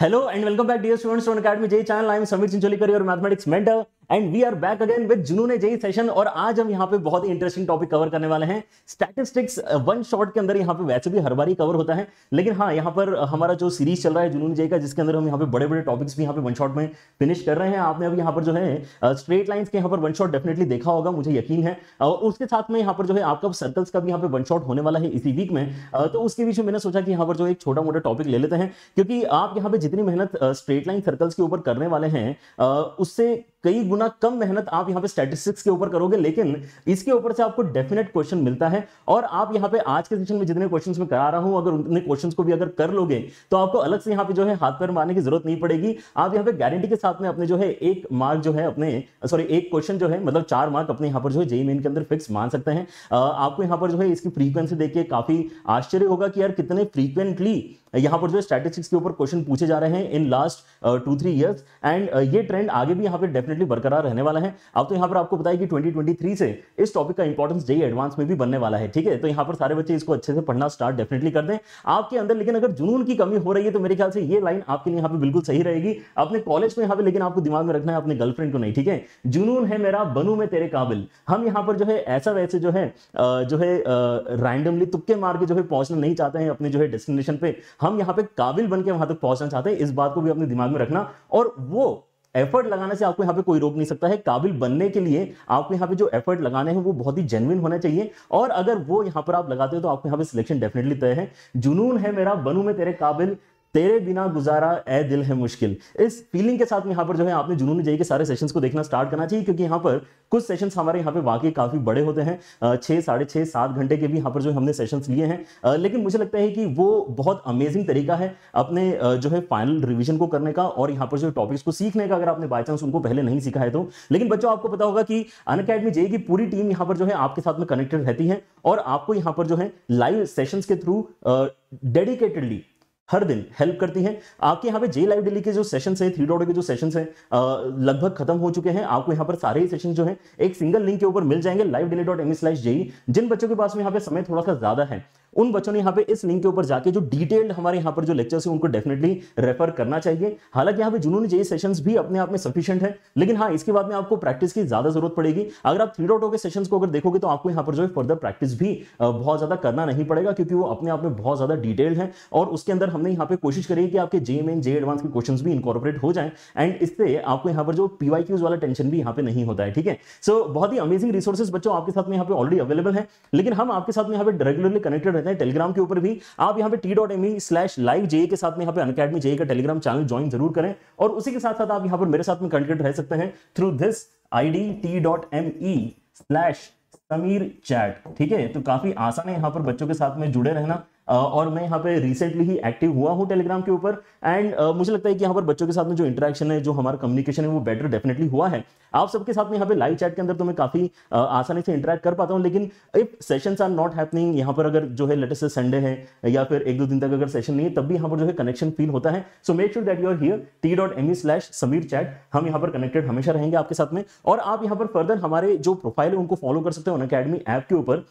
Hello and welcome back dear students On Academy J channel. I am Samir Chincholikar, your mathematics mentor. And we are back again with जुनू ने JEE session और आज हम यहाँ पे बहुत ही interesting topic cover करने वाले हैं स्टैटिस्टिक्स वन शॉट के अंदर यहाँ पे वैसे भी हर बार ही कवर होता है लेकिन हाँ यहाँ पर uh, हमारा जो सीरीज चल रहा है जुनून जई e का जिसके अंदर हम यहाँ पे बड़े बड़े टॉपिक्स भी यहाँ पे वन शॉट में फिनिश कर रहे हैं आपने अभी यहाँ पर जो है स्ट्रेट uh, लाइन्स के यहाँ पर वन शॉट डेफिनेटली देखा होगा मुझे यकीन है और uh, उसके साथ में यहाँ पर जो है आपका सर्कल्स का भी यहाँ पे वन शॉट होने वाला है इसी वीक में तो उसके बीच में मैंने सोचा कि यहाँ पर जो एक छोटा मोटा टॉपिक ले लेते हैं क्योंकि आप यहाँ पे जितनी मेहनत स्ट्रेट लाइन सर्कल्स के ऊपर करने वाले हैं उससे कई गुना कम मेहनत आप यहाँ पे स्टैटिस्टिक्स के ऊपर करोगे लेकिन इसके ऊपर से आपको डेफिनेट क्वेश्चन मिलता है और आप यहाँ पे आज के सेशन में जितने क्वेश्चन में करा रहा हूं अगर उतने क्वेश्चन को भी अगर कर लोगे तो आपको अलग से यहाँ पे जो है हाथ पैर मारने की जरूरत नहीं पड़ेगी आप यहाँ पे गारंटी के साथ में अपने जो है एक मार्क जो है अपने सॉरी एक क्वेश्चन जो है मतलब चार मार्क अपने यहाँ पर जो है जेई मेन e e के अंदर फिक्स मान सकते हैं आपको यहाँ पर जो है इसकी फ्रीक्वेंसी देख के काफी आश्चर्य होगा कि यार कितने फ्रीक्वेंटली यहाँ पर जो स्टैटिस्टिक्स के ऊपर क्वेश्चन पूछे जा रहे हैं in last two three years and ये ट्रेंड आगे भी यहाँ पर डेफिनेटली बरकरार रहने वाला है अब तो यहाँ पर आपको बताया कि ट्वेंटी से इस टॉपिक का इंपॉर्टेंस जी एडवांस में भी बनने वाला है ठीक है तो यहाँ पर सारे बच्चे इसको अच्छे से पढ़ना स्टार्ट डेफिनेटली कर दें आपके अंदर लेकिन अगर जुनून की कमी हो रही है तो मेरे ख्याल से ये लाइन आपके लिए यहाँ पर बिल्कुल सही रहेगी अपने कॉलेज में यहाँ पर लेकिन आपको दिमाग में रखना है अपने गर्लफ्रेंड को नहीं ठीक है जुनून है मेरा बनू में तेरे काबिल हम यहाँ पर जो है ऐसा वैसे जो है uh, जो है रैंडमली uh, तुक्के मार के जो है पहुंचना नहीं चाहते हैं अपने जो है डेस्टिनेशन पे हम यहाँ पे काबिल बन के वहां तक पहुंचना चाहते हैं इस बात को भी अपने दिमाग में रखना और वो एफर्ट लगाने से आपको यहाँ पे कोई रोक नहीं सकता है काबिल बनने के लिए आपको यहाँ पे जो एफर्ट लगाने हैं वो बहुत ही जेनविन होना चाहिए और अगर वो यहाँ पर आप लगाते हो तो आपको यहाँ पे सिलेक्शन डेफिनेटली तय है जुनून है मेरा बनू में तेरे काबिल तेरे बिना गुजारा ए दिल है मुश्किल इस फीलिंग के साथ में यहाँ पर जो है आपने जुनून जय के सारे सेशंस को देखना स्टार्ट करना चाहिए क्योंकि यहाँ पर कुछ सेशंस हमारे यहाँ पे वाकई काफी बड़े होते हैं छः साढ़े छः सात घंटे के भी यहाँ पर जो हमने सेशंस लिए हैं लेकिन मुझे लगता है कि वो बहुत अमेजिंग तरीका है अपने जो है फाइनल रिविजन को करने का और यहाँ पर जो टॉपिक्स को सीखने का अगर आपने बाई चांस उनको पहले नहीं सीखा है तो लेकिन बच्चों आपको पता होगा कि अन अकेडमी की पूरी टीम यहाँ पर जो है आपके साथ में कनेक्टेड रहती है और आपको यहाँ पर जो है लाइव सेशंस के थ्रू डेडिकेटेडली हर दिन हेल्प करती है आपके यहाँ पे जे लाइव डेली के जो सेशन है थ्री डॉट के जो सेशन है लगभग खत्म हो चुके हैं आपको यहाँ पर सारे ही सेशन जो है एक सिंगल लिंक के ऊपर मिल जाएंगे live daily dot M slash JEE जिन बच्चों के पास में यहाँ पे समय थोड़ा सा ज्यादा है उन बच्चों ने यहाँ पे इस लिंक के ऊपर जाके जो डिटेल्ड हमारे यहाँ पर जो लेक्चर्स हैं उनको डेफिनेटली रेफर करना चाहिए हालांकि यहाँ पे जुनून जेई सेशंस भी अपने आप में सफिशियंट है लेकिन हाँ इसके बाद में आपको प्रैक्टिस की ज्यादा जरूरत पड़ेगी अगर आप थ्री डॉटो के सेशन को अगर देखोगे तो आपको यहाँ पर जो है फर्दर प्रैक्टिस भी बहुत ज्यादा करना नहीं पड़ेगा क्योंकि वो अपने आप में बहुत ज्यादा डिटेल्ड है और उसके अंदर हमने यहाँ पे कोशिश करी कि आपके जे मेन जे एडवांस के क्वेश्चन भी इनकॉर्पोरेट हो जाए एंड इससे आपको यहाँ पर जो पीवाईक्यूज वाला टेंशन भी यहाँ पे नहीं होता है ठीक है सो बहुत ही अमेजिंग रिसोर्सेज बच्चों आपके साथ में यहाँ पे ऑलरेडी अवेलेबल है लेकिन हम आपके साथ में यहाँ पे रेगुलरली कनेक्टेड रहते हैं टेलीग्राम के ऊपर भी आप यहाँ पे T dot M E slash live JEE के साथ में यहाँ पे अनकेडमी जे का टेलीग्राम चैनल ज्वाइन जरूर करें और उसी के साथ साथ आप यहाँ पर मेरे साथ में कंटेक्ट रह सकते हैं through this I D T dot M E slash Sameer chat ठीक है तो काफी आसान है यहाँ पर बच्चों के साथ में जुड़े रहना और मैं यहाँ पे रिसेंटली ही एक्टिव हुआ हूँ टेलीग्राम के ऊपर एंड मुझे लगता है कि यहाँ पर बच्चों के साथ में जो इंटरेक्शन है जो हमारा कम्युनिकेशन है वो बेटर डेफिनेटली हुआ है आप सबके साथ में यहाँ पे लाइव चैट के अंदर तो मैं काफ़ी आसानी से इंटरेक्ट कर पाता हूँ लेकिन if session are not happening यहाँ पर अगर जो है लेटेस्ट संडे है या फिर एक दो दिन तक अगर सेशन नहीं है तब भी यहाँ पर जो है कनेक्शन फील होता है so make sure that you are here T dot M E slash Sameer chat हम यहाँ पर कनेक्टेड हमेशा रहेंगे आपके साथ में और आप यहाँ पर फर्दर हमारे जो प्रोफाइल है उनको फॉलो कर सकते हो अकेडमी ऐप के ऊपर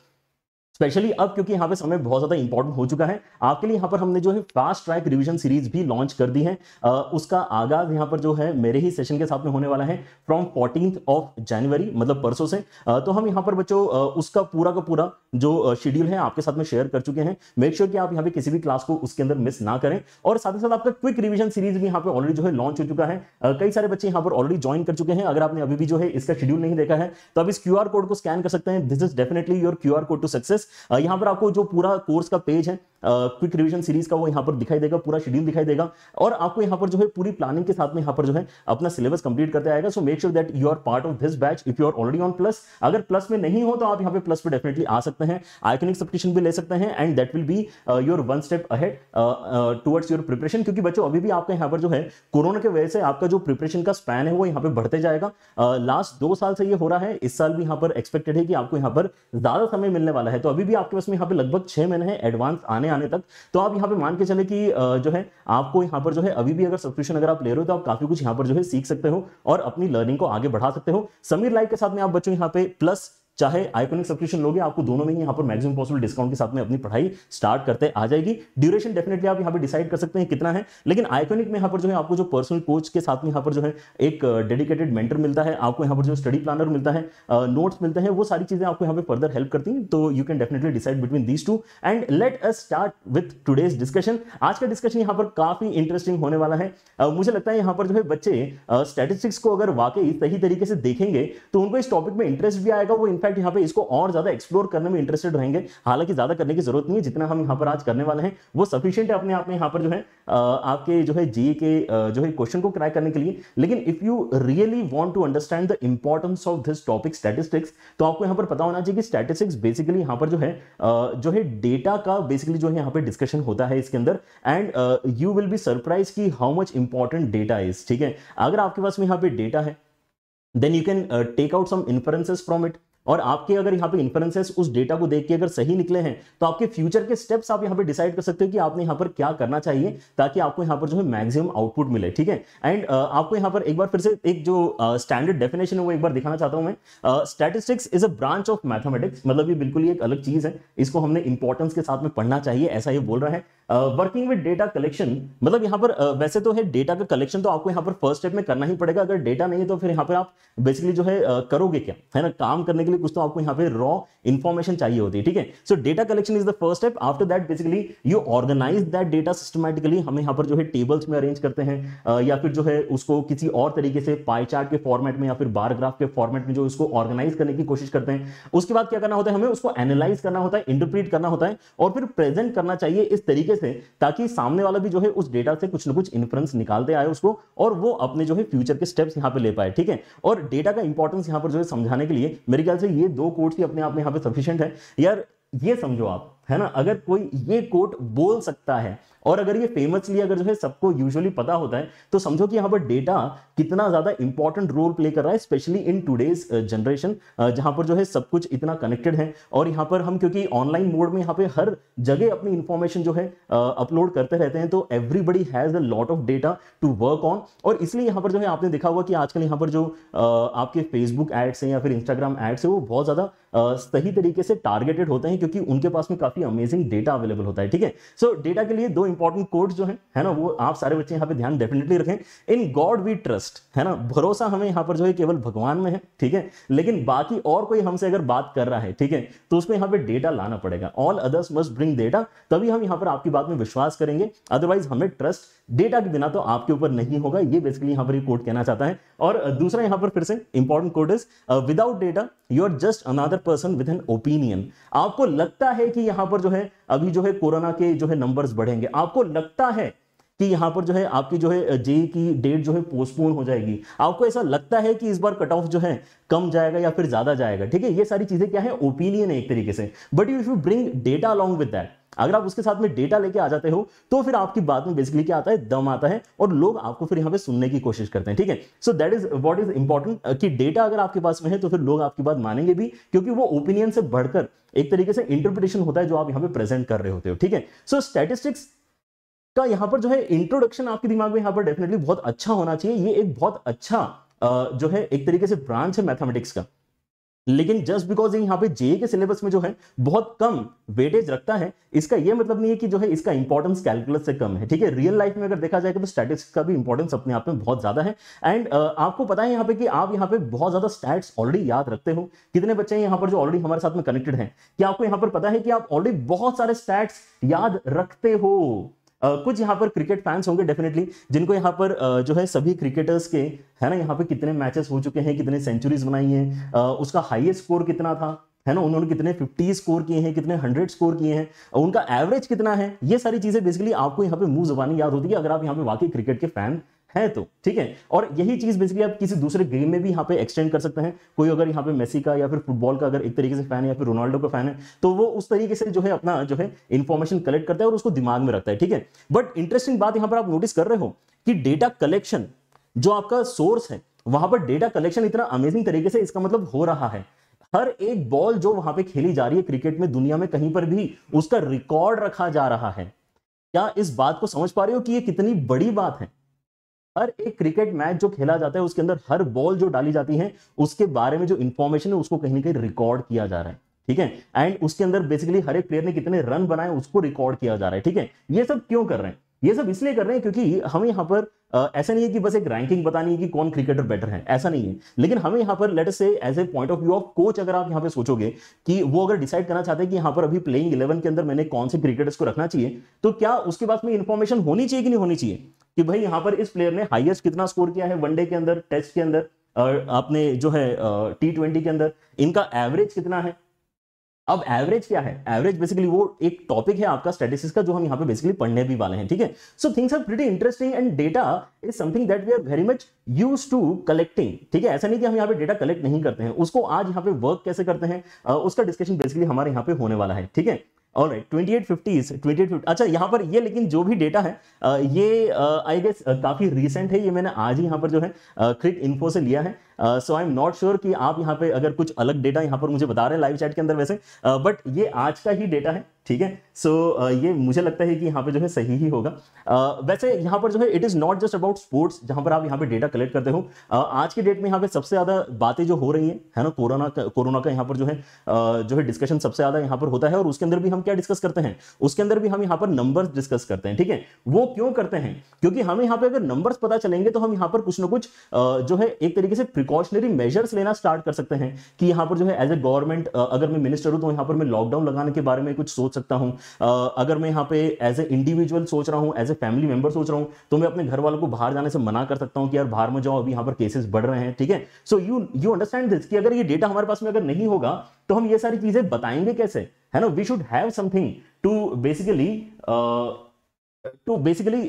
स्पेशली अब क्योंकि यहाँ पे समय बहुत ज़्यादा इंपॉर्टेंट हो चुका है आपके लिए यहाँ पर हमने जो है फास्ट ट्रैक रिविजन सीरीज भी लॉन्च कर दी है आ, उसका आगाज यहाँ पर जो है मेरे ही सेशन के साथ में होने वाला है फ्रॉम फोर्टीन ऑफ जनवरी मतलब परसों से आ, तो हम यहाँ पर बच्चों उसका पूरा का पूरा जो शेड्यूल है आपके साथ में शेयर कर चुके हैं मेक श्योर sure कि आप यहाँ पे किसी भी क्लास को उसके अंदर मिस ना करें और साथ ही साथ आपका क्विक रिविजन सीरीज भी यहाँ पे ऑलरेडी जो है लॉन्च हो चुका है कई सारे बच्चे यहाँ पर ऑलरेडी ज्वाइन कर चुके हैं अगर आपने अभी भी जो है इसका शेड्यूल नहीं देखा है तो आप इस क्यू कोड को स्कैन कर सकते हैं this is definitely your Q code to success यहाँ पर आपको जो पूरा कोर्स का पेज है क्विक रिवीजन सीरीज का वो यहाँ पर दिखाई देगा पूरा शेड्यूल दिखाई देगा और आपको यहाँ पर जो है पूरी प्लानिंग के साथ में यहाँ पर जो है अपना सिलेबस कंप्लीट करते आएगा so make sure that you are part of this batch if you are already on plus अगर प्लस में नहीं हो तो आप यहाँ पे प्लस पर डेफिनेटली आ सकते हैं आइकोनिक सब्सक्रिप्शन भी ले सकते हैं and that will be your one step ahead towards your preparation क्योंकि बच्चों अभी भी आपके यहाँ पर जो है कोरोना के वजह से आपका जो प्रिपरेशन का स्पैन है वो यहाँ पे बढ़ते जाएगा लास्ट uh, दो साल से ये हो रहा है इस साल भी यहाँ पर एक्सपेक्टेड है कि आपको यहाँ पर ज्यादा समय मिलने वाला है तो अभी भी आपके पास में यहाँ पे लगभग छह महीने हैं एडवांस आने आने तक तो आप यहाँ पे मान के चले कि जो है आपको यहाँ पर जो है अभी भी अगर सब्सक्रिप्शन अगर आप ले रहे हो तो आप काफ़ी कुछ यहाँ पर जो है सीख सकते हो और अपनी लर्निंग को आगे बढ़ा सकते हो समीर लाइव के साथ में आप बच्चों यहाँ पे प्लस चाहे आइकोनिक सब्सक्रिप्शन लोगे आपको दोनों में ही यहाँ पर मैक्सिमम पॉसिबल डिस्काउंट के साथ में अपनी पढ़ाई स्टार्ट करते आ जाएगी ड्यूरेशन डेफिनेटली आप यहाँ पर डिसाइड कर सकते हैं कितना है लेकिन आइकोनिक में यहाँ पर जो है आपको जो पर्सनल कोच के साथ में यहाँ पर जो है एक डेडिकेटेड मेंटर मिलता है आपको यहाँ पर जो स्टडी प्लानर मिलता है नोट्स मिलते हैं वो सारी चीज़ें आपको यहाँ पर फर्दर हेल्प करती हैं तो you can definitely decide between these two and let us start with today's discussion आज का डिस्कशन यहाँ पर काफ़ी इंटरेस्टिंग होने वाला है मुझे लगता है यहाँ पर जो है बच्चे स्टेटिस्टिक्स को अगर वाकई सही तरीके से देखेंगे तो उनको इस टॉपिक में इंटरेस्ट भी आएगा वो इनफैक्ट यहाँ पे इसको और ज्यादा एक्सप्लोर करने में इंटरेस्टेड रहेंगे हालांकि ज्यादा करने की जरूरत नहीं है जितना हम यहाँ पर आज करने वाले हैं वो सफिशियंट है अपने आप में यहाँ पर जो है आपके जो है जी के जो है क्वेश्चन को क्रैक करने के लिए लेकिन if you really want to understand the importance of this topic statistics तो आपको यहाँ पर पता होना चाहिए कि स्टेटिस्टिक्स बेसिकली यहाँ पर जो है जो है डेटा का बेसिकली जो है यहाँ पर डिस्कशन होता है इसके अंदर and you will be surprise की how much important data is ठीक है अगर आपके पास में यहाँ पे डेटा है then you can uh, take out some inferences from it और आपके अगर यहाँ पे इन्फ्रेंसेस उस डेटा को देख के अगर सही निकले हैं तो आपके फ्यूचर के स्टेप्स आप यहाँ पे डिसाइड कर सकते हो कि आपने यहाँ पर क्या करना चाहिए ताकि आपको यहाँ पर जो है मैक्सिमम आउटपुट मिले ठीक है एंड आपको यहाँ पर एक बार फिर से एक जो स्टैंडर्ड डेफिनेशन है वो एक बार दिखाना चाहता हूँ मैं statistics is a branch of mathematics मतलब ये बिल्कुल ही एक अलग चीज है इसको हमने इंपॉर्टेंस के साथ में पढ़ना चाहिए ऐसा ये बोल रहा है वर्किंग विद डेटा कलेक्शन मतलब यहाँ पर uh, वैसे तो है डेटा का कलेक्शन तो आपको यहाँ पर फर्स्ट स्टेप में करना ही पड़ेगा अगर डेटा नहीं है तो फिर यहाँ पर आप बेसिकली जो है uh, करोगे क्या है ना काम करने के बेसिकली कुछ तो आपको यहाँ पे रॉ इन्फॉर्मेशन चाहिए होती है ठीक है so data collection is the first step after that basically you organise that data systematically हम यहाँ पर जो है टेबल्स में अरेंज करते हैं या फिर जो है उसको किसी और तरीके से पाई चार्ट के फॉर्मेट में या फिर बारग्राफ के फॉर्मेट में जो उसको ऑर्गेनाइज करने की कोशिश करते हैं उसके बाद क्या करना होता है हमें उसको एनालाइज करना होता है इंटरप्रीट करना होता है और फिर प्रेजेंट करना चाहिए इस तरीके से ताकि सामने वाला भी जो है उस डेटा से कुछ ना कुछ इन्फ्रेंस निकालते आए उसको और वो अपने जो है फ्यूचर के स्टेप्स यहाँ पे ले पाए ठीक है और डेटा का इंपॉर्टेंस यहाँ पर जो है समझाने के लिए मेरे ख्याल से ये दो कोर्ट्स ही अपने आप में पे सफिशियंट है यार ये समझो आप है ना अगर कोई ये कोट बोल सकता है और अगर ये फेमसली अगर जो है सबको यूजुअली पता होता है तो समझो कि यहाँ पर डेटा कितना ज्यादा इंपॉर्टेंट रोल प्ले कर रहा है स्पेशली इन टूडेज जनरेशन जहां पर जो है सब कुछ इतना कनेक्टेड है और यहाँ पर हम क्योंकि ऑनलाइन मोड में यहाँ पे हर जगह अपनी इंफॉर्मेशन जो है अपलोड uh, करते रहते हैं तो everybody has a lot of data to work on और इसलिए यहाँ पर जो है आपने देखा हुआ कि आजकल यहाँ पर जो uh, आपके फेसबुक एड्स हैं या फिर इंस्टाग्राम एड्स है वो बहुत ज़्यादा uh, सही तरीके से टारगेटेड होते हैं क्योंकि उनके पास में काफ़ी अमेजिंग डेटा अवेलेबल होता है ठीक है सो डेटा के लिए दो इंपॉर्टेंट कोर्ट जो है, है ना वो आप सारे बच्चे यहाँ पे ध्यान डेफिनेटली रखें इन गॉड वी ट्रस्ट है ना भरोसा हमें यहाँ पर जो है केवल भगवान में है ठीक है लेकिन बाकी और कोई हमसे अगर बात कर रहा है ठीक है तो उसमें यहाँ पे डेटा लाना पड़ेगा all others must bring data तभी हम यहाँ पर आपकी बात में विश्वास करेंगे अदरवाइज हमें ट्रस्ट डेटा के बिना तो आपके ऊपर नहीं होगा ये बेसिकली यहाँ पर कोड कहना चाहता है और दूसरा यहाँ पर फिर से important code is without data you are just another person with an opinion आपको लगता है कि यहाँ पर जो है अभी जो है कोरोना के जो है नंबर्स बढ़ेंगे आपको लगता है कि यहाँ पर जो है आपकी जो है जे की डेट जो है पोस्टपोन हो जाएगी आपको ऐसा लगता है कि इस बार कट ऑफ जो है कम जाएगा या फिर ज्यादा जाएगा ठीक है ये सारी चीजें क्या है ओपिनियन है एक तरीके से but you should bring data along with that अगर आप उसके साथ में डेटा लेके आ जाते हो तो फिर आपकी बात में बेसिकली क्या आता है दम आता है और लोग आपको फिर यहाँ पे सुनने की कोशिश करते हैं ठीक है so that is what is important कि डेटा अगर आपके पास में है तो फिर लोग आपकी बात मानेंगे भी क्योंकि वो ओपिनियन से बढ़कर एक तरीके से इंटरप्रिटेशन होता है जो आप यहाँ पे प्रेजेंट कर रहे होते हो ठीक है सो स्टेटिस्टिक्स का यहाँ पर जो है इंट्रोडक्शन आपके दिमाग में यहाँ पर डेफिनेटली बहुत अच्छा होना चाहिए ये एक बहुत अच्छा जो है एक तरीके से ब्रांच है मैथमेटिक्स का लेकिन जस्ट बिकॉज यहाँ पे जेई के सिलेबस में जो है बहुत कम वेटेज रखता है इसका यह मतलब नहीं है कि जो है इसका इंपॉर्टेंस कैलकुलस से कम है ठीक है रियल लाइफ में अगर देखा जाए तो स्टैटिक्स तो का भी इंपॉर्टेंस अपने आप में बहुत ज्यादा है एंड uh, आपको पता है यहाँ पे कि आप यहाँ पे बहुत ज्यादा स्टैट्स ऑलरेडी याद रखते हो कितने बच्चे यहाँ पर जो ऑलरेडी हमारे साथ में कनेक्टेड है क्या आपको यहाँ पर पता है कि आप ऑलरेडी बहुत सारे स्टैट्स याद रखते हो Uh, कुछ यहाँ पर क्रिकेट फैंस होंगे डेफिनेटली जिनको यहाँ पर uh, जो है सभी क्रिकेटर्स के है ना यहाँ पे कितने मैचेस हो चुके हैं कितने सेंचुरीज बनाई हैं uh, उसका हाईएस्ट स्कोर कितना था है ना उन्होंने कितने 50 स्कोर किए हैं कितने 100 स्कोर किए हैं उनका एवरेज कितना है ये सारी चीज़ें बेसिकली आपको यहाँ पे मुंह जबानी याद होती है अगर आप यहाँ पे वाकई क्रिकेट के फैन है तो ठीक है और यही चीज बेसिकली आप किसी दूसरे गेम में भी यहाँ पे एक्सटेंड कर सकते हैं कोई अगर यहाँ पे मेसी का या फिर फुटबॉल का अगर एक तरीके से फैन है या फिर रोनाल्डो का फैन है तो वो उस तरीके से जो है अपना जो है इन्फॉर्मेशन कलेक्ट करता है और उसको दिमाग में रखता है ठीक है बट इंटरेस्टिंग बात यहाँ पर आप नोटिस कर रहे हो कि डेटा कलेक्शन जो आपका सोर्स है वहां पर डेटा कलेक्शन इतना अमेजिंग तरीके से इसका मतलब हो रहा है हर एक बॉल जो वहां पे खेली जा रही है क्रिकेट में दुनिया में कहीं पर भी उसका रिकॉर्ड रखा जा रहा है क्या इस बात को समझ पा रहे हो कि ये कितनी बड़ी बात है हर एक क्रिकेट मैच जो खेला जाता है उसके अंदर हर बॉल जो डाली जाती है उसके बारे में जो इंफॉर्मेशन है उसको कहीं ना कहीं रिकॉर्ड किया जा रहा है ठीक है एंड उसके अंदर बेसिकली हर एक प्लेयर ने कितने रन बनाए उसको रिकॉर्ड किया जा रहा है ठीक है ये सब क्यों कर रहे हैं ये सब इसलिए कर रहे हैं क्योंकि हम यहाँ पर ऐसा नहीं है कि बस एक रैंकिंग बतानी है कि कौन क्रिकेटर बेटर है ऐसा नहीं है लेकिन हमें यहाँ पर let say as a point of view of coach अगर आप यहाँ पे सोचोगे कि वो अगर डिसाइड करना चाहते हैं कि यहाँ पर अभी प्लेइंग इलेवन के अंदर मैंने कौन से क्रिकेटर्स को रखना चाहिए तो क्या उसके पास में इन्फॉर्मेशन होनी चाहिए कि नहीं होनी चाहिए कि भाई यहाँ पर इस प्लेयर ने हाइएस्ट कितना स्कोर किया है वनडे के अंदर टेस्ट के अंदर और आपने जो है टी ट्वेंटी के अंदर इनका एवरेज कितना है अब एवरेज क्या है एवरेज बेसिकली वो एक टॉपिक है आपका स्टैटिस्टिक्स का जो हम यहाँ पे बेसिकली पढ़ने भी वाले हैं ठीक है so things are pretty interesting and data is something that we are very much use to collecting ठीक है ऐसा नहीं कि हम यहाँ पे डेटा कलेक्ट नहीं करते हैं उसको आज यहाँ पे वर्क कैसे करते हैं उसका डिस्कशन बेसिकली हमारे यहाँ पे होने वाला है ठीक है और twenty eight fifties twenty eight अच्छा यहाँ पर ये लेकिन जो भी डेटा है ये आई गेस काफ़ी रिसेंट है ये मैंने आज ही यहाँ पर जो है क्रिक इन्फो से लिया है so I am not sure कि आप यहाँ पे अगर कुछ अलग डेटा यहाँ पर मुझे बता रहे हैं लाइव चैट के अंदर वैसे बट uh, ये आज का ही डेटा है ठीक है सो so, uh, ये मुझे लगता है कि यहाँ पे जो है सही ही होगा uh, वैसे यहाँ पर जो है it is not just about sports जहाँ पर आप यहाँ पे डेटा कलेक्ट करते हो uh, आज के डेट में यहाँ पे सबसे ज़्यादा बातें जो हो रही है है ना कोरोना का कोरोना का यहाँ पर जो है uh, जो है डिस्कशन सबसे ज़्यादा यहाँ पर होता है और उसके अंदर भी हम क्या डिस्कस करते हैं उसके अंदर भी हम यहाँ पर नंबर डिस्कस करते हैं ठीक है वो क्यों करते हैं क्योंकि हमें यहाँ पे अगर नंबर्स पता चलेंगे तो हम यहाँ पर कुछ ना कुछ जो है एक तरीके से प्रिकॉशनरी मेजर्स लेना स्टार्ट कर सकते हैं कि यहाँ पर जो है एज ए गवर्नमेंट अगर मैं मिनिस्टर हूँ तो यहाँ पर मैं लॉकडाउन लगाने के बारे में कुछ सोच सकता हूँ अगर मैं यहाँ पे एज ए इंडिविजुअल सोच रहा हूँ एज ए फैमिली मेंबर सोच रहा हूँ तो मैं अपने घर वालों को बाहर जाने से मना कर सकता हूँ कि यार बाहर में जाओ अभी यहाँ पर केसेस बढ़ रहे हैं ठीक है so you you understand this कि अगर ये डेटा हमारे पास में अगर नहीं होगा तो हम ये सारी चीजें बताएंगे कैसे है ना we should have something to basically to basically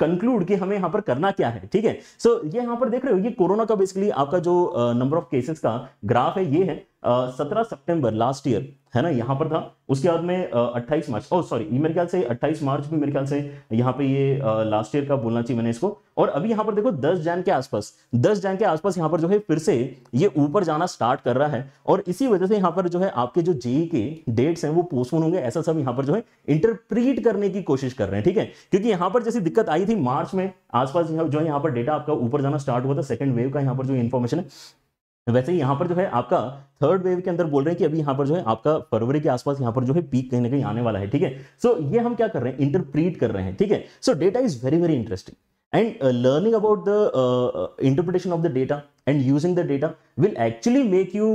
conclude कि हमें यहां पर करना क्या है ठीक है सो so, ये यहां पर देख रहे हो ये कोरोना का बेसिकली आपका जो नंबर ऑफ केसेस का ग्राफ है ये है सत्रह सितंबर लास्ट ईयर है ना यहाँ पर था उसके बाद में अट्ठाईस मार्च ओ सॉरी मेरे ख्याल से अट्ठाईस मार्च भी मेरे ख्याल से यहाँ पे ये लास्ट ईयर का बोलना चाहिए मैंने इसको और अभी यहाँ पर देखो दस जैन के आसपास दस जैन के आसपास यहाँ पर जो है फिर से ये ऊपर जाना स्टार्ट कर रहा है और इसी वजह से यहाँ पर जो है आपके जो जेई के डेट्स हैं वो पोस्टपोन होंगे ऐसा सब यहाँ पर जो है इंटरप्रीट करने की कोशिश कर रहे हैं ठीक है क्योंकि यहाँ पर जैसी दिक्कत आई थी मार्च में आसपास जो है यहाँ पर डेटा आपका ऊपर जाना स्टार्ट हुआ था सेकंड वेव का यहाँ पर जो इन्फॉर्मेशन है वैसे यहाँ पर जो है आपका थर्ड वेव के अंदर बोल रहे हैं कि अभी यहाँ पर जो है आपका फरवरी के आसपास यहाँ पर जो है पीक कहीं ना कहीं आने वाला है ठीक है सो ये हम क्या कर रहे हैं इंटरप्रीट कर रहे हैं ठीक है so data is very very interesting and uh, learning about the uh, uh interpretation of the data and using the data will actually make you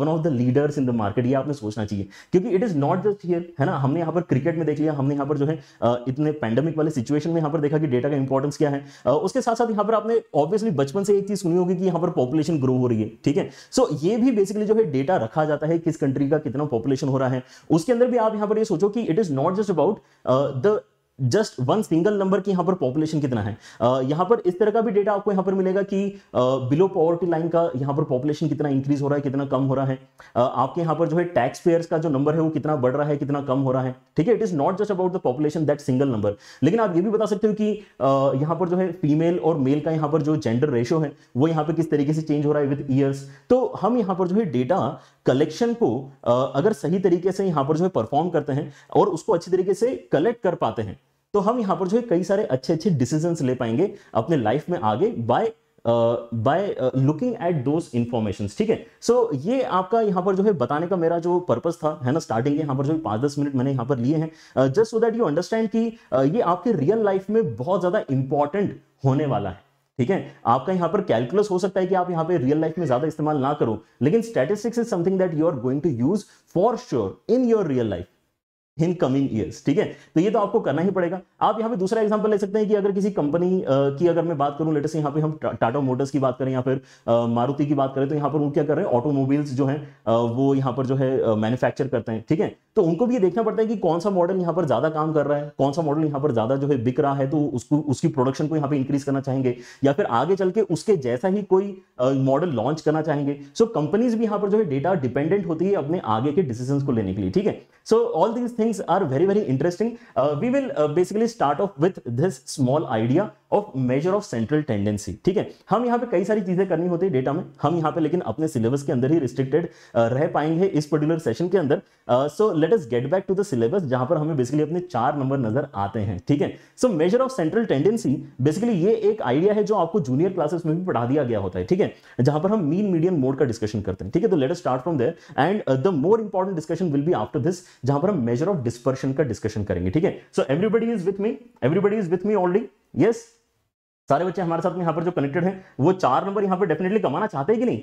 one of the leaders in the market ये आपने सोचना चाहिए क्योंकि it is not just here है ना हमने यहाँ पर क्रिकेट में देख लिया हमने यहाँ पर जो है uh, इतने पैंडमिक वाले सिचुएशन में यहाँ पर देखा कि डेटा का इंपॉर्टेंस क्या है uh, उसके साथ साथ यहाँ पर आपने ऑब्वियसली बचपन से एक चीज सुनी होगी कि यहाँ पर पॉपुलेशन ग्रो हो रही है ठीक है सो so, ये भी बेसिकली जो है डेटा रखा जाता है किस कंट्री का कितना पॉपुलेशन हो रहा है उसके अंदर भी आप यहाँ पर ये यह सोचो कि it is not just about the just one single number की यहाँ पर पॉपुलेशन कितना है uh, यहाँ पर इस तरह का भी डेटा आपको यहाँ पर मिलेगा कि बिलो पॉवर्टी लाइन का यहाँ पर पॉपुलेशन कितना इंक्रीज हो रहा है कितना कम हो रहा है uh, आपके यहाँ पर जो है टैक्स पेयर्स का जो नंबर है वो कितना बढ़ रहा है कितना कम हो रहा है ठीक है it is not just about the population that single number लेकिन आप ये भी बता सकते हो कि uh, यहाँ पर जो है फीमेल और मेल का यहाँ पर जो जेंडर रेशो है वो यहाँ पर किस तरीके से चेंज हो रहा है विद ईयर्स तो हम यहाँ पर जो है डेटा कलेक्शन को अगर सही तरीके से यहाँ पर जो है परफॉर्म करते हैं और उसको अच्छी तरीके से कलेक्ट कर पाते हैं तो हम यहाँ पर जो है कई सारे अच्छे अच्छे डिसीजन ले पाएंगे अपने लाइफ में आगे by by looking at those information ठीक है सो so, ये आपका यहाँ पर जो है बताने का मेरा जो पर्पज था है ना स्टार्टिंग यहाँ पर जो पाँच दस मिनट मैंने यहाँ पर लिए हैं just so that you understand कि uh, ये आपके रियल लाइफ में बहुत ज़्यादा इंपॉर्टेंट होने वाला है ठीक है आपका यहाँ पर कैलकुलस हो सकता है कि आप यहाँ पे रियल लाइफ में ज्यादा इस्तेमाल ना करो लेकिन statistics is something that you are going to use for sure in your real life in coming years ठीक है तो ये तो आपको करना ही पड़ेगा आप यहाँ पे दूसरा एग्जांपल ले सकते हैं कि अगर किसी कंपनी की अगर मैं बात करूँ लेटेस्ट यहाँ पे हम टाटा मोटर्स की बात करें या फिर मारुति की बात करें तो यहाँ पर वो क्या कर रहे हैं ऑटोमोबाइल्स जो है वो यहाँ पर जो है मैन्युफैक्चर करते हैं ठीक है तो उनको भी ये देखना पड़ता है कि कौन सा मॉडल यहाँ पर ज्यादा काम कर रहा है कौन सा मॉडल यहाँ पर ज्यादा जो है बिक रहा है तो उसको उसकी प्रोडक्शन को यहाँ पे इंक्रीज करना चाहेंगे या फिर आगे चल के उसके जैसा ही कोई मॉडल लॉन्च करना चाहेंगे सो कंपनीज भी यहाँ पर जो है डेटा डिपेंडेंट होती है अपने आगे के डिसीजन को लेने के लिए ठीक है so all these thing things are very, very interesting. Uh, we will uh, basically start off with this small idea of major of central tendency ठीक है हम यहाँ पे कई सारी चीजें करनी होती है डेटा में हम यहाँ पे लेकिन अपने सिलेबस के अंदर ही रिस्ट्रिक्टेड uh, रह पाएंगे इस पर्टिकुलर सेशन के अंदर so let us get back to the syllabus जहां पर हमें बेसिकली अपने चार नंबर नजर आते हैं ठीक है so major of central tendency basically ये एक आइडिया है जो आपको जूनियर क्लासेस में भी पढ़ा दिया गया होता है ठीक है जहां पर हम मीन मीडियम मोड का डिस्कशन करते हैं ठीक है तो let's start from there and the more important discussion will be after this जहां पर हम मेजर और डिस्पर्शन का डिस्कशन करेंगे ठीक है so everybody is with me everybody is with me already yes सारे बच्चे हमारे साथ में यहां पर जो कनेक्टेड हैं वो चार नंबर यहां पर डेफिनेटली कमाना चाहते हैं कि नहीं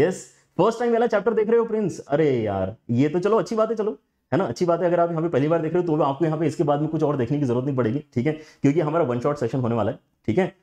यस फर्स्ट टाइम वाला चैप्टर देख रहे हो प्रिंस अरे यार ये तो चलो अच्छी बात है चलो है ना अच्छी बात है अगर आप यहाँ पे पहली बार देख रहे हो तो आपको यहाँ पे इसके बाद में कुछ और देखने की जरूरत नहीं पड़ेगी ठीक है क्योंकि हमारा वन शॉट सेशन होने वाला है ठीक है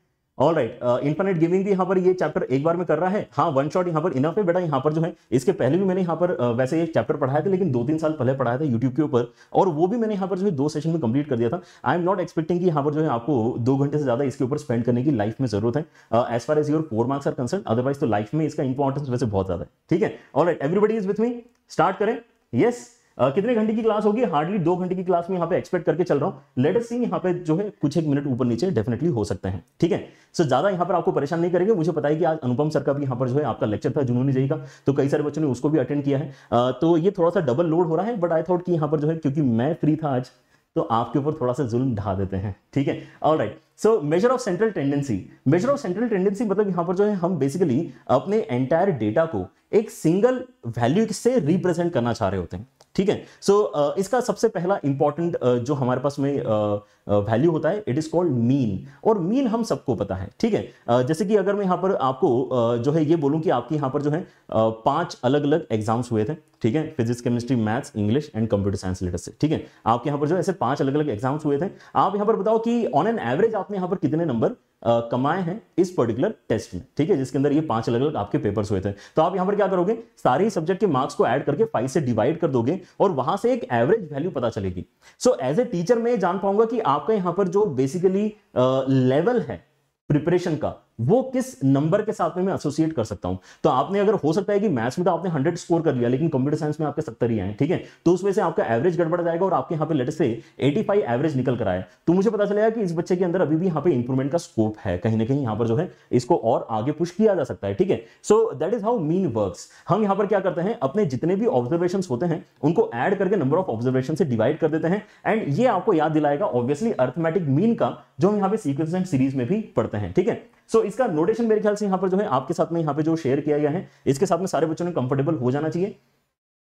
ऑल राइट इन्फिनिट गेमिंग भी यहाँ पर ये चैप्टर एक बार में कर रहा है हाँ वन शॉट यहाँ पर इनफ है बेटा यहाँ पर जो है इसके पहले भी मैंने यहाँ पर uh, वैसे ये चैप्टर पढ़ाया था लेकिन दो तीन साल पहले पढ़ाया था यूट्यूब के ऊपर और वो भी मैंने यहाँ पर जो है दो सेशन में कंप्लीट कर दिया था आई एम नॉट एक्सपेक्टिंग कि यहाँ पर जो है आपको दो घंटे से ज्यादा इसके ऊपर स्पेंड करने की लाइफ में जरूरत है as far as your four marks are concern otherwise तो लाइफ में इसका इंपॉर्टेंस वैसे बहुत ज्यादा है ठीक है all right everybody is with me start करें यस yes. Uh, कितने घंटे की क्लास होगी हार्डली दो घंटे की क्लास में यहाँ पे एक्सपेक्ट करके चल रहा हूँ लेट अस सीन यहाँ पे जो है कुछ एक मिनट ऊपर नीचे डेफिनेटली हो सकते हैं ठीक है सो so, ज्यादा यहाँ पर आपको परेशान नहीं करेंगे मुझे पता है कि आज अनुपम सर का भी यहाँ पर जो है आपका लेक्चर था जुनूनी जी का तो कई सारे बच्चों ने उसको भी अटेंड किया है uh, तो ये थोड़ा सा डबल लोड हो रहा है बट आई थॉट कि यहाँ पर जो है क्योंकि मैं फ्री था आज तो आपके ऊपर थोड़ा सा जुल्म ढा देते हैं ठीक है all right so major of central tendency major of central tendency मतलब यहाँ पर जो है हम बेसिकली अपने एंटायर डेटा को एक सिंगल वैल्यू से रिप्रेजेंट करना चाह रहे होते हैं ठीक है सो so, uh, इसका सबसे पहला इंपॉर्टेंट uh, जो हमारे पास में uh, वैल्यू होता है इट इज़ कॉल्ड मीन और मीन हम सबको पता है ठीक है जैसे कि अगर मैं यहाँ पर आपको जो है ये बोलूँ कि आपके यहाँ पर जो है पांच अलग अलग एग्जाम्स हुए थे ठीक है physics chemistry maths English and computer science letter से ठीक है आपके यहाँ पर जो है ऐसे पांच अलग अलग एग्जाम्स हुए थे आप यहाँ पर बताओ कि ऑन एन एवरेज आपने यहाँ पर कितने नंबर कमाए हैं इस पर्टिकुलर टेस्ट में ठीक है जिसके अंदर ये पांच अलग अलग आपके पेपर्स हुए थे तो आप यहां पर क्या करोगे सारे सब्जेक्ट के मार्क्स को ऐड करके फाइव से डिवाइड कर दोगे और वहां से एक एवरेज वैल्यू पता चलेगी सो एज ए टीचर मैं जान पाऊंगा कि आपका यहां पर जो बेसिकली लेवल uh, है प्रिपरेशन का वो किस नंबर के साथ में मैं एसोसिएट कर सकता हूं तो आपने अगर हो सकता है कि मैथ्स में तो आपने 100 स्कोर कर लिया लेकिन कंप्यूटर साइंस में आपके सत्तर ही आए ठीक है तो उस वजह से आपका एवरेज गड़बड़ जाएगा और आपके यहाँ पे लेटेस्ट से 85 एवरेज निकल कर आए तो मुझे पता चलेगा कि इस बच्चे के अंदर अभी भी यहाँ पे इंप्रूवमेंट का स्कोप है कहीं ना कहीं यहाँ पर जो है इसको और आगे पुश किया जा सकता है ठीक है so that is how mean work हम यहाँ पर क्या करते हैं अपने जितने भी ऑब्जर्वेशन होते हैं उनको एड करके नंबर ऑफ ऑब्जर्वेशन से डिवाइड कर देते हैं एंड ये आपको याद दिलाएगा ऑब्वियसली अर्थमेटिक मीन का जो हम यहाँ पे सीक्वेंस एंड सीरीज में भी पढ़ते हैं ठीक है सो so, इसका नोटेशन मेरे ख्याल से यहाँ पर जो है आपके साथ में यहाँ पे जो शेयर किया गया है इसके साथ में सारे बच्चों ने कंफर्टेबल हो जाना चाहिए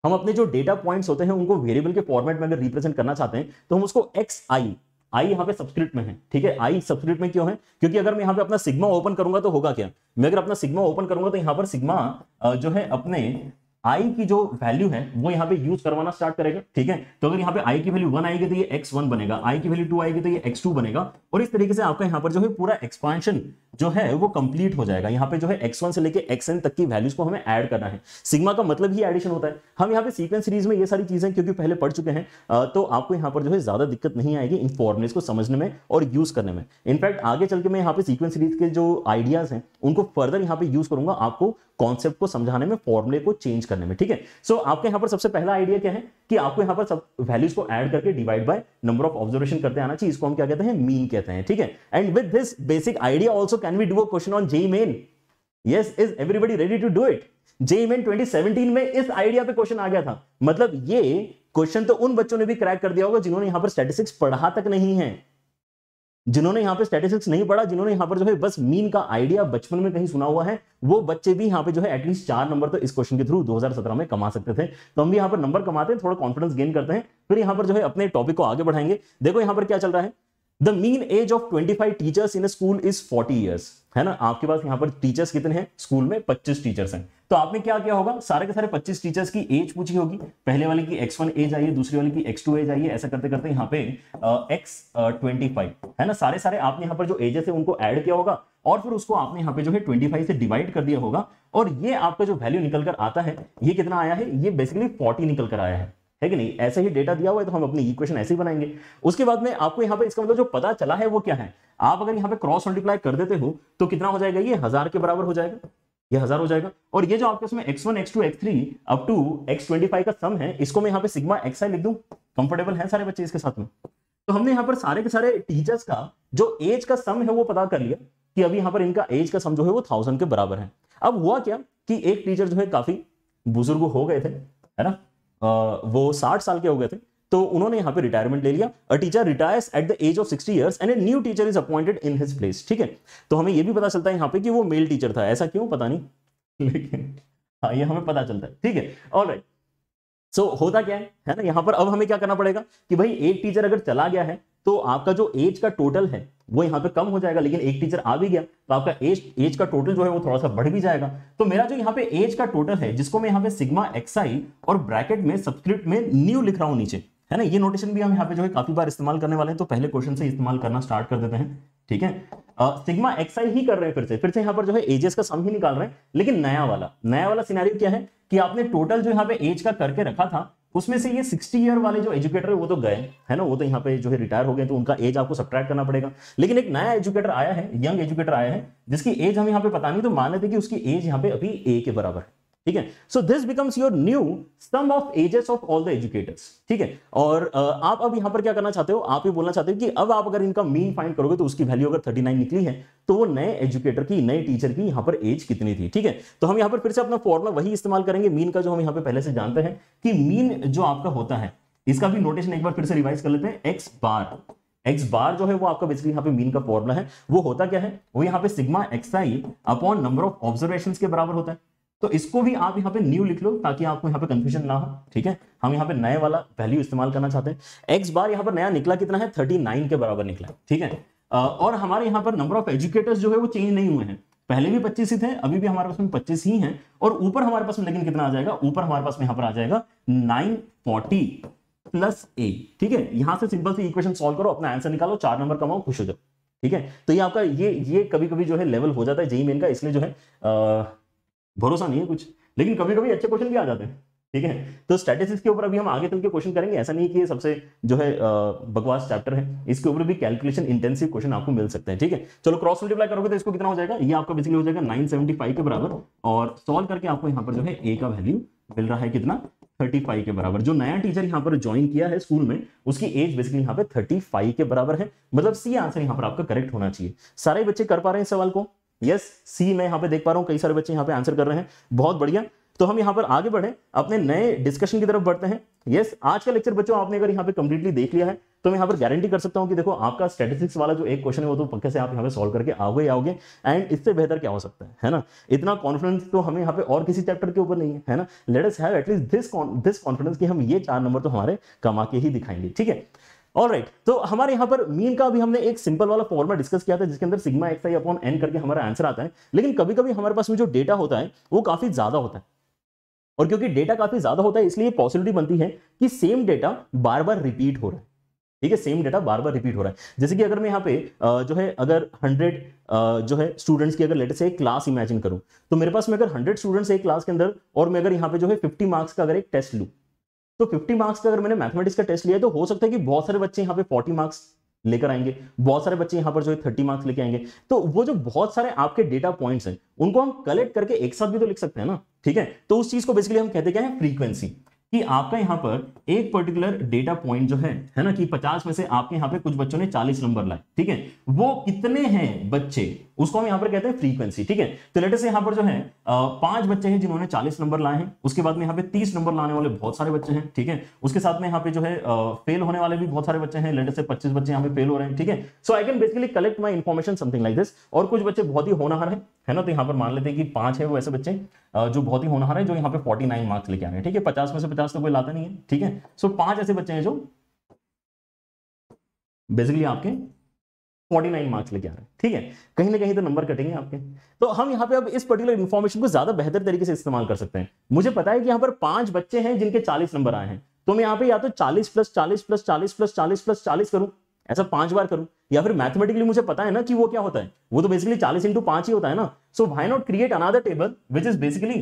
हम अपने जो डेटा पॉइंट्स होते हैं उनको वेरिएबल के फॉर्मेट में अगर रिप्रेजेंट करना चाहते हैं तो हम उसको एक्स आई आई यहाँ पे सब्सक्रिप्ट में है ठीक है आई सब्सक्रिप्ट में क्यों है क्योंकि अगर मैं यहाँ पे अपना सिग्मा ओपन करूंगा तो होगा क्या मैं अगर अपना सिग्मा ओपन करूंगा तो यहाँ पर सिग्मा जो है अपने आई की जो वैल्यू है वो यहाँ पे यूज करवाना स्टार्ट करेगा ठीक है तो अगर यहाँ पे आई की वैल्यू वन आएगी तो ये एक्स वन बनेगा आई की वैल्यू टू आएगी तो ये एक्स टू बनेगा और इस तरीके से आपका यहाँ पर जो है पूरा एक्सपांशन जो है वो कंप्लीट हो जाएगा यहाँ पे जो है एक्स वन से लेकर एक्स एन तक की वैल्यूज को हमें ऐड करना है सिग्मा का मतलब ही एडिशन होता है हम यहाँ पे सीक्वेंस सीरीज में ये सारी चीजें क्योंकि पहले पढ़ चुके हैं तो आपको यहाँ पर जो है ज्यादा दिक्कत नहीं आएगी इन फॉर्मुलेस को समझने में और यूज करने में इनफैक्ट आगे चल के मैं यहाँ पे सीक्वेंस सीरीज के जो आइडियाज हैं उनको फर्दर यहाँ पे यूज करूंगा आपको कॉन्सेप्ट को समझाने में फॉर्मुले को चेंज करने में ठीक है सो आपके यहां पर सबसे पहला आइडिया क्या है कि आपको यहां पर सब वैल्यूज को ऐड करके divide by number of observation करते आना चाहिए इसको हम क्या कहते हैं मीन कहते हैं ठीक है and with this basic idea also can we do a question on JEE Main yes is everybody ready to do it JEE Main 2017 में इस आइडिया पे क्वेश्चन आ गया था मतलब ये क्वेश्चन तो उन बच्चों ने भी क्रैक कर दिया होगा जिन्होंने यहां पर स्टैटिस्टिक्स पढ़ा तक नहीं है जिन्होंने यहाँ पे स्टेटिस्टिक्स नहीं पढ़ा जिन्होंने यहाँ पर जो है बस मीन का आइडिया बचपन में कहीं सुना हुआ है वो बच्चे भी यहाँ पे जो है एटलीस्ट चार नंबर तो इस क्वेश्चन के थ्रू 2017 में कमा सकते थे तो हम भी यहाँ पर नंबर कमाते हैं थोड़ा कॉन्फिडेंस गेन करते हैं फिर यहाँ पर जो है अपने टॉपिक को आगे बढ़ाएंगे देखो यहाँ पर क्या चल रहा है the mean age of twenty teachers in school is forty years है ना आपके पास यहाँ पर टीचर्स कितने हैं स्कूल में 25 टीचर्स हैं तो आपने क्या किया होगा सारे के सारे 25 टीचर्स की एज पूछी होगी पहले वाले की एक्स वन एज आई है दूसरी वाले की एक्स टू एज आई है ऐसा करते करते यहाँ पे एक्स ट्वेंटी फाइव है ना सारे सारे आपने यहाँ पर जो एजेस है उनको ऐड किया होगा और फिर उसको आपने यहाँ पे जो है फाइव से डिवाइड कर दिया होगा और ये आपका जो वैल्यू निकल कर आता है ये कितना आया है ये बेसिकली फोर्टी निकल कर आया है है कि नहीं ऐसे ही डेटा दिया हुआ है तो हम अपनी इक्वेशन ऐसे ही बनाएंगे उसके बाद में आपको यहाँ पे इसका मतलब जो पता चला है वो क्या है आप अगर यहाँ पे क्रॉस मल्टीप्लाई कर देते हो तो कितना हो जाएगा ये हजार के बराबर हो जाएगा ये हजार हो जाएगा और ये जो आपके उसमें x one x two x three up to x twenty five का सम है इसको मैं यहाँ पे सिग्मा एक्स आई लिख दूं कंफर्टेबल है सारे बच्चे इसके साथ में तो हमने यहाँ पर सारे के सारे टीचर्स का जो एज का सम है वो पता कर लिया कि अभी यहाँ पर इनका एज का सम जो है वो थाउजेंड के बराबर है अब हुआ क्या कि एक टीचर जो है काफी बुजुर्ग हो गए थे है ना वो साठ साल के हो गए थे तो उन्होंने यहाँ पे रिटायरमेंट ले लिया a teacher retires at the age of sixty years and a new teacher is appointed in his place ठीक है तो हमें ये भी पता चलता है यहाँ पे कि वो मेल टीचर था ऐसा क्यों पता नहीं लेकिन हाँ ये हमें पता चलता है ठीक है और राइट सो होता क्या है है ना यहाँ पर अब हमें क्या करना पड़ेगा कि भाई एक टीचर अगर चला गया है तो आपका जो एज का टोटल है वो यहाँ पे कम हो जाएगा लेकिन एक टीचर आ भी गया तो आपका एज एज का टोटल जो है वो थोड़ा सा बढ़ भी जाएगा तो मेरा जो यहाँ पे एज का टोटल है जिसको मैं यहाँ पे सिग्मा एक्साई और ब्रैकेट में सब्सक्रिप्ट में न्यू लिख रहा हूँ नीचे है ना ये नोटेशन भी हम यहाँ पे जो है काफी बार इस्तेमाल करने वाले हैं तो पहले क्वेश्चन से इस्तेमाल करना स्टार्ट कर देते हैं ठीक है सिग्मा uh, एक्साई ही कर रहे हैं फिर से फिर से यहाँ पर जो है एजेस का सम ही निकाल रहे हैं लेकिन नया वाला नया वाला सिनारियो क्या है कि आपने टोटल जो यहाँ पे एज का करके रखा था उसमें से ये 60 ईयर वाले जो एजुकेटर है वो तो गए है ना वो तो यहाँ पे जो है रिटायर हो गए तो उनका एज आपको सब्ट्रैक्ट करना पड़ेगा लेकिन एक नया एजुकेटर आया है यंग एजुकेटर आया है जिसकी एज हम यहाँ पे पता नहीं तो मान लेते कि उसकी एज यहाँ पे अभी ए के बराबर है ठीक है so this becomes your new sum of ages of all the educators ठीक है और uh, आप अब यहां पर क्या करना चाहते हो आप ये बोलना चाहते हो कि अब आप अगर इनका मीन फाइंड करोगे तो उसकी वैल्यू अगर 39 निकली है तो वो नए एजुकेटर की नए टीचर की यहां पर एज कितनी थी ठीक है तो हम यहां पर फिर से अपना फॉर्मुला वही इस्तेमाल करेंगे मीन का जो हम यहाँ पे पहले से जानते हैं कि मीन जो आपका होता है इसका भी नोटेशन एक बार फिर से रिवाइज कर लेते हैं एक्स बार एक्स बार जो है वो आपका बेसिकली यहाँ पे मीन का फॉर्मुला है वो होता क्या है वो यहाँ पे sigma x I upon number of observation के बराबर होता है तो इसको भी आप यहाँ पे न्यू लिख लो ताकि आपको यहाँ पे कंफ्यूजन ना हो ठीक है हम यहाँ पे नए वाला वैल्यू इस्तेमाल करना चाहते हैं एक्स बार यहाँ पर नया निकला कितना है थर्टी नाइन के बराबर निकला ठीक है और हमारे यहाँ पर नंबर ऑफ एजुकेटर्स जो है वो चेंज नहीं हुए हैं पहले भी पच्चीस ही थे अभी भी हमारे पास में पच्चीस ही है और ऊपर हमारे पास में लेकिन कितना आ जाएगा ऊपर हमारे पास में यहाँ पर आ जाएगा नाइन प्लस ए ठीक है यहां से सिंपल सी इक्वेशन सोल्व करो अपना आंसर निकालो चार नंबर कमाओ खुश हो जाओ ठीक है तो ये आपका ये ये कभी कभी जो है लेवल हो जाता है जेई मेन का इसलिए जो है आ, भरोसा नहीं है कुछ लेकिन कभी कभी अच्छे क्वेश्चन भी आ जाते हैं ठीक है तो स्टैटिस्टिक्स के ऊपर अभी हम आगे चल के क्वेश्चन करेंगे ऐसा नहीं कि ये सबसे जो है बकवास चैप्टर है इसके ऊपर भी कैलकुलेशन इंटेंसिव क्वेश्चन आपको मिल सकते हैं ठीक है चलो क्रॉस मल्टीप्लाई करोगे तो इसको कितना हो जाएगा ये आपका बेसिकली हो जाएगा नाइन के बराबर और सॉल्व करके आपको यहाँ पर जो है ए का वैल्यू मिल रहा है कितना 35 के बराबर जो नया टीचर यहाँ पर ज्वाइन किया है स्कूल में उसकी एज बेसिकली यहाँ पे 35 के बराबर है मतलब सी आंसर यहाँ पर आपका करेक्ट होना चाहिए सारे बच्चे कर पा रहे हैं इस सवाल को यस सी मैं यहाँ पे देख पा रहा हूँ कई सारे बच्चे यहाँ पे आंसर कर रहे हैं बहुत बढ़िया तो हम यहाँ पर आगे बढ़े अपने नए डिस्कशन की तरफ बढ़ते हैं यस yes, आज का लेक्चर बच्चों आपने अगर यहाँ पे कंप्लीटली देख लिया है तो मैं यहाँ पर गारंटी कर सकता हूँ कि देखो आपका स्टेटिस्टिक्स वाला जो एक क्वेश्चन है वो तो पक्के से आप यहाँ पे सॉल्व करके आओगे आओगे एंड इससे बेहतर क्या हो सकता है है ना इतना कॉन्फिडेंस तो हमें यहाँ पे और किसी चैप्टर के ऊपर नहीं है ना let us have at least this this confidence कि हम ये चार नंबर तो हमारे कमा के ही दिखाएंगे ठीक है ऑल राइट right, तो हमारे यहाँ पर मीन का भी हमने एक सिंपल वाला फॉर्मेट डिस्कस किया था जिसके अंदर सिग्मा एक्स आई अपॉन एन करके हमारा आंसर आता है लेकिन कभी कभी हमारे पास में जो डेटा होता है वो काफी ज्यादा होता है और क्योंकि डेटा काफी ज्यादा होता है इसलिए पॉसिबिलिटी बनती है कि सेम डेटा बार बार रिपीट हो रहा है ठीक है सेम डेटा बार बार रिपीट हो रहा है जैसे कि अगर मैं यहाँ पे जो है अगर हंड्रेड जो है स्टूडेंट्स की अगर लेटर से एक क्लास इमेजिन करूँ तो मेरे पास में अगर हंड्रेड स्टूडेंट्स एक क्लास के अंदर और मैं अगर यहाँ पे जो है फिफ्टी मार्क्स का अगर एक टेस्ट लूँ तो 50 मार्क्स का अगर मैंने मैथमेटिक्स का टेस्ट लिया तो हो सकता है कि बहुत सारे बच्चे यहाँ पे 40 मार्क्स लेकर आएंगे बहुत सारे बच्चे यहाँ पर जो है थर्टी मार्क्स लेके आएंगे तो वो जो बहुत सारे आपके डेटा पॉइंट्स हैं उनको हम कलेक्ट करके एक साथ भी तो लिख सकते हैं ना ठीक है तो उस चीज को बेसिकली हम कहते क्या है फ्रीक्वेंसी कि आपका यहाँ पर एक पर्टिकुलर डेटा पॉइंट जो है है ना कि 50 में से आपके यहाँ पे कुछ बच्चों ने 40 नंबर लाए ठीक है वो कितने हैं बच्चे उसको हम यहाँ पर कहते हैं फ्रीक्वेंसी ठीक है तो से यहाँ पर जो है पांच बच्चे हैं जिन्होंने 40 नंबर लाए हैं उसके बाद में यहाँ पे 30 नंबर लाने वाले बहुत सारे बच्चे हैं ठीक है उसके साथ में यहाँ पे जो है फेल होने वाले भी बहुत सारे बच्चे हैं लेटेस्ट से पच्चीस बच्चे यहाँ पे फेल हो रहे हैं ठीक है so I can basically collect my information something like this और कुछ बच्चे बहुत ही होनहार है है ना तो यहाँ पर मान लेते हैं कि पांच है वो ऐसे बच्चे जो बहुत ही होनहार है जो यहाँ पे फोर्टी मार्क्स लेके आ रहे हैं ठीक है पचास में से पचास दस का तो कोई लाता नहीं है ठीक है सो पांच ऐसे बच्चे हैं जो बेसिकली आपके 49 मार्क्स लेके आ रहे हैं ठीक है कहीं ना कहीं तो नंबर कटेंगे आपके तो हम यहाँ पे अब इस पर्टिकुलर इन्फॉर्मेशन को ज्यादा बेहतर तरीके से इस्तेमाल कर सकते हैं मुझे पता है कि यहाँ पर पांच बच्चे हैं जिनके 40 नंबर आए हैं तो मैं यहाँ पे या तो 40 प्लस 40 प्लस 40 प्लस 40 प्लस 40 करूं ऐसा पांच बार करूं या फिर मैथमेटिकली मुझे पता है ना कि वो क्या होता है वो तो बेसिकली चालीस इंटू पांच ही होता है ना so why not create another table which is basically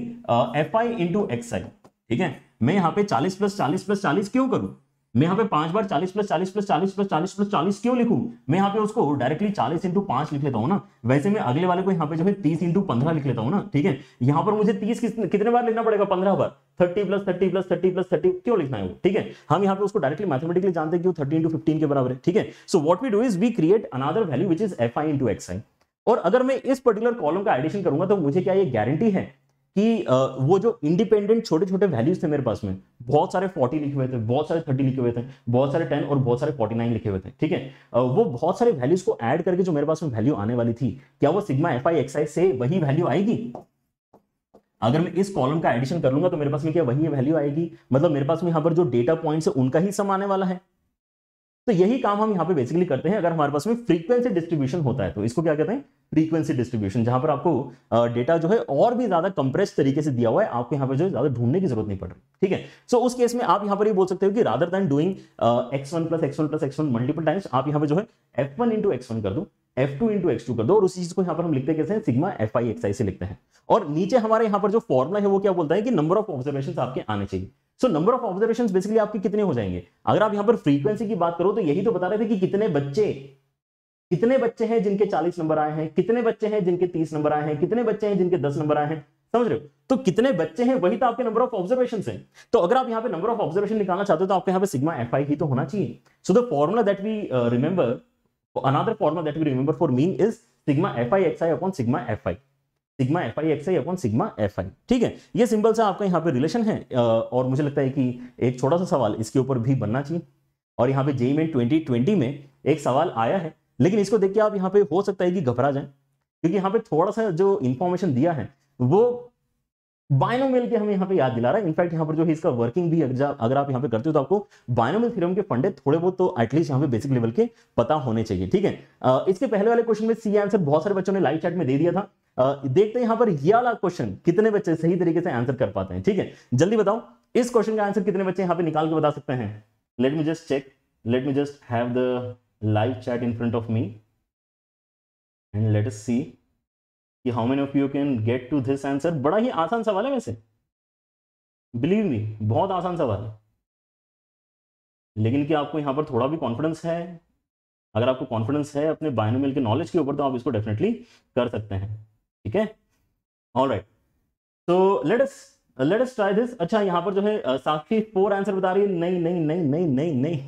f i into x i ठीक है मैं यहाँ पे 40 प्लस 40 प्लस 40 क्यों करूं मैं यहाँ पे पांच बार 40 प्लस 40 प्लस 40 प्लस 40 प्लस 40 क्यों लिखूं मैं यहाँ पे उसको डायरेक्टली 40 इंटू पांच लिख लेता हूँ ना वैसे मैं अगले वाले को यहाँ पे जो है 30 इंटू पंद्रह लिख लेता हूँ ना ठीक है यहाँ पर मुझे 30 कितने बार लिखना पड़ेगा पंद्रह बार thirty plus thirty plus thirty plus thirty क्यों लिखना है वो ठीक है हम यहाँ पे उसको डायरेक्टली मैथमेटिकली जानते हैं कि थर्टी इंटू फिफ्टीन के बराबर है ठीक है so what we do is we create another value which is f i into x i और अगर मैं इस पर्टिकुलर कॉलम का एडिशन करूंगा तो मुझे क्या ये गारंटी है कि वो जो इंडिपेंडेंट छोटे छोटे वैल्यूज थे मेरे पास में बहुत सारे फोर्टी लिखे हुए थे बहुत सारे थर्टी लिखे हुए थे बहुत सारे टेन और बहुत सारे फोर्टी नाइन लिखे हुए थे ठीक है वो बहुत सारे वैल्यूज को ऐड करके जो मेरे पास में वैल्यू आने वाली थी क्या वो सिग्मा एफ आई आई से वही वैल्यू आएगी अगर मैं इस कॉलम का एडिशन कर लूंगा तो मेरे पास में क्या वही वैल्यू आएगी मतलब मेरे पास में यहाँ पर जो डेटा पॉइंट्स है उनका ही सम आने वाला है तो यही काम हम यहाँ पे बेसिकली करते हैं अगर हमारे पास में फ्रीक्वेंसी डिस्ट्रीब्यूशन होता है तो इसको क्या कहते हैं फ्रीक्वेंसी डिस्ट्रीब्यूशन जहां पर आपको डेटा जो है और भी ज्यादा कंप्रेस तरीके से दिया हुआ है आपको यहाँ पर जो है ज्यादा ढूंढने की जरूरत नहीं पड़ रही ठीक है सो so, उस केस में आप यहाँ पर ये बोल सकते हो कि rather than doing x one plus x one plus x one multiple times आप यहाँ पर जो है f one into x one कर दो f two into x two कर दो और उसी चीज को यहाँ पर हम लिखते कैसे हैं sigma F I x i से लिखते हैं और नीचे हमारे यहाँ पर जो फॉर्मुला है वो क्या बोलता है कि नंबर ऑफ ऑब्जर्वेशन आपके आने चाहिए so number of observation basically आपके कितने हो जाएंगे अगर आप यहाँ पर फ्रीक्वेंसी की बात करो तो यही तो बता रहे थे कि कितने बच्चे कितने बच्चे हैं जिनके 40 नंबर आए हैं कितने बच्चे हैं जिनके 30 नंबर आए हैं कितने बच्चे हैं जिनके 10 नंबर आए हैं समझ रहे हो तो कितने बच्चे हैं वही तो आपके नंबर ऑफ ऑब्जर्वेशन हैं तो अगर आप यहाँ पे नंबर ऑफ ऑब्जर्वेशन निकालना चाहते हो तो आपके यहाँ पे सिग्मा एफ ही तो होना चाहिए so the formula that we remember So another formula that we remember for mean is sigma fi xi upon sigma fi. Sigma F I x I upon sigma F I ठीक है ये simple सा आपका यहाँ पे relation है और मुझे लगता है कि एक छोटा सा सवाल इसके ऊपर भी बनना चाहिए और यहाँ पे जेई मेन ट्वेंटी ट्वेंटी में एक सवाल आया है लेकिन इसको देख के आप यहाँ पे हो सकता है कि घबरा जाए क्योंकि यहाँ पे थोड़ा सा जो इन्फॉर्मेशन दिया है वो बायनोमेल के हमें यहाँ पे याद दिला रहा है इनफैक्ट यहाँ पर जो है इसका वर्किंग भी अगर आप यहाँ पे करते हो तो आपको बायनोमेल थ्योरम के फंडे थोड़े बहुत तो एटलीस्ट यहाँ पे बेसिक लेवल के पता होने चाहिए ठीक है इसके पहले वाले क्वेश्चन में सी आंसर बहुत सारे बच्चों ने लाइव चैट में दे दिया था देखते हैं यहाँ पर ये वाला क्वेश्चन कितने बच्चे सही तरीके से आंसर कर पाते हैं ठीक है जल्दी बताओ इस क्वेश्चन का आंसर कितने बच्चे यहाँ पे निकाल के बता सकते हैं let me just check let me just have the live chat in front of me and let us see कि how many of you can get to this answer बड़ा ही आसान सवाल है वैसे बिलीव मी बहुत आसान सवाल है लेकिन क्या आपको यहाँ पर थोड़ा भी कॉन्फिडेंस है अगर आपको कॉन्फिडेंस है अपने बायनोमियल के नॉलेज के ऊपर तो आप इसको डेफिनेटली कर सकते हैं ठीक है ऑल राइट तो लेटस लेटस ट्राई दिस अच्छा यहाँ पर जो है साक्षी फोर आंसर बता रही है नहीं नहीं नहीं नहीं नहीं नहीं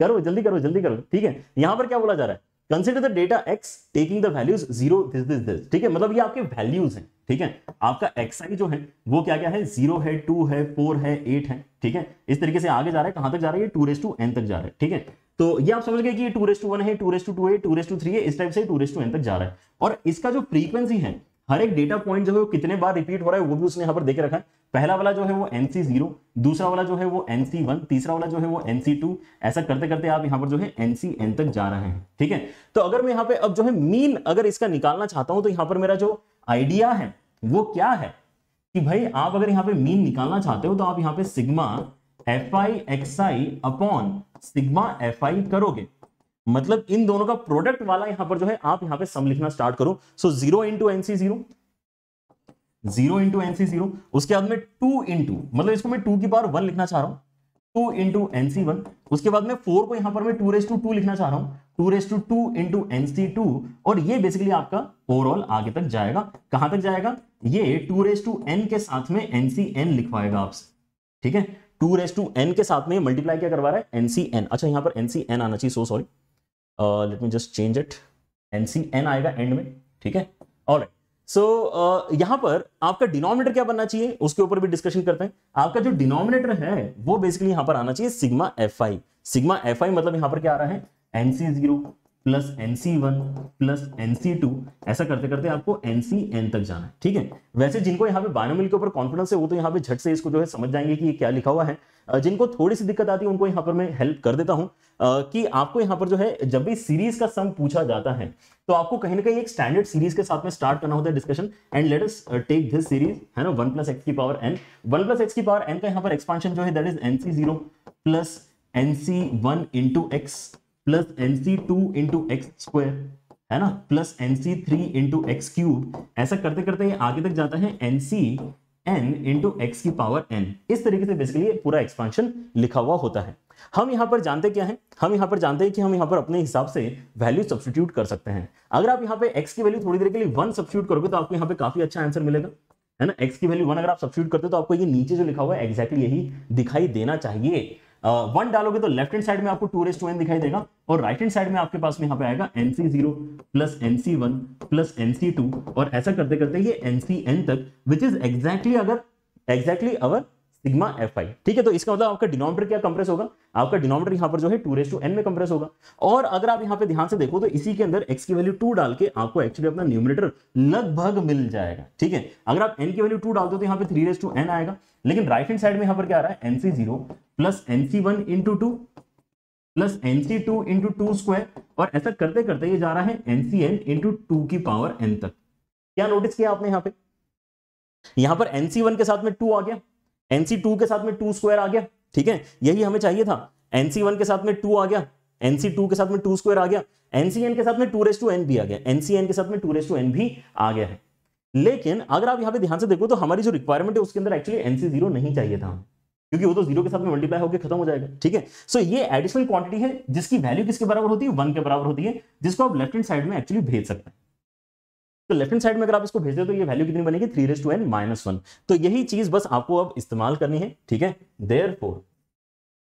करो जल्दी करो जल्दी करो ठीक है यहाँ पर क्या बोला जा रहा है consider the data x taking the values zero ठीक है मतलब ये आपके वैल्यूज हैं ठीक है आपका एक्स आई जो है वो क्या क्या है जीरो है टू है फोर है एट है ठीक है इस तरीके से आगे जा रहा है कहां तक जा रहा है टू रेस टू एन तक जा रहा है ठीक है तो ये आप समझ गए कि ये टू रेस टू वन है टू रेस टू टू है टू रेस टू थ्री है इस टाइप से टू रेस टू एन तक जा रहा है और इसका जो फ्रीक्वेंसी है हर एक डेटा पॉइंट जो है वो कितने बार रिपीट हो रहा है वो भी उसने यहाँ पर देख रखा है पहला वाला जो है वो एन सी जीरो दूसरा वाला जो है वो एन सी वन तीसरा वाला जो है वो एन सी टू ऐसा करते करते आप यहाँ पर जो है एन सी एन तक जा रहे हैं ठीक है तो अगर मैं यहाँ पे अब जो है मीन अगर इसका निकालना चाहता हूं तो यहाँ पर मेरा जो आइडिया है वो क्या है कि भाई आप अगर यहाँ पे मीन निकालना चाहते हो तो आप यहाँ पे sigma F I x I upon sigma F i करोगे मतलब इन दोनों का प्रोडक्ट वाला यहां पर जो है आप यहां पे सम लिखना स्टार्ट करो so zero into n C zero zero into n C zero उसके बाद में टू इंटू मतलब इसको मैं टू की पावर वन लिखना चाह रहा हूं टू इंटू एनसी वन उसके बाद में फोर को यहां पर मैं टू रेस टू टू लिखना चाह रहा हूं two raise to two into n C two और ये बेसिकली आपका ओवरऑल आगे तक जाएगा कहां तक जाएगा ये टू रेस टू एन के साथ में एनसी एन लिखवाएगा आपसे ठीक है टू रेस टू एन के साथ में मल्टीप्लाई क्या करवा रहा है एनसी एन अच्छा यहां पर एनसी एन आना चाहिए so sorry let me just change it n C n आएगा एंड में ठीक है और राइट सो so, uh, पर आपका डिनोमिनेटर क्या बनना चाहिए उसके ऊपर भी डिस्कशन करते हैं आपका जो डिनोमिनेटर है वो बेसिकली यहां पर आना चाहिए sigma F i sigma F I मतलब यहां पर क्या आ रहा है n C zero plus n C one plus n C two ऐसा करते करते आपको एन सी एन तक जाना है ठीक है वैसे जिनको यहाँ पे बायोमिल के ऊपर कॉन्फिडेंस है वो तो यहाँ पे झट से इसको जो है समझ जाएंगे कि ये क्या लिखा हुआ है जिनको थोड़ी सी दिक्कत आती है उनको यहाँ पर मैं हेल्प कर देता हूँ कि आपको यहाँ पर जो है जब भी सीरीज का सम पूछा जाता है तो आपको कहीं ना कहीं एक स्टैंडर्ड सीरीज के साथ में स्टार्ट करना होता है discussion and let us take this series है ना वन प्लस एक्स की power n one plus x की पावर एन का यहाँ पर एक्सपांशन जो है that is n C zero plus n C one into x plus n C two into x square है ना plus n C three into x cube ऐसा करते करते ये आगे तक जाता है n C n into x की पावर एन इस तरीके से बेसिकली पूरा एक्सपांशन लिखा हुआ होता है हम यहां पर जानते क्या है हम यहां पर जानते हैं कि हम यहां पर अपने हिसाब से वैल्यू सब्सटीट्यूट कर सकते हैं अगर आप यहां पे x की वैल्यू थोड़ी देर के लिए वन सब्सिट्यूट करोगे तो आपको यहां पे काफी अच्छा आंसर मिलेगा है ना x की वैल्यू वन अगर आप सब्सिट्यूट करते हो तो आपको ये नीचे जो लिखा हुआ है एक्जैक्टली यही दिखाई देना चाहिए वन डालोगे तो लेफ्ट हैंड साइड में आपको टू रेस टू एन दिखाई देगा और राइट हैंड साइड में आपके पास में यहाँ पे आएगा n C zero plus n C one plus n C two और ऐसा करते करते ये एन सी एन तक विच इज एक्जैक्टली अगर exactly our sigma F I ठीक है तो इसका मतलब आपका डिनोमीटर क्या कंप्रेस होगा आपका डिनोमीटर यहाँ पर जो है टू रेस टू एन में कंप्रेस होगा और अगर आप यहाँ पे ध्यान से देखो तो इसी के अंदर एक्स की वैल्यू टू डाल के आपको एक्चुअली अपना न्यूमिनेटर लगभग मिल जाएगा ठीक है अगर आप एन की वैल्यू टू डालते हो तो यहाँ पे थ्री रेस टू एन आएगा लेकिन राइट हैंड साइड में यहाँ पर क्या आ रहा है n C zero plus n C one into two plus n C two into two square और ऐसा करते करते ये जा रहा है n C n into two की पावर एन तक क्या नोटिस किया आपने यहां पे यहां पर एन सी वन के साथ में टू आ गया एन सी टू के साथ में टू स्क्वायर आ गया ठीक है यही हमें चाहिए था एन सी वन के साथ में टू आ गया एन सी टू के साथ में टू स्क्वायर आ गया एन सी एन के साथ में टू रेस टू एन भी आ गया एन सी एन के साथ में टू रेस टू एन भी आ गया है लेकिन अगर आप यहां पे ध्यान से देखो तो हमारी जो रिक्वायरमेंट है उसके अंदर एक्चुअली एनसी जीरो नहीं चाहिए था हमें क्योंकि वो तो जीरो के साथ में मल्टीप्लाई होकर खत्म हो जाएगा ठीक है सो ये एडिशनल क्वांटिटी है जिसकी वैल्यू किसके बराबर होती है वन के बराबर होती है जिसको आप लेफ्ट हैंड साइड में एक्चुअली भेज सकते हैं तो लेफ्ट हैंड साइड में अगर आप इसको भेज दे तो ये वैल्यू कितनी बनेगी three raise to n minus one तो यही चीज बस आपको अब इस्तेमाल करनी है ठीक है देयर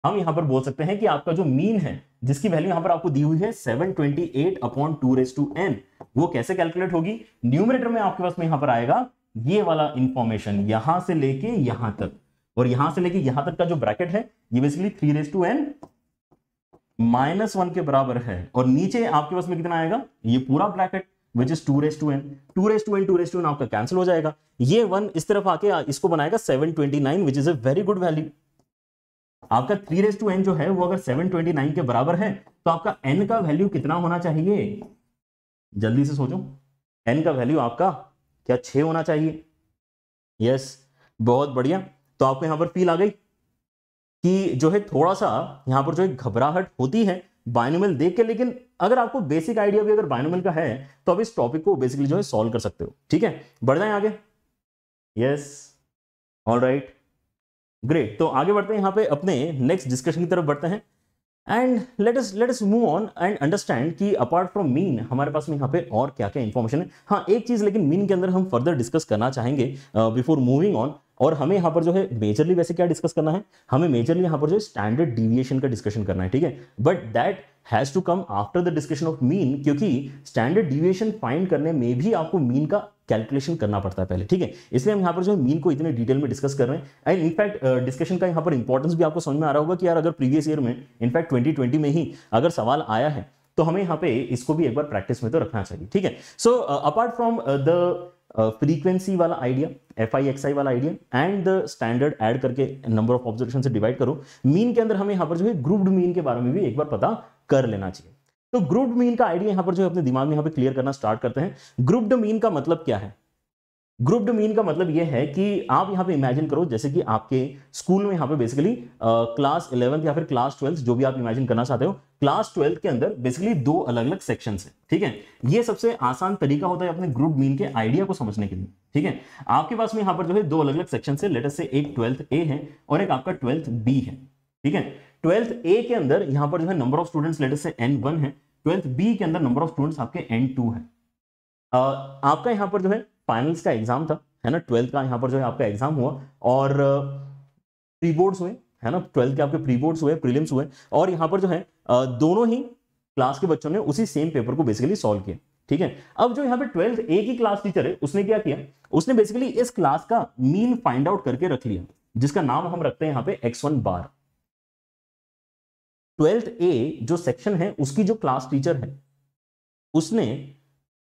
हम यहां पर बोल सकते हैं कि आपका जो मीन है जिसकी वैल्यू यहां पर आपको दी हुई है seven twenty eight upon two raise to n वो कैसे कैलकुलेट होगी न्यूमिनेटर में आपके पास में यहां पर आएगा ये वाला इंफॉर्मेशन यहां से लेके यहां तक और यहां से लेके यहां तक का जो ब्रैकेट है ये basically three raise to n minus one के बराबर है और नीचे आपके पास में कितना आएगा ये पूरा bracket which is two raise to n two raise to n two raise to n आपका कैंसिल हो जाएगा ये वन इस तरफ आके इसको बनाएगा seven twenty nine which is a very good value आपका थ्री रेस टू एन जो है वो अगर सेवन ट्वेंटी नाइन के बराबर है तो आपका एन का वैल्यू कितना होना चाहिए जल्दी से सोचो एन का वैल्यू आपका क्या छ होना चाहिए यस yes, बहुत बढ़िया तो आपको यहां पर फील आ गई कि जो है थोड़ा सा यहां पर जो है घबराहट होती है बायनोमल देख के लेकिन अगर आपको बेसिक आइडिया भी अगर बायनोमल का है तो आप इस टॉपिक को बेसिकली जो है सॉल्व कर सकते हो ठीक है बढ़ जाए आगे यस ऑल राइट ग्रेट तो आगे बढ़ते हैं यहां पे अपने नेक्स्ट डिस्कशन की तरफ बढ़ते हैं and let us let us move on and understand कि अपार्ट फ्रॉम मीन हमारे पास में यहाँ पे और क्या क्या इन्फॉर्मेशन है हाँ एक चीज़ लेकिन मीन के अंदर हम फर्दर डिस्कस करना चाहेंगे बिफोर मूविंग ऑन और हमें यहाँ पर जो है मेजरली वैसे क्या डिस्कस करना है हमें मेजरली यहाँ पर जो स्टैंडर्ड डिविएशन का डिस्कशन करना है ठीक है but that has to come after the discussion of mean क्योंकि स्टैंडर्ड डिविएशन फाइंड करने में भी आपको मीन का कैलकुलेशन करना पड़ता है पहले ठीक है इसलिए हम यहाँ पर जो मीन को इतने डिटेल में डिस्कस कर रहे हैं एंड इनफैक्ट डिस्कशन का यहाँ पर इंपॉर्टेंस भी आपको समझ में आ रहा होगा कि यार अगर प्रीवियस ईयर में इनफैक्ट ट्वेंटी में ही अगर सवाल आया है तो हमें यहाँ पे इसको भी एक बार प्रैक्टिस में तो रखना चाहिए ठीक है so apart from the frequency वाला idea f I x i वाला idea and the standard add करके नंबर ऑफ ऑब्जर्वेशन से डिवाइड करो मीन के अंदर हमें यहाँ पर जो है ग्रुप्ड मीन के बारे में भी एक बार पता कर लेना चाहिए तो ग्रुप्ड मीन का आइडिया यहाँ पर जो है अपने दिमाग में यहाँ पे क्लियर करना स्टार्ट करते हैं ग्रुप्ड मीन का मतलब क्या है ग्रुप्ड मीन का मतलब यह है कि आप यहाँ पे इमेजिन करो जैसे कि आपके स्कूल में यहाँ पे बेसिकली क्लास इलेवंथ या फिर क्लास ट्वेल्थ जो भी आप इमेजिन करना चाहते हो क्लास ट्वेल्थ के अंदर बेसिकली दो अलग अलग सेक्शन है ठीक है ये सबसे आसान तरीका होता है अपने ग्रुप मीन के आइडिया को समझने के लिए ठीक है आपके पास में यहाँ पर जो है दो अलग अलग सेक्शन है लेटर से एक ट्वेल्थ ए है और एक आपका ट्वेल्थ बी है ठीक है ट्वेल्थ ए के अंदर यहाँ पर जो है नंबर ऑफ स्टूडेंट्स लेटर से एन वन है ट्वेल्थ बी के अंदर नंबर ऑफ स्टूडेंट्स आपके एन टू है आपका यहाँ पर जो है फाइनल्स का एग्जाम था है ना ट्वेल्थ का यहाँ पर जो है आपका एग्जाम हुआ और प्री बोर्ड्स हुए है ना ट्वेल्थ के आपके प्री बोर्ड्स हुए प्रीलिम्स हुए और यहाँ पर जो है दोनों ही क्लास के बच्चों ने उसी सेम पेपर को बेसिकली सॉल्व किया ठीक है अब जो यहाँ पे ट्वेल्थ एक ही क्लास टीचर है उसने क्या किया उसने बेसिकली इस क्लास का मीन फाइंड आउट करके रख लिया जिसका नाम हम रखते हैं यहाँ पे x one bar twelfth A जो सेक्शन है उसकी जो क्लास टीचर है उसने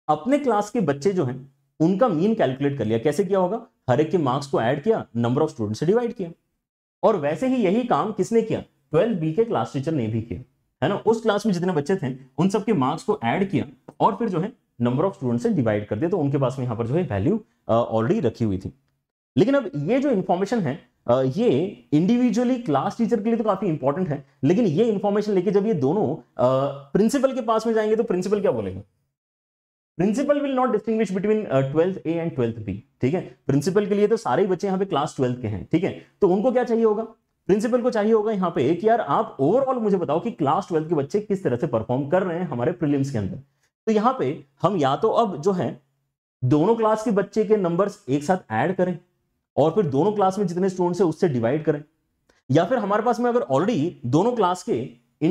अपने क्लास के बच्चे जो हैं उनका मीन कैलकुलेट कर लिया कैसे किया होगा हर एक के मार्क्स को ऐड किया नंबर ऑफ स्टूडेंट से डिवाइड किया और वैसे ही यही काम किसने किया ट्वेल्व बी के क्लास टीचर ने भी किया है ना उस क्लास में जितने बच्चे थे उन सबके मार्क्स को ऐड किया और फिर जो है नंबर ऑफ स्टूडेंट से डिवाइड कर दिया तो उनके पास में यहाँ पर जो है वैल्यू ऑलरेडी रखी हुई थी लेकिन अब ये जो इन्फॉर्मेशन है ये इंडिविजुअली क्लास टीचर के लिए तो काफी इंपॉर्टेंट है लेकिन ये इन्फॉर्मेशन लेके जब ये दोनों प्रिंसिपल के पास में जाएंगे तो प्रिंसिपल क्या बोलेगा principal will not distinguish between twelfth A and twelfth B ठीक है प्रिंसिपल के लिए तो सारे बच्चे यहाँ पे क्लास ट्वेल्थ के हैं ठीक है तो उनको क्या चाहिए होगा प्रिंसिपल को चाहिए होगा यहाँ पे कि यार आप ओवरऑल मुझे बताओ कि क्लास ट्वेल्थ के बच्चे किस तरह से परफॉर्म कर रहे हैं हमारे प्रिलिम्स के अंदर तो यहाँ पे हम या तो अब जो है दोनों क्लास के बच्चे के नंबर एक साथ एड करें और फिर दोनों क्लास में जितने स्टूडेंट्स है उससे डिवाइड करें या फिर हमारे पास में अगर ऑलरेडी दोनों क्लास के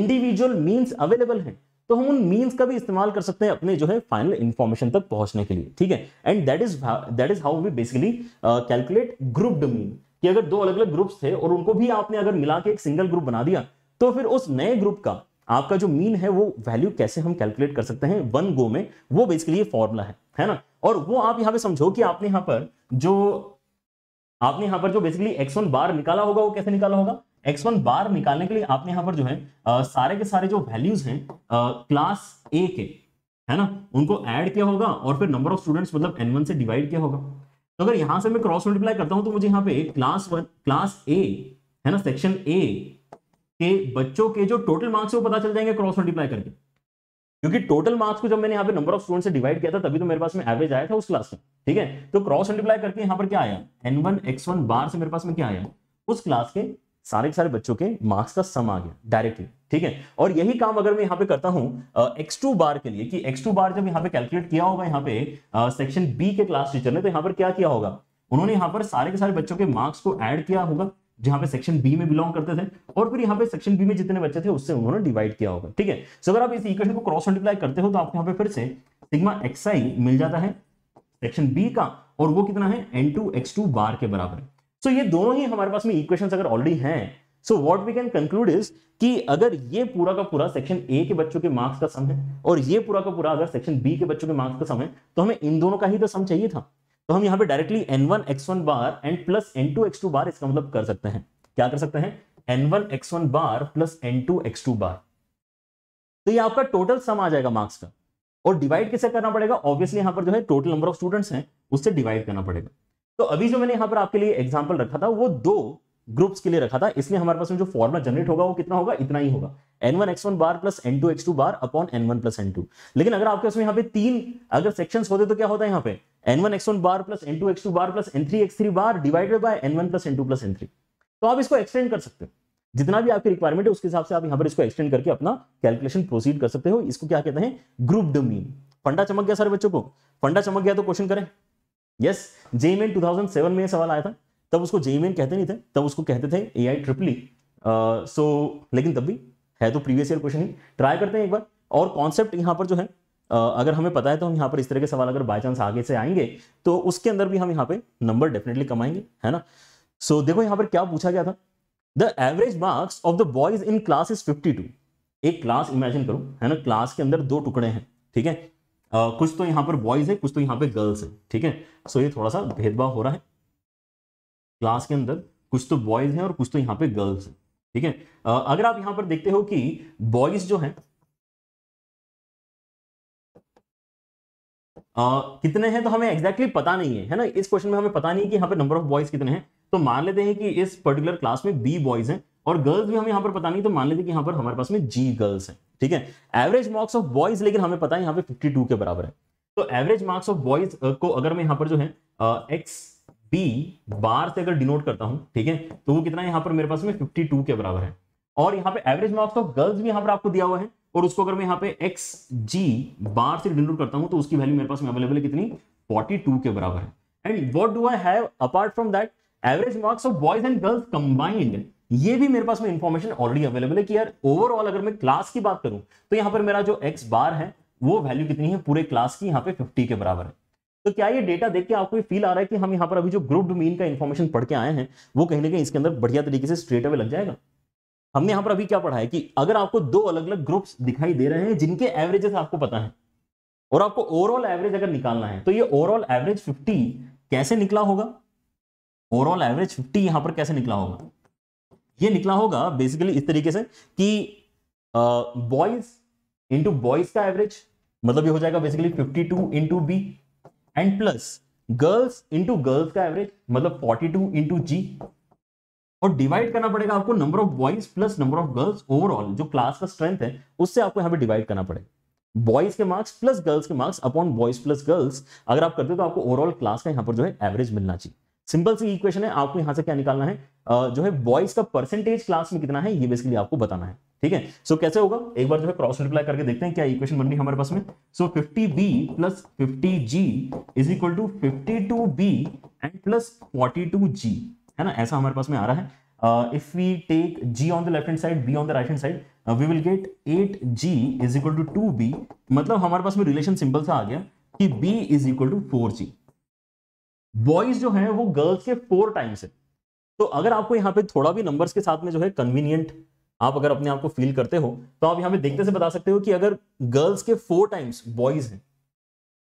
इंडिविजुअल मीन्स अवेलेबल हैं तो हम उन मीन्स का भी इस्तेमाल कर सकते हैं अपने जो है फाइनल इन्फॉर्मेशन तक पहुंचने के लिए ठीक है and that is that is how we basically calculate grouped mean कि अगर दो अलग अलग ग्रुप्स थे और उनको भी आपने अगर मिला के एक सिंगल ग्रुप बना दिया तो फिर उस नए ग्रुप का आपका जो मीन है वो वैल्यू कैसे हम कैलकुलेट कर सकते हैं वन गो में वो बेसिकली ये फॉर्मूला है है ना और वो आप यहाँ पे समझो कि आपने यहाँ पर जो आपने यहाँ पर जो बेसिकली एक्स वन बार निकाला होगा वो कैसे निकाला होगा x1 बार निकालने के लिए आपने यहाँ पर जो है आ, सारे के सारे जो वैल्यूज हैं क्लास ए के है ना उनको ऐड किया होगा और फिर नंबर ऑफ स्टूडेंट्स मतलब एन वन से डिवाइड किया होगा तो अगर यहां से मैं क्रॉस मल्टीप्लाई करता हूं तो मुझे यहाँ पे क्लास वन क्लास ए है ना सेक्शन ए के बच्चों के जो टोटल मार्क्स वो पता चल जाएंगे क्रॉस मल्टीप्लाई करके क्योंकि टोटल मार्क्स को जब मैंने यहाँ पे नंबर ऑफ स्टूडेंट से डिवाइड किया था तभी तो मेरे पास में एवरेज आया था उस क्लास का ठीक है तो क्रॉस मल्टीप्लाई करके यहाँ पर क्या आया n one x one bar से मेरे पास में क्या आया उस क्लास के सारे के सारे बच्चों के मार्क्स का सम आ गया डायरेक्टली ठीक है और यही काम अगर मैं यहाँ पे करता हूँ एक्स टू बार के लिए कि एक्स टू बार जब यहाँ पे कैलकुलेट किया होगा यहाँ पे सेक्शन बी के क्लास टीचर ने तो यहाँ पर क्या किया होगा उन्होंने यहाँ पर सारे के सारे बच्चों के मार्क्स को एड किया होगा जहां पे सेक्शन बी में बिलोंग करते थे और फिर यहाँ पे सेक्शन बी में जितने बच्चे थे उससे उन्होंने डिवाइड किया होगा ठीक है सो अगर आप इस इक्वेशन को क्रॉस मल्टीप्लाई करते हो तो आपको यहाँ पे फिर से सिग्मा एक्स मिल जाता है सेक्शन बी का और वो कितना है n two x two bar के बराबर है सो so, ये दोनों ही हमारे पास में इक्वेशन अगर ऑलरेडी हैं so what we can conclude is कि अगर ये पूरा का पूरा सेक्शन ए के बच्चों के मार्क्स का सम है और ये पूरा का पूरा अगर सेक्शन बी के बच्चों के मार्क्स का सम है तो हमें इन दोनों का ही तो सम चाहिए था तो हम यहाँ पे directly n one x one bar and plus n two x two bar इसका मतलब कर सकते हैं क्या कर सकते हैं n one x one bar plus n two x two bar तो ये आपका टोटल सम आ जाएगा मार्क्स का और डिवाइड कैसे करना पड़ेगा ऑब्वियसली यहाँ पर जो है टोटल नंबर ऑफ स्टूडेंट्स हैं उससे डिवाइड करना पड़ेगा तो अभी जो मैंने यहां पर आपके लिए एग्जाम्पल रखा था वो दो ग्रुप्स के लिए रखा था इसलिए हमारे पास में जो फॉर्मुला जनरेट होगा वो कितना होगा इतना ही होगा n one x one bar plus n two x two bar upon n one plus n two लेकिन अगर आपके उसमें यहाँ पे तीन अगर सेक्शंस होते तो क्या होता है यहाँ पे n one x one bar plus n two x two bar plus n three x three bar divided by n one plus n two plus n three तो आप इसको एक्सटेंड कर सकते हो जितना भी आपकी रिक्वायरमेंट है उसके हिसाब से आप यहाँ पर इसको एक्सटेंड करके अपना कैलकुलेशन प्रोसीड कर सकते हो इसको क्या कहते हैं ग्रुप मीन फंडा चमक गया सारे बच्चों को फंडा चमक गया तो क्वेश्चन करें यस जे मेन में सवाल आया था तब उसको जे कहते नहीं थे तब उसको कहते थे ए आई ट्रिपली सो लेकिन तब भी है तो प्रीवियस ईयर क्वेश्चन ही ट्राई करते हैं एक बार और कॉन्सेप्ट यहाँ पर जो है Uh, अगर हमें पता है तो हम यहाँ पर इस तरह के सवाल अगर बाय चांस आगे से आएंगे तो उसके अंदर भी हम यहाँ पे नंबर डेफिनेटली कमाएंगे है ना सो so, देखो यहाँ पर क्या पूछा गया था the average marks of the boys in class is fifty two एक क्लास इमेजिन करो है ना क्लास के अंदर दो टुकड़े हैं ठीक है कुछ तो यहाँ पर बॉयज है कुछ तो यहाँ पे गर्ल्स है ठीक है सो ये थोड़ा सा भेदभाव हो रहा है क्लास के अंदर कुछ तो बॉयज है और कुछ तो यहाँ पे गर्ल्स है ठीक है अगर आप यहाँ पर देखते हो कि बॉयज जो है Uh, कितने हैं तो हमें एग्जैक्टली exactly पता नहीं है है ना इस क्वेश्चन में हमें पता नहीं है कि यहाँ पे नंबर ऑफ बॉयज कितने हैं तो मान लेते हैं कि इस पर्टिकुलर क्लास में बी बॉयज हैं और गर्ल्स भी हमें यहाँ पर पता नहीं तो मान लेते हैं कि यहाँ पर हमारे पास में जी गर्ल्स हैं ठीक है एवरेज मार्क्स ऑफ बॉयज लेकिन हमें पता है यहाँ पे 52 के बराबर है तो एवरेज मार्क्स ऑफ बॉयज को अगर मैं यहाँ पर जो है एक्स बी बार से अगर डिनोट करता हूँ ठीक है तो वो कितना यहाँ पर मेरे पास में फिफ्टी के बराबर है और यहाँ पे एवरेज मार्क्स ऑफ गर्ल्स भी यहाँ पर आपको दिया हुआ है और उसको अगर मैं यहाँ पे एक्स जी बार से डिनोट करता हूँ तो उसकी वैल्यू मेरे पास में अवेलेबल है कितनी 42 के बराबर है and what do I have apart from that average marks of boys and girls combined ये भी मेरे पास में इंफॉर्मेशन ऑलरेडी अवेलेबल है कि यार ओवरऑल अगर मैं क्लास की बात करूं तो यहां पर मेरा जो एक्स बार है वो वैल्यू कितनी है पूरे क्लास की यहाँ पे 50 के बराबर है तो क्या ये डेटा देख के आपको ये फील आ रहा है कि हम यहाँ पर अभी जो ग्रुप मीन का इन्फॉर्मेशन पढ़ के आए हैं वो कहीं ना कहीं इसके अंदर बढ़िया तरीके से स्ट्रेट अवे लग जाएगा हमने यहाँ पर अभी क्या पढ़ा है कि अगर आपको दो अलग अलग ग्रुप्स दिखाई दे रहे हैं जिनके एवरेजेस आपको पता है और आपको ओवरऑल एवरेज अगर निकालना है तो ये ओवरऑल एवरेज 50 कैसे निकला होगा ओवरऑल एवरेज 50 यहाँ पर कैसे निकला होगा ये निकला होगा बेसिकली इस तरीके से कि बॉयज इंटू बॉयज का एवरेज मतलब ये हो जाएगा basically 52 two into B and plus girls into girls का एवरेज मतलब 42 टू इंटू जी और डिवाइड करना पड़ेगा आपको number of boys plus number of girls overall जो क्लास का स्ट्रेंथ है उससे आपको यहाँ पे डिवाइड करना पड़ेगा बॉयज के मार्क्स प्लस गर्ल्स के marks upon boys plus girls अगर आप करते हो तो आपको ओवरऑल क्लास का यहाँ पर जो है एवरेज मिलना चाहिए सिंपल सी इक्वेशन है आपको यहां से क्या निकालना है जो है बॉयज का परसेंटेज क्लास में कितना है ये बेसिकली आपको बताना है ठीक है सो so, कैसे होगा एक बार जो है क्रॉस मल्टीप्लाई करके देखते हैं क्या इक्वेशन बन रही हमारे पास में so fifty B plus fifty G is equal to fifty two B and plus forty two G है ना ऐसा हमारे पास में आ रहा है if we take G on the left hand side B on the right hand side we will get eight G is equal to two B मतलब हमारे पास में रिलेशन सिंपल सा आ गया कि B is equal to four G boys जो है वो गर्ल्स के फोर टाइम्स है तो अगर आपको यहाँ पे थोड़ा भी नंबर्स के साथ में जो है कन्वीनियंट आप अगर अपने आप को फील करते हो तो आप यहाँ पे देखते से बता सकते हो कि अगर गर्ल्स के फोर टाइम्स बॉयज हैं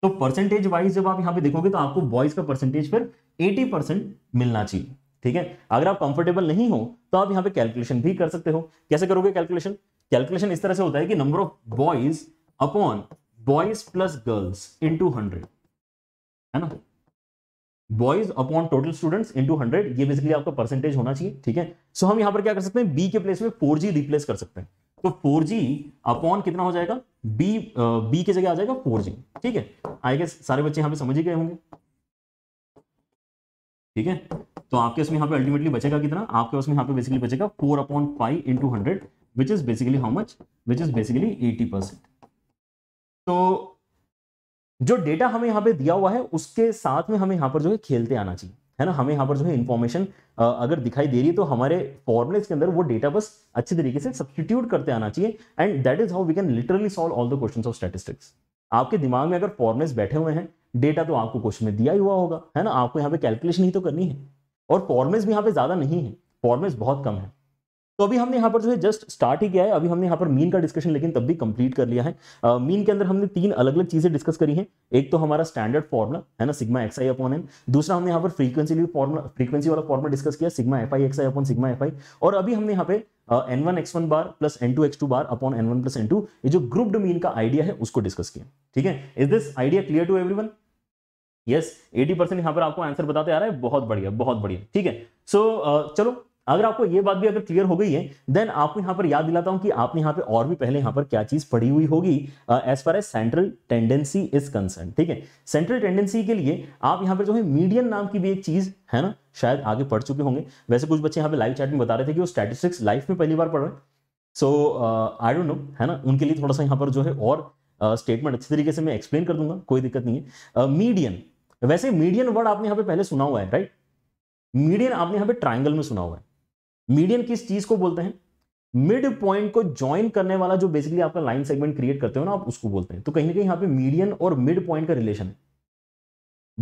तो परसेंटेज वाइज जब आप यहाँ पे देखोगे तो आपको बॉयज का परसेंटेज फिर 80 परसेंट मिलना चाहिए ठीक है अगर आप कंफर्टेबल नहीं हो तो आप यहाँ पे कैलकुलेशन भी कर सकते हो कैसे करोगे कैलकुलेशन कैलकुलेशन इस तरह से होता है कि number of boys upon boys plus girls in hundred है ना boys upon total students into hundred ये बेसिकली आपका परसेंटेज होना चाहिए ठीक है सो हम यहां पर क्या कर सकते हैं बी के प्लेस में फोर जी रिप्लेस कर सकते हैं तो फोर जी अपॉन कितना हो जाएगा बी बी uh, की जगह आ जाएगा फोर जी ठीक है आई गेस सारे बच्चे यहां पर समझ ही गए होंगे ठीक है तो आपके उसमें यहाँ पे अल्टीमेटली बचेगा कितना आपके उसमें यहाँ पे बेसिकली बचेगा four upon five into hundred which is basically how much which is basically eighty percent तो जो डेटा हमें यहाँ पे दिया हुआ है उसके साथ में हमें यहाँ पर जो है खेलते आना चाहिए है ना हमें यहाँ पर जो है इन्फॉर्मेशन अगर दिखाई दे रही है तो हमारे फॉर्मुले के अंदर वो डेटा बस अच्छे तरीके से सब्सटीट्यूट करते आना चाहिए and that is how we can literally solve all the question of statistics आपके दिमाग में अगर फॉर्मुलेस बैठे हुए हैं डेटा तो आपको क्वेश्चन में दिया ही हुआ होगा है ना आपको यहाँ पे कैलकुलेशन ही तो करनी है और फॉर्मेस भी यहाँ पे ज़्यादा नहीं है फॉर्मेस बहुत कम है तो अभी हमने यहाँ पर जो तो है जस्ट स्टार्ट ही किया है अभी हमने यहाँ पर मीन का डिस्कशन लेकिन तब भी कंप्लीट कर लिया है मीन uh, के अंदर हमने तीन अलग अलग चीजें डिस्कस करी हैं एक तो हमारा स्टैंडर्ड फॉर्मुला है ना सिग्मा एक्स आई अपॉन एन दूसरा हमने यहाँ पर फ्रीक्वेंसी भी फॉर्मुला फ्रीक्वेंसी वाला फॉर्मुला डिस्कस किया sigma F I x I upon sigma F i और अभी हमने यहाँ पे n one x one bar plus n two x two bar upon n one plus n two ये जो ग्रुप्ड मीन का आइडिया है उसको डिस्कस किया ठीक है is this idea clear to everyone yes eighty percent यहाँ पर आपको आंसर बताते आ रहा है बहुत बढ़िया बहुत बढ़िया ठीक है सो so, uh, चलो अगर आपको ये बात भी अगर क्लियर हो गई है देन आपको यहाँ पर याद दिलाता हूँ कि आपने यहाँ पे और भी पहले यहाँ पर क्या चीज पढ़ी हुई होगी as far as central tendency is concern ठीक है सेंट्रल टेंडेंसी के लिए आप यहाँ पर जो है मीडियन नाम की भी एक चीज है ना शायद आगे पढ़ चुके होंगे वैसे कुछ बच्चे यहाँ पे लाइव चैट में बता रहे थे कि वो स्टैटिस्टिक्स लाइफ में पहली बार पढ़ रहे हैं सो आई डोंट नो है ना उनके लिए थोड़ा सा यहाँ पर जो है और स्टेटमेंट uh, अच्छी तरीके से मैं एक्सप्लेन कर दूंगा कोई दिक्कत नहीं है मीडियन uh, वैसे मीडियन वर्ड आपने यहाँ पे पहले सुना हुआ है राइट मीडियन आपने यहाँ पे ट्राइंगल में सुना हुआ है मीडियन किस चीज को बोलते हैं मिड पॉइंट को ज्वाइन करने वाला जो बेसिकली आपका लाइन सेगमेंट क्रिएट करते हो ना आप उसको बोलते हैं तो कहीं ना कहीं यहाँ पे मीडियन और मिड पॉइंट का रिलेशन है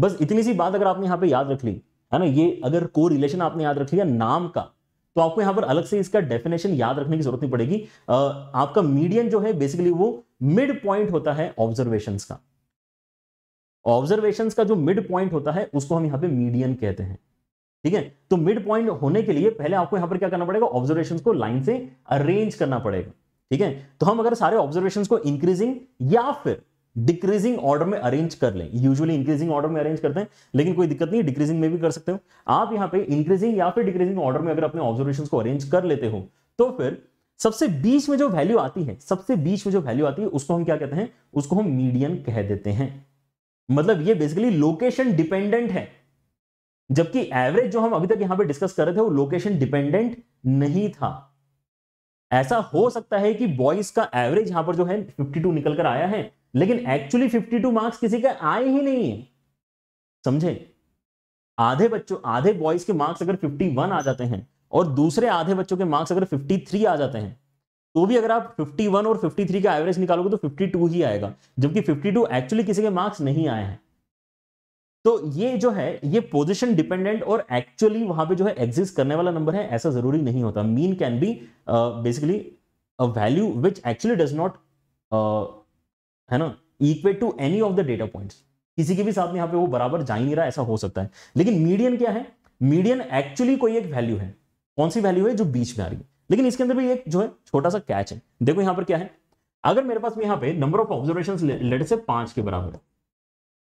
बस इतनी सी बात अगर आपने यहाँ पे याद रख ली है ना ये अगर को रिलेशन आपने याद रख लिया नाम का तो आपको यहां पर अलग से इसका डेफिनेशन याद रखने की जरूरत नहीं पड़ेगी आ, आपका मीडियन जो है बेसिकली वो मिड पॉइंट होता है ऑब्जर्वेशन का ऑब्जर्वेशन का जो मिड पॉइंट होता है उसको हम यहां पे मीडियन कहते हैं ठीक है तो मिड पॉइंट होने के लिए पहले आपको यहां पर क्या करना पड़ेगा ऑब्जर्वेशन को लाइन से अरेंज करना पड़ेगा ठीक है तो हम अगर सारे ऑब्जर्वेशन को इंक्रीजिंग या फिर डिक्रीजिंग ऑर्डर में अरेंज कर लें यूजुअली इंक्रीजिंग ऑर्डर में अरेंज करते हैं लेकिन कोई दिक्कत नहीं डिक्रीजिंग में भी कर सकते हो आप यहां पे इंक्रीजिंग या फिर डिक्रीजिंग ऑर्डर में अगर अपने ऑब्जर्वेशन को अरेंज कर लेते हो तो फिर सबसे बीच में जो वैल्यू आती है सबसे बीच में जो वैल्यू आती है उसको हम क्या कहते हैं उसको हम मीडियम कह देते हैं मतलब ये बेसिकली लोकेशन डिपेंडेंट है जबकि एवरेज जो हम अभी तक यहां पे डिस्कस कर रहे थे वो लोकेशन डिपेंडेंट नहीं था ऐसा हो सकता है कि बॉयज का एवरेज यहां पर जो है 52 निकल कर आया है लेकिन एक्चुअली 52 मार्क्स किसी का आए ही नहीं है समझे आधे बच्चों आधे बॉयज के मार्क्स अगर 51 आ जाते हैं और दूसरे आधे बच्चों के मार्क्स अगर 53 आ जाते हैं तो भी अगर आप 51 और 53 का एवरेज निकालोगे तो 52 ही आएगा जबकि 52 एक्चुअली किसी के मार्क्स नहीं आए हैं तो ये जो है ये पोजिशन डिपेंडेंट और एक्चुअली वहां पे जो है एग्जिस्ट करने वाला नंबर है ऐसा जरूरी नहीं होता mean can be basically value which actually does not है ना equate to any of the data point किसी के भी साथ में यहाँ पे वो बराबर जा ही नहीं रहा ऐसा हो सकता है लेकिन मीडियन क्या है मीडियन एक्चुअली कोई एक वैल्यू है कौन सी वैल्यू है जो बीच में आ रही है लेकिन इसके अंदर भी एक जो है छोटा सा कैच है देखो यहां पर क्या है अगर मेरे पास यहाँ पे नंबर ऑफ ऑब्जर्वेशन लेट से पांच के बराबर है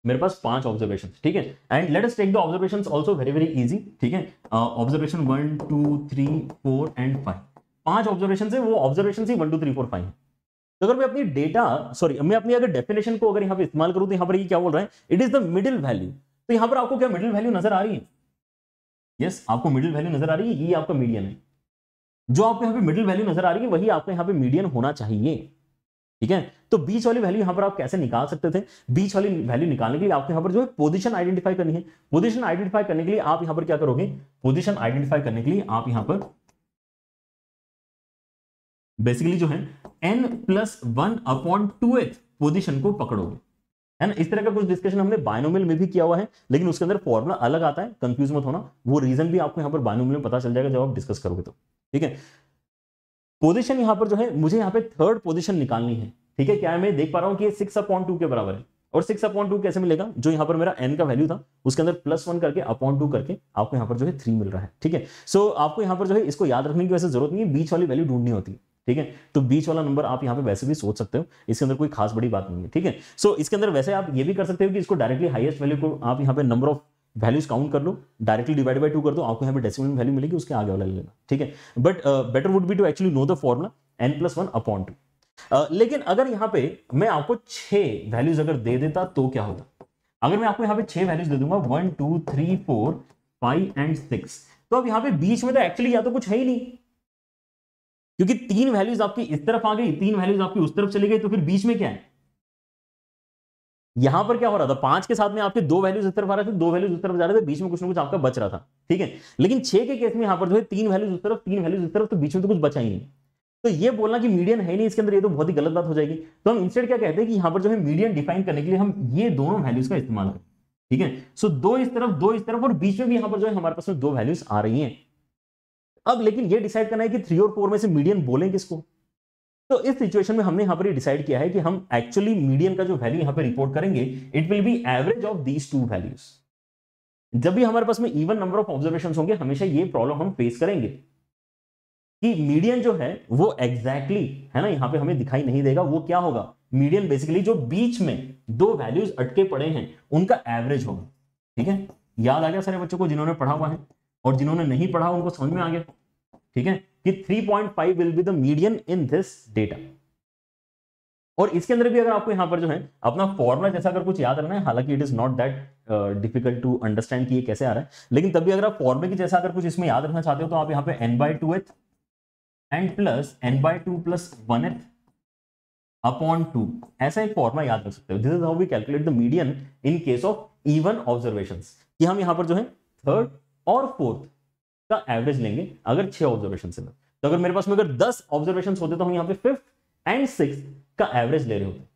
मेरे पास पांच ऑब्जर्वेशन ठीक है and let us take the observation also very very easy ठीक है observation one two three four and five पांच ऑब्जर्वेशन है वो ऑब्जर्वेशन ही one two three four five है तो अगर मैं अपनी डेटा सॉरी मैं अपनी अगर डेफिनेशन को अगर यहाँ पे इस्तेमाल करूँ तो यहाँ पर ये क्या बोल रहा है it is the middle value तो यहाँ पर आपको क्या मिडिल वैल्यू नजर आ रही है यस yes, आपको मिडिल वैल्यू नजर आ रही है ये आपका मीडियन है जो आपको यहाँ पे मिडिल वैल्यू नजर आ रही है वही आपको यहाँ पे मीडियन होना चाहिए ठीक है तो बीच वाली वैल्यू यहां पर आप कैसे निकाल सकते थे बीच वाली वैल्यू निकालने के लिए आपको यहां पर जो है पोजिशन आइडेंटिफाई करनी है पोजिशन आइडेंटिफाई करने के लिए आप यहां पर क्या करोगे पोजिशन आइडेंटिफाई करने के लिए आप यहां पर बेसिकली जो है n plus one upon two th position को पकड़ोगे है ना इस तरह का कुछ डिस्कशन हमने बायनोमियल में भी किया हुआ है लेकिन उसके अंदर फॉर्मुला अलग आता है कंफ्यूज मत होना वो रीजन भी आपको यहां पर बायनोमियल में पता चल जाएगा जब आप डिस्कस करोगे तो ठीक है पोजीशन यहां पर जो है मुझे यहां पे थर्ड पोजीशन निकालनी है ठीक है क्या मैं देख पा रहा हूँ कि सिक्स अपॉइंट टू के बराबर है और सिक्स अपॉइंट टू कैसे मिलेगा जो यहाँ पर मेरा एन का वैल्यू था उसके अंदर प्लस वन करके अपॉइंट टू करके आपको यहाँ पर जो है थ्री मिल रहा है ठीक है सो आपको यहाँ पर जो है इसको याद रखने की वैसे जरूरत नहीं है बीच वाली वैल्यू ढूंढनी होती है ठीक है तो बीच वाला नंबर आप यहाँ पे वैसे भी सोच सकते हो इसके अंदर कोई खास बड़ी बात नहीं है ठीक है सो इसके अंदर वैसे आप ये भी कर सकते हो कि इसको डायरेक्टली हाईएस्ट वैल्यू को आप यहाँ पे नंबर ऑफ वैल्यूज काउंट कर लो डायरेक्टली डिवाइड बाई टू कर दो आपको यहाँ पे डेसिमल वैल्यू मिलेगी उसके आगे वाला लेना ठीक है but better would be to actually know the formula n plus one upon two लेकिन अगर यहां पे मैं आपको छह वैल्यूज अगर दे देता तो क्या होता अगर मैं आपको यहां पे छह वैल्यूज दे दूंगा one two three four five and six तो अब यहां पे बीच में तो एक्चुअली या तो कुछ है ही नहीं क्योंकि तीन वैल्यूज आपकी इस तरफ आ गई तीन वैल्यूज आपकी उस तरफ चली गई तो फिर बीच में क्या है यहां पर क्या हो रहा था पांच के साथ में आपके दो वैल्यूज इस तरफ आ रहे थे दो वैल्यूज उस तरफ जा रहे थे बीच में कुछ ना कुछ आपका बच रहा था ठीक है लेकिन छह के केस में यहां पर जो है तीन वैल्यूज उस तरफ तीन वैल्यूज उस तरफ तो बीच में तो कुछ बचा ही नहीं तो ये बोलना कि मीडियन है नहीं इसके अंदर ये तो बहुत ही गलत बात हो जाएगी तो हम इंस्टेड क्या कहते हैं कि यहां पर जो है मीडियन डिफाइन करने के लिए हम ये दोनों वैल्यूज का इस्तेमाल करें ठीक है सो दो इस तरफ दो इस तरफ और बीच में भी यहां पर जो है हमारे पास में दो वैल्यूज आ रही है अब लेकिन ये डिसाइड करना है कि थ्री और फोर में से मीडियन बोले किसको तो इस सिचुएशन में हमने यहां पर डिसाइड किया है कि हम एक्चुअली मीडियन का जो वैल्यू यहां पर रिपोर्ट करेंगे it will be average of these two values जब भी हमारे पास में इवन नंबर ऑफ ऑब्जर्वेशन होंगे हमेशा ये प्रॉब्लम हम फेस करेंगे कि मीडियन जो है वो एग्जैक्टली exactly, है ना यहाँ पे हमें दिखाई नहीं देगा वो क्या होगा मीडियन बेसिकली जो बीच में दो वैल्यूज अटके पड़े हैं उनका एवरेज होगा ठीक है याद आ गया सारे बच्चों को जिन्होंने पढ़ा हुआ है और जिन्होंने नहीं पढ़ा उनको समझ में आ गया ठीक है कि 3.5 will be the median in this data और इसके अंदर भी अगर आपको यहां पर जो है अपना फॉर्मुला जैसा अगर कुछ याद रखना है हालांकि it is not that difficult to understand कि ये कैसे आ रहा है लेकिन तभी अगर आप फॉर्मूले की जैसा अगर कुछ इसमें याद रखना चाहते हो तो आप यहाँ पे n by two th and plus n by two plus one th upon two ऐसा एक फॉर्मा याद रख सकते हो this is how we calculate the median in case of even observation कि हम यहाँ पर जो है थर्ड और फोर्थ का एवरेज लेंगे अगर छह ऑब्जर्वेशन से तो अगर मेरे पास में अगर दस ऑब्जर्वेशन होते तो हम यहाँ पे फिफ्थ एंड सिक्स का एवरेज ले रहे होते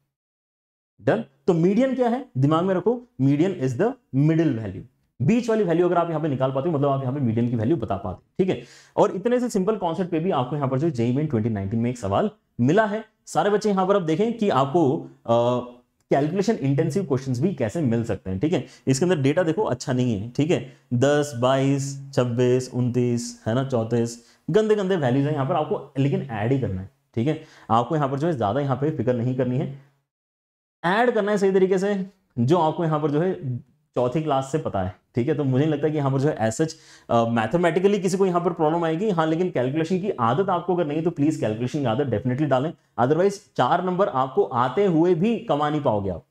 डन तो मीडियन क्या है दिमाग में रखो median is the middle value बीच वाली वैल्यू अगर आप यहाँ पे निकाल पाते हो मतलब आप यहाँ पे मीडियम की वैल्यू बता पाते ठीक है और इतने से सिंपल कॉन्सेप्ट पे भी आपको यहाँ पर जो जेई मेन 2019 में एक सवाल मिला है सारे बच्चे यहाँ पर आप देखें कि आपको कैलकुलेशन इंटेंसिव क्वेश्चन भी कैसे मिल सकते हैं ठीक है इसके अंदर डेटा देखो अच्छा नहीं है ठीक है दस बाईस छब्बीस उनतीस है ना चौंतीस गंदे गंदे वैल्यूज है यहाँ पर आपको लेकिन ऐड ही करना है ठीक है आपको यहाँ पर जो है ज़्यादा यहाँ पे फिक्र नहीं करनी है ऐड करना है सही तरीके से जो आपको यहाँ पर जो है चौथी क्लास से पता है ठीक है तो मुझे लगता है कि यहाँ पर जो है एस मैथमेटिकली किसी को यहाँ पर प्रॉब्लम आएगी हाँ लेकिन कैलकुलेशन की आदत आपको अगर नहीं तो प्लीज़ कैलकुलेशन की आदत डेफिनेटली डालें अदरवाइज चार नंबर आपको आते हुए भी कमा नहीं पाओगे आप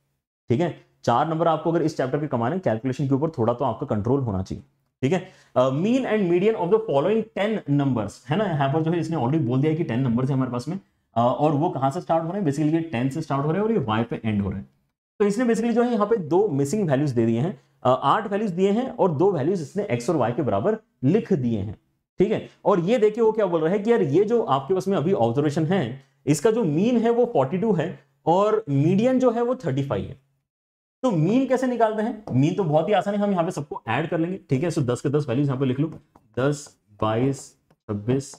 ठीक है चार नंबर आपको अगर इस चैप्टर के कमाने कैलकुलेशन के ऊपर थोड़ा तो आपका कंट्रोल होना चाहिए ठीक है mean and medium of the following ten number है ना यहाँ पर जो है इसने ऑलरेडी बोल दिया कि टेन नंबर है हमारे पास में uh, और वो कहां से स्टार्ट हो रहे हैं बेसिकली टेन से स्टार्ट हो रहे हैं और ये वाई पे एंड हो रहे हैं तो इसने बेसिकली जो है यहाँ पे दो मिसिंग वैल्यूज दे दिए हैं आठ वैल्यूज दिए हैं और दो वैल्यूज इसने एक्स और वाई के बराबर लिख दिए हैं ठीक है और ये देखिए वो क्या बोल रहा है कि यार ये जो आपके पास में अभी ऑब्जर्वेशन है इसका जो मीन है वो 42 है और मीडियन जो है वो 35 है तो मीन कैसे निकालते हैं मीन तो बहुत ही आसान है हम यहाँ पे सबको ऐड कर लेंगे ठीक है सो दस के दस वैल्यूज यहाँ पे लिख लो दस बाईस छब्बीस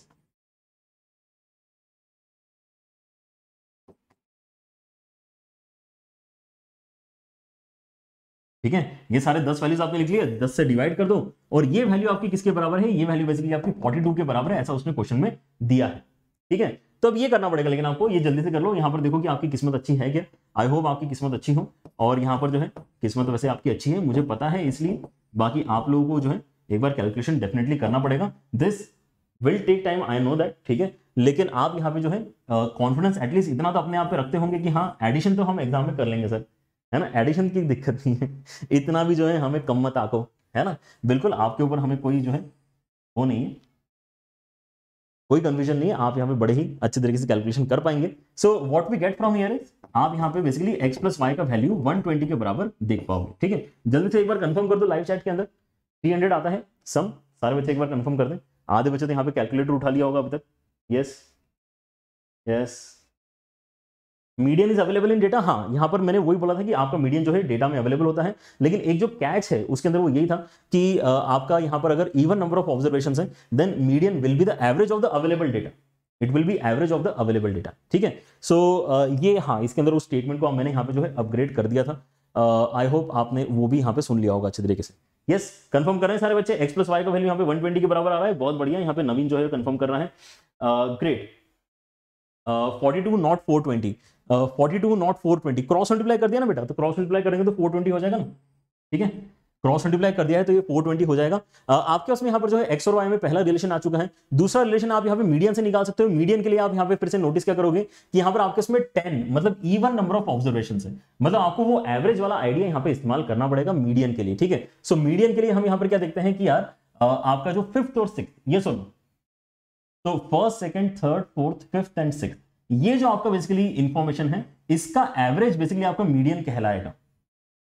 ठीक है ये सारे दस वैल्यूज आपने लिख लिए दस से डिवाइड कर दो और ये वैल्यू आपकी किसके बराबर है ये वैल्यू बेसिकली आपकी फोर्टी टू के बराबर है ऐसा उसने क्वेश्चन में दिया है ठीक है तो अब ये करना पड़ेगा लेकिन आपको ये जल्दी से कर लो यहाँ पर देखो कि आपकी किस्मत अच्छी है क्या आई होप आपकी किस्मत अच्छी हो और यहाँ पर जो है किस्मत वैसे आपकी अच्छी है मुझे पता है इसलिए बाकी आप लोगों को जो है एक बार कैलकुलेशन डेफिनेटली करना पड़ेगा this will take time I know that ठीक है लेकिन आप यहाँ पे जो है कॉन्फिडेंस एटलीस्ट इतना तो अपने आप पे रखते होंगे कि हाँ एडिशन तो हम एग्जाम में कर लेंगे सर है ना एडिशन की दिक्कत नहीं है इतना भी जो है हमें कम मत आको है ना बिल्कुल आपके ऊपर हमें कोई जो है वो नहीं है कोई कन्फ्यूजन नहीं है आप यहाँ पे बड़े ही अच्छे तरीके से कैलकुलेशन कर पाएंगे so what we get from here is आप यहाँ पे बेसिकली एक्स प्लस वाई का वैल्यू 120 के बराबर देख पाओगे ठीक है जल्दी से एक बार कंफर्म कर दो लाइव चैट के अंदर 300 आता है सम सारे बच्चे एक बार कंफर्म कर दे आधे बच्चे तो यहाँ पे कैलकुलेटर उठा लिया होगा अभी तक yes yes median is available in data हाँ यहाँ पर मैंने वही बोला था कि आपका मीडियन जो है डेटा में अवेलेबल होता है लेकिन एक जो कैच है उसके अंदर वो यही था कि आपका यहाँ पर अगर इवन नंबर ऑफ ऑब्जर्वेशन है then median will be the average of the available data it will be average of the available data ठीक है सो so, ये हाँ इसके अंदर उस स्टेटमेंट को मैंने यहाँ पे जो है अपग्रेड कर दिया था आई uh, होप आपने वो भी यहाँ पे सुन लिया होगा अच्छे तरीके से यस कंफर्म कर रहे हैं सारे बच्चे एक्स प्लस वाई का वैल्यू यहाँ पे 120 के बराबर आ रहा है बहुत बढ़िया यहाँ पे नवीन जो है कंफर्म कर रहा है great uh, uh, 42 not 420 forty two not four twenty cross multiply कर दिया ना बेटा तो क्रॉस मल्टीप्लाई करेंगे तो फोर ट्वेंटी हो जाएगा ना ठीक है क्रॉस मल्टीप्लाई कर दिया है तो ये फोर ट्वेंटी हो जाएगा uh, आपके पास में यहाँ पर जो है एक्स और वाई में पहला रिलेशन आ चुका है दूसरा रिलेशन आप यहाँ पे मीडियम से निकाल सकते हो मीडियम के लिए आप यहाँ पे फिर से नोटिस क्या करोगे कि यहाँ पर आपके उसमें टेन मतलब इवन नंबर ऑफ ऑब्जर्वेशन है मतलब आपको वो एवरेज वाला आइडिया यहाँ पे इस्तेमाल करना पड़ेगा मीडियम के लिए ठीक है सो मीडियम के लिए हम यहाँ पर क्या देखते हैं कि यार uh, आपका जो फिफ्थ और सिक्स ये सुनो तो first second third fourth fifth and six ये जो आपका बेसिकली इंफॉर्मेशन है इसका एवरेज बेसिकली आपका मीडियम कहलाएगा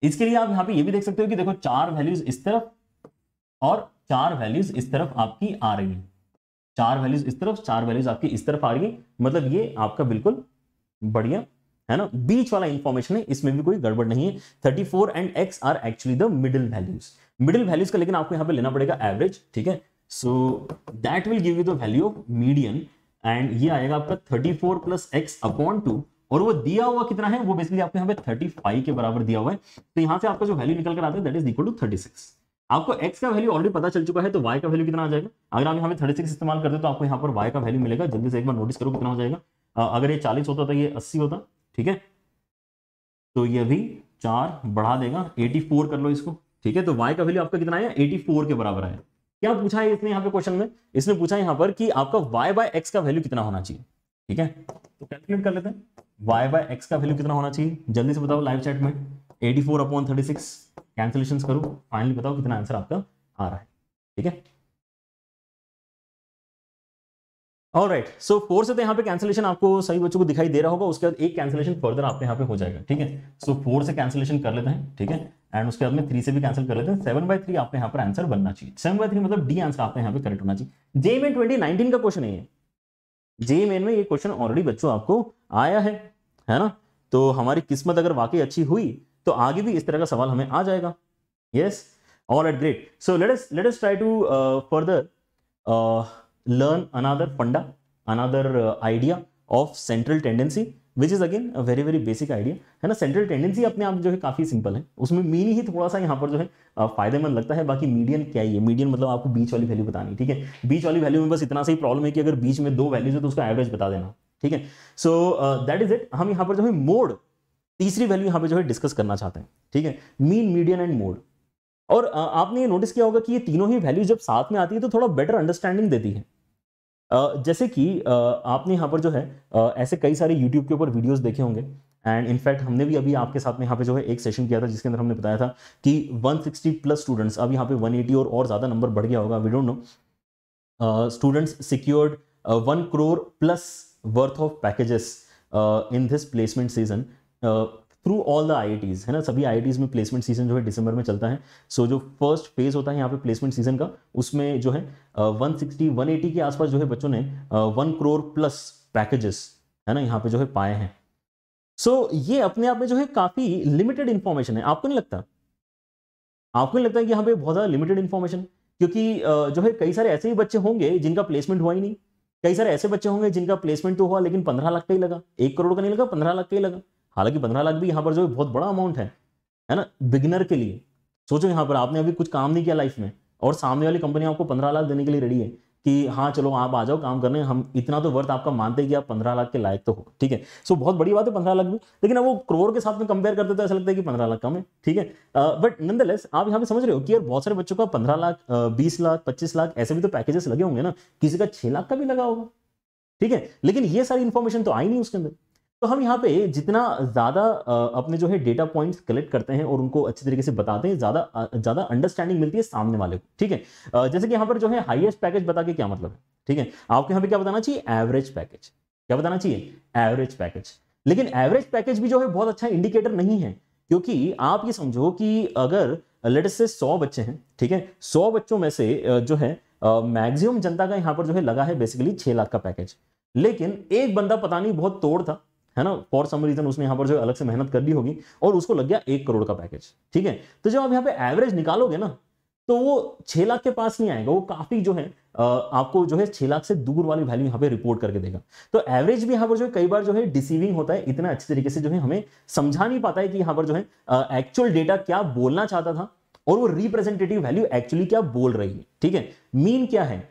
इसके लिए आप यहां पे ये भी देख सकते हो कि देखो चार वैल्यूज इस तरफ और चार वैल्यूज इस तरफ आपकी आ रही है चार वैल्यूज इस तरफ चार वैल्यूज आपकी इस तरफ आ रही है मतलब ये आपका बिल्कुल बढ़िया है ना बीच वाला इंफॉर्मेशन है इसमें भी कोई गड़बड़ नहीं है thirty four and X are actually the middle values middle values का लेकिन आपको यहां पर लेना पड़ेगा एवरेज ठीक है so that will give you the value of medium and ये आएगा आपका thirty four plus X upon two और वो दिया हुआ कितना है वो बेसिकली आपको यहाँ पे थर्टी फाइव के बराबर दिया हुआ है तो यहाँ से आपका जो वैल्यू निकल कर आता है दैट इज इक्वल टू आपको x का वैल्यू ऑलरेडी पता चल चुका है तो y का वैल्यू कितना आ जाएगा अगर आप यहाँ पे थर्टी सिक्स इस्तेमाल करते तो आपको यहाँ पर y का वैल्यू मिलेगा जल्दी से एक बार नोटिस करो कितना हो जाएगा अगर ये चालीस होता तो ये अस्सी होता ठीक है तो ये भी चार बढ़ा देगा एटी फोर कर लो इसको ठीक है तो y का वैल्यू आपका कितना आया एटी फोर के बराबर आया क्या पूछा है इसने यहाँ पे क्वेश्चन में इसने पूछा यहाँ पर कि आपका y बाय एक्स का वैल्यू कितना होना चाहिए ठीक है तो कैलकुलेट कर लेते हैं y बाय एक्स का वैल्यू कितना होना चाहिए जल्दी से बताओ लाइव चैट में 84 four upon thirty six cancellation करो फाइनली बताओ कितना आंसर आपका आ रहा है ठीक है ऑल राइट सो फोर से तो यहाँ पे कैंसिलेशन आपको सही बच्चों को दिखाई दे रहा होगा उसके बाद एक कैंसिलेशन फर्दर आपके यहाँ पे हो जाएगा ठीक है सो so, फोर से कैंसिलेशन कर लेते हैं ठीक है एंड उसके बाद में थ्री से भी कैंसिल कर लेते हैं सेवन बाई थ्री आपका यहाँ पर आंसर बनना चाहिए सेवन बाई थ्री मतलब डी आंसर आपका यहाँ पे करेक्ट होना चाहिए जे मेन ट्वेंटी नाइनटीन का क्वेश्चन है जे मेन में ये क्वेश्चन ऑलरेडी बच्चों आपको आया है है ना तो हमारी किस्मत अगर वाकई अच्छी हुई तो आगे भी इस तरह का सवाल हमें आ जाएगा yes all right great so let's let's try to further learn another funda another idea of central tendency which is again very very basic idea है ना सेंट्रल टेंडेंसी अपने आप जो है काफ़ी सिंपल है उसमें मीन ही थोड़ा सा यहाँ पर जो है फायदेमंद लगता है बाकी मीडियन क्या ही है मीडियन मतलब आपको बीच वाली वैल्यू बतानी ठीक है बीच वाली वैल्यू में बस इतना सही प्रॉब्लम है कि अगर बीच में दो वैल्यूज है तो उसका एवरेज बता देना ठीक है सो दैट इज इट हम यहाँ पर जो है मोड तीसरी वैल्यू यहाँ पर जो है डिस्कस करना चाहते हैं ठीक है मीन मीडियन एंड मोड और आपने ये नोटिस किया होगा कि ये तीनों ही वैल्यू जब साथ में आती है तो थोड़ा बेटर अंडरस्टैंडिंग देती है जैसे कि आपने यहाँ पर जो है ऐसे कई सारे यूट्यूब के ऊपर वीडियोस देखे होंगे एंड इनफैक्ट हमने भी अभी आपके साथ में यहाँ पे जो है एक सेशन किया था जिसके अंदर हमने बताया था कि 160 प्लस स्टूडेंट्स अब यहाँ पे 180 और और ज़्यादा नंबर बढ़ गया होगा we don't know students secured one crore plus worth of packages in this placement season through all the I है ना सभी आई में प्लेसमेंट सीजन जो है दिसंबर में चलता है सो so, जो फर्स्ट फेज होता है यहाँ पे प्लेसमेंट सीजन का उसमें जो है वन सिक्सटी वन एटी के आसपास जो है बच्चों ने वन करोड़ प्लस पैकेजेस है ना यहाँ पे जो है पाए हैं सो so, ये अपने आप में जो है काफ़ी लिमिटेड इन्फॉर्मेशन है आपको नहीं लगता आपको नहीं लगता है कि यहाँ पे बहुत ज़्यादा लिमिटेड इन्फॉर्मेशन क्योंकि जो है कई सारे ऐसे ही बच्चे होंगे जिनका प्लेसमेंट हुआ ही नहीं कई सारे ऐसे बच्चे होंगे जिनका प्लेसमेंट तो हुआ लेकिन पंद्रह लाख का ही लगा एक करोड़ का नहीं लगा पंद्रह लाख का ही लगा हालांकि पंद्रह लाख भी यहाँ पर जो है बहुत बड़ा अमाउंट है है ना बिगिनर के लिए सोचो यहाँ पर आपने अभी कुछ काम नहीं किया लाइफ में और सामने वाली कंपनी आपको पंद्रह लाख देने के लिए रेडी है कि हाँ चलो आप आ जाओ काम करने हम इतना तो वर्थ आपका मानते हैं कि आप पंद्रह लाख के लायक तो हो ठीक है सो बहुत बड़ी बात है पंद्रह लाख भी लेकिन अब वो करोड़ के साथ में कंपेयर करते तो ऐसा लगता है कि पंद्रह लाख कम है ठीक है बट नंद आप यहाँ पे समझ रहे हो कि यार बहुत सारे बच्चों का पंद्रह लाख बीस लाख पच्चीस लाख ऐसे भी तो पैकेजेस लगे होंगे ना किसी का छह लाख का भी लगा होगा ठीक है लेकिन ये सारी इन्फॉर्मेशन तो आई नहीं उसके अंदर तो हम यहाँ पे जितना ज़्यादा अपने जो है डेटा पॉइंट्स कलेक्ट करते हैं और उनको अच्छी तरीके से बताते हैं ज़्यादा ज़्यादा अंडरस्टैंडिंग मिलती है सामने वाले को ठीक है जैसे कि यहाँ पर जो है हाईएस्ट पैकेज बता के क्या मतलब है ठीक है आपको यहाँ पे क्या बताना चाहिए एवरेज पैकेज क्या बताना चाहिए एवरेज पैकेज लेकिन एवरेज पैकेज भी जो है बहुत अच्छा इंडिकेटर नहीं है क्योंकि आप ये समझो कि अगर लेटेस्ट से सौ बच्चे हैं ठीक है सौ बच्चों में से जो है मैक्सिमम जनता का यहाँ पर जो है लगा है बेसिकली छः लाख का पैकेज लेकिन एक बंदा पता नहीं बहुत तोड़ था है ना फॉर सम रीजन उसने यहाँ पर जो अलग से मेहनत कर ली होगी और उसको लग गया एक करोड़ का पैकेज ठीक है तो जब आप यहाँ पे एवरेज निकालोगे ना तो वो छह लाख के पास नहीं आएगा वो काफी जो है आपको जो है छह लाख से दूर वाली वैल्यू यहाँ पे रिपोर्ट करके देगा तो एवरेज भी यहाँ पर जो है कई बार जो है डिसीविंग होता है इतना अच्छे तरीके से जो है हमें समझा नहीं पाता है कि यहाँ पर जो है एक्चुअल डेटा क्या बोलना चाहता था और वो रिप्रेजेंटेटिव वैल्यू एक्चुअली क्या बोल रही है ठीक है मीन क्या है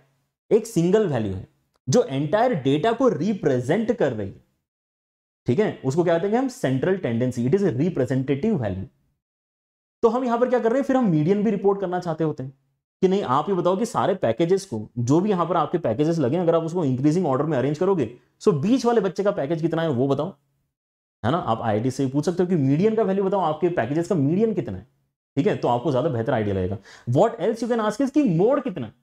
एक सिंगल वैल्यू है जो एंटायर डेटा को रिप्रेजेंट कर रही है ठीक है उसको क्या हैं हम central tendency it is a representative value तो हम यहां पर क्या कर रहे हैं फिर हम मीडियन भी रिपोर्ट करना चाहते होते हैं कि नहीं आप ये बताओ कि सारे पैकेजेस को जो भी यहां पर आपके पैकेजेस लगे अगर आप उसको इंक्रीजिंग ऑर्डर में अरेंज करोगे सो बीच वाले बच्चे का पैकेज कितना है वो बताओ है ना आप आई से पूछ सकते हो कि मीडियन का वैल्यू बताओ आपके पैकेजेस का मीडियन कितना है ठीक है तो आपको ज्यादा बेहतर आइडिया लगेगा what else you can ask की मोड कितना है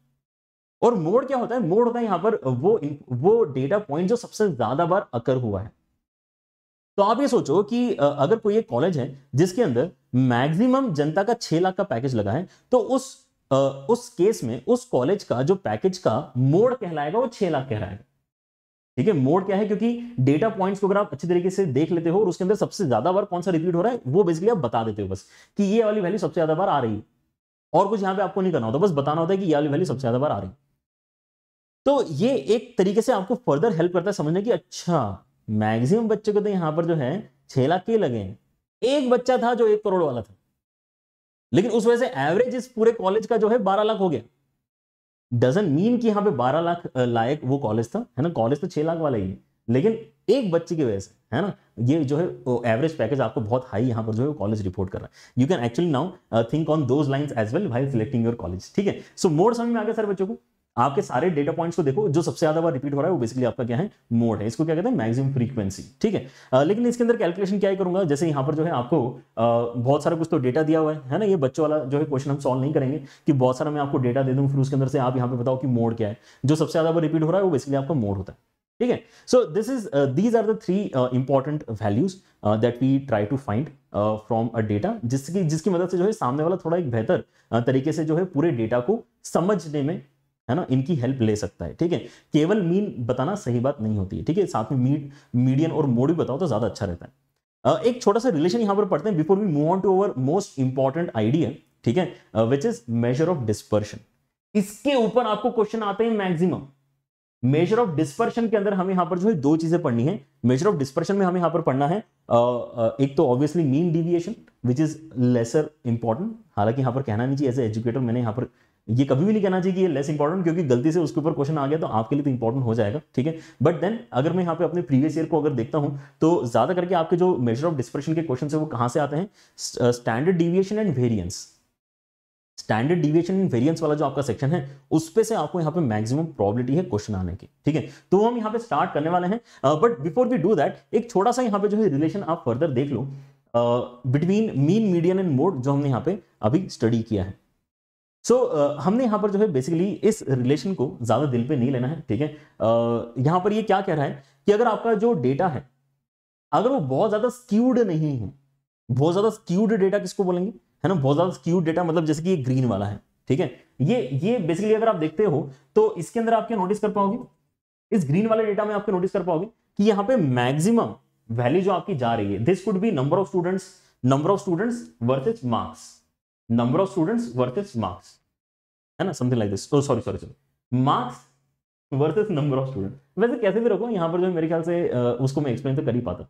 और मोड क्या होता है मोड होता है यहाँ पर वो वो डेटा पॉइंट जो सबसे ज्यादा बार अकर हुआ है तो आप ये सोचो कि अगर कोई एक कॉलेज है जिसके अंदर मैक्सिमम जनता का छह लाख का पैकेज लगा है तो उस उस केस में उस कॉलेज का जो पैकेज का मोड कहलाएगा वो छह लाख कहलाएगा ठीक है मोड क्या है क्योंकि डेटा पॉइंट्स को अगर आप अच्छी तरीके से देख लेते हो और उसके अंदर सबसे ज्यादा बार कौन सा रिपीट हो रहा है वो बेसिकली आप बता देते हो बस कि ये वाली वैल्यू सबसे ज्यादा बार आ रही है और कुछ यहां पर आपको नहीं करना होता बस बताना होता है कि ये वाली वैल्यू सबसे ज्यादा बार आ रही है तो ये एक तरीके से आपको फर्दर हेल्प करता है समझने की अच्छा मैक्सिमम बच्चे को तो यहां पर जो है छह लाख के लगे हैं एक बच्चा था जो एक करोड़ वाला था लेकिन उस वजह से एवरेज इस पूरे कॉलेज का जो है बारह लाख हो गया डजेंट मीन कि यहां पे बारह लाख लायक वो कॉलेज था है ना कॉलेज तो छह लाख वाला ही है लेकिन एक बच्चे की वजह से है ना ये जो है एवरेज पैकेज आपको बहुत हाई यहाँ पर जो है कॉलेज रिपोर्ट कर रहा है you can actually now think on those line as well भाई सिलेक्टिंग योर कॉलेज ठीक है सो मोर समझ में आ गया सर बच्चों को आपके सारे डेटा पॉइंट्स को देखो जो सबसे ज्यादा बार रिपीट हो रहा है वो बेसिकली आपका क्या है मोड है इसको क्या कहते हैं मैक्सिमम फ्रीक्वेंसी ठीक है आ, लेकिन इसके अंदर कैलकुलेशन क्या करूंगा जैसे यहां पर जो है आपको आ, बहुत सारा कुछ तो डेटा दिया हुआ है है ना ये बच्चों वाला जो है क्वेश्चन हम सॉल्व नहीं करेंगे कि बहुत सारा मैं आपको डेटा दे दूँ फिर उसके अंदर से आप यहाँ पे बताओ कि मोड क्या है जो सबसे ज्यादा बार रिपीट हो रहा है वो बेसिकली आपका मोड होता है ठीक है so this is these are the three important values that we try to find from a data जिसकी जिसकी मदद से जो है सामने वाला थोड़ा एक बेहतर uh, तरीके से जो है पूरे डेटा को समझने में है ना इनकी हेल्प ले सकता है ठीक है केवल मीन बताना सही बात नहीं होती है ठीक है साथ में मीड मीडियन और मोड भी बताओ तो ज़्यादा अच्छा रहता है एक छोटा सा रिलेशन यहां पर पढ़ते हैं before we move on to our most important idea ठीक है which is measure of dispersion इसके ऊपर आपको क्वेश्चन आते हैं मैक्सिमम मेजर ऑफ डिस्पर्शन के अंदर हमें यहां पर जो है दो चीजें पढ़नी है मेजर ऑफ डिस्पर्शन में हमें यहां पर पढ़ना है एक तो obviously mean deviation which is lesser important हालांकि यहां पर कहना नहीं चाहिए एज ए एजुकेटर मैंने यहां पर ये कभी भी नहीं कहना चाहिए कि ये लेस इंपॉर्टेंट क्योंकि गलती से उसके ऊपर क्वेश्चन आ गया तो आपके लिए तो इंपॉर्टेंट हो जाएगा ठीक है बट देन अगर मैं यहाँ पे अपने प्रीवियस ईयर को अगर देखता हूँ तो ज़्यादा करके आपके जो मेजर ऑफ डिस्प्रेशन के क्वेश्चन है वो कहाँ से आते हैं standard deviation and variance standard deviation and variance वाला जो आपका सेक्शन है उस पे से आपको यहाँ पे मैक्सिमम प्रॉबिलिटी है क्वेश्चन आने की ठीक है तो हम यहाँ पे स्टार्ट करने वाले हैं but before we do that एक छोटा सा यहाँ पे जो है रिलेशन आप फर्दर देख लो between mean median and mode जो हमने यहाँ पे अभी स्टडी किया है सो so, uh, हमने यहाँ पर जो है बेसिकली इस रिलेशन को ज़्यादा दिल पे नहीं लेना है ठीक है uh, यहाँ पर ये यह क्या कह रहा है कि अगर आपका जो डेटा है अगर वो बहुत ज़्यादा स्क्यूड नहीं है बहुत ज़्यादा स्क्यूड डेटा किसको बोलेंगे है ना बहुत ज़्यादा स्क्यूड डेटा मतलब जैसे कि ये ग्रीन वाला है ठीक है ये ये बेसिकली अगर आप देखते हो तो इसके अंदर आप क्या नोटिस कर पाओगे इस ग्रीन वाले डेटा में आपके नोटिस कर पाओगे कि यहाँ पे मैक्सिमम वैल्यू जो आपकी जा रही है this could be number of students number of students is marks number of students worth is marks है ना something like this sorry sorry sorry marks versus number of student वैसे कैसे भी रखो यहाँ पर जो मेरे ख्याल से उसको मैं एक्सप्लेन तो कर ही पाता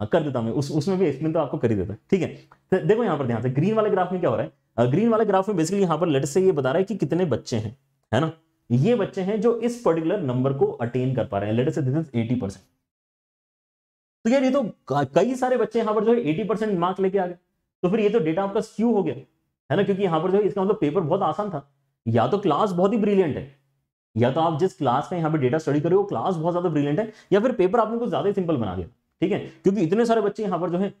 हाँ, कर देता मैं उस उसमें भी एक्सप्लेन तो आपको कर ही देता ठीक है तो देखो यहाँ पर ध्यान से ग्रीन वाले ग्राफ में क्या हो रहा है ग्रीन वाले ग्राफ में बेसिकली यहाँ पर लेट से ये बता रहा है कि कितने बच्चे हैं है ना ये बच्चे हैं जो इस पर्टिकुलर नंबर को अटेन कर पा रहे हैं लेट से दिस इज एटी परसेंट तो यार ये तो कई सारे बच्चे यहाँ पर जो है एटी परसेंट मार्क्स लेके आ गए तो फिर ये तो डेटा आपका स्क्यू हो गया है ना क्योंकि यहाँ पर जो है इसका मतलब पेपर बहुत आसान था या तो क्लास बहुत ही ब्रिलियंट है या तो आप जिस क्लास में यहाँ पे डेटा स्टडी कर रहे हो क्लास बहुत ज्यादा ब्रिलियंट है या फिर पेपर आपने कुछ ज्यादा सिंपल बना दिया ठीक है क्योंकि इतने सारे बच्चे यहाँ पर जो है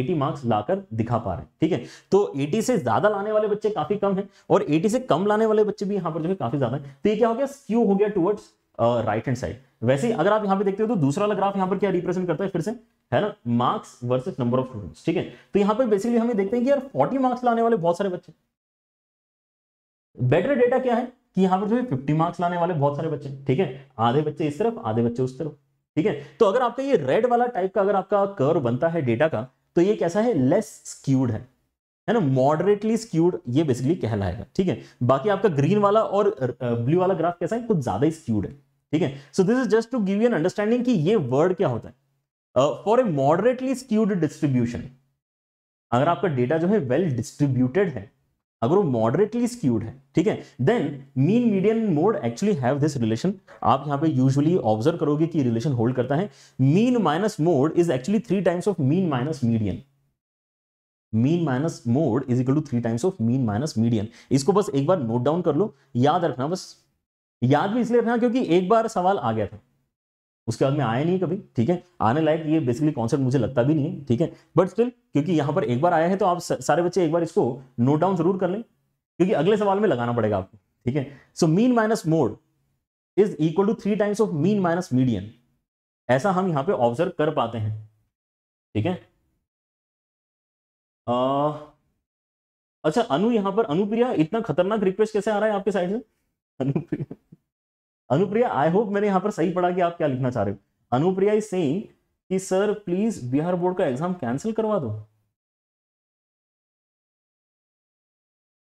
एटी मार्क्स लाकर दिखा पा रहे हैं ठीक है तो एटी से ज्यादा लाने वाले बच्चे काफी कम है और एटी से कम लाने वाले बच्चे भी यहाँ पर जो है काफी ज्यादा है तो ये क्या हो गया स्क्यू हो गया टुवर्ड्स राइट हैंड साइड वैसे अगर आप यहाँ पे देखते हो तो दूसरा वाला ग्राफ यहाँ पर क्या रिप्रेजेंट करता है फिर से है ना marks versus number of students ठीक है तो यहाँ पर बेसिकली हमें देखते हैं कि यार 40 मार्क्स लाने वाले बहुत सारे बच्चे बेटर डेटा क्या है कि यहाँ पर जो है फिफ्टी मार्क्स लाने वाले बहुत सारे बच्चे ठीक है आधे बच्चे इस तरफ आधे बच्चे उस तरफ ठीक है तो अगर आपका ये रेड वाला टाइप का अगर आपका कर बनता है डेटा का तो ये कैसा है लेस स्क्यूड है है ना मॉडरेटली स्क्यूड ये बेसिकली कहलाएगा ठीक है बाकी आपका ग्रीन वाला और ब्लू वाला ग्राफ कैसा है कुछ ज्यादा ही स्क्यूड है ठीक है so this is just to give you an understanding कि ये वर्ड क्या होता है for a moderately skewed distribution अगर आपका डेटा जो है वेल well डिस्ट्रीब्यूटेड है अगर वो मॉडरेटली स्क्यूड है ठीक है then mean median mode actually have this relation आप यहां पे यूजुअली ऑब्जर्व करोगे कि रिलेशन होल्ड करता है mean minus mode is actually three times of mean minus median mean minus mode is equal to three times of mean minus median इसको बस एक बार नोट डाउन कर लो याद रखना बस याद भी इसलिए रखना क्योंकि एक बार सवाल आ गया था उसके बाद में आया नहीं कभी ठीक है आने लायक ये बेसिकली कॉन्सेप्ट मुझे लगता भी नहीं है ठीक है बट स्टिल क्योंकि यहाँ पर एक बार आया है तो आप सारे बच्चे एक बार इसको नोट डाउन जरूर कर लें क्योंकि अगले सवाल में लगाना पड़ेगा आपको ठीक है so mean minus mode is equal to three times of mean minus median ऐसा हम यहाँ पे ऑब्जर्व कर पाते हैं ठीक है आ, अच्छा अनु यहाँ पर अनुप्रिया इतना खतरनाक रिक्वेस्ट कैसे आ रहा है आपके साइड से अनुप्रिया अनुप्रिया आई होप मैंने यहाँ पर सही पढ़ा कि आप क्या लिखना चाह रहे हो अनुप्रिया इज सेइंग कि सर प्लीज बिहार बोर्ड का एग्जाम कैंसिल करवा दो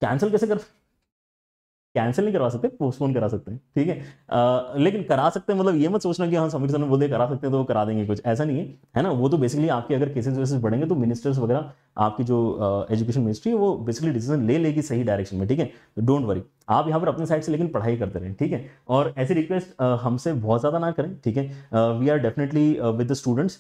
कैंसिल कैसे कर कैंसिल नहीं करवा सकते पोस्टपोन करा सकते हैं ठीक है आ, लेकिन करा सकते हैं मतलब ये मत सोचना कि हाँ समीर सर ने दिया करा सकते हैं तो वो करा देंगे कुछ ऐसा नहीं है है ना वो तो बेसिकली आपके अगर केसेस वेसेस बढ़ेंगे तो मिनिस्टर्स वगैरह आपकी जो एजुकेशन मिनिस्ट्री है वो बेसिकली डिसीजन ले लेगी सही डायरेक्शन में ठीक है डोंट वरी आप यहाँ पर अपने साइड से लेकिन पढ़ाई करते रहें ठीक है और ऐसी रिक्वेस्ट हमसे बहुत ज़्यादा ना करें ठीक है we are definitely with the students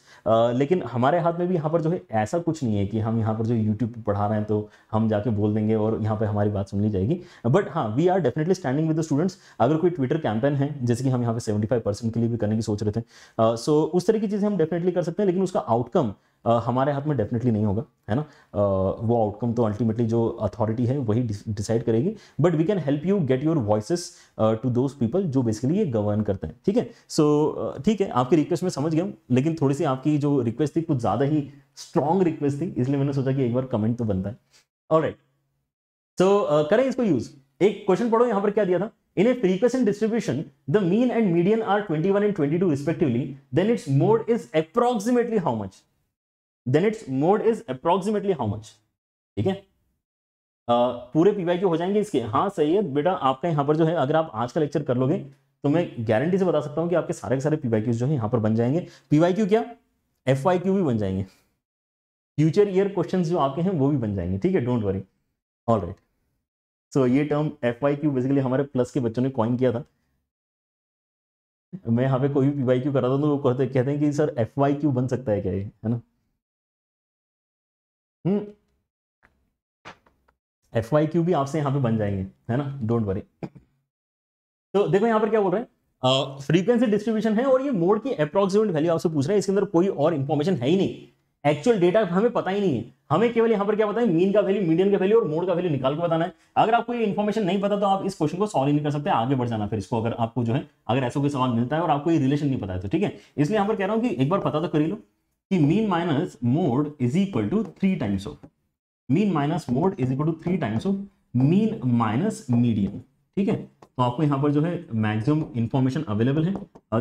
लेकिन हमारे हाथ में भी यहाँ पर जो है ऐसा कुछ नहीं है कि हम यहाँ पर जो यूट्यूब पर पढ़ा रहे हैं तो हम जाके बोल देंगे और यहाँ पर हमारी बात सुन ली जाएगी बट हाँ we are definitely standing with the students अगर कोई ट्विटर कैंपेन है जैसे कि हम यहाँ पर सेवेंटी के लिए भी करने की सोच रहे थे सो uh, so, उस तरह की चीज़ें हम डेफिनेटली कर सकते हैं लेकिन उसका आउटकम हमारे हाथ में डेफिनेटली नहीं होगा है ना वो आउटकम तो अल्टीमेटली जो अथॉरिटी है वही डिसाइड करेगी but we can help you get your voices to those people जो बेसिकली ये गवर्न करते हैं ठीक है सो ठीक है आपकी रिक्वेस्ट में समझ गया लेकिन थोड़ी सी आपकी जो रिक्वेस्ट थी कुछ ज़्यादा ही स्ट्रॉन्ग रिक्वेस्ट थी इसलिए मैंने सोचा कि एक बार कमेंट तो बनता है और राइट सो करें इसको यूज़ एक क्वेश्चन पढ़ो यहाँ पर क्या दिया था in a frequency distribution, the mean and median are 21 and 22 respectively then it's mode is approximately how much then it's mode is approximately how much ठीक है पूरे पीवाई के हो जाएंगे इसके हाँ सही है बेटा आपका यहाँ पर जो है अगर आप आज का लेक्चर कर लोगे तो मैं गारंटी से बता सकता हूँ कि आपके सारे के सारे पीवाई जो है यहाँ पर बन जाएंगे पीवाई क्या एफ भी बन जाएंगे फ्यूचर ईयर क्वेश्चन जो आपके हैं वो भी बन जाएंगे ठीक है don't worry all right so ये टर्म एफ बेसिकली हमारे प्लस के बच्चों ने कॉइन किया था मैं यहाँ पे कोई भी पीवाई क्यू कराता हूँ तो वो कहते कहते हैं कि सर एफ वाई क्यू बन सकता है क्या ये है ना एफ वाई क्यू भी आपसे यहां पे बन जाएंगे है ना डोंट वरी तो देखो यहां पर क्या बोल रहे हैं फ्रीक्वेंसी uh, डिस्ट्रीब्यूशन है और ये मोड की अप्रोक्सीमेट वैल्यू आपसे पूछ रहा है इसके अंदर कोई और इन्फॉर्मेशन है ही नहीं एक्चुअल डेटा हमें पता ही नहीं है हमें केवल यहाँ पर क्या पता है मीन का वैल्यू मीडियन का वैल्यू और मोड का वैल्यू निकाल के बताना है अगर आपको ये इन्फॉर्मेशन नहीं पता तो आप इस क्वेश्चन को सॉल्व नहीं कर सकते आगे बढ़ जाना फिर इसको अगर आपको जो है अगर ऐसा कोई सवाल मिलता है और आपको ये रिलेशन नहीं पता है तो ठीक है इसलिए यहाँ पर कह रहा हूँ कि एक बार पता तो कर लो कि mean minus mode is equal to three times of mean minus mode is equal to three times of mean minus medium ठीक है तो आपको यहाँ पर जो है मैक्सिमम इन्फॉर्मेशन अवेलेबल है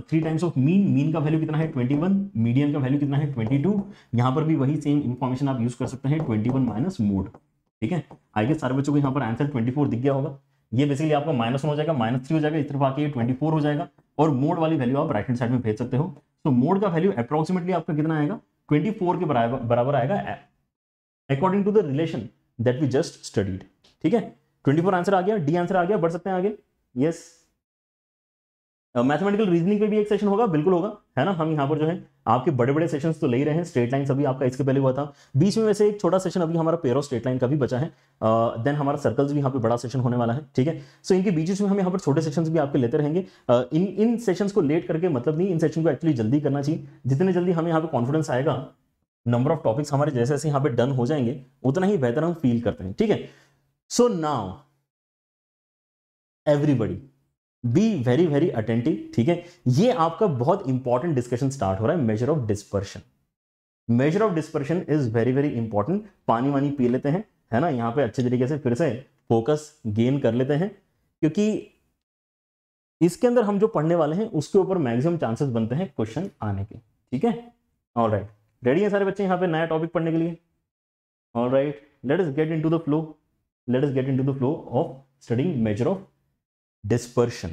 three times of mean mean का वैल्यू कितना है 21 मीडियम का वैल्यू कितना है 22 यहाँ पर भी वही सेम इन्फॉर्मेशन आप यूज कर सकते हैं 21 वन माइनस मोड ठीक है आई गेस सारे बच्चों को यहाँ पर आंसर 24 दिख गया होगा ये बेसिकली आपका माइनस वन हो जाएगा माइनस थ्री हो जाएगा इस तरफ आके ट्वेंटी हो जाएगा और मोड वाली वैल्यू आप राइट हैंड साइड में भेज सकते हो तो मोड का वैल्यू अप्रोक्सीमेटली आपका कितना आएगा 24 के बराबर बराबर आएगा according to the relation that we just studied ठीक है 24 आंसर आ गया डी आंसर आ गया बढ़ सकते हैं आगे यस मैथमेटिकल रीजनिंग पे भी एक सेशन होगा बिल्कुल होगा है ना हम यहाँ पर जो है आपके बड़े बड़े सेशन तो ले ही रहे हैं स्ट्रेट लाइन अभी आपका इसके पहले हुआ था बीच में वैसे एक छोटा सेशन अभी हमारा पेरो स्ट्रेट लाइन का भी बचा है देन हमारा सर्कल्स भी यहाँ पे बड़ा सेशन होने वाला है ठीक है सो इनके बीच में हम यहाँ पर छोटे सेशन भी आपके लेते रहेंगे इन इन सेशन को लेट करके मतलब नहीं इन सेशन को एक्चुअली जल्दी करना चाहिए जितने जल्दी हमें यहाँ पे कॉन्फिडेंस आएगा नंबर ऑफ टॉपिक्स हमारे जैसे जैसे यहाँ पे डन हो जाएंगे उतना ही बेहतर हम फील करते हैं ठीक है so now everybody be very very attentive ठीक है ये आपका बहुत इंपॉर्टेंट डिस्कशन स्टार्ट हो रहा है measure of dispersion measure of dispersion is very very important पानी वानी पी लेते हैं है ना यहाँ पे अच्छे तरीके से फिर से फोकस गेन कर लेते हैं क्योंकि इसके अंदर हम जो पढ़ने वाले हैं उसके ऊपर मैक्सिमम चांसेस बनते हैं क्वेश्चन आने के ठीक है ऑल राइट रेडी है सारे बच्चे यहाँ पे नया टॉपिक पढ़ने के लिए all right let's get into the flow let's get into the flow of studying measure of dispersion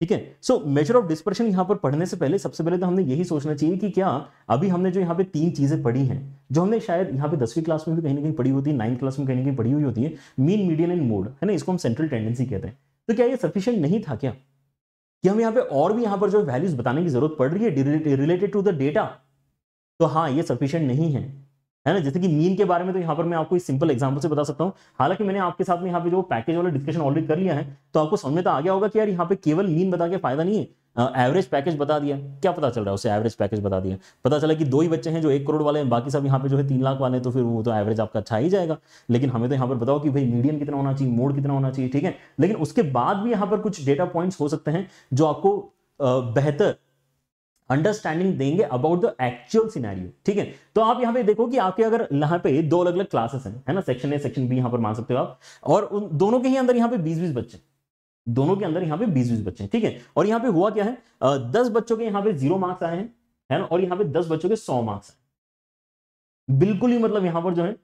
ठीक है सो मेजर ऑफ डिस्पर्शन यहां पर पढ़ने से पहले सबसे पहले तो हमने यही सोचना चाहिए कि क्या अभी हमने जो यहाँ पे तीन चीज़ें पढ़ी हैं जो हमने शायद यहाँ पे दसवीं क्लास में भी कहीं ना कहीं पढ़ी होती है नाइन्थ क्लास में कहीं ना कहीं पढ़ी हुई होती है मीन मीडियन एंड मोड है ना इसको हम सेंट्रल टेंडेंसी कहते हैं तो क्या ये सफिशियंट नहीं था क्या कि हम यहाँ पे और भी यहाँ पर जो वैल्यूज बताने की जरूरत पड़ रही है रिलेटेड टू द डेटा तो हाँ ये सफिशियंट नहीं है है ना जैसे कि मीन के बारे में तो यहाँ पर मैं आपको इस सिंपल एग्जांपल से बता सकता हूँ हालांकि मैंने आपके साथ में यहाँ पे जो पैकेज वाला डिस्कशन ऑलरेडी कर लिया है तो आपको समझ में तो आ गया होगा कि यार यहाँ पे केवल मीन बता के फायदा नहीं है एवरेज पैकेज बता दिया क्या पता चल रहा है उसे एवरेज पैकेज बता दिया पता चला कि दो ही बच्चे हैं जो एक करोड़ वाले हैं बाकी सब यहाँ पे जो है तीन लाख वाले हैं तो फिर वो तो एवरेज आपका अच्छा ही जाएगा लेकिन हमें तो यहाँ पर बताओ कि भाई मीडियम कितना होना चाहिए मोड कितना होना चाहिए ठीक है लेकिन उसके बाद भी यहाँ पर कुछ डेटा पॉइंट्स हो सकते हैं जो आपको बेहतर अंडरस्टैंडिंग देंगे अबाउट द एक्चुअल सिनेरियो ठीक है तो आप यहाँ पे देखो कि आपके अगर यहाँ पे दो अलग अलग क्लासेस हैं है ना सेक्शन ए सेक्शन बी यहाँ पर मान सकते हो आप और उन दोनों के ही अंदर यहाँ पे बीस बीस बच्चे दोनों के अंदर यहाँ पे बीस बीस बच्चे ठीक है और यहाँ पे हुआ क्या है दस बच्चों के यहाँ पे जीरो मार्क्स आए हैं है ना और यहाँ पे दस बच्चों के सौ मार्क्स आए बिल्कुल ही मतलब यहाँ पर जो है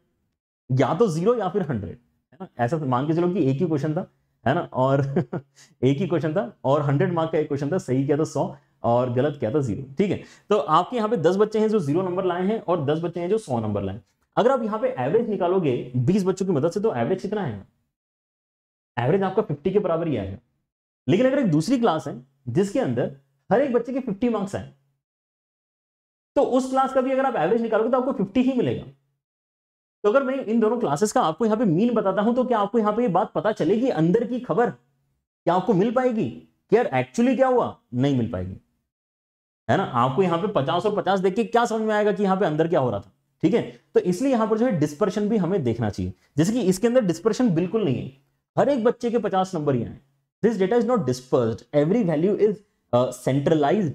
या तो जीरो या फिर हंड्रेड है ना ऐसा मान के चलो कि एक ही क्वेश्चन था है ना और एक ही क्वेश्चन था और हंड्रेड मार्क का एक क्वेश्चन था सही किया तो सौ और गलत क्या था जीरो ठीक है तो आपके यहाँ पे दस बच्चे हैं जो जीरो नंबर लाए हैं और दस बच्चे हैं जो सौ नंबर लाए अगर आप यहाँ पे एवरेज निकालोगे बीस बच्चों की मदद से तो एवरेज कितना है एवरेज आपका फिफ्टी के बराबर ही आएगा लेकिन अगर एक दूसरी क्लास है जिसके अंदर हर एक बच्चे के फिफ्टी मार्क्स आए तो उस क्लास का भी अगर आप एवरेज निकालोगे तो आपको फिफ्टी ही मिलेगा तो अगर मैं इन दोनों क्लासेस का आपको यहाँ पे मीन बताता हूं तो क्या आपको यहाँ पे ये बात पता चलेगी अंदर की खबर क्या आपको मिल पाएगी कि यार एक्चुअली क्या हुआ नहीं मिल पाएगी है ना आपको यहाँ पे पचास और पचास देख के क्या समझ में आएगा कि यहाँ पे अंदर क्या हो रहा था ठीक है तो इसलिए यहाँ पर जो है डिस्पर्शन भी हमें देखना चाहिए जैसे कि इसके अंदर डिस्पर्शन बिल्कुल नहीं है हर एक बच्चे के पचास नंबर ही है this data is not dispersed every value is centralized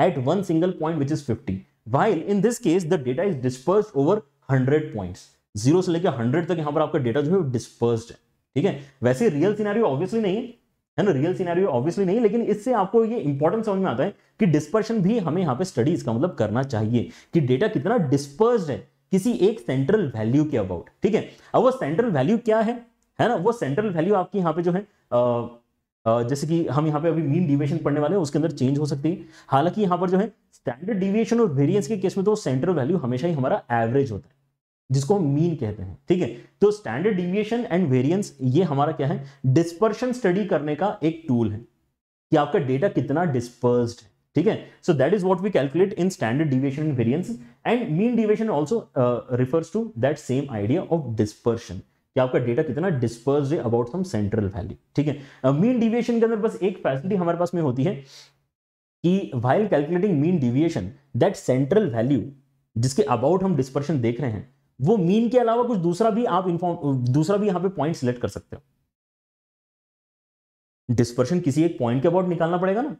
at one single point which is fifty while in this case the data is dispersed over hundred point zero से लेकर हंड्रेड तक यहाँ पर आपका डेटा जो है डिस्पर्स है ठीक है वैसे रियल सीनारी ऑब्वियसली नहीं है है ना रियल सीनारियो ऑब्वियसली नहीं लेकिन इससे आपको ये इंपॉर्टेंट समझ में आता है कि डिस्पर्शन भी हमें यहाँ पे स्टडीज का मतलब करना चाहिए कि डेटा कितना डिस्पर्स है किसी एक सेंट्रल वैल्यू के अबाउट ठीक है अब वो सेंट्रल वैल्यू क्या है है ना वो सेंट्रल वैल्यू आपकी यहाँ पे जो है आ, आ, जैसे कि हम यहाँ पे अभी मीन डिविएशन पढ़ने वाले हैं उसके अंदर चेंज हो सकती है हालांकि यहाँ पर जो है स्टैंडर्ड डिविएशन और वेरिएंस के केस में तो सेंट्रल वैल्यू हमेशा ही हमारा एवरेज होता है जिसको हम मीन कहते हैं ठीक है तो स्टैंडर्ड डिविएशन एंड वेरियंस ये हमारा क्या है डिस्पर्शन स्टडी करने का एक टूल है कि आपका डेटा कितना डिस्पर्स है ठीक है so that is what we calculate in standard deviation and variance and mean deviation also refers to that same idea of dispersion कि आपका डेटा कितना डिस्पर्स है अबाउट सम सेंट्रल वैल्यू ठीक है मीन uh, डिविएशन के अंदर बस एक फैसिलिटी हमारे पास में होती है कि while calculating mean deviation that central value जिसके अबाउट हम डिस्पर्शन देख रहे हैं वो मीन के अलावा कुछ दूसरा भी आप इन्फॉर्म दूसरा भी यहां पे पॉइंट सिलेक्ट कर सकते हो डिस्पर्शन किसी एक पॉइंट के अबाउट निकालना पड़ेगा ना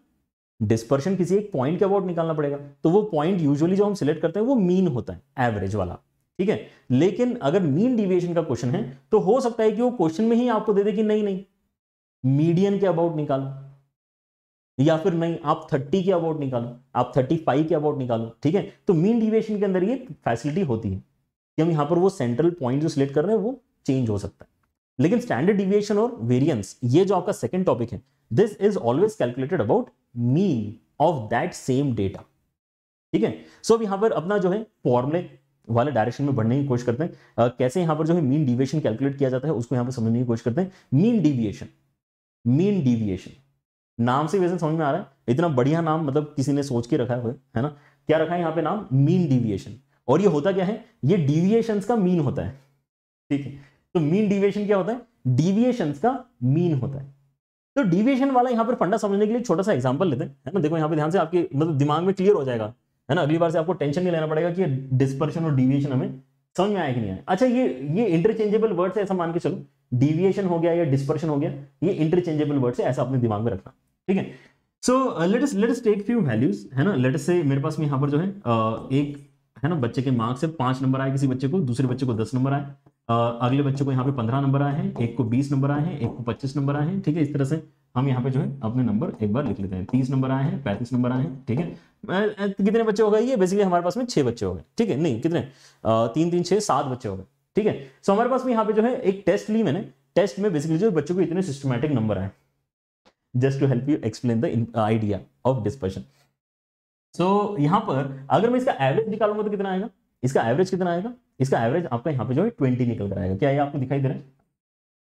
डिस्पर्शन किसी एक पॉइंट के अबाउट निकालना पड़ेगा तो वो पॉइंट यूजुअली जो हम सिलेक्ट करते हैं वो मीन होता है एवरेज वाला ठीक है लेकिन अगर मीन डिविएशन का क्वेश्चन है तो हो सकता है कि वो क्वेश्चन में ही आपको दे दे कि नहीं नहीं मीडियन के अबाउट निकालो या फिर नहीं आप 30 के अबाउट निकालो आप 35 के अबाउट निकालो ठीक है तो मीन डिविएशन के अंदर ये फैसिलिटी होती है कि हम यहाँ पर वो सेंट्रल पॉइंट जो सिलेक्ट कर रहे हैं वो चेंज हो सकता है लेकिन स्टैंडर्ड डिविएशन और वेरियंस ये जो आपका सेकेंड टॉपिक है this is always calculated about mean of that same data ठीक है सो अब यहाँ पर अपना जो है फॉर्मुले वाले डायरेक्शन में बढ़ने की कोशिश करते हैं uh, कैसे यहाँ पर जो है मीन डिविएशन कैलकुलेट किया जाता है उसको यहाँ पर समझने की कोशिश करते हैं मीन डिविएशन मीन डिविएशन नाम से वैसे समझ में आ रहा है इतना बढ़िया नाम मतलब किसी ने सोच के रखा है है ना क्या रखा है यहाँ पे नाम मीन डिविएशन और ये होता क्या है ये डिविएशन का मीन होता है ठीक है तो मीन डिविएशन क्या होता है डिविएशन का मीन होता है तो डिविएशन वाला यहाँ पर फंडा समझने के लिए छोटा सा एग्जाम्पल लेते हैं है ना देखो यहाँ पे ध्यान से आपके मतलब दिमाग में क्लियर हो जाएगा है ना अगली बार से आपको टेंशन नहीं लेना पड़ेगा कि डिस्पर्शन और डिविएशन हमें समझ में आया कि नहीं आया अच्छा ये ये इंटरचेंजेबल वर्ड है ऐसा मान के चलो डिविएशन हो गया या डिस्पर्शन हो गया ये इंटरचेंजेबल वर्ड है ऐसा अपने दिमाग में रखना ठीक है so let let's take few values है ना लेटस से मेरे पास में यहाँ पर जो है uh, एक है ना बच्चे के मार्क्स से पांच नंबर आए किसी बच्चे को दूसरे बच्चे को दस नंबर आए अगले बच्चे को यहाँ पे पंद्रह नंबर आए हैं एक को बीस नंबर आए हैं एक को पच्चीस नंबर आए हैं ठीक है इस तरह से हम यहाँ पे जो है अपने नंबर एक बार लिख लेते हैं तीस नंबर आए हैं पैंतीस नंबर आए हैं ठीक है कितने बच्चे हो गए ये बेसिकली हमारे पास में छह बच्चे हो गए ठीक है नहीं कितने तीन तीन छह सात बच्चे हो गए ठीक है सो हमारे पास में यहाँ पे जो है एक टेस्ट ली मैंने टेस्ट में बेसिकली जो बच्चों को इतने सिस्टमेटिक नंबर आए just to help you explain the idea of dispersion so so, यहाँ पर अगर मैं इसका एवरेज निकालूंगा तो कितना आएगा इसका एवरेज कितना आएगा इसका एवरेज आपका यहाँ पे जो है ट्वेंटी निकल कर आएगा क्या ये आपको दिखाई दे रहा है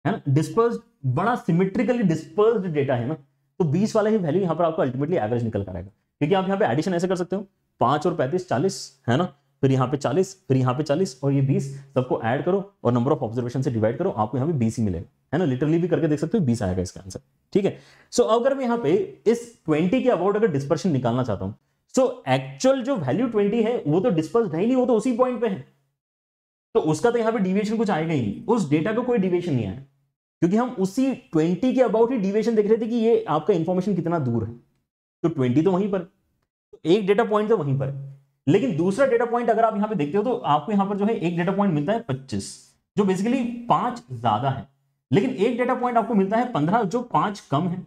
है ना डिस्पर्स बड़ा सिमेट्रिकली डिस्पर्स डेटा है ना तो बीस वाला ही वैल्यू यहाँ पर आपको अल्टीमेटली एवरेज निकल कर आएगा क्योंकि आप यहाँ पे एडिशन ऐसे कर सकते हो पांच और पैंतीस चालीस है ना फिर यहाँ पे चालीस फिर यहाँ पे चालीस और ये बीस सबको ऐड करो और नंबर ऑफ ऑब्जर्वेशन से डिवाइड करो आपको यहाँ पे बीस ही मिलेगा है ना लिटरली भी करके देख सकते हो बीस आएगा इसका आंसर ठीक है सो so, अगर मैं यहाँ पे इस ट्वेंटी के अबाउट अगर डिस्पर्शन निकालना चाहता हूँ सो so, एक्चुअल जो वैल्यू ट्वेंटी है वो तो डिस्पर्स है नहीं वो तो उसी पॉइंट पे है तो उसका तो यहाँ पे डिविएशन कुछ आएगा ही नहीं उस डेटा का को कोई डिविएशन नहीं आया क्योंकि हम उसी ट्वेंटी के अबाउट ही डिविएशन देख रहे थे कि ये आपका इन्फॉर्मेशन कितना दूर है तो ट्वेंटी तो वहीं पर एक डेटा पॉइंट तो वहीं पर लेकिन दूसरा डेटा पॉइंट अगर आप यहाँ पे देखते हो तो आपको यहाँ पर जो है एक डेटा पॉइंट मिलता है पच्चीस जो बेसिकली पांच ज्यादा है लेकिन एक डेटा पॉइंट आपको मिलता है पंद्रह जो पांच कम है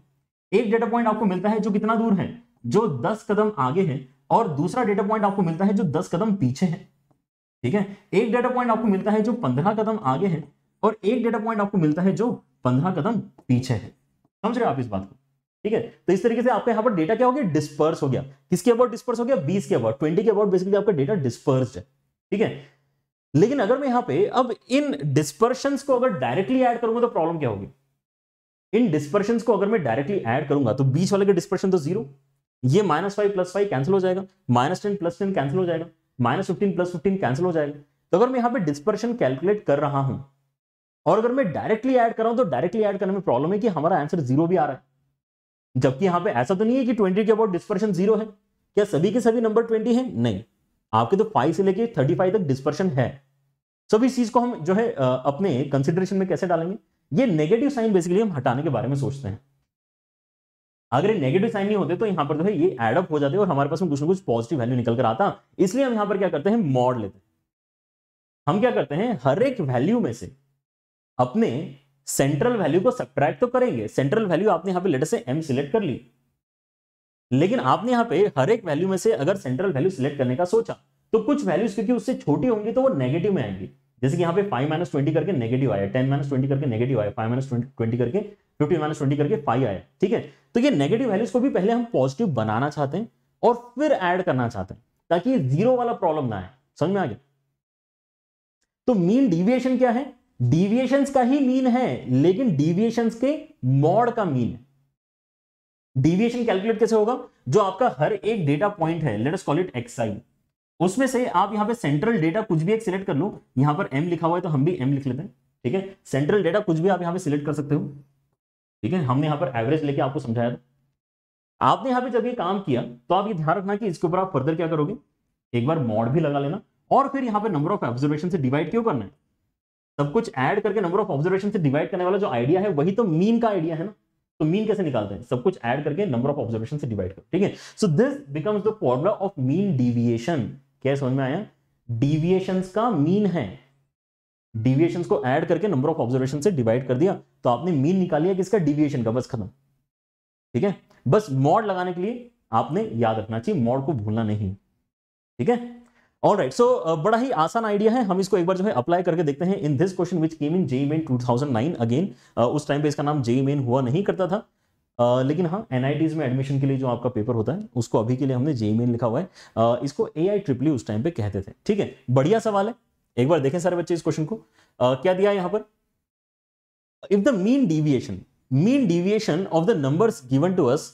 एक डेटा पॉइंट आपको मिलता है जो कितना दूर है जो दस कदम आगे है और दूसरा डेटा पॉइंट आपको मिलता है जो दस कदम पीछे है ठीक है एक डेटा पॉइंट आपको मिलता है जो पंद्रह कदम आगे है और एक डेटा पॉइंट आपको मिलता है जो पंद्रह कदम पीछे है समझ रहे हो आप इस बात को ठीक है तो इस तरीके से आपका यहाँ पर डेटा क्या हो गया डिस्पर्स हो गया किसके अबाउट डिस्पर्स हो गया बीस के अबाउट ट्वेंटी के अबाउट बेसिकली आपका डेटा डिस्पर्स है ठीक है लेकिन अगर मैं यहाँ पे अब इन डिस्पर्शन को अगर डायरेक्टली ऐड करूंगा तो प्रॉब्लम क्या होगी इन डिस्पर्शन को अगर मैं डायरेक्टली ऐड करूंगा तो बीच वाले का डिस्पर्शन तो जीरो ये minus five plus five cancel हो जाएगा minus ten plus ten cancel हो जाएगा minus fifteen plus fifteen cancel हो जाएगा तो अगर मैं यहाँ पे डिस्पर्शन कैलकुलेट कर रहा हूं और अगर मैं डायरेक्टली ऐड कर रहा हूं तो डायरेक्टली ऐड करने में प्रॉब्लम है कि हमारा आंसर जीरो भी आ रहा है जबकि यहाँ पे ऐसा तो नहीं है कि ट्वेंटी के अबाउट डिस्पर्शन जीरो है क्या सभी के सभी नंबर ट्वेंटी है नहीं आपके तो फाइव से लेके थर्टी फाइव तक डिस्पर्शन है सभी चीज को हम जो है अपने कंसिडरेशन में कैसे डालेंगे ये नेगेटिव साइन बेसिकली हम हटाने के बारे में सोचते हैं अगर नेगेटिव साइन नहीं होते तो यहाँ पर जो है ये एडअप हो जाते और हमारे पास में कुछ ना कुछ पॉजिटिव वैल्यू निकल कर आता इसलिए हम यहाँ पर क्या करते हैं मॉड लेते हैं हम क्या करते हैं हर एक वैल्यू में से अपने सेंट्रल वैल्यू को सब्ट्रैक्ट तो करेंगे सेंट्रल वैल्यू आपने यहाँ पे लेटर से एम सिलेक्ट कर ली लेकिन आपने यहाँ पे हर एक वैल्यू में से अगर सेंट्रल वैल्यू सिलेक्ट करने का सोचा तो कुछ वैल्यूज क्योंकि उससे छोटी होंगी तो वो नेगेटिव में आएंगी जैसे कि यहाँ पे फाइव माइनस ट्वेंटी करके नेगेटिव आया टेन माइनस ट्वेंटी करके नेगेटिव आया फाइव माइनस ट्वेंटी करके फिफ्टीन माइनस ट्वेंटी करके फाइव आया ठीक है तो ये नेगेटिव वैल्यूज को भी पहले हम पॉजिटिव बनाना चाहते हैं और फिर ऐड करना चाहते हैं ताकि जीरो वाला प्रॉब्लम ना आए समझ में आ गया तो मीन डिविएशन क्या है डिविएशन का ही मीन है लेकिन डिविएशन के मॉड का मीन है डिविएशन कैलकुलेट कैसे होगा जो आपका हर एक डेटा पॉइंट है let us call it X I उसमें से आप यहां पे सेंट्रल डेटा कुछ भी एक सिलेक्ट कर लो यहां पर एम लिखा हुआ है तो हम भी एम लिख लेते हैं ठीक है सेंट्रल डेटा कुछ भी आप यहां पे सिलेक्ट कर सकते हो ठीक है हमने यहाँ पर एवरेज लेके आपको समझाया था आपने यहाँ पे जब ये काम किया तो आप ये ध्यान रखना कि इसके ऊपर आप फर्दर क्या करोगे एक बार मॉड भी लगा लेना और फिर यहाँ पे नंबर ऑफ ऑब्जर्वेशन से डिवाइड क्यों करना है सब कुछ ऐड करके नंबर ऑफ ऑब्जर्वेशन से डिवाइड करने वाला जो आइडिया है वही तो मीन का आइडिया है ना तो मीन कैसे निकालते हैं सब कुछ ऐड करके नंबर ऑफ ऑब्जर्वेशन से डिवाइड कर ठीक है so this becomes the formula of mean deviation क्या समझ में आया डिविएशन का मीन है डिविएशन को ऐड करके नंबर ऑफ ऑब्जर्वेशन से डिवाइड कर दिया तो आपने मीन निकाली है किसका डिविएशन का बस खत्म ठीक है बस मॉड लगाने के लिए आपने याद रखना चाहिए मॉड को भूलना नहीं ठीक है ऑल राइट सो बड़ा ही आसान आइडिया है हम इसको एक बार जो है अप्लाई करके देखते हैं in this question which came in JEE Main 2009 again उस टाइम पे इसका नाम जेई मेन e हुआ नहीं करता था Uh, लेकिन हाँ एनआईटीज में एडमिशन के लिए जो आपका पेपर होता है उसको अभी के लिए हमने जेई मेन e लिखा हुआ है uh, इसको ए आई ट्रिपली उस टाइम पे कहते थे ठीक है बढ़िया सवाल है एक बार देखें सारे बच्चे इस क्वेश्चन को आ, क्या दिया यहां पर if the mean deviation mean deviation of the number given to us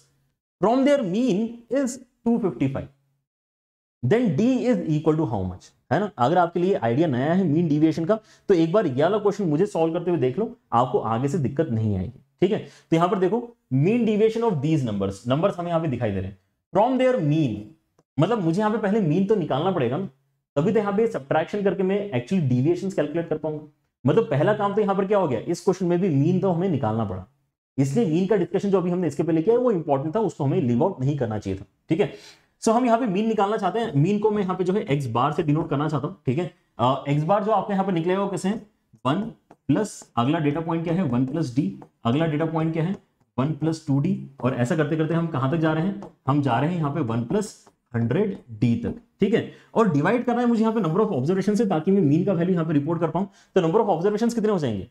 from their mean is 255 then d is equal to how much है ना अगर आपके लिए आइडिया नया है मीन डिविएशन का तो एक बार यह क्वेश्चन मुझे सॉल्व करते हुए देख लो आपको आगे से दिक्कत नहीं आएगी ठीक है तो यहां पर देखो mean deviation of these numbers numbers हमें यहां पे दिखाई दे रहे हैं फ्रॉम देअर मीन मतलब मुझे यहां पे पहले मीन तो निकालना पड़ेगा ना तभी तो यहाँ पे सब्ट्रैक्शन करके मैं एक्चुअली डिविएशन कैलकुलेट कर पाऊंगा मतलब पहला काम तो यहाँ पर क्या हो गया इस क्वेश्चन में भी मीन तो हमें निकालना पड़ा इसलिए मीन का डिस्कशन जो अभी हमने इसके पहले किया है वो इंपॉर्टेंट था उसको हमें लिव आउट नहीं करना चाहिए था ठीक है सो हम यहाँ पे मीन निकालना चाहते हैं मीन को मैं यहाँ पे जो है एक्स बार से डिनोट करना चाहता हूँ ठीक है एक्स बार जो आपके यहाँ पे निकले वो कैसे वन प्लस अगला डेटा पॉइंट क्या है वन प्लस डी अगला डेटा पॉइंट क्या है वन प्लस टू डी और ऐसा करते करते हम कहां तक जा रहे हैं हम जा रहे हैं यहाँ पे वन प्लस हंड्रेड डी तक ठीक है और डिवाइड करना है मुझे यहाँ पे नंबर ऑफ ऑब्जर्वेशन से ताकि मैं मीन का वैल्यू यहाँ पे रिपोर्ट कर पाऊं तो नंबर ऑफ ऑब्जर्वेशन कितने हो जाएंगे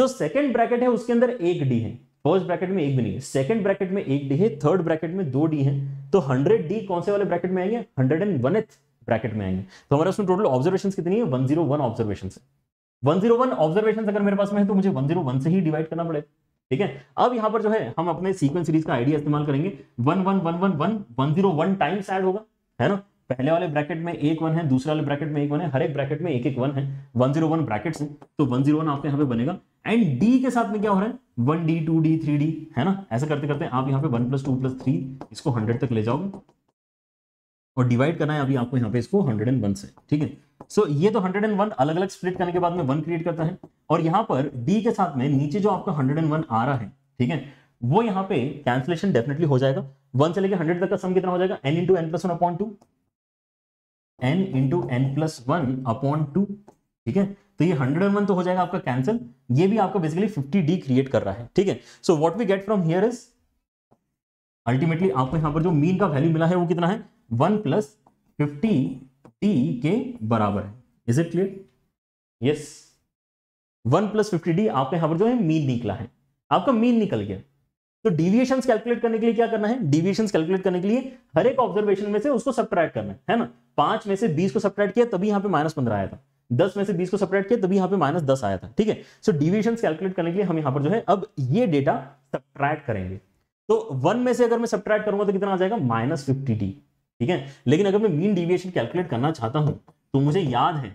जो सेकंड ब्रैकेट है उसके अंदर एक डी है फर्स्ट ब्रैकेट में एक भी नहीं है सेकंड ब्रैकेट में एक डी है थर्ड ब्रैकेट में दो डी है तो हंड्रेड डी कौन से वाले ब्रैकेट में आएंगे हंड्रेड एंड वन ब्रैकेट में आएंगे तो हमारे उसमें टोटल ऑब्जर्वेशन कितनी है one zero one observation one zero one observation अगर मेरे पास में है तो मुझे वन जीरो वन से ही डिवाइड करना पड़ेगा ठीक है अब यहाँ पर जो है हम अपने सीक्वेंस सीरीज का आइडिया इस्तेमाल करेंगे one one one one one one zero one times add होगा है ना पहले वाले ब्रैकेट में एक वन है दूसरे वाले ब्रैकेट में एक वन है हर एक ब्रैकेट में एक एक वन है वन जीरो वन ब्रैकेट है तो वन जीरो वन आपके यहाँ पे बनेगा एंड डी के साथ में क्या हो रहा है one d two d three d है ना ऐसा करते करते आप यहाँ पे one plus two plus three इसको हंड्रेड तक ले जाओगे और डिवाइड करना है अभी आपको यहाँ पे इसको हंड्रेड एंड वन से ठीक है सो ये तो हंड्रेड एंड वन अलग अलग स्प्लिट करने के बाद में वन क्रिएट करता है और यहाँ पर डी के साथ में नीचे जो आपका हंड्रेड एंड वन आ रहा है ठीक है वो यहाँ पे कैंसिलेशन डेफिनेटली हो जाएगा वन से लेकर हंड्रेड तक का सम कितना हो जाएगा n into n plus one upon two n into n plus one upon two ठीक है तो ये हंड्रेड एंड वन तो हो जाएगा आपका कैंसिल ये भी आपका बेसिकली फिफ्टी डी क्रिएट कर रहा है ठीक है so what we get from here is ultimately आपको यहां पर जो मीन का वैल्यू मिला है वो कितना है वन प्लस फिफ्टी डी के बराबर है is it clear yes one plus fifty d आपके यहां पर जो है मीन निकला है आपका मीन निकल गया तो डिविएशन कैलकुलेट करने के लिए क्या करना है डिविएशन कैलकुलेट करने के लिए हर एक ऑब्जर्वेशन में से उसको सब्ट्रैक्ट करना है ना पांच में से बीस को सब्ट्रैक्ट किया तभी यहाँ पे माइनस पंद्रह आया था दस में से बीस को सपरेट किया तभी यहाँ पे माइनस दस आया था ठीक है सो डिविएशन कैलकुलेट करने के लिए हम यहाँ पर जो है अब ये डेटा सब्ट्रैक्ट करेंगे तो वन में से अगर मैं सब्ट्रैक्ट करूंगा तो कितना आ जाएगा माइनस फिफ्टी टी ठीक है लेकिन अगर मैं मीन डिविएशन कैलकुलेट करना चाहता हूं तो मुझे याद है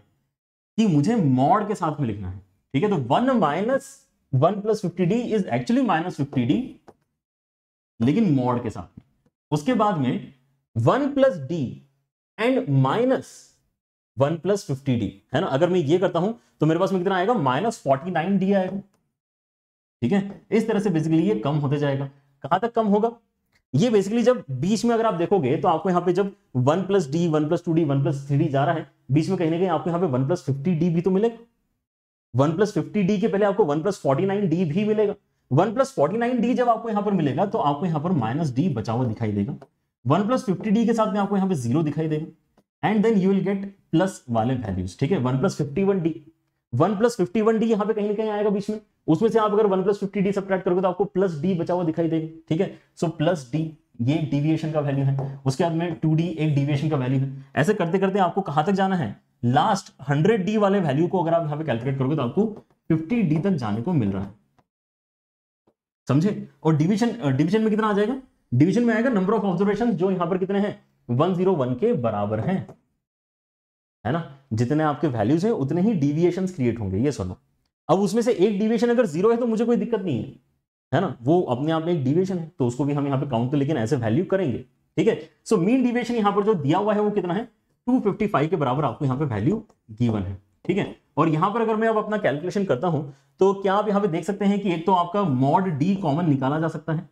कि मुझे मॉड के साथ में लिखना है ठीक है तो one minus one plus fifty d is actually minus fifty d लेकिन मॉड के साथ उसके बाद में one plus d and minus one plus fifty d है ना अगर मैं ये करता हूं तो मेरे पास में कितना आएगा माइनस फोर्टी नाइन डी आएगा ठीक है इस तरह से बेसिकली ये कम होते जाएगा कहां तक कम होगा ये बेसिकली जब बीच में अगर आप देखोगे तो आपको यहां पे जब one plus d one plus two d one plus three d जा रहा है बीच में कहीं ना कहीं आपको यहां पे वन प्लस फिफ्टी डी भी तो मिलेगा वन प्लस फिफ्टी डी के पहले आपको one plus forty nine d भी मिलेगा one plus forty nine d जब आपको यहां पर मिलेगा तो आपको यहाँ पर माइनस डी बचा हुआ दिखाई देगा वन प्लस फिफ्टी डी के साथ में आपको यहां पर जीरो दिखाई देगा and then you will get plus वाले वैल्यूज ठीक है one plus fifty one d one plus fifty one d यहाँ पे कहीं ना कहीं आएगा बीच में उसमें से आप अगर one plus fifty d subtract करोगे तो आपको प्लस डी बचा हुआ दिखाई देगा ठीक है सो प्लस डी ये डिविएशन का वैल्यू है उसके बाद में टू डी एक डिविएशन का वैल्यू है ऐसे करते करते आपको कहां तक जाना है लास्ट हंड्रेड डी वाले वैल्यू को अगर आप यहाँ पे कैलकुलेट करोगे तो आपको फिफ्टी डी तक जाने को मिल रहा है समझे और डिवीजन डिवीजन में कितना आ जाएगा डिवीजन में आएगा नंबर ऑफ ऑब्जर्वेशन जो यहाँ पर कितने हैं 101 के बराबर हैं है ना जितने आपके वैल्यूज हैं उतने ही डिविएशन क्रिएट होंगे ये सुनो अब उसमें से एक डिविएशन अगर जीरो है तो मुझे कोई दिक्कत नहीं है है ना वो अपने आप में एक डिविएशन है तो उसको भी हम यहाँ पे काउंट तो लेकिन ऐसे वैल्यू करेंगे ठीक है सो मीन डिविएशन यहाँ पर जो दिया हुआ है वो कितना है टू के बराबर आपको यहाँ पे वैल्यू गिवन है ठीक है और यहां पर अगर मैं अब अपना कैलकुलेशन करता हूं तो क्या आप यहां पे देख सकते हैं कि एक तो आपका मॉड डी कॉमन निकाला जा सकता है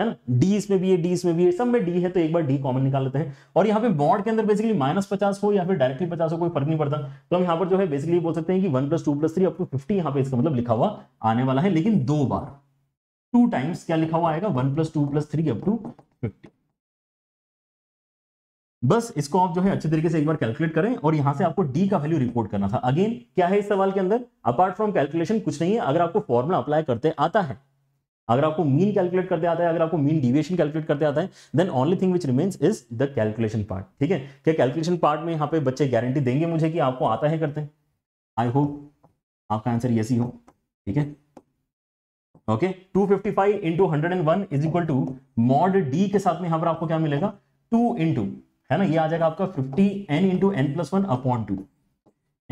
है ना डी इसमें भी है डी इसमें भी है सब में डी है तो एक बार डी कॉमन निकाल लेते हैं और यहाँ पे मॉड के अंदर बेसिकली माइनस पचास हो या फिर डायरेक्टली पचास हो कोई फर्क नहीं पड़ता तो हम यहाँ पर जो है बेसिकली बोल सकते हैं कि one plus two plus three up to fifty यहाँ पे इसका मतलब लिखा हुआ आने वाला है लेकिन दो बार टू टाइम्स क्या लिखा हुआ आएगा one plus two plus three up to fifty बस इसको आप जो है अच्छे तरीके से एक बार कैलकुलेट करें और यहां से आपको डी का वैल्यू रिपोर्ट करना था अगेन क्या है इस सवाल के अंदर अपार्ट फ्रॉम कैलकुलेशन कुछ नहीं है अगर आपको फॉर्मुला अप्लाई करते आता है अगर आपको मीन कैलकुलेट करते आता है अगर आपको मीन डिविएशन कैलकुलेट करते आता है then only thing which remains is the calculation part ठीक है क्या कैलकुलेशन पार्ट में यहाँ पे बच्चे गारंटी देंगे मुझे कि आपको आता है करते आई होप आपका आंसर ये ही हो ठीक है okay two fifty five into hundred and one is equal to mod d के साथ में यहां पर आपको क्या मिलेगा टू इंटू है ना ये आ जाएगा आपका fifty n into n plus one upon two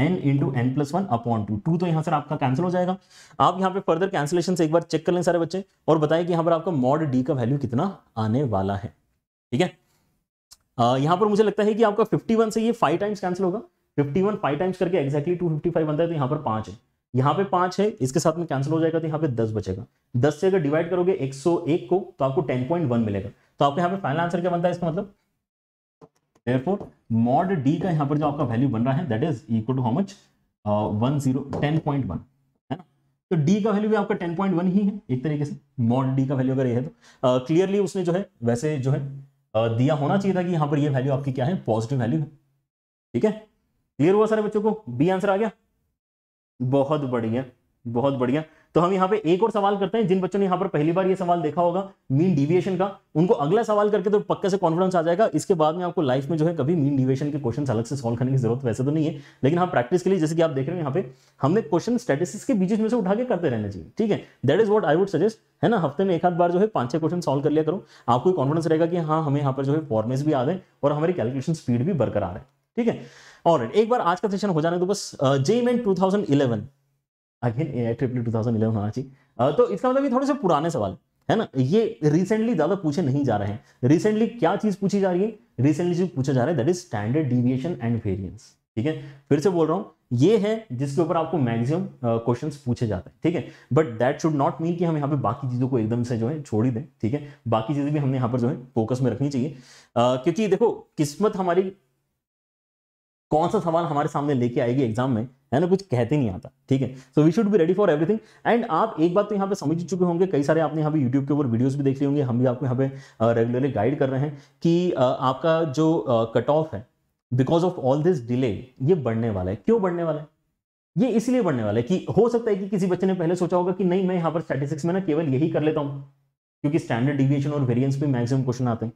n into n plus one upon two two तो यहां से आपका कैंसिल हो जाएगा आप यहाँ पे फर्दर कैंसिलेशन से एक बार चेक कर लें सारे बच्चे और बताएं कि यहाँ पर आपका मॉड डी का वैल्यू कितना आने वाला है ठीक है यहाँ पर मुझे लगता है कि आपका 51 से ये फाइव टाइम्स कैंसिल होगा 51 फाइव टाइम्स करके एक्जैक्टली 255 बनता है तो यहाँ पर पांच है यहाँ पे पांच है इसके साथ में कैंसिल हो जाएगा तो यहाँ पे दस बचेगा दस से अगर डिवाइड करोगे 101 को तो आपको 10.1 मिलेगा तो आपके यहाँ पे फाइनल आंसर क्या बनता है इसका मतलब therefore mod d का यहाँ पर जो आपका वैल्यू बन रहा है that is equal to how much one zero ten point one है ना तो d का वैल्यू भी आपका टेन पॉइंट वन ही है एक तरीके से मॉड d का वैल्यू अगर ये है तो क्लियरली uh, उसने जो है वैसे जो है uh, दिया होना चाहिए था कि यहाँ पर ये वैल्यू आपकी क्या है पॉजिटिव वैल्यू है ठीक है क्लियर हुआ सारे बच्चों को बी आंसर आ गया बहुत बढ़िया बहुत बढ़िया तो हम यहाँ पे एक और सवाल करते हैं जिन बच्चों ने यहाँ पर पहली बार ये सवाल देखा होगा मीन डिविएशन का उनको अगला सवाल करके तो पक्के से कॉन्फिडेंस आ जाएगा इसके बाद में आपको लाइफ में जो है कभी मीन डिविएशन के क्वेश्चन अलग से सॉल्व करने की जरूरत वैसे तो नहीं है लेकिन हाँ प्रैक्टिस के लिए जैसे कि आप देख रहे हो यहाँ पे हमने क्वेश्चन स्टेटिस के बीच में से उठा के करते रहना चाहिए ठीक है that is what I would suggest है ना हफ्ते में एक आध बार जो है पांच छह क्वेश्चन सॉल्व कर लिया करो आपको कॉन्फिडेंस रहेगा कि हाँ हमें यहाँ पर जो है फॉर्मेस भी आ रहे और हमारी कैलकुलेशन स्पीड भी बरकरार है ठीक है और एक बार आज का सेशन हो जाने तो बस JEE Main 2011 again inactively two thousand eleven होना चाहिए तो इसका मतलब ये थोड़े से पुराने सवाल है ना ये रिसेंटली ज़्यादा पूछे नहीं जा रहे हैं रिसेंटली क्या चीज़ पूछी जा रही है रिसेंटली जो पूछा जा रहा है that is standard deviation and variance ठीक है फिर से बोल रहा हूँ ये है जिसके ऊपर आपको मैक्सिमम क्वेश्चन पूछे जाते हैं ठीक है but that should not mean कि हम यहाँ पे बाकी चीज़ों को एकदम से जो है छोड़ ही दें ठीक है बाकी चीज़ें भी हमने यहाँ पर जो है फोकस में रखनी चाहिए uh, क्योंकि देखो किस्मत हमारी कौन सा सवाल हमारे सामने लेके आएगी एग्जाम में है ना कुछ कहते नहीं आता ठीक है so we should be ready for everything and आप एक बात तो यहाँ पे समझ चुके होंगे कई सारे आपने यहाँ पे यूट्यूब के ऊपर वीडियोस भी देख लिए होंगे हम भी आपको यहाँ पे रेगुलरली गाइड कर रहे हैं कि आपका जो कट ऑफ है because of all this delay ये बढ़ने वाला है क्यों बढ़ने वाला है ये इसलिए बढ़ने वाला है कि हो सकता है कि किसी बच्चे ने पहले सोचा होगा कि नहीं मैं यहाँ पर स्टैटिस्टिक्स में ना केवल यही कर लेता हूँ क्योंकि स्टैंडर्ड डिविएशन और वेरियंस पे मैक्सिमम क्वेश्चन आते हैं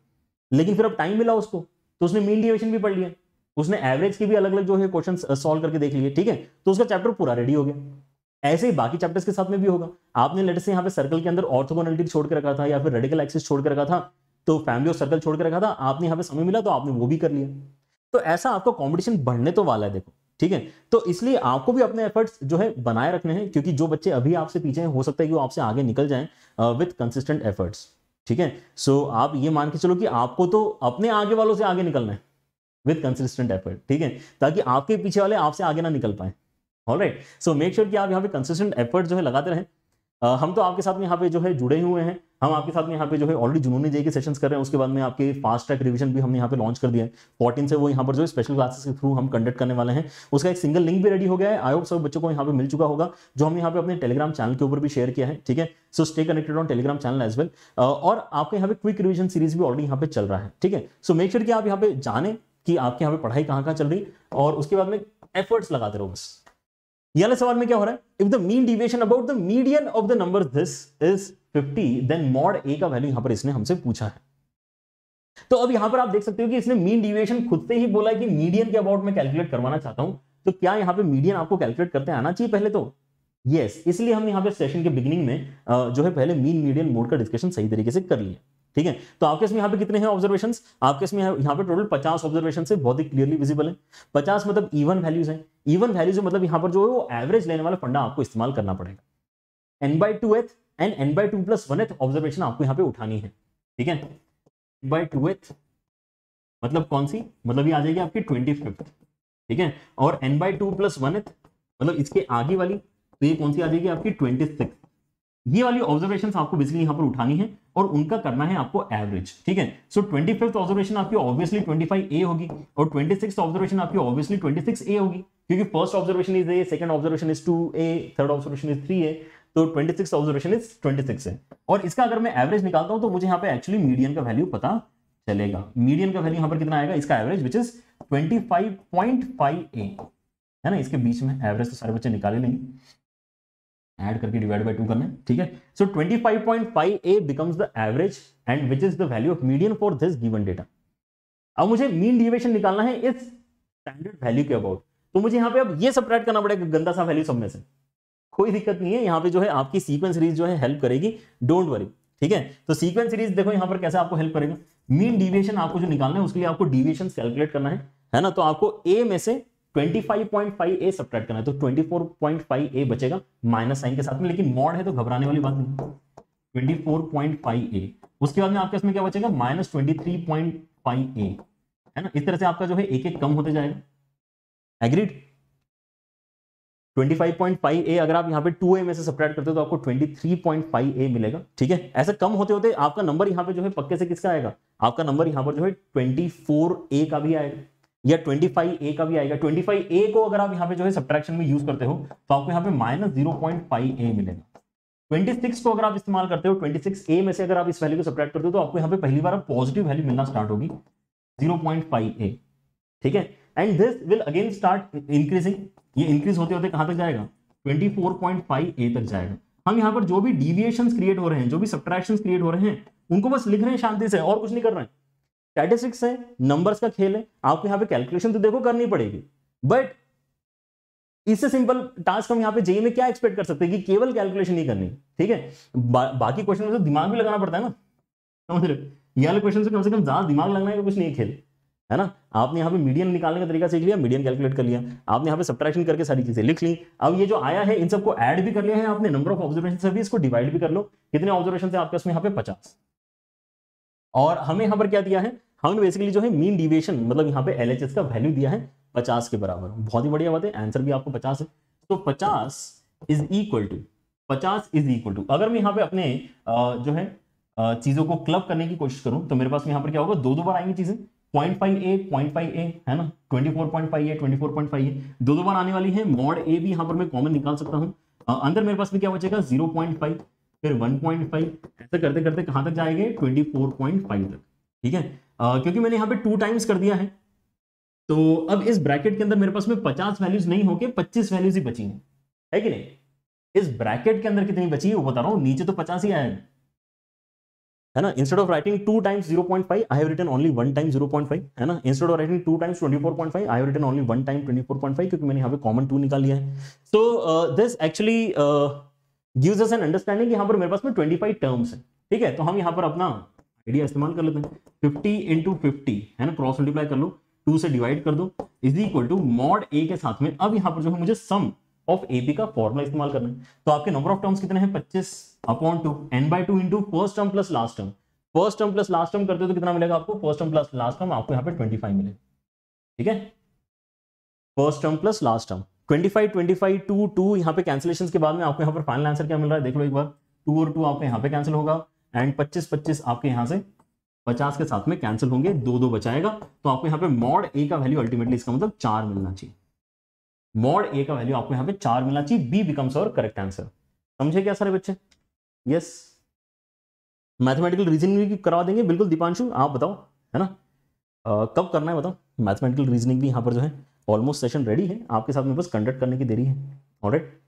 लेकिन फिर अब टाइम मिला उसको तो उसने मेन डिविएशन भी पढ़ लिया उसने एवरेज की भी अलग अलग जो है क्वेश्चन सोल्व करके देख लिए ठीक है तो उसका चैप्टर पूरा रेडी हो गया ऐसे ही बाकी चैप्टर्स के साथ में भी होगा आपने से यहाँ पे सर्कल के अंदर ऑर्थोगोनलिटी छोड़ के रखा था या फिर रेडिकल एक्सिस छोड़ के रखा था तो फैमिली और सर्कल छोड़ के रखा था आपने यहाँ पे समय मिला तो आपने वो भी कर लिया तो ऐसा आपका कॉम्पिटिशन बढ़ने तो वाला है देखो ठीक है तो इसलिए आपको भी अपने एफर्ट्स जो है बनाए रखने हैं क्योंकि जो बच्चे अभी आपसे पीछे हैं हो सकता है कि वो आपसे आगे निकल जाएं विथ कंसिस्टेंट एफर्ट्स ठीक है सो आप ये मान के चलो कि आपको तो अपने आगे वालों से आगे निकलना है विद कंसिस्टेंट एफर्ट ठीक है ताकि आपके पीछे वाले आपसे आगे ना निकल पाए all right so make sure कि आप यहाँ पे कंसिस्टेंट एफर्ट जो है लगाते रहें uh, हम तो आपके साथ में यहाँ पे जो है जुड़े हुए हैं हम आपके साथ में यहाँ पे जो है ऑलरेडी जुनूनी जे के सेशंस कर रहे हैं उसके बाद में आपके फास्ट ट्रैक रिवीजन भी हमने यहाँ पे लॉन्च कर दिया है फोर्टीन से वो यहाँ पर जो स्पेशल क्लासेस के थ्रू हम कंडक्ट करने वाले हैं उसका एक सिंगल लिंक भी रेडी हो गया है आई होप सब बच्चों को यहाँ पे मिल चुका होगा जो हमने यहाँ पे अपने टेलीग्राम चैनल के ऊपर भी शेयर किया है ठीक है so stay connected on Telegram channel as well और आपके यहाँ पे क्विक रिविजन सीरीज भी ऑलरेडी यहाँ पे चल रहा है ठीक है सो मेक श्योर कि आप यहाँ पे जाने कि आपके यहाँ पे पढ़ाई कहाँ कहाँ चल रही और उसके बाद में एफर्ट्स लगाते रहो बस ये सवाल में क्या हो रहा है if the mean deviation about the median of the number this is fifty then mod a का वैल्यू यहां पर इसने हमसे पूछा है तो अब यहां पर आप देख सकते हो कि इसने मीन डिविएशन खुद से ही बोला है कि मीडियन के अबाउट में कैलकुलेट करवाना चाहता हूं तो क्या यहां पे मीडियन आपको कैलकुलेट करते आना चाहिए पहले तो यस yes, इसलिए हम यहाँ पे सेशन के बिगिनिंग में जो है पहले मीन मीडियन मोड का डिस्कशन सही तरीके से कर लिया ठीक है तो आपके इसमें यहाँ पे कितने हैं ऑब्जर्वेशन आपके इसमें यहाँ पे टोटल पचास ऑब्जर्वेशन से बहुत ही क्लियरली विजिबल है पचास मतलब इवन वैल्यूज हैं इवन वैल्यूज मतलब यहाँ पर जो है वो एवरेज लेने वाला फंडा आपको इस्तेमाल करना पड़ेगा n by two th and n by two plus one th observation आपको यहाँ पे उठानी है ठीक है बाई टू एथ मतलब कौन सी मतलब ये आ जाएगी आपकी ट्वेंटी फिफ्थ ठीक है और n by two plus one th मतलब इसके आगे वाली तो ये कौन सी आ जाएगी आपकी ट्वेंटी सिक्स ये वाली ऑब्जर्वेशन आपको बेसिकली यहाँ पर उठानी है और उनका करना है आपको एवरेज ठीक है सो ट्वेंटी फिफ्थ ऑब्जर्वेशन आपकी ऑब्वियसली ट्वेंटी फाइव ए होगी और ट्वेंटी सिक्स ऑब्जर्वेशन आपकी ऑब्वियसली ट्वेंटी सिक्स ए होगी क्योंकि first observation is a second observation is two a third observation is three a तो twenty six observation is twenty six है और इसका अगर मैं एवरेज निकालता हूं तो मुझे यहाँ पे एक्चुअली मीडियन का वैल्यू पता चलेगा मीडियन का वैल्यू यहाँ पर कितना आएगा इसका average which is twenty five point five a है ना इसके बीच में एवरेज तो सारे बच्चे निकाले लेंगे ऐड करके डिवाइड बाई टू करना है ठीक है so twenty five point five a becomes the average and which is the value of medium for this given data अब मुझे मीन डिवेशन निकालना है इस स्टैंडर्ड वैल्यू के अबाउट तो मुझे यहाँ पे अब ये सप्रेट करना पड़ेगा गंदा सा वैल्यू सब में से कोई दिक्कत नहीं है यहाँ पे जो है आपकी सीक्वेंस सीरीज जो है हेल्प करेगी डोंट वरी ठीक है तो सीक्वेंस सीरीज देखो यहाँ पर कैसे आपको हेल्प करेगा मीन डिविएशन आपको जो निकालना है उसके लिए आपको डिविएशन कैलकुलेट करना है है ना तो आपको ए में से 25.5 ए सब्ट्रैक्ट करना है तो 24.5 ए बचेगा माइनस साइन के साथ में लेकिन मॉड है तो घबराने वाली बात नहीं 24.5 ए उसके बाद में आपके इसमें क्या बचेगा माइनस ट्वेंटी ए है ना इस तरह से आपका जो है एक एक कम होते जाएगा एग्रीड 25.5 ए अगर आप यहाँ पे 2 ए में से सब्ट्रैक्ट करते हो तो आपको 23.5 ए मिलेगा ठीक है ऐसे कम होते होते आपका नंबर यहाँ पे जो है पक्के से किसका आएगा आपका नंबर यहाँ पर जो है 24 ए का भी आएगा या ए का भी आएगा ए को अगर आप यहाँ पे जो है सब्ट्रैक्शन में यूज करते हो तो आपको यहाँ पे minus zero point five a मिलेगा 26 को अगर आप इस्तेमाल करते हो ए में से अगर आप इस वैल्यू को सब्ट्रैक्ट करते हो तो आपको यहाँ पे पहली बार पॉजिटिव वैल्यू मिलना स्टार्ट होगी जीरो ठीक है and this will again start increasing ये इंक्रीज होते होते कहाँ तक जाएगा ए तक जाएगा हम यहाँ पर जो भी डिविएशन क्रिएट हो रहे हैं जो भी सब्ट्रैक्शन क्रिएट हो रहे हैं उनको बस लिख रहे हैं शांति से और कुछ नहीं कर रहे हैं स्टैटिस्टिक्स है नंबर्स का खेल है आपको यहाँ पे कैलकुलेशन तो देखो करनी पड़ेगी बट इससे सिंपल टास्क हम यहाँ पे जेई e में क्या एक्सपेक्ट कर सकते हैं कि केवल कैलकुलेशन ही करनी ठीक है बा, बाकी क्वेश्चन में तो दिमाग भी लगाना पड़ता है ना समझ रहे ये क्वेश्चन से कम से कम ज्यादा दिमाग लगना है कुछ नहीं खेल है ना आपने यहाँ पे मीडियम निकालने का तरीका सीख लिया मीडियम कैलकुलेट कर लिया आपने यहाँ पे सब्ट्रैक्शन करके सारी चीजें लिख ली अब ये जो आया है इन सबको ऐड भी कर लिया है आपने नंबर ऑफ ऑब्जर्वेशन से भी इसको डिवाइड भी कर लो कितने ऑब्जर्वेशन थे आपके उसमें यहाँ पे पचास और हमें यहाँ पर क्या दिया है हमें बेसिकली जो है मीन डिविएशन मतलब यहाँ पे एल का वैल्यू दिया है पचास के बराबर बहुत ही बढ़िया बात है आंसर भी आपको पचास है तो पचास इज इक्वल टू पचास इज इक्वल टू अगर मैं यहाँ पे अपने जो है चीजों को क्लब करने की कोशिश करूं तो मेरे पास यहाँ पर क्या होगा दो दो बार आएंगी चीजें point five a point five a है ना twenty four point five a twenty four point five a दो दो बार आने वाली है मॉड ए भी यहाँ पर मैं कॉमन निकाल सकता हूँ अंदर मेरे पास भी क्या बचेगा जीरो पॉइंट फाइव फिर 1.5 ऐसा करते करते कहां तक जाएंगे 24.5 तक ठीक है आ, क्योंकि मैंने यहां पे टू टाइम्स कर दिया है तो अब इस ब्रैकेट के अंदर मेरे पास में 50 वैल्यूज नहीं होके 25 वैल्यूज ही बची हैं है कि नहीं इस ब्रैकेट के अंदर कितनी बची है वो बता रहा हूं नीचे तो पचास ही आया है है ना instead of writing two times zero point five I have written only one time zero point five है ना instead of writing two times twenty four point five I have written only one time twenty four point five क्योंकि मैंने यहाँ पे common two निकाल लिया है so this actually gives us an understanding यहाँ पर मेरे पास में ट्वेंटी फाइव टर्म्स है ठीक है तो हम यहाँ पर अपना आइडिया इस्तेमाल कर लेते हैं फिफ्टी इंटू फिफ्टी है ना क्रॉस मल्टीप्लाई कर लो टू से डिवाइड कर दो is equal to mod a के साथ में अब यहाँ पर जो है मुझे सम ऑफ ए बी का फॉर्मुला इस्तेमाल करना है तो आपके नंबर ऑफ टर्म्स कितने हैं 25 upon two n by two into first term plus last term first term plus last term करते हो तो कितना मिलेगा आपको first term plus last term आपको यहाँ पे 25 मिलेगा ठीक है first term plus last term twenty five twenty five two two यहाँ पे कैंसिलेशन के बाद में आपको यहाँ पर फाइनल आंसर क्या मिल रहा है देख लो एक बार टू और टू आपके यहाँ पे कैंसिल होगा एंड पच्चीस पच्चीस आपके यहाँ से पचास के साथ में कैंसिल होंगे दो दो बचाएगा तो आपको यहाँ पे मॉड ए का वैल्यू अल्टीमेटली इसका मतलब चार मिलना चाहिए मॉड ए का वैल्यू आपको यहाँ पे चार मिलना चाहिए बी बिकम्स और करेक्ट आंसर समझे क्या सारे बच्चे यस मैथमेटिकल रीजनिंग भी करवा देंगे बिल्कुल दीपांशु आप बताओ है ना आ, कब करना है बताओ मैथमेटिकल रीजनिंग भी यहाँ पर जो है ऑलमोस्ट सेशन रेडी है आपके साथ में बस कंडक्ट करने की देरी है all right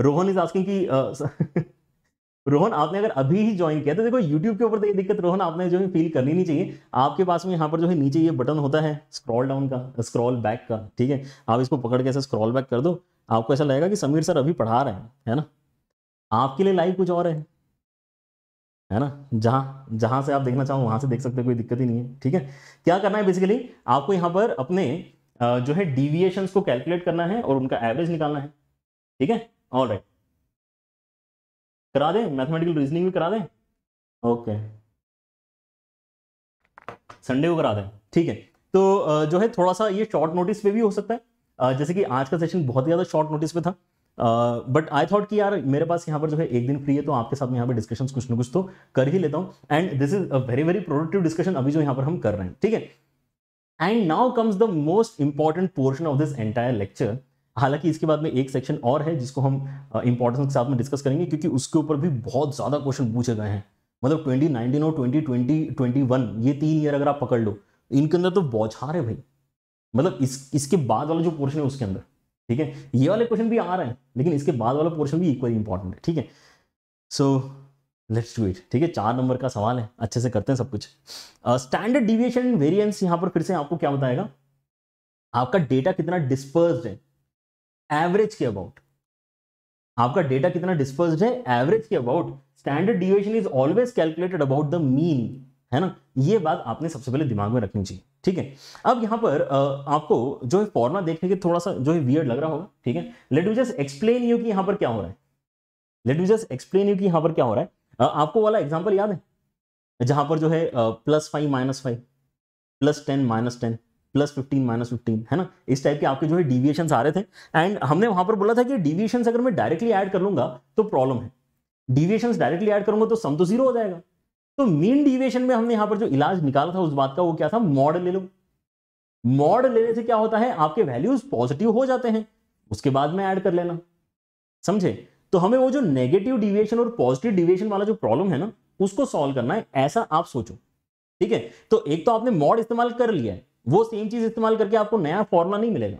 Rohan is asking की रोहन आपने अगर अभी ही ज्वाइन किया तो देखो यूट्यूब के ऊपर तो ये दिक्कत रोहन आपने जो है फील करनी नहीं चाहिए आपके पास में यहाँ पर जो है नीचे ये बटन होता है स्क्रॉल डाउन का स्क्रॉल बैक का ठीक है आप इसको पकड़ के ऐसे स्क्रॉल बैक कर दो आपको ऐसा लगेगा कि समीर सर अभी पढ़ा रहे हैं है ना आपके लिए लाइव कुछ और है है ना जहाँ जहाँ से आप देखना चाहो वहाँ से देख सकते हो कोई दिक्कत ही नहीं है ठीक है क्या करना है बेसिकली आपको यहाँ पर अपने जो है डिविएशन को कैलकुलेट करना है और उनका एवरेज निकालना है ठीक है ऑल राइट करा दें मैथमेटिकल रीजनिंग भी करा दें ओके संडे को करा दें ठीक है तो जो है थोड़ा सा ये शॉर्ट नोटिस पे भी हो सकता है जैसे कि आज का सेशन बहुत ही ज़्यादा शॉर्ट नोटिस पे था बट आई थॉट कि यार मेरे पास यहाँ पर जो है एक दिन फ्री है तो आपके साथ में यहाँ पर डिस्कशन कुछ ना कुछ तो कर ही लेता हूँ and this is a very very productive discussion अभी जो यहाँ पर हम कर रहे हैं ठीक है and now comes the most important portion of this entire lecture हालांकि इसके बाद में एक सेक्शन और है जिसको हम इंपॉर्टेंस uh, के साथ में डिस्कस करेंगे क्योंकि उसके ऊपर भी बहुत ज़्यादा क्वेश्चन पूछे गए हैं मतलब 2019 और 2020 2021 ये तीन ईयर अगर आप पकड़ लो इनके अंदर तो बौछार है भाई मतलब इस इसके बाद वाला जो पोर्शन है उसके अंदर ठीक है ये वाले क्वेश्चन भी आ रहे हैं लेकिन इसके बाद वाला पोर्शन भी इक्वली इंपॉर्टेंट है ठीक है सो लेट्स डू इट ठीक है चार नंबर का सवाल है अच्छे से करते हैं सब कुछ स्टैंडर्ड डिविएशन वेरियंस यहां पर फिर से आपको क्या बताएगा आपका डेटा कितना डिस्पर्स है एवरेज के अबाउट आपका डेटा कितना डिस्पर्स है एवरेज के about standard deviation is always calculated about the mean है ना ये बात आपने सबसे पहले दिमाग में रखनी चाहिए ठीक है अब यहाँ पर आपको जो है फॉर्मा देखने के थोड़ा सा जो है वियर्ड लग रहा होगा ठीक है let you just explain you कि यहाँ पर क्या हो रहा है let you just explain you कि यहाँ पर क्या हो रहा है आपको वाला एग्जाम्पल याद है जहां पर जो है plus five minus five plus ten minus ten plus fifteen minus fifteen है ना इस टाइप के आपके जो है डिविएशन आ रहे थे एंड हमने वहां पर बोला था कि डिविएशन अगर मैं डायरेक्टली ऐड कर लूंगा तो प्रॉब्लम है डिविएशन डायरेक्टली ऐड करूंगा तो सम तो जीरो हो जाएगा तो मीन डिविएशन में हमने यहां पर जो इलाज निकाला था उस बात का वो क्या था मॉड ले लो मॉड लेने से क्या होता है आपके वैल्यूज पॉजिटिव हो जाते हैं उसके बाद में ऐड कर लेना समझे तो हमें वो जो नेगेटिव डिविएशन और पॉजिटिव डिविएशन वाला जो प्रॉब्लम है ना उसको सॉल्व करना है ऐसा आप सोचो ठीक है तो एक तो आपने मॉड इस्तेमाल कर लिया है वो सेम चीज इस्तेमाल करके आपको नया फॉर्मुला नहीं मिलेगा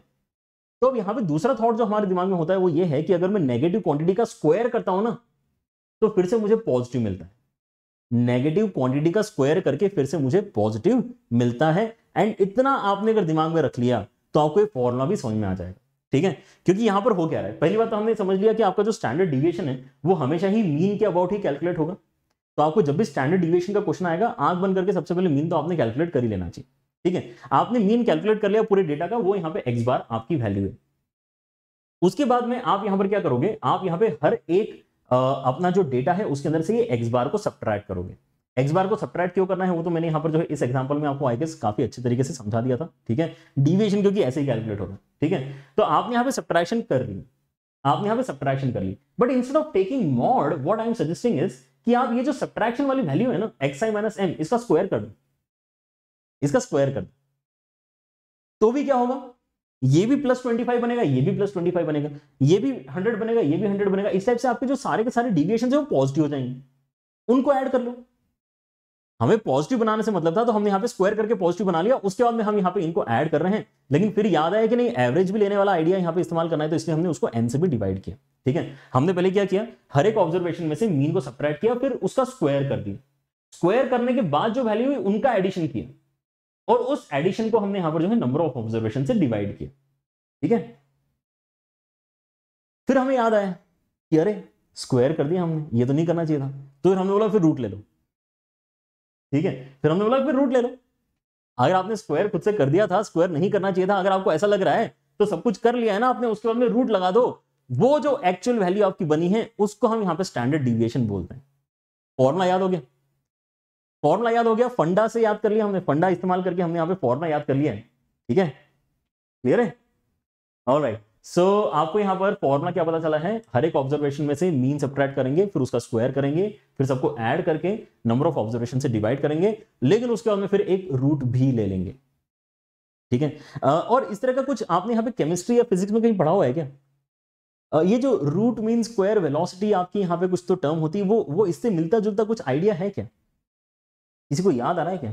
तो अब यहां पे दूसरा थॉट जो हमारे दिमाग में होता है वो ये है कि अगर मैं नेगेटिव क्वांटिटी का स्क्वायर करता हूं ना तो फिर से मुझे पॉजिटिव मिलता है नेगेटिव क्वांटिटी का स्क्वायर करके फिर से मुझे पॉजिटिव मिलता है एंड इतना आपने अगर दिमाग में रख लिया तो आपको ये फॉर्मुला भी समझ में आ जाएगा ठीक है क्योंकि यहां पर हो क्या रहा है पहली बात तो हमने समझ लिया कि आपका जो स्टैंडर्ड डिविएशन है वो हमेशा ही मीन के अबाउट ही कैलकुलेट होगा तो आपको जब भी स्टैंडर्ड डिविएशन का क्वेश्चन आएगा आंख बन करके सबसे पहले मीन तो आपने कैलकुलेट कर ही लेना चाहिए ठीक है आपने मीन कैलकुलेट कर लिया पूरे डेटा का वो यहाँ पे एक्स बार आपकी वैल्यू है उसके बाद में आप यहां पर क्या करोगे आप यहां पे हर एक अपना जो डेटा है उसके अंदर से ये एक्स बार को सब्ट्रैक्ट करोगे एक्स बार को सब्ट्रैक्ट क्यों करना है वो तो मैंने यहाँ पर जो है इस एग्जाम्पल में आपको आई गेस काफी अच्छे तरीके से समझा दिया था ठीक है डिविएशन क्योंकि ऐसे ही कैलकुलेट होता है ठीक है तो आपने यहाँ पे सब्ट्रैक्शन कर ली आपने यहाँ पे सब्ट्रैक्शन कर ली but instead of taking mod what I am suggesting is कि आप ये जो सब्ट्रैक्शन वाली वैल्यू है ना एक्स आई माइनस एम इसका स्क्वायर कर दो इसका स्क्वायर कर दो तो भी क्या होगा ये भी प्लस ट्वेंटी फाइव बनेगा ये भी प्लस ट्वेंटी फाइव बनेगा ये भी हंड्रेड बनेगा ये भी हंड्रेड बनेगा इस टाइप से आपके जो सारे के सारे डिविएशन है वो पॉजिटिव हो जाएंगे उनको ऐड कर लो हमें पॉजिटिव बनाने से मतलब था तो हमने यहाँ पे स्क्वायर करके पॉजिटिव बना लिया उसके बाद में हम यहाँ पे इनको ऐड कर रहे हैं लेकिन फिर याद आया कि नहीं एवरेज भी लेने वाला आइडिया यहाँ पे इस्तेमाल करना है तो इसलिए हमने उसको एन से भी डिवाइड किया ठीक है हमने पहले क्या किया हर एक ऑब्जर्वेशन में से मीन को सब्ट्रैक्ट किया फिर उसका स्क्वायर कर दिया स्क्वायर करने के बाद जो वैल्यू हुई उनका एडिशन किया और उस एडिशन को हमने यहां पर जो है नंबर ऑफ ऑब्जर्वेशन से डिवाइड किया ठीक है फिर हमें याद आया कि अरे स्क्वायर कर दिया हमने ये तो नहीं करना चाहिए था तो फिर हमने बोला फिर रूट ले लो ठीक है फिर हमने बोला फिर रूट ले लो अगर आपने स्क्वायर खुद से कर दिया था स्क्वायर नहीं करना चाहिए था अगर आपको ऐसा लग रहा है तो सब कुछ कर लिया है ना आपने उसके बाद में रूट लगा दो वो जो एक्चुअल वैल्यू आपकी बनी है उसको हम यहाँ पे स्टैंडर्ड डिविएशन बोलते हैं ना याद हो गया फॉर्मुला याद हो गया फंडा से याद कर लिया हमने फंडा इस्तेमाल करके हमने यहाँ पे फॉर्मुला याद कर लिया है ठीक है क्लियर है ऑल राइट सो आपको यहाँ पर फॉर्मुला क्या पता चला है हर एक ऑब्जर्वेशन में से मीन सब्ट्रैक्ट करेंगे फिर उसका स्क्वायर करेंगे फिर सबको ऐड करके नंबर ऑफ ऑब्जर्वेशन से डिवाइड करेंगे लेकिन उसके बाद में फिर एक रूट भी ले लेंगे ठीक है और इस तरह का कुछ आपने यहाँ पे केमिस्ट्री या फिजिक्स में कहीं पढ़ा हुआ है क्या ये जो रूट मीन स्क्वायर वेलोसिटी आपकी यहाँ पे कुछ तो टर्म होती है वो वो इससे मिलता जुलता कुछ आइडिया है क्या किसी को याद आ रहा है क्या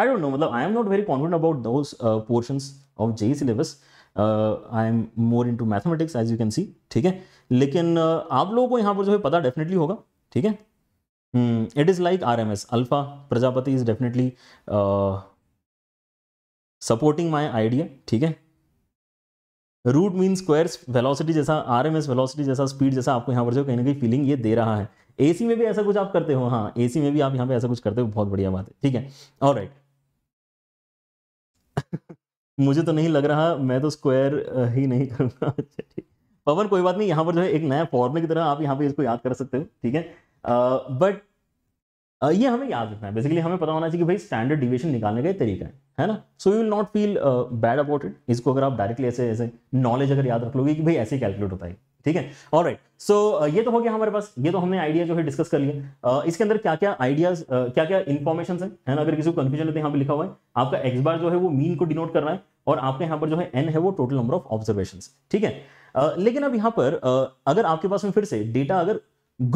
आई डोंट नो मतलब I am not very confident about those portions of J syllabus I am more into mathematics as you can see ठीक है लेकिन uh, आप लोगों को यहाँ पर जो है पता डेफिनेटली होगा ठीक है it is like R M S alpha Prajapati is definitely supporting my idea ठीक है रूट मीन स्क्वायर्स वेलोसिटी जैसा आर एम एस वेलोसिटी जैसा स्पीड जैसा आपको यहाँ पर जो कहीं ना कहीं फीलिंग ये दे रहा है एसी में भी ऐसा कुछ आप करते हो हाँ एसी में भी आप यहाँ पे ऐसा कुछ करते हो बहुत बढ़िया बात है ठीक है और राइट मुझे तो नहीं लग रहा मैं तो स्क्वायर ही नहीं करूँगा अच्छा ठीक पवन कोई बात नहीं यहाँ पर जो है एक नया फॉर्मूले की तरह आप यहाँ पे इसको याद कर सकते हो ठीक है बट uh, ये हमें याद रखना है बेसिकली हमें पता होना चाहिए कि भाई स्टैंडर्ड डिविएशन निकालने का तरीका है है ना so you will not feel bad about it इसको अगर आप डायरेक्टली ऐसे ऐसे नॉलेज अगर याद रख लोगे कि भाई ऐसे कैलकुलेट होता है ठीक है और राइट सो ये तो हो गया हमारे पास ये तो हमने आइडिया जो है डिस्कस कर लिया uh, इसके अंदर क्या क्या आइडियाज uh, क्या क्या इन्फॉर्मेशन है ना अगर किसी को कंफ्यूजन है तो यहाँ पे लिखा हुआ है आपका एक्स बार जो है वो मीन को डिनोट कर रहा है और आपके यहाँ पर जो है एन है वो टोटल नंबर ऑफ ऑब्जर्वेशन ठीक है uh, लेकिन अब यहाँ पर uh, अगर आपके पास में फिर से डेटा अगर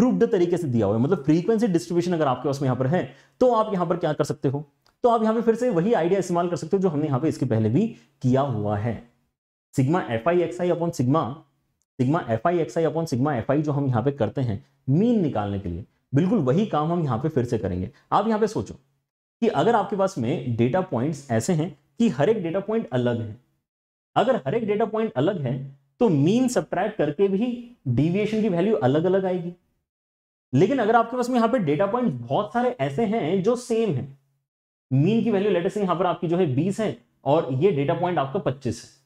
ग्रुप्ड तरीके से दिया हुआ है मतलब फ्रीक्वेंसी डिस्ट्रीब्यूशन अगर आपके पास में यहाँ पर है तो आप यहाँ पर क्या कर सकते हो तो आप यहाँ पे फिर से वही आइडिया इस्तेमाल कर सकते हो जो हमने यहाँ पे इसके पहले भी किया हुआ है sigma F I x I upon sigma sigma F I x I upon sigma F i जो हम यहाँ पे करते हैं मीन निकालने के लिए बिल्कुल वही काम हम यहाँ पे फिर से करेंगे आप यहाँ पे सोचो कि अगर आपके पास में डेटा पॉइंट्स ऐसे हैं कि हर एक डेटा पॉइंट अलग है अगर हर एक डेटा पॉइंट अलग है तो मीन सब्ट्रैक्ट करके भी डिविएशन की वैल्यू अलग अलग आएगी लेकिन अगर आपके पास में यहाँ पे डेटा पॉइंट बहुत सारे ऐसे हैं जो सेम है मीन की वैल्यू लेटेस्ट यहाँ पर आपकी जो है बीस है और ये डेटा पॉइंट आपका पच्चीस है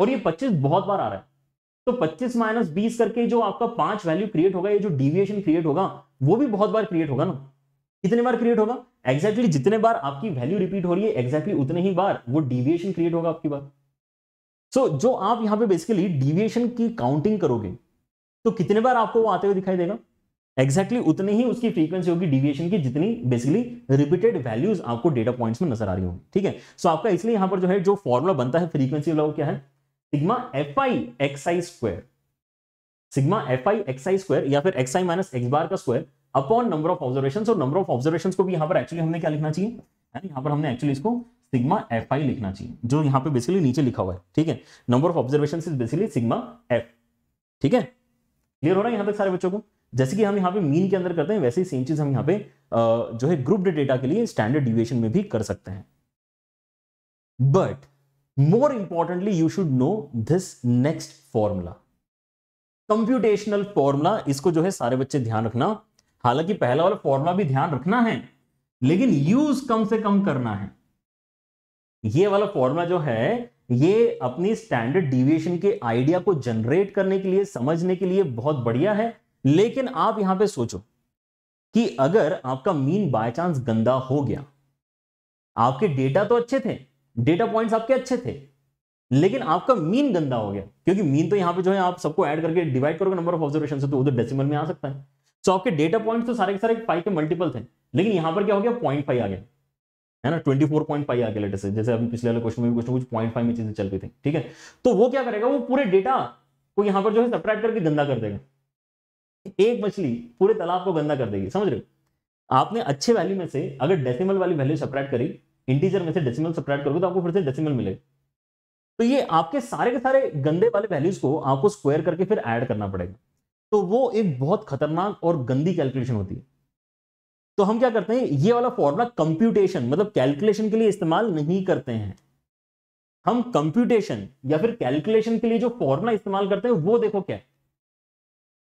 और ये पच्चीस बहुत बार आ रहा है तो 25 माइनस बीस करके जो आपका पांच वैल्यू क्रिएट होगा ये जो डिविएशन क्रिएट होगा वो भी बहुत बार क्रिएट होगा ना कितने बार क्रिएट होगा एग्जैक्टली exactly जितने बार आपकी वैल्यू रिपीट हो रही है एग्जैक्टली exactly उतने ही बार वो डिविएशन क्रिएट होगा आपकी बार सो so, जो आप यहां पे बेसिकली डिविएशन की काउंटिंग करोगे तो कितने बार आपको वो आते हुए दिखाई देगा एग्जैक्टली exactly उतनी ही उसकी फ्रीक्वेंसी होगी डिविएशन की जितनी बेसिकली रिपीटेड वैल्यूज आपको डेटा पॉइंट्स में नजर आ रही होंगी ठीक है सो so, आपका इसलिए यहां पर जो है जो फॉर्मुला बनता है फ्रीक्वेंसी वाला क्या है sigma F I x I square sigma F I x I square या फिर एक्स आई माइनस एक्स बार का square upon number of observation और नंबर ऑफ ऑब्जर्वेशन को भी पर एक्चुअली हमने क्या लिखना चाहिए पर हमने एक्चुअली इसको सिग्मा एफ आई लिखना चाहिए जो यहां पे बेसिकली नीचे लिखा हुआ है ठीक है number of observation is basically sigma f ठीक है क्लियर हो रहा है तक सारे बच्चों को जैसे कि हम यहाँ पे मीन के अंदर करते हैं वैसे ही सेम चीज हम यहाँ पे जो है ग्रुप्ड डेटा के लिए स्टैंडर्ड डिविएशन में भी कर सकते हैं but more importantly you should know this next formula computational formula इसको जो है सारे बच्चे ध्यान रखना हालांकि पहला वाला फॉर्मूला भी ध्यान रखना है लेकिन यूज कम से कम करना है ये वाला फॉर्मूला जो है ये अपनी स्टैंडर्ड डिविएशन के आइडिया को जनरेट करने के लिए समझने के लिए बहुत बढ़िया है लेकिन आप यहां पे सोचो कि अगर आपका मीन बाय चांस गंदा हो गया आपके डेटा तो अच्छे थे डेटा पॉइंट्स आपके अच्छे थे लेकिन आपका मीन गंदा हो गया क्योंकि मीन तो यहाँ पे जो है आप सबको ऐड करके डिवाइड करोगे नंबर ऑफ ऑब्जर्वेशन से तो उधर डेसिमल में आ सकता है सो आपके डेटा पॉइंट तो सारे के सारे फाइव के मल्टीपल थे लेकिन यहाँ पर क्या हो गया पॉइंट फाइव आ गया है ना ट्वेंटी फोर पॉइंट फाइव आ गया लेटेस्ट जैसे अभी पिछले वाले क्वेश्चन में भी कुछ पॉइंट फाइव में चीजें चल रही थी ठीक है तो वो क्या करेगा वो पूरे डेटा को यहाँ पर जो है सप्रैक्ट करके गंदा कर देगा एक मछली पूरे तालाब को गंदा कर देगी समझ रहे हो आपने अच्छे वैल्यू में से अगर डेसिमल वाली वैल्यू सप्रैक्ट करी इंटीजर में से डेसिमल सब्ट्रैक्ट करोगे तो आपको फिर से डेसिमल मिलेगा तो ये आपके सारे के सारे गंदे वाले वैल्यूज को आपको स्क्वायर करके फिर ऐड करना पड़ेगा तो वो एक बहुत खतरनाक और गंदी कैलकुलेशन होती है तो हम क्या करते हैं ये वाला फॉर्मूला कंप्यूटेशन मतलब कैलकुलेशन के लिए इस्तेमाल नहीं करते हैं हम कंप्यूटेशन या फिर कैलकुलेशन के लिए जो फॉर्मूला इस्तेमाल करते हैं वो देखो क्या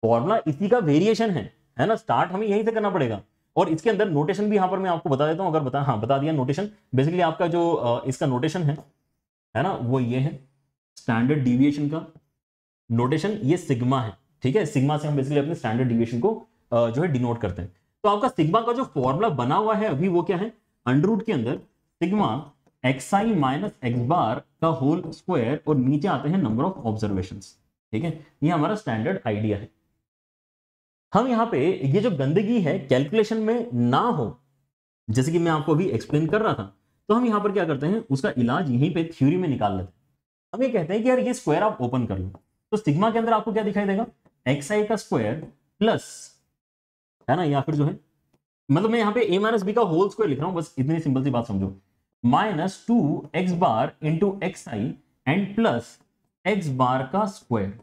फॉर्मूला इसी का वेरिएशन है है ना स्टार्ट हमें यहीं से करना पड़ेगा और इसके अंदर नोटेशन भी यहाँ पर मैं आपको बता देता हूँ अगर बता हाँ बता दिया नोटेशन बेसिकली आपका जो इसका नोटेशन है है ना वो ये है स्टैंडर्ड डिविएशन का नोटेशन ये सिग्मा है ठीक है सिग्मा से हम बेसिकली अपने स्टैंडर्ड डिविएशन को जो है डिनोट करते हैं तो आपका सिग्मा का जो फॉर्मूला बना हुआ है अभी वो क्या है रूट के अंदर सिग्मा एक्स आई माइनस एक्स बार का होल स्क्वायर और नीचे आते हैं नंबर ऑफ ऑब्जर्वेशन ठीक है ये हमारा स्टैंडर्ड आइडिया है हम यहाँ पे ये जो गंदगी है कैलकुलेशन में ना हो जैसे कि मैं आपको अभी एक्सप्लेन कर रहा था तो हम यहाँ पर क्या करते हैं उसका इलाज यहीं पे थ्योरी में निकाल लेते हैं हम ये कहते हैं कि यार ये स्क्वायर आप ओपन कर लो तो सिग्मा के अंदर आपको क्या दिखाई देगा एक्स आई का स्क्वायर प्लस है ना या फिर जो है मतलब मैं यहाँ पे ए माइनस बी का होल स्क्वायर लिख रहा हूँ बस इतनी सिंपल सी बात समझो minus two x bar into x i and plus x bar का स्क्वायर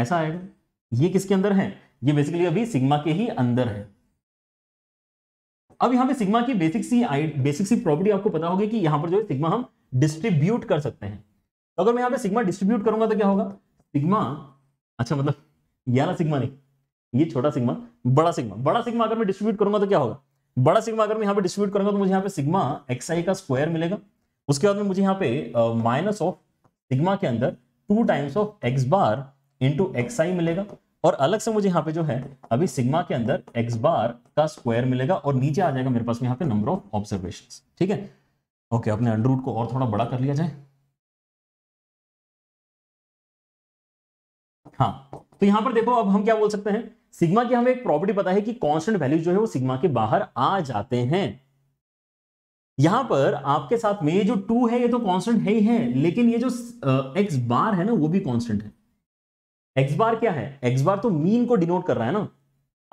ऐसा आएगा ये किसके अंदर है ये बेसिकली अभी सिग्मा के ही अंदर है अब यहां पे सिग्मा की बेसिक सी आई बेसिक सी प्रॉपर्टी आपको पता होगी कि यहां पर जो है सिग्मा हम डिस्ट्रीब्यूट कर सकते हैं तो अगर मैं यहां पे सिग्मा डिस्ट्रीब्यूट करूंगा तो क्या होगा सिग्मा अच्छा मतलब ग्यारह सिग्मा नहीं ये छोटा सिग्मा बड़ा सिग्मा बड़ा सिग्मा अगर मैं डिस्ट्रीब्यूट करूंगा तो क्या होगा बड़ा सिग्मा अगर मैं यहाँ पे डिस्ट्रीब्यूट करूंगा तो मुझे यहाँ पे सिग्मा एक्स आई का स्क्वायर मिलेगा उसके बाद में मुझे यहाँ पे माइनस ऑफ सिग्मा के अंदर two times of x bar into x i मिलेगा और अलग से मुझे यहाँ पे जो है अभी सिग्मा के अंदर एक्स बार का स्क्वायर मिलेगा और नीचे आ जाएगा मेरे पास में यहाँ पे नंबर ऑफ ऑब्जर्वेशन ठीक है ओके अपने अंडरूट को और थोड़ा बड़ा कर लिया जाए हाँ तो यहां पर देखो अब हम क्या बोल सकते हैं सिग्मा की हमें एक प्रॉपर्टी पता है कि कॉन्स्टेंट वैल्यू जो है वो सिग्मा के बाहर आ जाते हैं यहां पर आपके साथ में ये जो टू है ये तो कांस्टेंट है ही है लेकिन ये जो एक्स बार है ना वो भी कांस्टेंट है एक्स बार क्या है एक्स बार तो मीन को डिनोट कर रहा है ना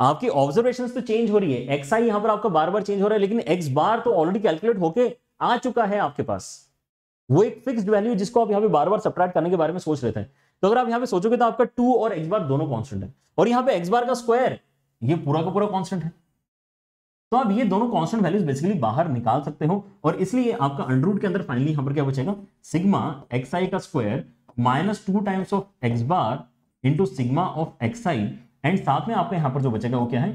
आपकी ऑब्जर्वेशन तो चेंज हो रही है एक्स आई यहां पर आपका बार बार चेंज हो रहा है लेकिन एक्स बार तो ऑलरेडी कैलकुलेट होके आ चुका है आपके पास वो एक फिक्स्ड वैल्यू जिसको आप यहाँ पे बार बार सप्राइट करने के बारे में सोच रहे थे तो अगर आप यहाँ पे सोचोगे तो आपका टू और एक्स बार दोनों कॉन्स्टेंट है और यहाँ पे एक्स बार का स्क्वायर ये पूरा का पूरा कॉन्स्टेंट है तो आप ये दोनों कांस्टेंट वैल्यूज बेसिकली बाहर निकाल सकते हो और इसलिए आपका अंडरूट के अंदर फाइनली यहाँ पर क्या बचेगा सिग्मा एक्स आई का square minus two times of x bar into sigma of x i and साथ में आपको यहाँ पर जो बचेगा वो क्या है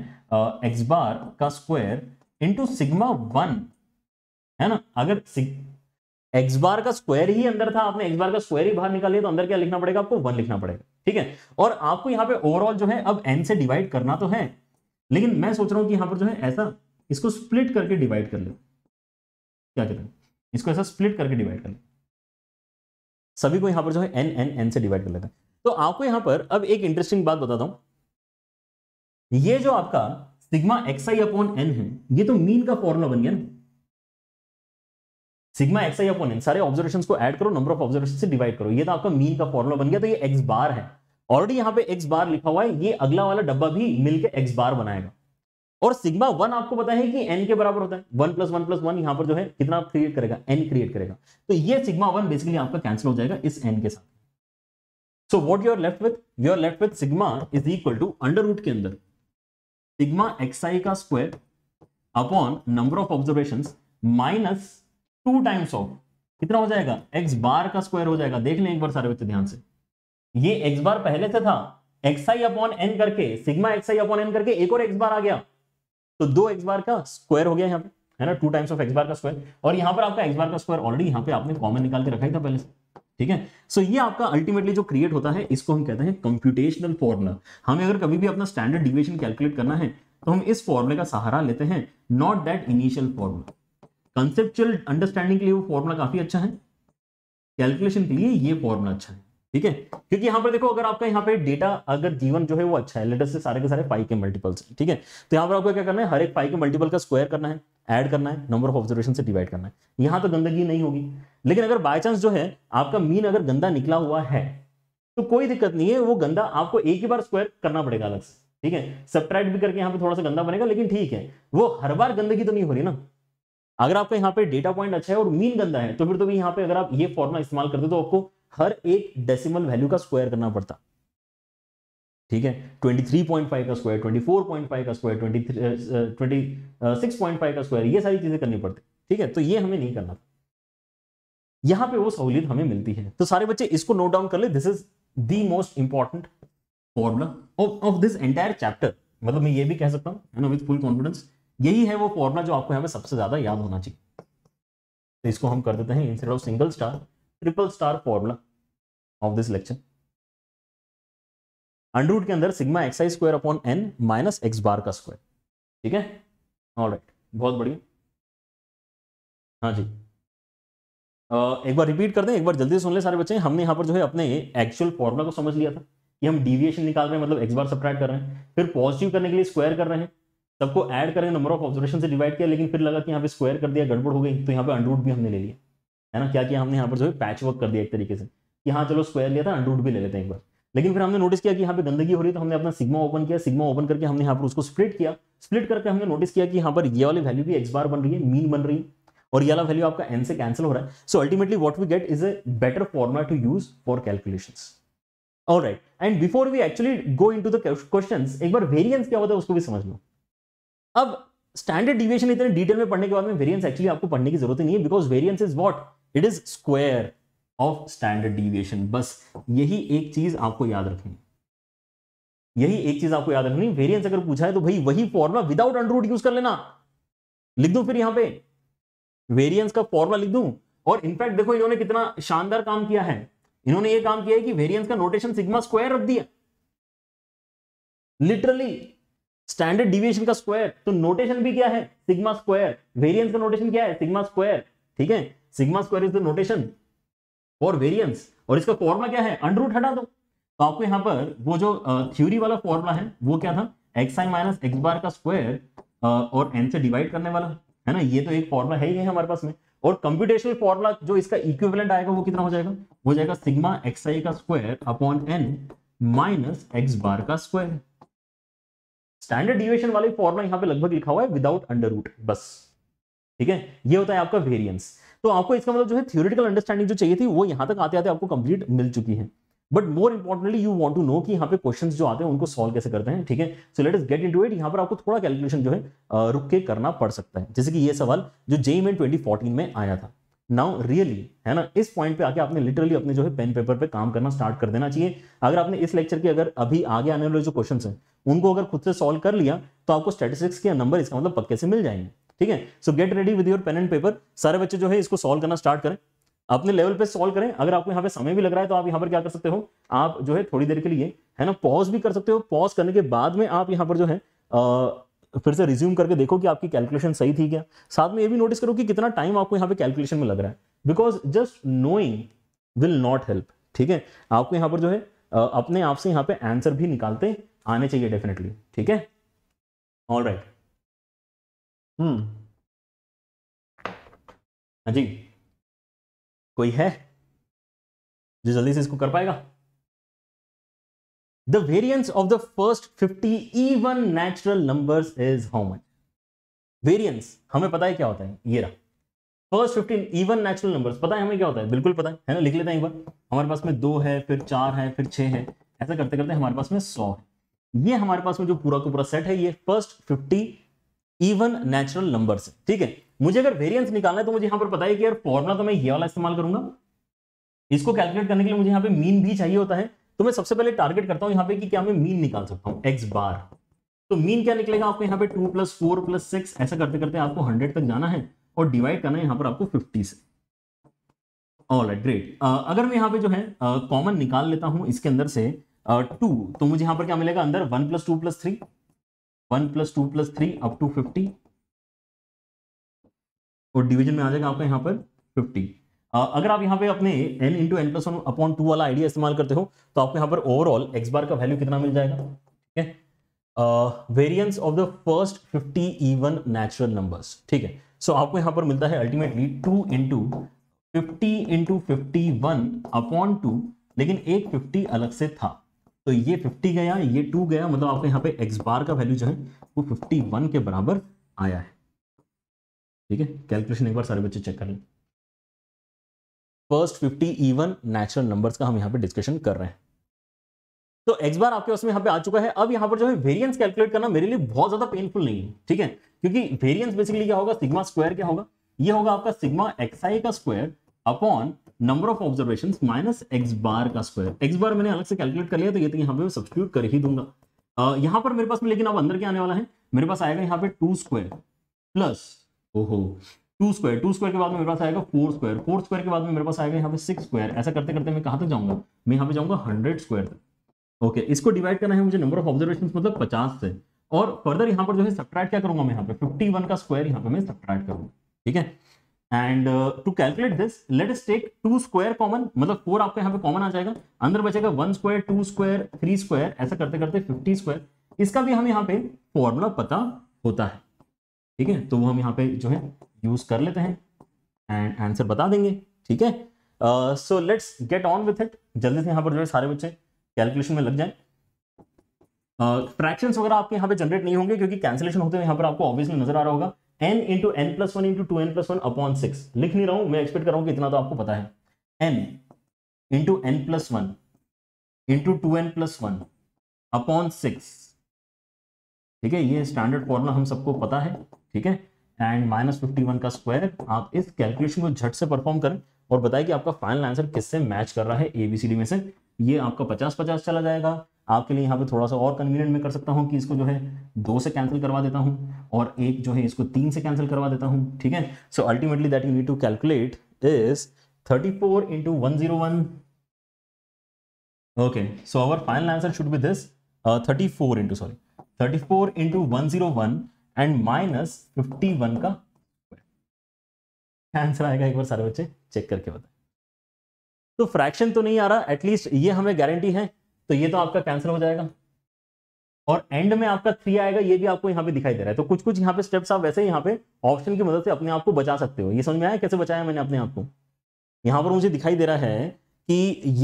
एक्स uh, बार का स्क्वायर इंटू सिग्मा वन है ना अगर एक्स बार का स्क्वायर ही अंदर था आपने एक्स बार का स्क्वायर ही बाहर निकाल लिया तो अंदर क्या लिखना पड़ेगा आपको वन लिखना पड़ेगा ठीक है और आपको यहाँ पे ओवरऑल जो है अब एन से डिवाइड करना तो है लेकिन मैं सोच रहा हूं कि यहां पर जो है ऐसा इसको स्प्लिट करके डिवाइड कर लो क्या कहते हैं इसको ऐसा स्प्लिट करके डिवाइड कर लो सभी को यहां पर जो है एन एन एन से डिवाइड कर लेते हैं तो आपको यहां पर अब एक इंटरेस्टिंग बात बताता हूं ये जो आपका सिग्मा एक्स आई अपॉन एन है ये तो मीन का फॉर्मुला बन गया ना सिग्मा एक्स आई अपॉन एन सारे ऑब्जर्वेशन को ऐड करो नंबर ऑफ ऑब्जर्वेशन से डिवाइड करो ये तो आपका मीन का फॉर्मुला बन गया तो ये एक्स बार है ऑलरेडी यहां पे एक्स बार लिखा हुआ है ये अगला वाला डब्बा भी मिलकर एक्स बार बनाएगा और सिग्मा वन आपको पता है कि एन के बराबर होता है one plus one plus one यहां पर जो है कितना क्रिएट करेगा एन क्रिएट करेगा तो ये सिग्मा वन बेसिकली आपका कैंसिल हो जाएगा इस एन के साथ so what you are left with you are left with sigma is equal to under root के अंदर सिग्मा एक्स आई का square upon number of observation minus two times of कितना हो जाएगा एक्स बार का square हो जाएगा देख लें एक बार सारे बच्चे ध्यान से ये एक्स बार पहले से था एक्स आई अपॉन एन करके सिग्मा एक्स आई अपॉन एन करके एक और एक्स बार आ गया तो दो एक्स बार का स्क्वायर हो गया यहाँ पे है ना two times of x bar का स्क्वायर और यहाँ पर आपका एक्स बार का स्क्वायर ऑलरेडी यहाँ पे आपने कॉमन निकाल के रखा ही था पहले से ठीक है सो ये आपका अल्टीमेटली जो क्रिएट होता है इसको हम कहते हैं कंप्यूटेशनल फॉर्मुला हमें अगर कभी भी अपना स्टैंडर्ड डिविएशन कैलकुलेट करना है तो हम इस फॉर्मुले का सहारा लेते हैं not that initial formula conceptual understanding के लिए वो फॉर्मुला काफी अच्छा है कैलकुलेशन के लिए ये फॉर्मुला अच्छा है ठीक है क्योंकि यहाँ पर देखो अगर आपका यहाँ पे डेटा अगर जीवन जो है वो अच्छा है लेटर से सारे के सारे पाई के मल्टीपल्स ठीक है तो यहाँ पर आपको क्या करना है हर एक पाई के मल्टीपल का स्क्वायर करना है एड करना है नंबर ऑफ ऑब्जर्वेशन से डिवाइड करना है यहाँ तो गंदगी नहीं होगी लेकिन अगर बाय चांस जो है आपका मीन अगर गंदा निकला हुआ है तो कोई दिक्कत नहीं है वो गंदा आपको एक ही बार स्क्वायर करना पड़ेगा अलग से ठीक है सब्ट्रैक्ट भी करके यहाँ पे थोड़ा सा गंदा बनेगा लेकिन ठीक है वो हर बार गंदगी तो नहीं हो रही ना अगर आपका यहाँ पे डेटा पॉइंट अच्छा है और मीन गंदा है तो फिर तो भी यहाँ पे अगर आप ये फॉर्मुला इस्तेमाल करते तो आपको हर एक डेसिमल वैल्यू का स्क्वायर करना पड़ता ठीक है 23.5 का स्क्वायर 24.5 का स्क्वायर 23 26.5 का स्क्वायर ये सारी चीजें करनी पड़ती ठीक है तो ये हमें नहीं करना था यहां पे वो सहूलियत हमें मिलती है तो सारे बच्चे इसको नोट डाउन कर ले this is the most important formula of this entire chapter मतलब मैं ये भी कह सकता हूँ विद फुल कॉन्फिडेंस यही है वो फॉर्मुला जो आपको यहाँ पे सबसे ज्यादा याद होना चाहिए तो इसको हम कर देते हैं instead of single star triple star formula of this lecture under root के अंदर सिग्मा एक्स आई square upon N minus x bar का स्क्वायर ठीक है ऑल राइट right. बहुत बढ़िया हाँ जी एक बार रिपीट कर दें एक बार जल्दी सुन ले सारे बच्चे हमने यहाँ पर जो है अपने एक्चुअल फॉर्मुला को समझ लिया था कि हम डिविएशन निकाल रहे हैं मतलब एक्स बार सब्ट्रैक्ट कर रहे हैं फिर पॉजिटिव करने के लिए स्क्वायर कर रहे हैं सबको ऐड करें नंबर ऑफ ऑब्जर्वेशन से डिवाइड किया लेकिन फिर लगा कि यहाँ पे स्क्वायर कर दिया गड़बड़ हो गई तो यहाँ पे अंडरूट भी हमने ले लिया है ना क्या किया हमने यहाँ पर जो है पैच वर्क कर दिया एक तरीके से कि हाँ चलो स्क्वायर लिया था अंडरूट भी ले लेते हैं एक बार लेकिन फिर हमने नोटिस किया कि यहाँ पे गंदगी हो रही तो हमने अपना सिग्मा ओपन किया सिग्मा ओपन करके हमने यहाँ पर उसको स्प्लिट किया स्प्लिट करके हमने नोटिस किया कि यहाँ पर ये वाली वैल्यू भी एक्स बार बन रही है मीन बन रही है और ये वाला वैल्यू आपका एन से कैंसिल हो रहा है so ultimately what we get is a better formula to use for calculation और right and before we actually go into the question एक बार वेरियंस क्या होता है उसको भी समझ लो अब स्टैंडर्ड डिविएशन इतने डिटेल में पढ़ने के बाद में वेरियंस एक्चुअली आपको पढ़ने की जरूरत नहीं है because variance is what it is square of standard deviation बस यही एक चीज आपको याद रखनी यही एक चीज आपको याद रखनी वेरियंस अगर पूछा है तो भाई वही फॉर्मुला विदाउट अंडर यूज कर लेना लिख दो फिर यहां पे वेरियंस का फॉर्मूला लिख दू और इनफैक्ट देखो इन्होंने कितना शानदार काम किया है इन्होंने ये काम किया है कि वेरियंस का नोटेशन सिग्मा स्क्वायर रख दिया लिटरली स्टैंडर्ड डिविएशन का स्क्वायर तो नोटेशन भी क्या है सिग्मा स्क्वायर वेरियंस का नोटेशन क्या है सिग्मा स्क्वायर ठीक है sigma square is the notation और वेरियंस और इसका फॉर्मूला क्या है अंडर रूट हटा दो तो आपको यहां पर वो जो थ्योरी वाला फॉर्मूला है वो क्या था एक्स आई माइनस एक्स बार का स्क्वायर और एन से डिवाइड करने वाला है ना ये तो एक फॉर्मुला है ही है हमारे पास में और कंप्यूटेशनल फॉर्मुला जो इसका इक्विवेलेंट आएगा वो कितना हो जाएगा हो जाएगा सिग्मा एक्स आई का square upon N minus x bar का स्क्वायर स्टैंडर्ड डिविएशन वाले फॉर्मुला यहाँ पे लगभग लिखा हुआ है विदाउट अंडर रूट बस ठीक है ये होता है आपका वेरियंस तो आपको इसका मतलब जो है थियोरिटिकल अंडरस्टैंडिंग जो चाहिए थी वो यहां तक आते आते आपको कंप्लीट मिल चुकी है but more importantly you want to know कि यहाँ पे क्वेश्चन जो आते हैं उनको सॉल्व कैसे करते हैं ठीक है so let's get into it यहाँ पर आपको थोड़ा कैलकुलेशन जो है रुक के करना पड़ सकता है जैसे कि ये सवाल जो जे मेन ट्वेंटी फोर्टीन में आया था नाउ रियली really, है ना इस पॉइंट पे आके आपने लिटरली अपने जो है पेन पेपर पे काम करना स्टार्ट कर देना चाहिए अगर आपने इस लेक्चर के अगर अभी आगे आने वाले जो क्वेश्चन हैं उनको अगर खुद से सॉल्व कर लिया तो आपको स्टेटिस्टिक्स के नंबर इसका मतलब पक्के से मिल जाएंगे ठीक है so get ready with your pen and paper सारे बच्चे जो है इसको सॉल्व करना स्टार्ट करें अपने लेवल पे सॉल्व करें अगर आपको यहाँ पे समय भी लग रहा है तो आप यहाँ पर क्या कर सकते हो आप जो है थोड़ी देर के लिए है ना पॉज भी कर सकते हो पॉज करने के बाद में आप यहाँ पर जो है आ, फिर से रिज्यूम करके देखो कि आपकी कैलकुलेशन सही थी क्या साथ में ये भी नोटिस करो कि कितना टाइम आपको यहाँ पे कैलकुलेशन में लग रहा है because just knowing will not help ठीक है आपको यहाँ पर जो है अपने आप से यहाँ पे आंसर भी निकालते आने चाहिए डेफिनेटली ठीक है ऑल राइट हम्म हाँ जी कोई है जो जल्दी से इसको कर पाएगा the variance of the first fifty even natural number is how much variance हमें पता है क्या होता है ये रहा first fifteen even natural number पता है हमें क्या होता है बिल्कुल पता है है ना लिख लेते हैं एक बार हमारे पास में दो है फिर चार है फिर छह है ऐसा करते करते हमारे पास में सौ है ये हमारे पास में जो पूरा का पूरा सेट है ये first fifty even natural number ठीक है मुझे अगर वेरियंस निकालना है तो मुझे यहां पर पता है कि यार फॉर्मुला तो मैं ये वाला इस्तेमाल करूंगा इसको कैलकुलेट करने के लिए मुझे यहां पे मीन भी चाहिए होता है तो मैं सबसे पहले टारगेट करता हूं यहां पे कि क्या मैं मीन निकाल सकता हूं एक्स बार तो मीन क्या निकलेगा आपको यहां पे two plus four plus six ऐसा करते करते आपको हंड्रेड तक जाना है और डिवाइड करना है यहां पर आपको फिफ्टी से ऑल राइट ग्रेट अगर मैं यहां पे जो है कॉमन uh, निकाल लेता हूं इसके अंदर से टू uh, तो मुझे यहां पर क्या मिलेगा अंदर one plus two plus three one plus two plus three up to fifty और डिवीजन में आ जाएगा आपका यहाँ पर फिफ्टी अगर आप यहाँ पे अपने n into n plus one upon two वाला आइडिया इस्तेमाल करते हो तो आपको यहाँ पर ओवरऑल एक्स बार का वैल्यू कितना मिल जाएगा ठीक है variance of the first fifty even natural numbers ठीक है सो so, आपको यहाँ पर मिलता है ultimately two into fifty into fifty one upon two लेकिन एक फिफ्टी अलग से था तो ये 50 गया ये 2 गया मतलब आपके यहाँ पे एक्स बार का वैल्यू जो है वो 51 के बराबर आया है ठीक है कैलकुलेशन एक बार सारे बच्चे चेक कर लें फर्स्ट 50 इवन नेचुरल नंबर्स का हम यहाँ पे डिस्कशन कर रहे हैं तो एक्स बार आपके पास में यहाँ पे आ चुका है अब यहाँ पर जो है वेरियंस कैलकुलेट करना मेरे लिए बहुत ज्यादा पेनफुल नहीं है ठीक है क्योंकि वेरियंस बेसिकली क्या होगा सिग्मा स्क्वायर क्या होगा ये होगा आपका सिग्मा एक्सआई का square upon number of observation minus x bar का स्क्वायर एक्स बार मैंने अलग से कैलकुलेट कर लिया तो ये तो यहाँ पे सब्सिट्यूट कर ही दूंगा uh, यहाँ पर मेरे पास में लेकिन अब अंदर क्या आने वाला है मेरे पास आएगा यहाँ पे टू स्क्वायर प्लस ओहो टू स्क्वायर टू स्क्वायर के बाद में मेरे पास आएगा फोर स्क्वायर फोर स्क्वायर के बाद में मेरे पास आएगा यहाँ पे सिक्स स्क्वायर ऐसा करते करते मैं कहाँ तक जाऊंगा मैं यहाँ पे जाऊंगा हंड्रेड स्क्वायर तक ओके इसको डिवाइड करना है मुझे नंबर ऑफ ऑब्जर्वेशन मतलब पचास से और फर्दर यहाँ पर जो है सब्ट्रैक्ट क्या करूंगा मैं यहाँ पे फिफ्टी वन का स्क्वायर यहाँ पे मैं सब्ट्रैक्ट करूंगा ठीक है and to calculate this let us take two square common मतलब फोर आपका यहाँ पे कॉमन आ जाएगा अंदर बचेगा one square two square three square ऐसा करते करते फिफ्टी स्क्वायर इसका भी हम यहाँ पे फॉर्मूला पता होता है ठीक है तो वो हम यहाँ पे जो है यूज कर लेते हैं एंड आंसर बता देंगे ठीक है so let's get on with it जल्दी से यहाँ पर जो है सारे बच्चे कैलकुलेशन में लग जाए फ्रैक्शंस uh, वगैरह आपके यहाँ पे जनरेट नहीं होंगे क्योंकि कैंसिलेशन होते हुए यहाँ पर आपको ऑब्वियसली नजर आ रहा होगा n into n plus one into two n plus one upon six लिख नहीं रहा हूं मैं एक्सपेक्ट कर रहा हूं कि इतना तो आपको पता है n into n plus one into two n plus one upon six ठीक है ये स्टैंडर्ड फॉर्मुला हम सबको पता है ठीक है एंड माइनस फिफ्टी वन का स्क्वायर आप इस कैलकुलेशन को झट से परफॉर्म करें और बताएं कि आपका फाइनल आंसर किससे मैच कर रहा है एबीसीडी में से ये आपका पचास पचास चला जाएगा आपके लिए यहाँ पे थोड़ा सा और कन्वीनियंट मैं कर सकता हूँ कि इसको जो है दो से कैंसिल करवा देता हूँ और एक जो है इसको तीन से कैंसिल करवा देता हूँ ठीक है so ultimately that you need to calculate is thirty four into one zero one okay so our final answer should be this thirty four into sorry thirty four into one zero one and minus fifty one का answer आएगा एक बार सारे बच्चे check करके बताए तो fraction तो नहीं आ रहा एटलीस्ट ये हमें गारंटी है तो ये तो आपका कैंसिल हो जाएगा और एंड में आपका थ्री आएगा ये भी आपको यहाँ पे दिखाई दे रहा है तो कुछ कुछ यहाँ पे स्टेप्स आप वैसे यहाँ पे ऑप्शन की मदद से अपने आप को बचा सकते हो ये समझ में आया कैसे बचाया मैंने अपने आप को यहाँ पर मुझे दिखाई दे रहा है कि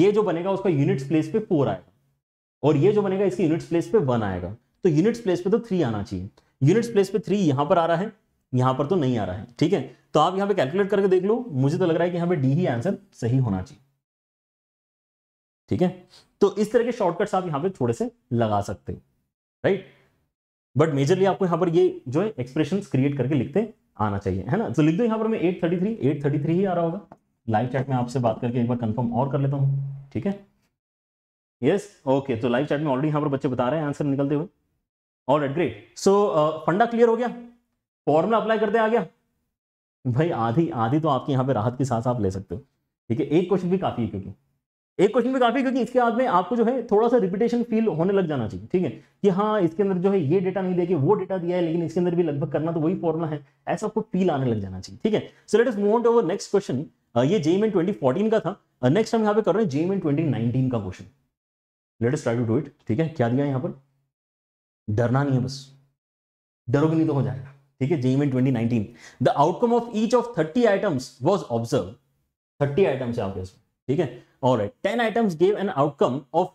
ये जो बनेगा उसका यूनिट्स प्लेस पे फोर आएगा और ये जो बनेगा इसकी यूनिट्स प्लेस पे वन आएगा तो यूनिट्स प्लेस पे तो थ्री आना चाहिए यूनिट्स प्लेस पे थ्री यहाँ पर आ रहा है यहाँ पर तो नहीं आ रहा है ठीक है तो आप यहाँ पे कैलकुलेट करके देख लो मुझे तो लग रहा है कि यहाँ पे डी ही आंसर सही होना चाहिए ठीक है तो इस तरह के शॉर्टकट्स आप यहाँ पे थोड़े से लगा सकते हैं राइट बट मेजरली आपको यहाँ पर ये जो है एक्सप्रेशन क्रिएट करके लिखते आना चाहिए है ना तो लिख दो यहाँ पर मैं eight thirty three eight thirty three ही आ रहा होगा लाइव चैट में आपसे बात करके एक बार कंफर्म और कर लेता हूँ ठीक है यस ओके तो लाइव चैट में ऑलरेडी यहाँ पर बच्चे बता रहे हैं आंसर निकलते हुए ऑल एट ग्रेट सो फंडा क्लियर हो गया फॉर्मूला अप्लाई करते आ गया भाई आधी आधी तो आपकी यहाँ पे राहत के साथ आप ले सकते हो ठीक है एक क्वेश्चन भी काफ़ी है क्योंकि एक क्वेश्चन में काफ़ी क्योंकि इसके बाद में आपको जो है थोड़ा सा रिपीटेशन फील होने लग जाना चाहिए ठीक है कि हाँ इसके अंदर जो है ये डेटा नहीं देके वो डेटा दिया है लेकिन इसके अंदर भी लगभग करना तो वही फॉर्मुला है ऐसा आपको फील आने लग जाना चाहिए ठीक है so let's move on to our next question ये जेम इन ट्वेंटी का था नेक्स्ट हम यहाँ पे कर रहे हैं जेम इन ट्वेंटी का question let us try to do it ठीक है क्या दिया यहाँ पर डरना नहीं है बस डरोगे नहीं तो हो जाएगा ठीक है GeM in twenty the outcome of each of thirty items was observe thirty items है आपके ठीक है All right, 10 items gave an outcome of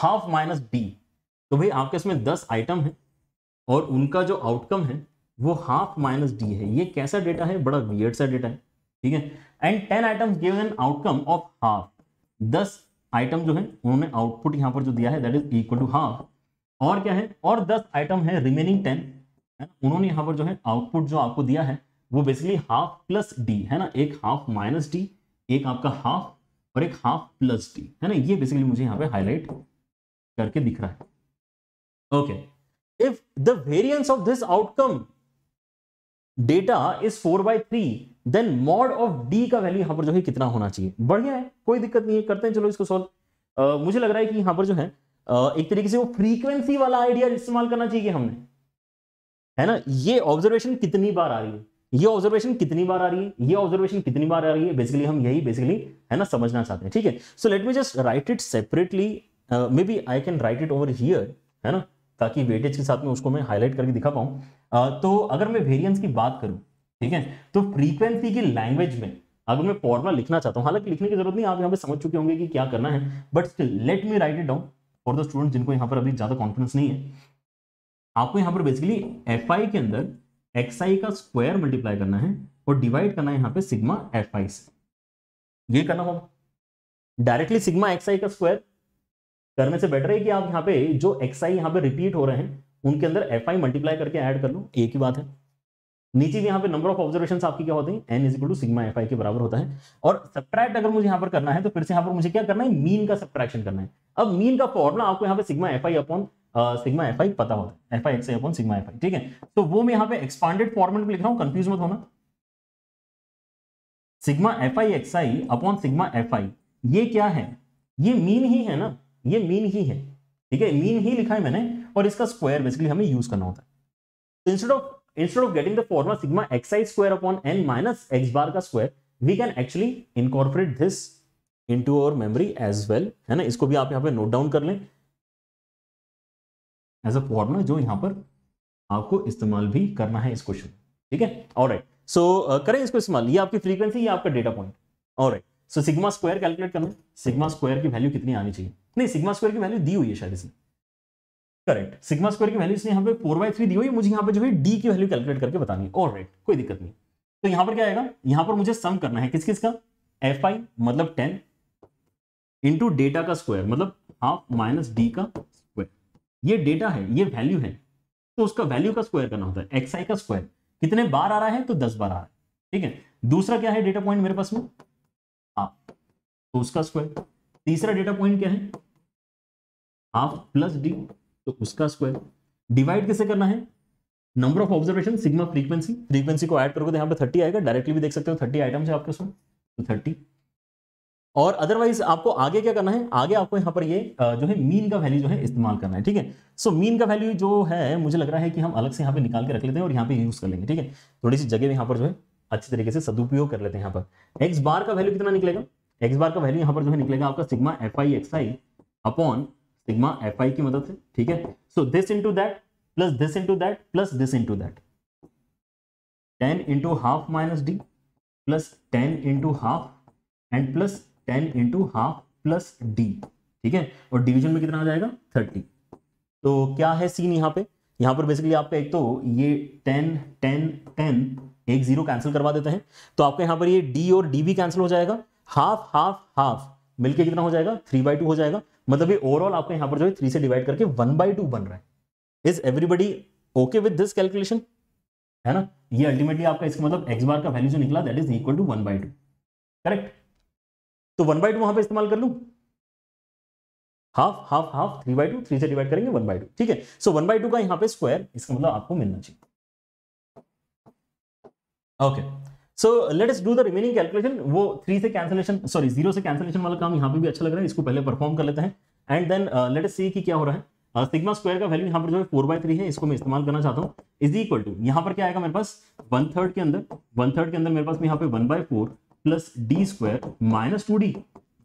half minus b. तो भाई आपके इसमें दस आइटम हैं और उनका जो आउटकम है वो हाफ माइनस डी है ये कैसा डेटा है बड़ा वियर्ड सा डेटा है ठीक है and ten items give an outcome of half दस आइटम जो है उन्होंने आउटपुट यहाँ पर जो दिया है that is equal to half और क्या है और दस आइटम है रिमेनिंग टेन है उन्होंने यहाँ पर जो है आउटपुट जो आपको दिया है वो बेसिकली हाफ प्लस डी है ना एक हाफ माइनस डी एक आपका हाफ और एक हाफ प्लस डी है ना ये बेसिकली मुझे यहाँ पे हाईलाइट करके दिख रहा है okay if the variance of this outcome data is four by three then mod of D का वैल्यू यहां पर जो है कितना होना चाहिए बढ़िया है कोई दिक्कत नहीं है करते हैं चलो इसको सॉल्व मुझे लग रहा है कि यहां पर जो है uh, एक तरीके से वो फ्रीक्वेंसी वाला आइडिया इस्तेमाल करना चाहिए हमने है ना ये ऑब्जर्वेशन कितनी बार आ रही है ये ऑब्जर्वेशन कितनी बार आ रही है ये ऑब्जर्वेशन कितनी बार आ रही है बेसिकली हम यही बेसिकली है ना समझना चाहते हैं ठीक है so let me just write it separately maybe I can write it over here है ना ताकि वेटेज के साथ में उसको मैं हाईलाइट करके दिखा पाऊं uh, तो अगर मैं वेरियंस की बात करूं ठीक है तो फ्रीक्वेंसी की लैंग्वेज में अगर मैं फॉर्मुला लिखना चाहता हूँ हालांकि लिखने की जरूरत नहीं आप यहाँ पे समझ चुके होंगे कि क्या करना है but still let me write it down for the student जिनको यहाँ पर अभी ज्यादा कॉन्फिडेंस नहीं है आपको यहाँ पर बेसिकली एफ के अंदर एक्स आई का स्क्वायर मल्टीप्लाई करना है और डिवाइड करना है यहाँ पे सिग्मा एफ आई से ये करना होगा डायरेक्टली सिग्मा एक्स आई का स्क्वायर करने से बेटर है कि आप यहाँ पे जो एक्स आई यहाँ पे रिपीट हो रहे हैं उनके अंदर एफ आई मल्टीप्लाई करके ऐड कर लो एक ही बात है नीचे भी यहाँ पे नंबर ऑफ ऑब्जर्वेशन आपकी क्या होते हैं N is to sigma F I के बराबर होता है और सब्ट्रैक्ट अगर मुझे यहाँ पर करना है तो फिर से यहाँ पर मुझे क्या करना है मीन का सब्ट्रैक्शन करना है अब मीन का फॉर्मुला आपको यहाँ पे sigma F I upon sigma F I पता होता है F I x I upon sigma F I ठीक है तो वो मैं यहाँ पे एक्सपांडेड फॉर्मेट में लिख रहा हूँ कंफ्यूज मत होना sigma F I x I upon sigma F I ये क्या है ये मीन ही है ना ये मीन ही है ठीक है मीन ही लिखा है मैंने और इसका स्क्वायर बेसिकली हमें यूज करना होता है instead of instead of getting the the sigma x I square upon N minus x bar का square we can actually incorporate this into our memory as well है ना इसको भी आप यहाँ पे नोट डाउन कर लें एज अ फॉर्मूला जो यहाँ पर आपको इस्तेमाल भी करना है इस क्वेश्चन ठीक है और राइट सो करें इसको इस्तेमाल ये आपकी फ्रीक्वेंसी या आपका डेटा पॉइंट और right so sigma square calculate करना सिग्मा स्क्वायर की वैल्यू कितनी आनी चाहिए नहीं सिग्मा स्क्वायर की वैल्यू दी हुई है शायद इसमें करेक्ट सिग्मा स्क्वायर की वैल्यू इसने यहाँ पे फोर बाई थ्री दी हुई मुझे यहाँ पे जो है डी की वैल्यू कैलकुलेट करके बतानी है और राइट कोई दिक्कत नहीं तो यहाँ पर क्या आएगा यहाँ पर मुझे सम करना है किस किस का एफ आई मतलब टेन इंटू डेटा का स्क्वायर मतलब हाफ माइनस डी का ये डेटा है ये वैल्यू है तो उसका वैल्यू का स्क्वायर करना होता है एक्स का स्क्वायर कितने बार आ रहा है तो दस बार आ रहा है ठीक है दूसरा क्या है डेटा पॉइंट मेरे पास में हाफ तो उसका स्क्वायर तीसरा डेटा पॉइंट क्या है हाफ प्लस डी तो उसका स्क्वायर डिवाइड कैसे करना है number of observation sigma frequency frequency को ऐड करोगे तो यहाँ पे थर्टी आएगा डायरेक्टली भी देख सकते हो थर्टी आइटम्स है आपके उसमें तो थर्टी और अदरवाइज आपको आगे क्या करना है आगे आपको यहां पर ये जो है मीन का वैल्यू जो है इस्तेमाल करना है ठीक है सो मीन का वैल्यू जो है मुझे लग रहा है कि हम अलग से यहां पे निकाल के रख लेते हैं और यहां पे यूज़ कर लेंगे ठीक है थोड़ी सी जगह यहां पर जो है अच्छे तरीके से सदुपयोग कर लेते हैं यहां पर एक्स बार का वैल्यू कितना निकलेगा एक्स बार का वैल्यू यहां पर जो है निकलेगा आपका sigma F I x I upon sigma F I की मदद से ठीक है so this into that plus this into that plus this into that ten into half minus D plus ten into half and plus ten into half plus D ठीक है और division में कितना आ जाएगा थर्टी तो क्या है सीन यहाँ पे यहाँ पर बेसिकली आपका एक तो ये टेन टेन टेन एक जीरो कैंसिल करवा देते हैं तो आपका यहाँ पर ये डी और डी भी कैंसिल हो जाएगा हाफ हाफ हाफ मिलके कितना हो जाएगा थ्री बाई टू हो जाएगा मतलब ये ओवरऑल आपका यहाँ पर जो है थ्री से डिवाइड करके वन बाई टू बन रहा है is everybody okay with this calculation है ना ये अल्टीमेटली आपका इसका मतलब एक्स बार का वैल्यू जो निकला that is equal to one by two correct तो वन बाई टू वहां पर इस्तेमाल कर लू half half half three by two three से डिवाइड करेंगे वन बाई टू ठीक है सो वन बाई टू का यहां पे स्क्वायर इसका मतलब आपको मिलना चाहिए okay so let's do the remaining calculation वो थ्री से कैंसिलेशन सॉरी जीरो से कैंसिलेशन वाला काम यहां पे भी अच्छा लग रहा है इसको पहले परफॉर्म कर लेते हैं and then let's see कि क्या हो रहा है सिग्मा uh, स्क्वायर का वैल्यू यहाँ पर जो है फोर बाई थ्री है इसको मैं इस्तेमाल करना चाहता हूँ इज इक्वल टू यहाँ पर क्या आएगा मेरे पास वन थर्ड के अंदर वन थर्ड के अंदर मेरे पास यहाँ पे one by four plus D square minus two D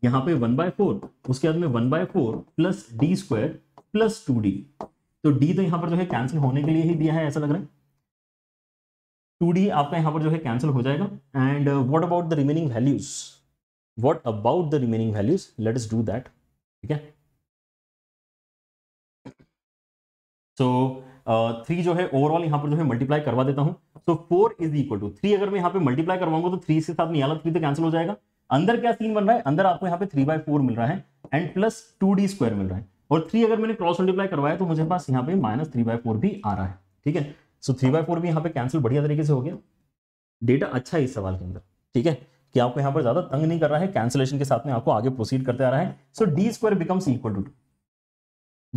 यहां पर वन बाय फोर उसके बाद में one by four plus D square plus two D तो डी तो यहां पर जो है कैंसिल होने के लिए ही दिया है ऐसा लग रहा है टू डी आपका यहां पर जो है कैंसिल हो जाएगा and what about the remaining values what about the remaining values let's do that ठीक है सो थ्री जो है ओवरऑल यहाँ पर जो है मल्टीप्लाई करवा देता हूँ तो four is equal to three अगर मैं यहाँ पे मल्टीप्लाई करवाऊंगा तो थ्री के साथ नियाला थ्री तो कैंसिल हो जाएगा अंदर क्या सीन बन रहा है अंदर आपको यहाँ पे थ्री बाय फोर मिल रहा है and plus two D square मिल रहा है और थ्री अगर मैंने क्रॉस मल्टीप्लाई करवाया तो मुझे पास यहाँ पे माइनस थ्री बाय फोर भी आ रहा है ठीक है सो थ्री बाय फोर भी यहाँ पे कैंसिल बढ़िया तरीके से हो गया डेटा अच्छा है इस सवाल के अंदर ठीक है कि आपको यहाँ पर ज्यादा तंग नहीं कर रहा है कैंसिलेशन के साथ में आपको आगे प्रोसीड करते आ रहा है so D square becomes equal to two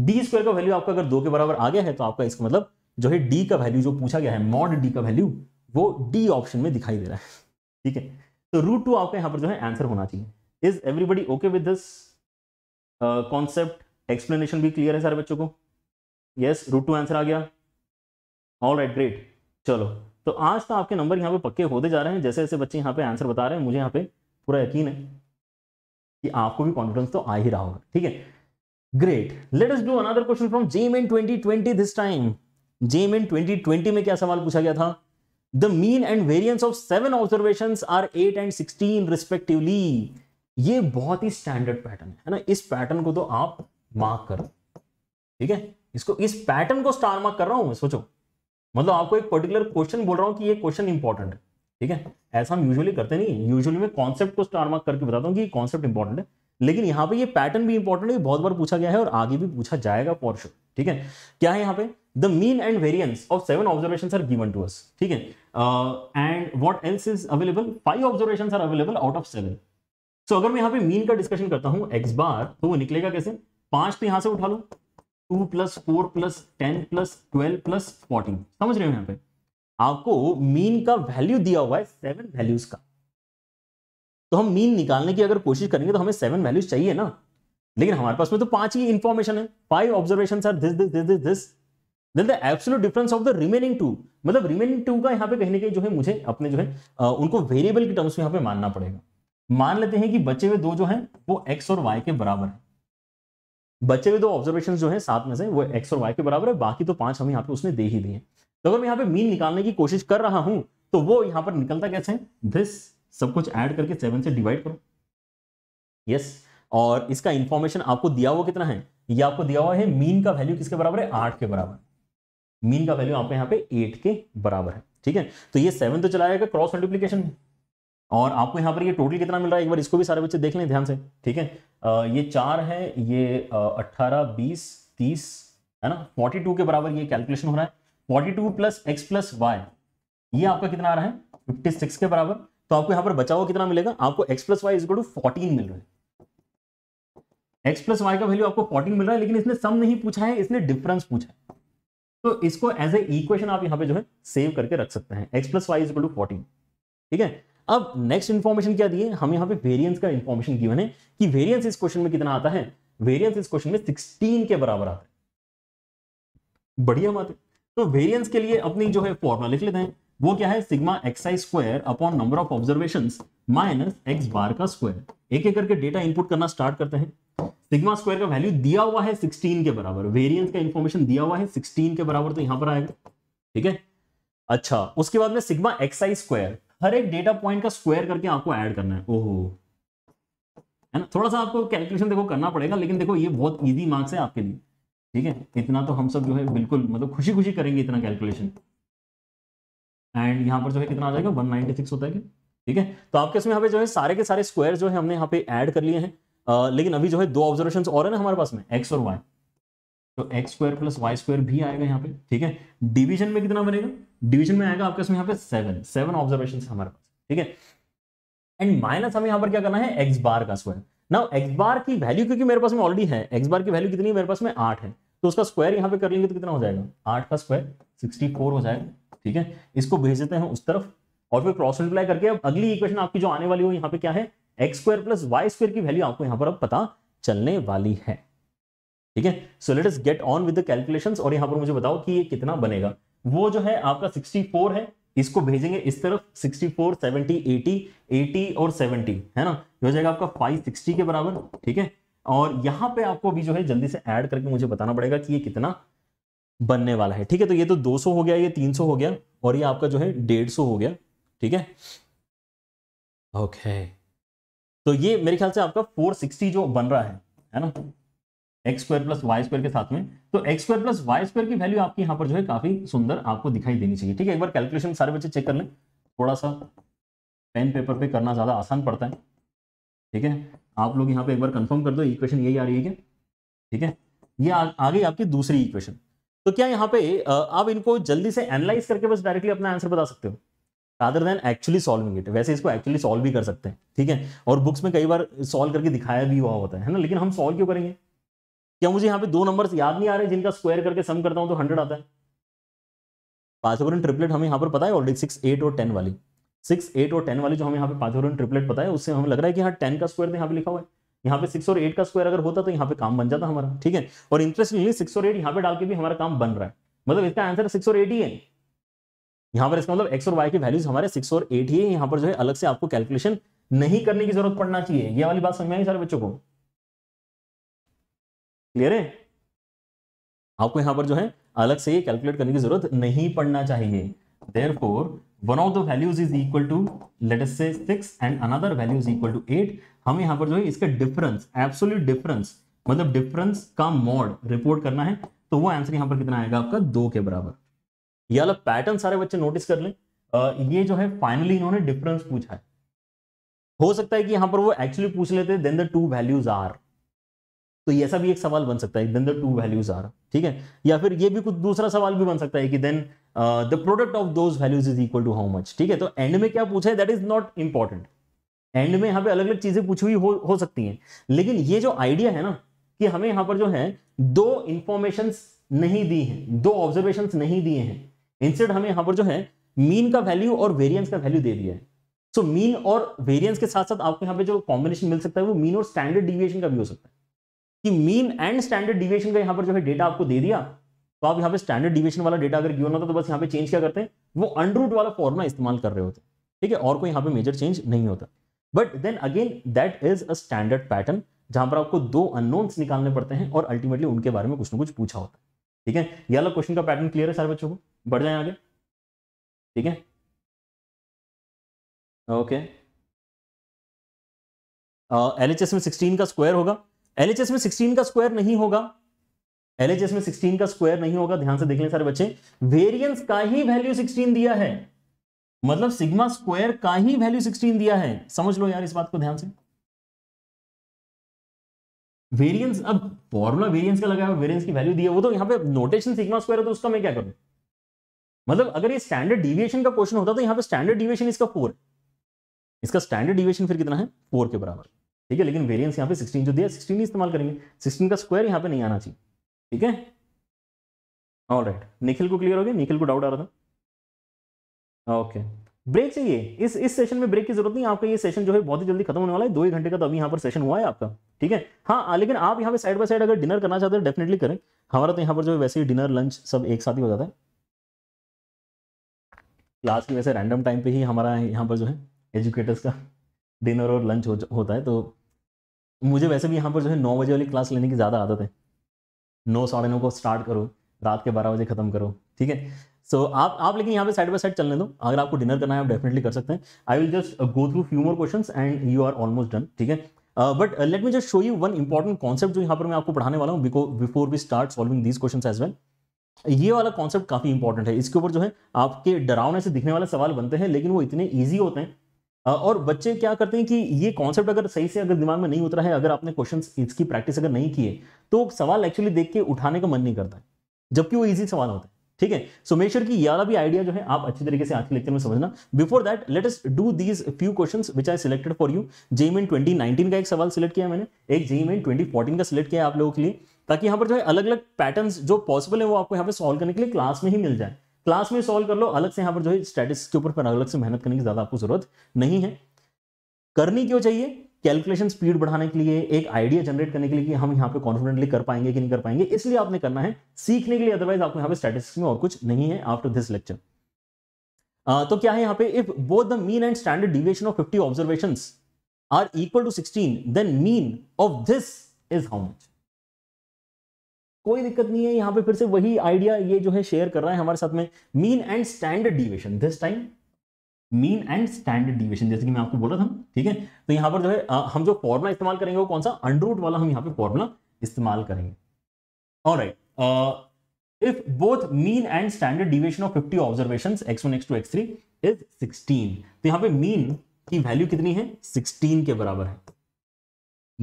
D square का वैल्यू आपका अगर दो के बराबर आ गया है तो आपका इसका मतलब जो है डी का वैल्यू जो पूछा गया है मॉड डी का वैल्यू वो डी ऑप्शन में दिखाई दे रहा है ठीक है तो रूट टू आपका यहाँ पर जो है आंसर होना चाहिए is everybody okay with this concept explanation भी क्लियर है सारे बच्चों को यस रूट टू आंसर आ गया ऑल राइट ग्रेट चलो तो आज तो आपके नंबर यहाँ पे पक्के होते जा रहे हैं जैसे जैसे बच्चे यहाँ पे आंसर बता रहे हैं मुझे यहाँ पे पूरा यकीन है कि आपको भी कॉन्फिडेंस तो आ ही रहा होगा ठीक है great let's do another question from GeM in twenty twenty this time GeM in twenty twenty में क्या सवाल पूछा गया था the mean and variance of seven observation are eight and sixteen respectively ये बहुत ही स्टैंडर्ड पैटर्न है ना इस पैटर्न को तो आप मार्क करो ठीक है इसको इस पैटर्न को स्टार मार्क कर रहा हूं मैं सोचो मतलब आपको एक पर्टिकुलर क्वेश्चन बोल रहा हूं कि ये क्वेश्चन इंपॉर्टेंट है ठीक है ऐसा हम यूजुअली करते नहीं यूजुअली मैं कॉन्सेप्ट को स्टार मार्क करके बताता हूँ कि कॉन्सेप्ट इंपॉर्टेंट है लेकिन यहाँ पे ये पैटर्न भी इंपॉर्टेंट है बहुत बार पूछा गया है और आगे भी पूछा जाएगा फॉर ठीक है क्या है यहाँ पे the mean and variance of seven observation are given to us ठीक है and what else is available five observation are available out of seven so अगर मैं यहाँ पे मीन का डिस्कशन करता हूँ एक्स बार तो वो निकलेगा कैसे पांच तो यहां से उठा लो two plus four plus ten plus twelve plus fourteen समझ रहे हो यहाँ पे आपको मीन का वैल्यू दिया हुआ है सेवन वैल्यूज का तो हम मीन निकालने की अगर कोशिश करेंगे तो हमें सेवन वैल्यूज चाहिए ना लेकिन हमारे पास में तो पांच ही इन्फॉर्मेशन है five observation are this this this this this then the absolute difference of the remaining two मतलब रिमेनिंग टू का यहाँ पे कहने के जो है मुझे अपने जो है उनको वेरिएबल के टर्म्स में यहाँ पे मानना पड़ेगा मान लेते हैं कि बचे हुए दो जो है वो एक्स और वाई के बराबर है बचे हुए दो ऑब्जर्वेशन जो है साथ में से वो एक्स और वाई के बराबर है बाकी तो पांच हम यहाँ पे उसने दे ही दिए तो अगर मैं यहाँ पे मीन निकालने की कोशिश कर रहा हूं तो वो यहाँ पर निकलता कैसे दिस सब कुछ ऐड करके सेवन से डिवाइड करो यस yes. और इसका इंफॉर्मेशन आपको दिया हुआ कितना है ये आपको दिया हुआ है मीन का वैल्यू किसके बराबर है आठ के बराबर मीन का वैल्यू आपके यहाँ पे एट के बराबर है ठीक है तो ये सेवन तो चला जाएगा क्रॉस मल्टीप्लीकेशन में और आपको यहाँ पर ये टोटल कितना मिल रहा है एक बार इसको भी सारे बच्चे देख लें ध्यान से ठीक है ये चार है ये अट्ठारह बीस तीस है ना फोर्टी टू के बराबर ये कैलकुलेशन हो रहा है forty two plus X plus Y ये आपका कितना आ रहा है फिफ्टी सिक्स के बराबर तो आपको यहां पर बचा हुआ कितना मिलेगा आपको X plus Y is equal to fourteen मिल रहा है एक्स प्लस वाई का वैल्यू आपको फोर्टीन मिल रहा है लेकिन इसने सम नहीं पूछा है इसने डिफरेंस पूछा है तो इसको एज ए इक्वेशन आप यहां पे जो है सेव करके रख सकते हैं X plus Y is equal to fourteen ठीक है अब नेक्स्ट इन्फॉर्मेशन क्या दिए हम यहाँ पे वेरियंस का इन्फॉर्मेशन गिवन है कि वेरियंस इस क्वेश्चन में कितना आता है वेरियंस इस क्वेश्चन में 16 के बराबर आता है बढ़िया बात है तो वेरियंस के लिए अपनी जो है फॉर्मुला लिख लेते हैं वो क्या है sigma x I square upon number of observation minus x bar का स्क्वायर एक एक करके डेटा इनपुट करना स्टार्ट करते हैं सिग्मा स्क्वायर का वैल्यू दिया हुआ है 16 के बराबर वेरिएंस का इन्फॉर्मेशन दिया हुआ है 16 के बराबर तो यहां पर आएगा ठीक है अच्छा उसके बाद में सिग्मा एक्स आई स्क्वायर हर एक डेटा पॉइंट का स्क्वायर करके आपको ऐड करना है ओहो है ना थोड़ा सा आपको कैलकुलेशन देखो करना पड़ेगा लेकिन देखो ये बहुत ईजी मार्क्स है आपके लिए ठीक है इतना तो हम सब जो है बिल्कुल मतलब खुशी खुशी करेंगे इतना कैलकुलेशन एंड यहाँ पर जो है कितना आ जाएगा 196 होता है ठीक है तो आपके इसमें यहाँ पे जो है सारे के सारे स्क्वायर जो है हमने यहाँ पे एड कर लिए हैं लेकिन अभी जो है दो ऑब्जर्वेशन और है ना हमारे पास में एक्स और वाई तो X square plus Y square भी आएगा यहाँ पे ठीक है डिवीजन में कितना बनेगा डिवीजन में आएगा आपके इसमें यहाँ पे सेवन सेवन ऑब्जर्वेशन हमारे पास ठीक है एंड माइनस हमें यहाँ पर क्या करना है एक्स बार का स्क्वायर नाउ एक्स बार की वैल्यू क्योंकि मेरे पास में ऑलरेडी है एक्स बार की वैल्यू कितनी है मेरे पास में आठ है तो उसका स्क्वायर यहाँ पे कर लेंगे तो कितना हो जाएगा आठ का स्क्वायर सिक्सटी फोर हो जाएगा ठीक है इसको भेज देते हैं उस तरफ और फिर क्रॉस मल्टीप्लाई करके अब अगली इक्वेशन आपकी जो आने वाली हो यहाँ पे क्या है X square plus Y square की वैल्यू आपको यहाँ पर अब पता चलने वाली है ठीक है so let us get on with the calculations और यहाँ पर मुझे बताओ कि ये कितना बनेगा वो जो है आपका 64 है इसको भेजेंगे इस तरफ 64, 70, 80, 80 और 70 है ना हो जाएगा आपका 560 के बराबर ठीक है और यहाँ पे आपको अभी जो है जल्दी से एड करके मुझे बताना पड़ेगा कि ये कितना बनने वाला है ठीक है तो ये तो 200 हो गया ये 300 हो गया और ये आपका जो है 150 हो गया ठीक है ओके तो ये मेरे ख्याल से आपका 460 जो बन रहा है है ना X square plus Y square के साथ में तो X square plus Y square की वैल्यू आपकी यहां पर जो है काफी सुंदर आपको दिखाई देनी चाहिए ठीक है एक बार कैलकुलेशन सारे बच्चे चेक कर लें थोड़ा सा पेन पेपर पे करना ज्यादा आसान पड़ता है ठीक है आप लोग यहाँ पे एक बार कंफर्म कर दो इक्वेशन यही आ रही है क्या ठीक है ये आ, आ गई आपकी दूसरी इक्वेशन तो क्या यहाँ पे आप इनको जल्दी से एनालाइज करके बस डायरेक्टली अपना आंसर बता सकते हो rather than actually solving it वैसे इसको एक्चुअली सॉल्व भी कर सकते हैं ठीक है और बुक्स में कई बार सॉल्व करके दिखाया भी हुआ होता है, ना लेकिन हम सॉल्व क्यों करेंगे क्या मुझे यहाँ पे दो नंबर्स याद नहीं आ रहे जिनका स्क्वायर करके सम करता हूँ तो हंड्रेड आता है पाथोरन ट्रिपलेट हमें यहाँ पर पता है ऑलरेडी सिक्स एट और टेन वाली सिक्स एट और टेन वाली जो हमें यहाँ पे पाथोरन ट्रिपलेट पता है उससे हमें लग रहा है कि हाँ टेन का स्क्वायर तो यहाँ पे लिखा हुआ है यहाँ पे सिक्स और एट का स्क्वायर अगर होता तो यहाँ पे काम बन जाता हमारा ठीक है और इंटरेस्टिंगली सिक्स और एट यहाँ पे डाल के भी हमारा काम बन रहा है मतलब इसका आंसर सिक्स और एट ही है यहाँ पर इसका मतलब एक्स और वाई की वैल्यूज हमारे सिक्स और एट ही है यहाँ पर जो है अलग से आपको कैलकुलेशन नहीं करने की जरूरत पड़ना चाहिए ये वाली बात समझ में आई सारे बच्चों को क्लियर है आपको यहाँ पर जो है अलग से ये कैलकुलेट करने की जरूरत नहीं पड़ना चाहिए therefore one of the values is equal to let's say six and another value is equal to 8 हमें यहाँ पर जो है इसके डिफरेंस एब्सोल्यूट डिफरेंस मतलब डिफरेंस का मॉड रिपोर्ट करना है तो वो आंसर यहाँ पर कितना आएगा आपका दो के बराबर ये अलग पैटर्न सारे बच्चे नोटिस कर लें ये जो है फाइनली इन्होंने डिफरेंस पूछा है हो सकता है कि यहाँ पर वो एक्चुअली पूछ लेते then the two values are तो ऐसा भी एक सवाल बन सकता है then the two values are ठीक है या फिर ये भी कुछ दूसरा सवाल भी बन सकता है कि then the product of those values is equal to how much ठीक है तो एंड में क्या पूछा है that is not important end में यहाँ पे अलग अलग चीजें पूछी हुई हो, हो सकती हैं लेकिन ये जो आइडिया है ना कि हमें यहाँ पर जो है दो इंफॉर्मेशन नहीं दी हैं दो ऑब्जर्वेशन नहीं दिए हैं इंस्टेड हमें यहाँ पर जो है मीन का वैल्यू और वेरियंस का वैल्यू दे दिया है सो so, मीन और वेरियंस के साथ साथ आपको यहाँ पे जो कॉम्बिनेशन मिल सकता है वो मीन और स्टैंडर्ड डिविएशन का भी हो सकता है कि मीन एंड स्टैंडर्ड डिविएशन का यहाँ पर जो है डेटा आपको दे दिया तो आप यहाँ पे स्टैंडर्ड डिविएशन वाला डेटा अगर गिवन होता तो बस यहाँ पे चेंज क्या करते हैं वो अनरूट वाला फॉर्मुला इस्तेमाल कर रहे होते ठीक है और कोई यहाँ पे मेजर चेंज नहीं होता but then again that is a standard pattern जहां पर आपको दो अननोन्स निकालने पड़ते हैं और अल्टीमेटली उनके बारे में कुछ ना कुछ पूछा होता है ठीक है ये अलग क्वेश्चन का पैटर्न क्लियर है सारे बच्चों को बढ़ जाए आगे ठीक है ओके एल एच एस में सिक्सटीन का स्क्वायर होगा एल एच एस में सिक्सटीन का स्क्वायर नहीं होगा एल एच एस में सिक्सटीन का स्क्वायर नहीं होगा ध्यान से देख लें सारे बच्चे वेरियंस का ही वैल्यू सिक्सटीन दिया है मतलब सिग्मा स्क्वायर का ही वैल्यू 16 दिया है समझ लो यार इस बात को ध्यान से वेरिएंस अब फॉर्मुला वेरिएंस का लगाया और वेरिएंस की वैल्यू दी है वो तो यहां पे नोटेशन सिग्मा स्क्वायर है तो उसका मैं क्या करूं मतलब अगर ये स्टैंडर्ड डिविएशन का क्वेश्चन होता तो यहां पे स्टैंडर्ड डिविएशन इसका फोर इसका स्टैंडर्ड डिविएशन फिर कितना है फोर के बराबर ठीक है लेकिन वेरिएंस यहां पे सिक्सटीन जो दिया सिक्सटीन ही इस्तेमाल करेंगे सिक्सटीन का स्क्वायर यहां पे नहीं आना चाहिए ठीक है ऑल राइट निखिल को क्लियर हो गया निखिल को डाउट आ रहा था ओके ब्रेक चाहिए इस इस सेशन में ब्रेक की जरूरत नहीं आपका ये सेशन जो है बहुत ही जल्दी खत्म होने वाला है दो ही घंटे का तो अभी यहाँ पर सेशन हुआ है आपका ठीक है हाँ लेकिन आप यहाँ पे साइड बाय साइड अगर डिनर करना चाहते हैं डेफिनेटली करें हमारा तो यहाँ पर जो है वैसे ही डिनर लंच सब एक साथ ही हो जाता है क्लास की वैसे रैंडम टाइम पे ही हमारा यहाँ पर जो है एजुकेटर्स का डिनर और लंच हो, होता है तो मुझे वैसे भी यहाँ पर जो है नौ बजे वाली क्लास लेने की ज़्यादा आदत है नौ साढ़े नौ को स्टार्ट करो रात के बारह बजे ख़त्म करो ठीक है सो so, आप आप लेकिन यहाँ पे साइड बाय साइड चलने दो अगर आपको डिनर करना है आप डेफिनेटली कर सकते हैं I will just go through few more question and you are almost done ठीक है but let me just show you one important concept जो यहाँ पर मैं आपको पढ़ाने वाला हूँ before we start solving these question as well ये वाला कॉन्सेप्ट काफ़ी इंपॉर्टेंट है इसके ऊपर जो है आपके डरावने से दिखने वाले सवाल बनते हैं लेकिन वो इतने ईजी होते हैं uh, और बच्चे क्या करते हैं कि ये कॉन्सेप्ट अगर सही से अगर दिमाग में नहीं उतरा है अगर आपने क्वेश्चन इसकी प्रैक्टिस अगर नहीं किए तो सवाल एक्चुअली देख के उठाने का मन नहीं करता जबकि वो ईजी सवाल होते हैं ठीक है सो मेक की कि भी आइडिया जो है आप अच्छी तरीके से आज के लेक्चर में समझना before that let us do these few question which I selected for you JEE Main twenty nineteen का एक सवाल सिलेक्ट किया मैंने एक जेईमेन ट्वेंटी फोर्टीन का सिलेक्ट किया आप लोगों के लिए ताकि यहाँ पर जो है अलग अलग पैटर्न जो पॉसिबल है वो आपको यहाँ पे सॉल्व करने के लिए क्लास में ही मिल जाए क्लास में सॉल्व कर लो अलग से यहाँ पर जो है स्टेटिस के ऊपर अलग से मेहनत करने की ज्यादा आपको जरूरत नहीं है करनी क्यों चाहिए कैलकुलेशन स्पीड बढ़ाने के लिए एक आइडिया जनरेट करने के लिए कि हम यहाँ पे कॉन्फिडेंटली कर पाएंगे कि नहीं कर पाएंगे इसलिए आपने करना है सीखने के लिए अदरवाइज आपको यहाँ पे स्टैटिस्टिक्स में और कुछ नहीं है आफ्टर दिस लेक्चर तो क्या है यहाँ पे if both the mean and standard deviation of fifty observation are equal to sixteen then mean of this is how much कोई दिक्कत नहीं है यहाँ पे फिर से वही आइडिया ये जो है शेयर कर रहा है हमारे साथ में mean and standard deviation this time mean and standard deviation जैसे कि मैं आपको बोल रहा था ठीक है तो यहां पर जो है हम जो फॉर्मुला इस्तेमाल करेंगे वो कौन सा अंडरूट वाला हम यहाँ पे फॉर्मुला इस्तेमाल करेंगे और if both mean and standard deviation of 50 observations x1 x2 x3 is 16 तो यहाँ पे मीन की वैल्यू कितनी है 16 के बराबर है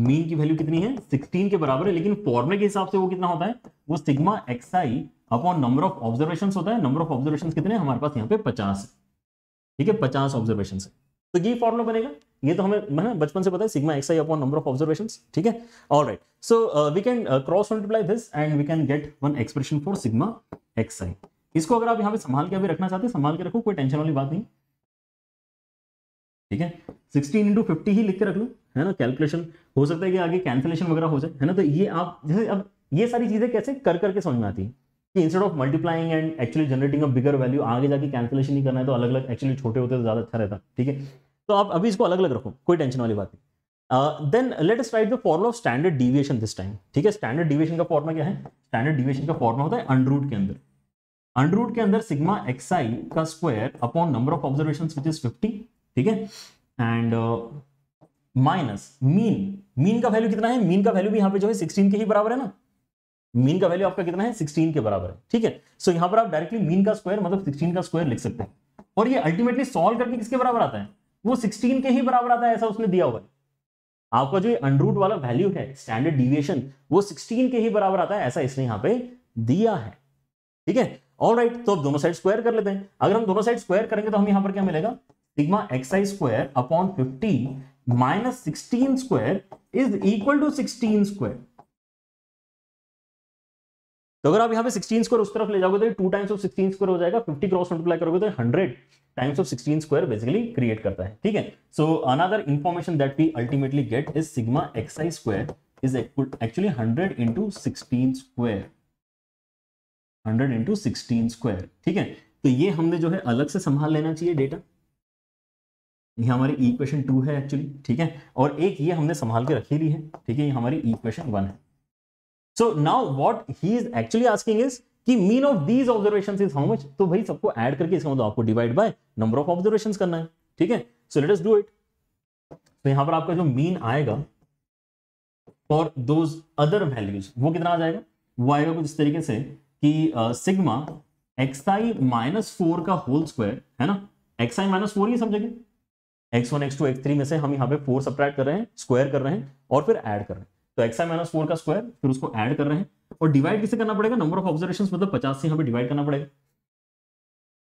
मीन की वैल्यू कितनी है 16 के बराबर है लेकिन फॉर्मुले के हिसाब से वो कितना होता है वो sigma x I upon number of observation होता है नंबर ऑफ ऑब्जर्वेशन कितने हमारे पास यहाँ पे 50 है ठीक है पचास ऑब्जर्वेशन से तो ये फॉर्मुला बनेगा ये तो हमें बचपन से पता है sigma x I upon number of observation ठीक है all right so we can cross multiply this and we can get one expression for sigma x i इसको अगर आप यहाँ पे संभाल के अभी रखना चाहते हैं संभाल के रखो कोई टेंशन वाली बात नहीं ठीक है सिक्सटीन इंटू फिफ्टी ही लिख के रख लो है ना कैलकुलेशन हो सकता है कि आगे कैंसिलेशन वगैरह हो जाए है ना तो ये आप जैसे अब ये सारी चीजें कैसे कर करके समझ में आती है कि instead of multiplying and actually generating a bigger value आगे जाके कैंसिलेशन नहीं करना है तो अलग अलग एक्चुअली छोटे होते तो ज़्यादा अच्छा रहता ठीक है तो आप अभी इसको अलग अलग रखो कोई टेंशन वाली बात नहीं then let us write the formula of standard deviation this time ठीक है स्टैंडर्ड डिविएशन का फॉर्मा क्या है स्टैंडर्ड डिविएशन का फॉर्मा होता है अंडरूट के अंदर अंडरूट के अंदर सिग्मा एक्स आई का square upon number of observation which is fifty ठीक है एंड माइनस मीन मीन का वैल्यू कितना है मीन का वैल्यू भी यहाँ पे जो है सिक्सटीन के ही बराबर है ना मीन का वैल्यू आपका कितना है सिक्सटीन के बराबर है ठीक है सो so, यहाँ पर आप डायरेक्टली मीन का स्क्वायर मतलब सिक्सटीन का स्क्वायर लिख सकते हैं और ये अल्टीमेटली सॉल्व करके किसके बराबर आता है वो सिक्सटीन के ही बराबर आता है ऐसा उसने दिया हुआ है आपका जो अनरूट वाला वैल्यू है स्टैंडर्ड डिविएशन वो सिक्सटीन के ही बराबर आता है ऐसा इसने यहाँ पे दिया है ठीक है ऑल राइट तो अब दोनों साइड स्क्वायर कर लेते हैं अगर हम दोनों साइड स्क्वायर करेंगे तो हम यहाँ पर क्या मिलेगा sigma x I square upon fifty minus sixteen square is equal to sixteen square तो अगर आप यहाँ पे 16 स्क्वायर उस तरफ ले जाओगे तो टू टाइम्स ऑफ 16 स्क्वायर हो जाएगा 50 क्रॉस मल्टीप्लाई करोगे तो 100 times of 16 square basically create करता है ठीक है so another information that we ultimately get is sigma x I square is actually hundred into sixteen square hundred into sixteen square ठीक है तो ये हमने जो है अलग से संभाल लेना चाहिए डेटा ये हमारी इक्वेशन टू है एक्चुअली ठीक है और एक ये हमने संभाल के रखी ली है ठीक है ये हमारी इक्वेशन वन है so now what he is actually asking is कि mean of these observation is how much तो भाई सबको ऐड करके इसका मतलब आपको divide by number of observation करना है ठीक है so let us do it तो यहां पर आपका जो मीन आएगा और दोज अदर वैल्यूज वो कितना आ जाएगा वो आएगा कुछ इस तरीके से कि सिग्मा एक्स आई माइनस फोर का होल स्क्वायर है ना एक्स आई माइनस फोर ही समझेंगे x one x two x three में से हम यहाँ पे फोर सब्ट्रैक्ट कर रहे हैं स्क्वायर कर रहे हैं और फिर ऐड कर रहे हैं तो एक्स आई माइनस फोर का स्क्वायर फिर उसको ऐड कर रहे हैं और डिवाइड किसे करना पड़ेगा नंबर ऑफ ऑब्जर्वेशन मतलब पचास से यहाँ पे डिवाइड करना पड़ेगा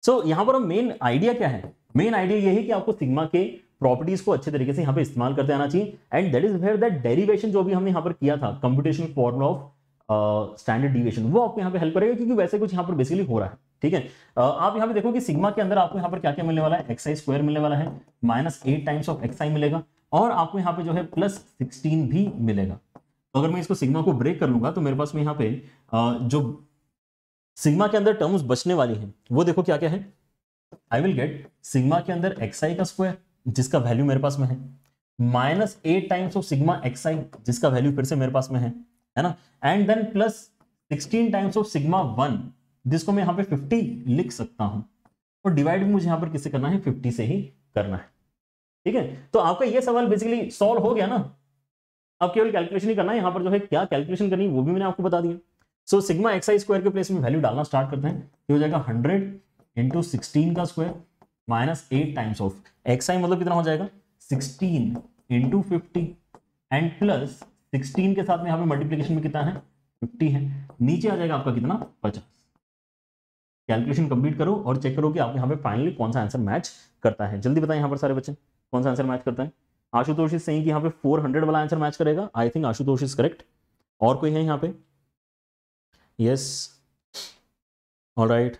सो so, यहाँ पर मेन आइडिया क्या है मेन आइडिया ये है कि आपको सिग्मा के प्रॉपर्टीज को अच्छे तरीके से यहाँ पे इस्तेमाल करते आना चाहिए and that is where that derivation जो भी हमने यहाँ पर किया था computation formula of standard deviation वो आपको यहाँ पे हेल्प करेगा क्योंकि वैसे कुछ यहाँ पर बेसिकली हो रहा है ठीक है uh, आप यहाँ पे देखो कि सिग्मा के अंदर आपको यहाँ पर क्या क्या मिलने वाला है एक्साई स्क्वायर मिलने वाला है minus eight times of x i मिलेगा और आपको यहाँ पे जो है प्लस सिक्सटीन भी मिलेगा तो अगर मैं इसको सिग्मा को ब्रेक कर लूंगा तो मेरे पास में यहाँ पे जो सिग्मा के अंदर टर्म्स बचने वाली हैं वो देखो क्या क्या है आई विल गेट सिग्मा के अंदर एक्स आई का स्क्वायर जिसका वैल्यू मेरे पास में है minus eight times of sigma x i जिसका वैल्यू फिर से मेरे पास में है है ना and then plus sixteen times of sigma one जिसको मैं यहाँ पे फिफ्टी लिख सकता हूँ और डिवाइड भी मुझे यहाँ पर किससे करना है फिफ्टी से ही करना है ठीक है तो आपका ये सवाल बेसिकली सॉल्व हो गया ना अब केवल कैलकुलेशन ही करना है यहाँ पर जो है क्या कैलकुलेशन करनी है वो भी मैंने आपको बता दिया सो सिग्मा एक्स आई स्क्वायर के प्लेस में वैल्यू डालना स्टार्ट करते हैं ये हो जाएगा हंड्रेड इंटू सिक्सटीन का square minus eight times of x i मतलब कितना हो जाएगा sixteen into fifty and plus sixteen के साथ में यहाँ पे मल्टीप्लीकेशन में कितना है फिफ्टी है नीचे आ जाएगा आपका कितना पचास कैलकुलेशन कंप्लीट करो और चेक करो कि आपको यहाँ पे फाइनली कौन सा आंसर मैच करता है जल्दी बताएं यहाँ पर सारे बच्चे कौन सा आंसर मैच करता है आशुतोष इज सेइंग कि यहाँ पे 400 वाला आंसर मैच करेगा I think Ashutosh is correct और कोई है यहाँ पे yes all right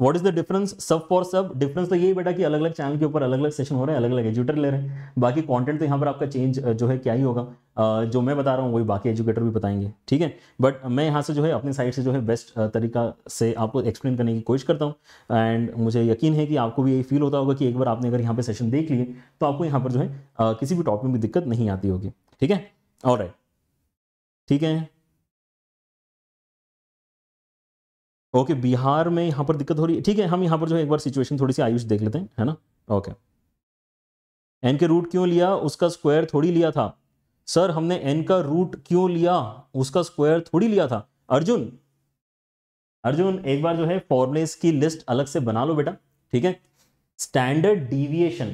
what is the difference सब फॉर सब डिफरेंस तो यही बेटा कि अलग अलग चैनल के ऊपर अलग अलग सेशन हो रहे हैं अलग अलग एजुकेटर ले रहे हैं बाकी कंटेंट तो यहाँ पर आपका चेंज जो है क्या ही होगा जो मैं बता रहा हूँ वही बाकी एजुकेटर भी बताएंगे ठीक है बट मैं यहाँ से जो है अपनी साइड से जो है बेस्ट तरीका से आपको एक्सप्लेन करने की कोशिश करता हूँ एंड मुझे यकीन है कि आपको भी यही फील होता होगा कि एक बार आपने अगर यहाँ पर सेशन देख लिए तो आपको यहाँ पर जो है किसी भी टॉपिक में दिक्कत नहीं आती होगी ठीक है और ठीक है ओके बिहार में यहाँ पर दिक्कत हो रही है ठीक है हम यहाँ पर जो है एक बार सिचुएशन थोड़ी सी आयुष देख लेते हैं है ना ओके एन के रूट क्यों लिया उसका स्क्वायर थोड़ी लिया था सर हमने एन का रूट क्यों लिया उसका स्क्वायर थोड़ी लिया था अर्जुन अर्जुन एक बार जो है फॉर्मुलेस की लिस्ट अलग से बना लो बेटा ठीक है स्टैंडर्ड डिविएशन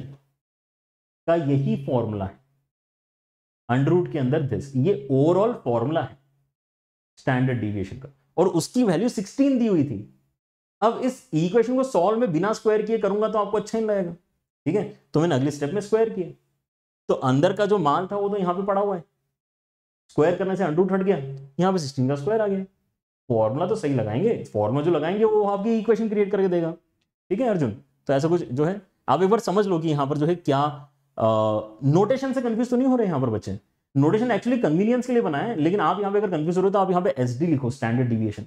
का यही फॉर्मूला है अंडर रूट के अंदर दिस ये ओवरऑल फॉर्मूला है स्टैंडर्ड डिविएशन का और उसकी वैल्यू सिक्सटीन दी हुई थी अब इस इक्वेशन को सॉल्व में बिना स्क्वायर किए करूंगा तो आपको अच्छा नहीं लगेगा ठीक है तो मैंने अगले स्टेप में स्क्वायर किया तो अंदर का जो मान था वो तो यहां पे पड़ा हुआ है स्क्वायर करने से अंडरूट हट गया यहाँ पे सिक्सटीन का स्क्वायर आ गया फॉर्मूला तो सही लगाएंगे फॉर्मूला जो लगाएंगे वो आपकी इक्वेशन क्रिएट करके देगा ठीक है अर्जुन तो ऐसा कुछ जो है आप एक बार समझ लो कि यहाँ पर जो है क्या नोटेशन से कंफ्यूज तो नहीं हो रहे यहाँ पर बच्चे नोटेशन एक्चुअली कन्वीनियंस के लिए बनाया है लेकिन आप यहाँ पे अगर कंफ्यूज हो रहे हो तो आप यहाँ पे एस लिखो स्टैंडर्ड डिविएशन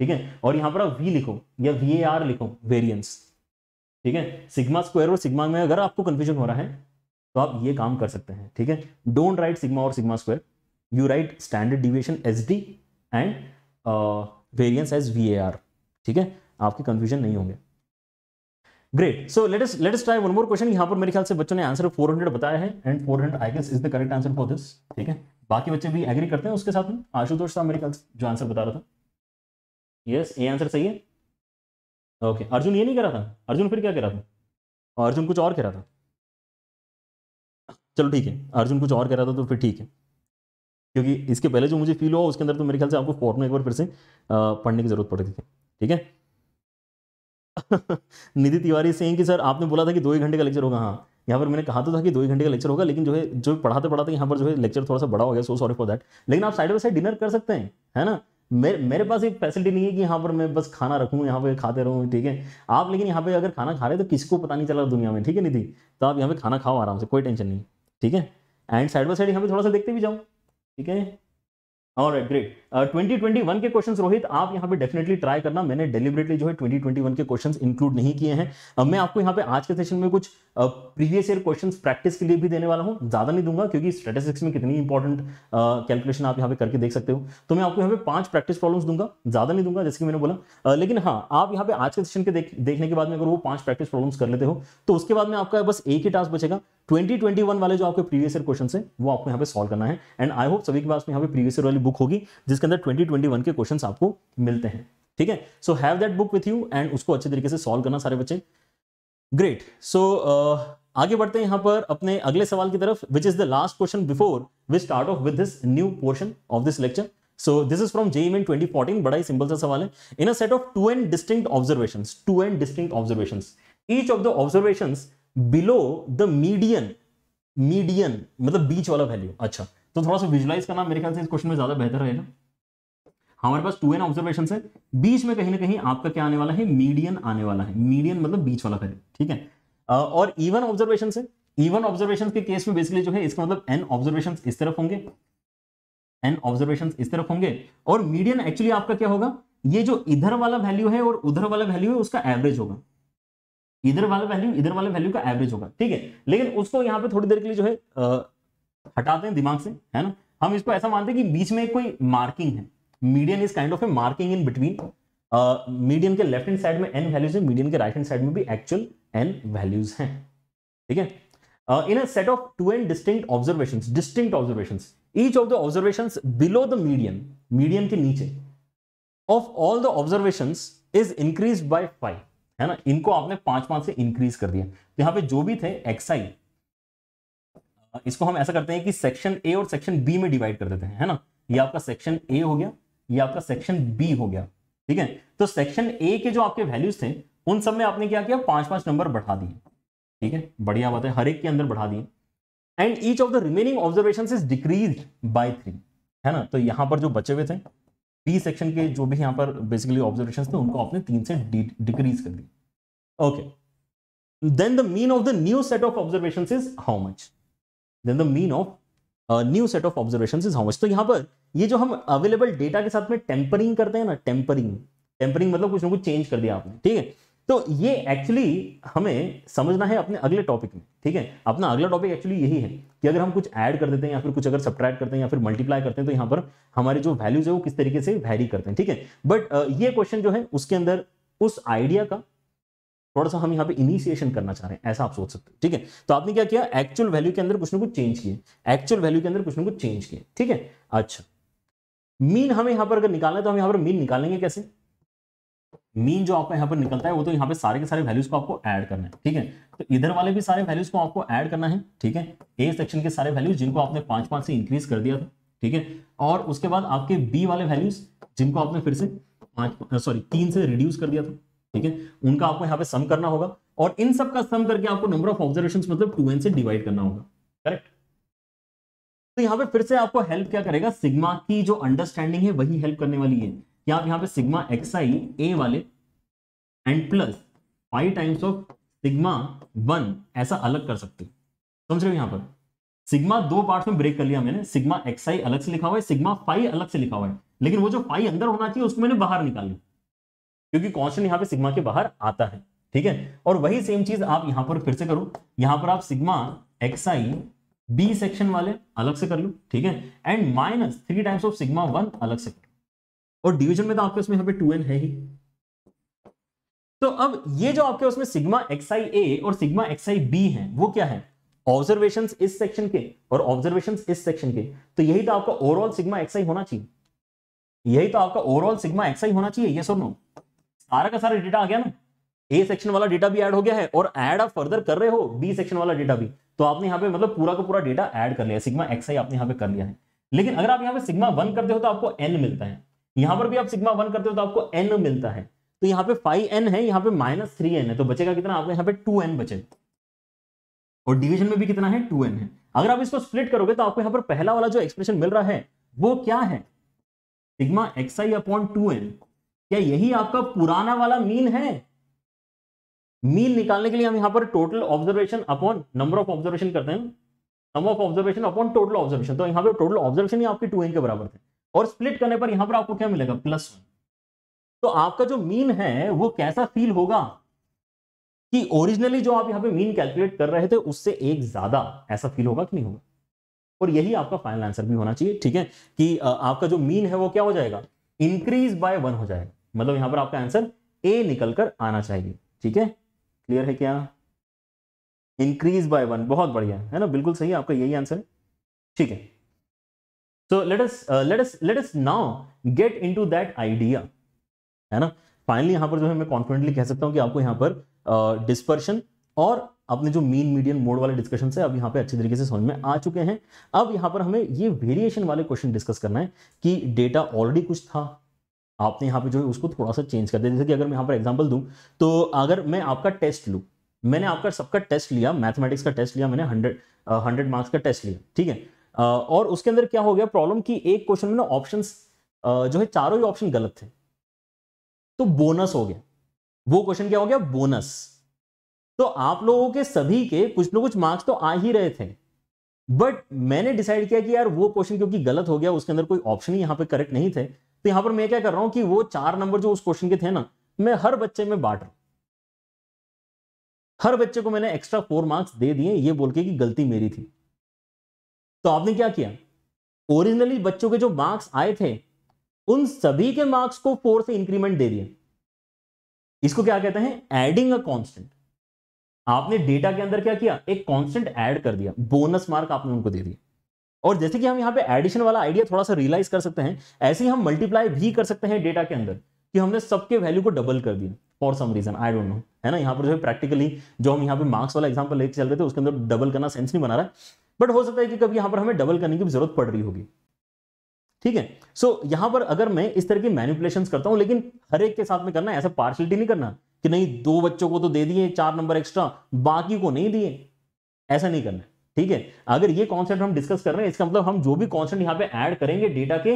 ठीक है और यहाँ पर आप वी लिखो या वी लिखो वेरियंस ठीक है सिग्मा स्क्वायर और सिग्मा में अगर आपको कन्फ्यूजन हो रहा है तो आप ये काम कर सकते हैं ठीक है डोंट राइट सिग्मा और sigma square you write standard deviation s and variance as we ठीक है आपके कन्फ्यूजन नहीं होंगे great so latest latest try one more question यहाँ पर मेरे ख्याल से बच्चों ने आंसर 400 बताया है and 400 I guess is the correct answer for this ठीक है बाकी बच्चे भी एग्री करते हैं उसके साथ में आशुतोष साहब मेरे ख्याल से जो आंसर बता रहा था यस yes, ये आंसर सही है ओके okay. अर्जुन ये नहीं कह रहा था अर्जुन फिर क्या कह रहा था अर्जुन कुछ और कह रहा था चलो ठीक है अर्जुन कुछ और कह रहा था तो फिर ठीक है क्योंकि इसके पहले जो मुझे फील हुआ उसके अंदर तो मेरे ख्याल से आपको फॉर्म में एक बार फिर से पढ़ने की जरूरत पड़ रही थी ठीक है निधि तिवारी सिंह कि सर आपने बोला था कि दो ही घंटे का लेक्चर होगा हाँ यहाँ पर मैंने कहा तो था कि दो ही घंटे का लेक्चर होगा लेकिन जो है जो पढ़ाते पढ़ाते यहाँ पर जो है लेक्चर थोड़ा सा बड़ा हो गया सो सॉरी फॉर दैट लेकिन आप साइड बाई साइड डिनर कर सकते हैं है ना मेरे मेरे पास ये फैसिलिटी नहीं है कि यहाँ पर मैं बस खाना रखूँ यहाँ पे खाते रहूँ ठीक है आप लेकिन यहाँ पे अगर खाना खा रहे तो किसको पता नहीं चला दुनिया में ठीक है निधि तो आप यहाँ पे खाना खाओ आराम से कोई टेंशन नहीं ठीक है एंड साइड बाई साइड यहाँ पे थोड़ा सा देखते भी जाओ ठीक है और ग्रेट ट्वेंटी ट्वेंटी वन के क्वेश्चंस रोहित आप यहाँ पे डेफिनेटली ट्राई करना मैंने डेलिबरेटली जो है ट्वेंटी ट्वेंटी वन के क्वेश्चंस इंक्लूड नहीं किए हैं अब मैं आपको यहाँ पे आज के सेशन में कुछ प्रीवियस ईयर क्वेश्चंस प्रैक्टिस के लिए भी देने वाला हूँ ज्यादा नहीं दूंगा क्योंकि स्टेटिस्टिक्स में कितनी इंपॉर्टेंट कैलकुलेशन आप यहाँ पे करके देख सकते हो तो मैं आपको यहाँ पे पांच प्रैक्टिस प्रॉब्लम्स दूंगा ज्यादा नहीं दूंगा जैसे कि मैंने बोला लेकिन हाँ आप यहाँ पे आज के सेशन के देखने के बाद में अगर वो पांच प्रैक्टिस प्रॉब्लम्स कर लेते हो तो उसके बाद में आपका बस एक ही टास्क बचेगा 2021 वाले जो आपके प्रीवियस ईयर क्वेश्चन है वो आपको यहाँ पे सॉल्व करना है एंड आई होप सभी के पास में यहाँ पे प्रीवियस ईयर वाली बुक होगी जिस जिसके अंदर 2021 के क्वेश्चन आपको मिलते हैं ठीक है so have that book with you and उसको अच्छे तरीके से सॉल्व करना सारे बच्चे ग्रेट सो so, uh, आगे बढ़ते हैं यहां पर अपने अगले सवाल की तरफ which is the last question before we start off with this new portion of this lecture so this is from JEE Main in 2014 बड़ा ही सिंपल सा सवाल है in a set of two and distinct observation two and distinct observation each of the observation below the median median मतलब बीच वाला value अच्छा तो थोड़ा सा विजुलाइज करना मेरे ख्याल से इस क्वेश्चन में ज्यादा बेहतर रहेगा हमारे पास टू एन ऑब्जर्वेशन है बीच में कहीं ना कहीं आपका क्या आने वाला है मीडियन आने वाला है मीडियन मतलब बीच वाला करें ठीक है और इवन ऑब्जर्वेशन है इवन ऑब्जर्वेशन के केस में बेसिकली जो है इसका मतलब एन ऑब्जर्वेशन इस तरफ होंगे एन ऑब्जर्वेशन इस तरफ होंगे और मीडियन एक्चुअली आपका क्या होगा ये जो इधर वाला वैल्यू है और उधर वाला वैल्यू है उसका एवरेज होगा इधर वाला वैल्यू इधर वाला वैल्यू का एवरेज होगा ठीक है लेकिन उसको यहाँ पे थोड़ी देर के लिए जो है आ, हटाते हैं दिमाग से है ना हम इसको ऐसा मानते हैं कि बीच में कोई मार्किंग है median is kind of a marking in between median के लेफ्ट हैंड साइड में एन वैल्यूज है मीडियन के राइट हैंड साइड में भी एक्चुअल एन वैल्यूज हैं ठीक है in a set of two and distinct observation distinct observation each of the observation below the medium medium के नीचे of all the observation is increase by five है ना इनको आपने पांच पांच से इंक्रीज कर दिया तो यहां पे जो भी थे एक्साई इसको हम ऐसा करते हैं कि सेक्शन ए और सेक्शन बी में डिवाइड कर देते हैं है ना ये आपका सेक्शन ए हो गया ये आपका सेक्शन बी हो गया ठीक है तो सेक्शन ए के जो आपके वैल्यूज थे उन सब में आपने क्या किया पांच पांच नंबर बढ़ा दिए ठीक है बढ़िया बात है हर एक के अंदर बढ़ा दिए and each of the remaining observation is decrease by three है ना तो यहां पर जो बचे हुए थे बी सेक्शन के जो भी यहां पर बेसिकली ऑब्जर्वेशन थे उनको आपने तीन से डिक्रीज कर दिया okay then the mean of the new set of observation is how much then the mean of new set of observation is how much तो यहाँ पर ये जो हम अवेलेबल डेटा के साथ में टेम्परिंग करते हैं ना टेम्परिंग टेम्परिंग मतलब कुछ ना कुछ चेंज कर दिया आपने ठीक है तो ये एक्चुअली हमें समझना है अपने अगले टॉपिक में ठीक है अपना अगला टॉपिक एक्चुअली यही है कि अगर हम कुछ ऐड कर देते हैं या फिर कुछ अगर सब्ट्रैक्ट करते हैं या फिर मल्टीप्लाई करते हैं तो यहाँ पर हमारे जो वैल्यूज है वो किस तरीके से वैरी करते हैं ठीक है बट ये क्वेश्चन जो है उसके अंदर उस आइडिया का थोड़ा सा हम यहाँ पे इनिशिएशन करना चाह रहे हैं ऐसा आप सोच सकते हो ठीक है तो आपने क्या किया एक्चुअल वैल्यू के अंदर कुछ ना कुछ चेंज किए एक्चुअल वैल्यू के अंदर कुछ ना कुछ चेंज किए ठीक है अच्छा मीन हमें यहाँ पर अगर निकालना है तो हम यहाँ पर मीन निकालेंगे कैसे मीन जो आपका यहाँ पर निकलता है वो तो यहाँ पे सारे के सारे वैल्यूज को आपको ऐड करना है ठीक है तो इधर वाले भी सारे वैल्यूज को आपको ऐड करना है ठीक है ए सेक्शन के सारे वैल्यूज जिनको आपने पांच पांच से इंक्रीज कर दिया था ठीक है और उसके बाद आपके बी वाले वैल्यूज जिनको आपने फिर से पांच सॉरी तीन से रिड्यूस कर दिया था ठीक है उनका आपको यहाँ पे सम करना होगा और इन सब का सम करके आपको नंबर ऑफ ऑब्जर्वेशन मतलब टू एन से डिवाइड करना होगा करेक्ट तो यहाँ पे फिर से आपको हेल्प क्या करेगा सिग्मा की जो अंडरस्टैंडिंग है वही हेल्प करने वाली है कि आप यहाँ पे सिग्मा एक्स आई ए वाले and plus five times of sigma one ऐसा अलग कर सकते हो समझ रहे हो यहाँ पर सिग्मा दो पार्ट में ब्रेक कर लिया मैंने सिग्मा एक्स आई अलग से लिखा हुआ है सिग्मा फाइव अलग से लिखा हुआ है लेकिन वो जो फाइव अंदर होना चाहिए उसको मैंने बाहर निकाली क्योंकि कॉन्स्टेंट यहाँ पे सिग्मा के बाहर आता है ठीक है और वही सेम चीज आप यहां पर फिर से करो यहां पर आप sigma x i B section वाले अलग से कर लो ठीक है and minus three times of sigma one अलग से करो और डिवीजन में तो आपके उसमें यहाँ पे टू एन है ही तो अब ये जो आपके उसमें सिग्मा एक्स आई ए और सिग्मा एक्स आई बी है वो क्या है ऑब्जर्वेशन इस सेक्शन के और ऑब्जर्वेशन इस सेक्शन के तो यही तो आपका ओवरऑल सिग्मा एक्स आई होना चाहिए यही तो आपका ओवरऑल सिग्मा एक्स आई होना चाहिए ये सुनो सारा का सारा डेटा आ गया ना ए सेक्शन वाला डेटा भी ऐड हो गया है और ऐड आप फर्दर कर रहे हो बी सेक्शन वाला डेटा भी तो आपने यहाँ पे मतलब पूरा का पूरा डेटा ऐड कर लिया सिग्मा एक्स आई आपने यहाँ पे कर लिया है लेकिन अगर आप यहाँ पे सिग्मा वन करते हो तो आपको एन मिलता है यहाँ पर भी आप सिग्मा वन करते हो तो आपको एन मिलता है तो यहाँ पे फाइव एन है यहाँ पे माइनस थ्री एन है तो बचेगा कितना आपको यहाँ पे टू एन बचे और डिवीजन में भी कितना है टू एन है अगर आप इसको स्प्लिट करोगे तो आपको यहाँ पर पहला वाला जो एक्सप्रेशन मिल रहा है वो क्या है सिग्मा एक्स आई अपॉन टू एन क्या यही आपका पुराना वाला मीन है मीन निकालने के लिए हम यहां पर total observation upon number of observation करते हैं number of observation upon total observation तो यहां पर टोटल ऑब्जर्वेशन ही आपके टू के बराबर थे और स्प्लिट करने पर यहां पर आपको क्या मिलेगा प्लस वन तो आपका जो मीन है वो कैसा फील होगा कि ओरिजिनली जो आप यहां पे मीन कैलकुलेट कर रहे थे उससे एक ज्यादा ऐसा फील होगा कि नहीं होगा और यही आपका फाइनल आंसर भी होना चाहिए ठीक है कि आपका जो मीन है वो क्या हो जाएगा इंक्रीज बाय वन हो जाएगा मतलब यहां पर आपका आंसर ए निकल कर आना चाहिए ठीक है क्लियर है क्या इंक्रीज बाय वन बहुत बढ़िया है ना बिल्कुल सही आपका यही आंसर है ठीक है so let us let us let us now get into that idea है ना फाइनली यहां पर जो है मैं कॉन्फिडेंटली कह सकता हूँ कि आपको यहां पर डिस्पर्शन uh, और अपने जो मीन मीडियम मोड वाले डिस्कशन से अब यहां पे अच्छे तरीके से समझ में आ चुके हैं अब यहां पर हमें ये वेरिएशन वाले क्वेश्चन डिस्कस करना है कि डेटा ऑलरेडी कुछ था आपने यहाँ पे जो है उसको थोड़ा सा चेंज कर दिया जैसे कि अगर मैं यहाँ पर एग्जाम्पल दूँ तो अगर मैं आपका टेस्ट लूँ मैंने आपका सबका टेस्ट लिया मैथमेटिक्स का टेस्ट लिया मैंने हंड्रेड हंड्रेड मार्क्स का टेस्ट लिया ठीक है और उसके अंदर क्या हो गया प्रॉब्लम कि एक क्वेश्चन में ना ऑप्शन जो है चारों ही ऑप्शन गलत थे तो बोनस हो गया वो क्वेश्चन क्या हो गया बोनस तो आप लोगों के सभी के कुछ ना कुछ मार्क्स तो आ ही रहे थे बट मैंने डिसाइड किया कि यार वो क्वेश्चन क्योंकि गलत हो गया उसके अंदर कोई ऑप्शन ही यहाँ पे करेक्ट नहीं थे तो यहां पर मैं क्या कर रहा हूं कि वो चार नंबर जो उस क्वेश्चन के थे ना मैं हर बच्चे में बांट रहा हर बच्चे को मैंने एक्स्ट्रा फोर मार्क्स दे दिए ये बोल के कि गलती मेरी थी तो आपने क्या किया ओरिजिनली बच्चों के जो मार्क्स आए थे उन सभी के मार्क्स को फोर से इंक्रीमेंट दे दिया इसको क्या कहते हैं एडिंग अ कांस्टेंट आपने डेटा के अंदर क्या किया एक कांस्टेंट ऐड कर दिया बोनस मार्क आपने उनको दे दिया और जैसे कि हम यहाँ पे एडिशन वाला आइडिया थोड़ा सा रियलाइज कर सकते हैं ऐसे ही हम मल्टीप्लाई भी कर सकते हैं डेटा के अंदर कि हमने सबके वैल्यू को डबल कर दिया for some reason I don't know है ना यहाँ पर जो है प्रैक्टिकली जो हम यहाँ पे मार्क्स वाला एग्जाम्पल लेके चल रहे थे उसके अंदर डबल करना सेंस नहीं बना रहा बट हो सकता है कि कभी यहाँ पर हमें डबल करने की जरूरत पड़ रही होगी ठीक है सो so, यहाँ पर अगर मैं इस तरह की मैनिपुलेशन करता हूँ लेकिन हर एक के साथ में करना ऐसा पार्शलिटी नहीं करना कि नहीं दो बच्चों को तो दे दिए चार नंबर एक्स्ट्रा बाकी को नहीं दिए ऐसा नहीं करना ठीक है अगर ये कॉन्सेप्ट हम डिस्कस कर रहे हैं इसका मतलब हम जो भी कॉन्सेप्ट यहाँ पे ऐड करेंगे डेटा के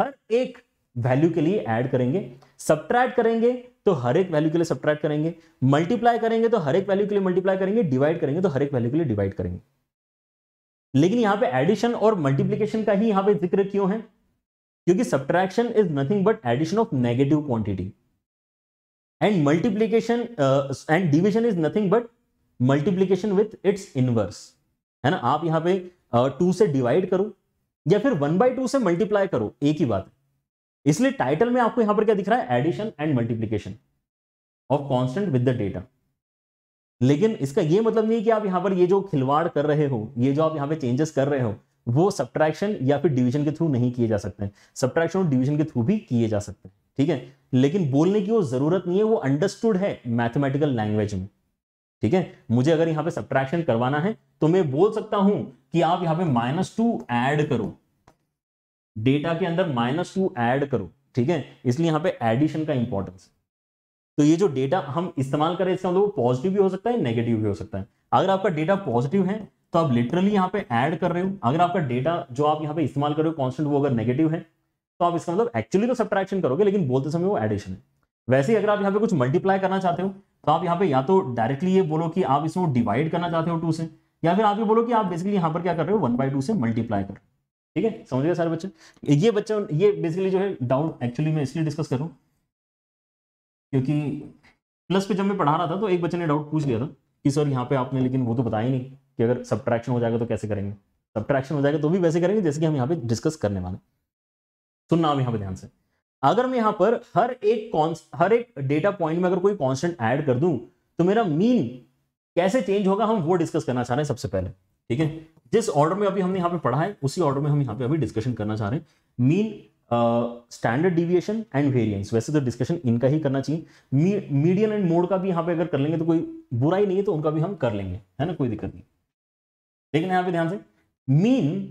हर एक वैल्यू के लिए ऐड करेंगे सब्ट्रैक्ट करेंगे तो हर एक वैल्यू के लिए सब्ट्रैक्ट करेंगे मल्टीप्लाई करेंगे तो हर एक वैल्यू के लिए मल्टीप्लाई करेंगे डिवाइड करेंगे तो हर एक वैल्यू के लिए डिवाइड करेंगे लेकिन यहाँ पे एडिशन और मल्टीप्लीकेशन का ही यहां पे जिक्र क्यों है क्योंकि subtraction is nothing but addition of negative quantity and multiplication and division is nothing but multiplication with its inverse है ना आप यहाँ पे टू से डिवाइड करो या फिर वन बाई टू से मल्टीप्लाई करो एक ही बात है इसलिए टाइटल में आपको यहाँ पर क्या दिख रहा है addition and multiplication of constant with the data लेकिन इसका ये मतलब नहीं कि आप यहाँ पर ये जो खिलवाड़ कर रहे हो ये जो आप यहाँ पे चेंजेस कर रहे हो वो सब्ट्रैक्शन या फिर डिवीजन के थ्रू नहीं किए जा सकते हैं सब्ट्रैक्शन और डिवीजन के थ्रू भी किए जा सकते हैं ठीक है लेकिन बोलने की वो जरूरत नहीं है वो अंडरस्टूड है मैथमेटिकल लैंग्वेज में ठीक है मुझे अगर यहां पे सब्ट्रैक्शन करवाना है तो मैं बोल सकता हूं कि आप यहां पे माइनस टू एड करो डेटा के अंदर माइनस टू एड करो ठीक है इसलिए यहां पे एडिशन का इंपॉर्टेंस तो ये जो डेटा हम इस्तेमाल करें इसका मतलब पॉजिटिव भी हो सकता है नेगेटिव भी हो सकता है अगर आपका डेटा पॉजिटिव है तो आप लिटरली यहां पे ऐड कर रहे हो अगर आपका डेटा जो आप यहाँ पे इस्तेमाल कर रहे हो कॉन्स्टेंट वो अगर नेगेटिव है तो आप इसका मतलब एक्चुअली तो सब्ट्रैक्शन करोगे लेकिन बोलते समय वो एडिशन है वैसे ही अगर आप यहाँ पे कुछ मल्टीप्लाई करना चाहते हो तो आप यहाँ पे या तो डायरेक्टली ये बोलो कि आप इसको डिवाइड करना चाहते हो टू से या फिर आप ये बोलो कि आप बेसिकली यहाँ पर क्या कर रहे हो वन बाई टू से मल्टीप्लाई कर ठीक है समझ गए सारे बच्चे ये बच्चा ये बेसिकली जो है डाउट एक्चुअली मैं इसलिए डिस्कस कर रहा हूँ क्योंकि प्लस पे जब मैं पढ़ा रहा था तो एक बच्चे ने डाउट पूछ लिया था कि सर यहाँ पे आपने लेकिन वो तो बताया ही नहीं कि अगर सब्ट्रैक्शन हो जाएगा तो कैसे करेंगे सब्ट्रैक्शन हो जाएगा तो भी वैसे करेंगे जैसे कि हम यहाँ पे डिस्कस करने वाले सुनना आप यहाँ पे ध्यान से अगर मैं यहां पर हर एक हर एक डेटा पॉइंट में अगर कोई कॉन्स्टेंट ऐड कर दूं तो मेरा मीन कैसे चेंज होगा हम वो डिस्कस करना चाह रहे हैं सबसे पहले ठीक है जिस ऑर्डर में अभी हमने यहाँ पे पढ़ा है उसी ऑर्डर में हम यहाँ पे अभी डिस्कशन करना चाह रहे हैं mean standard deviation and variance वैसे तो डिस्कशन इनका ही करना चाहिए मीडियन एंड मोड का भी यहाँ पे अगर कर लेंगे तो कोई बुरा ही नहीं है तो उनका भी हम कर लेंगे है ना कोई दिक्कत नहीं लेकिन यहाँ पे ध्यान से मीन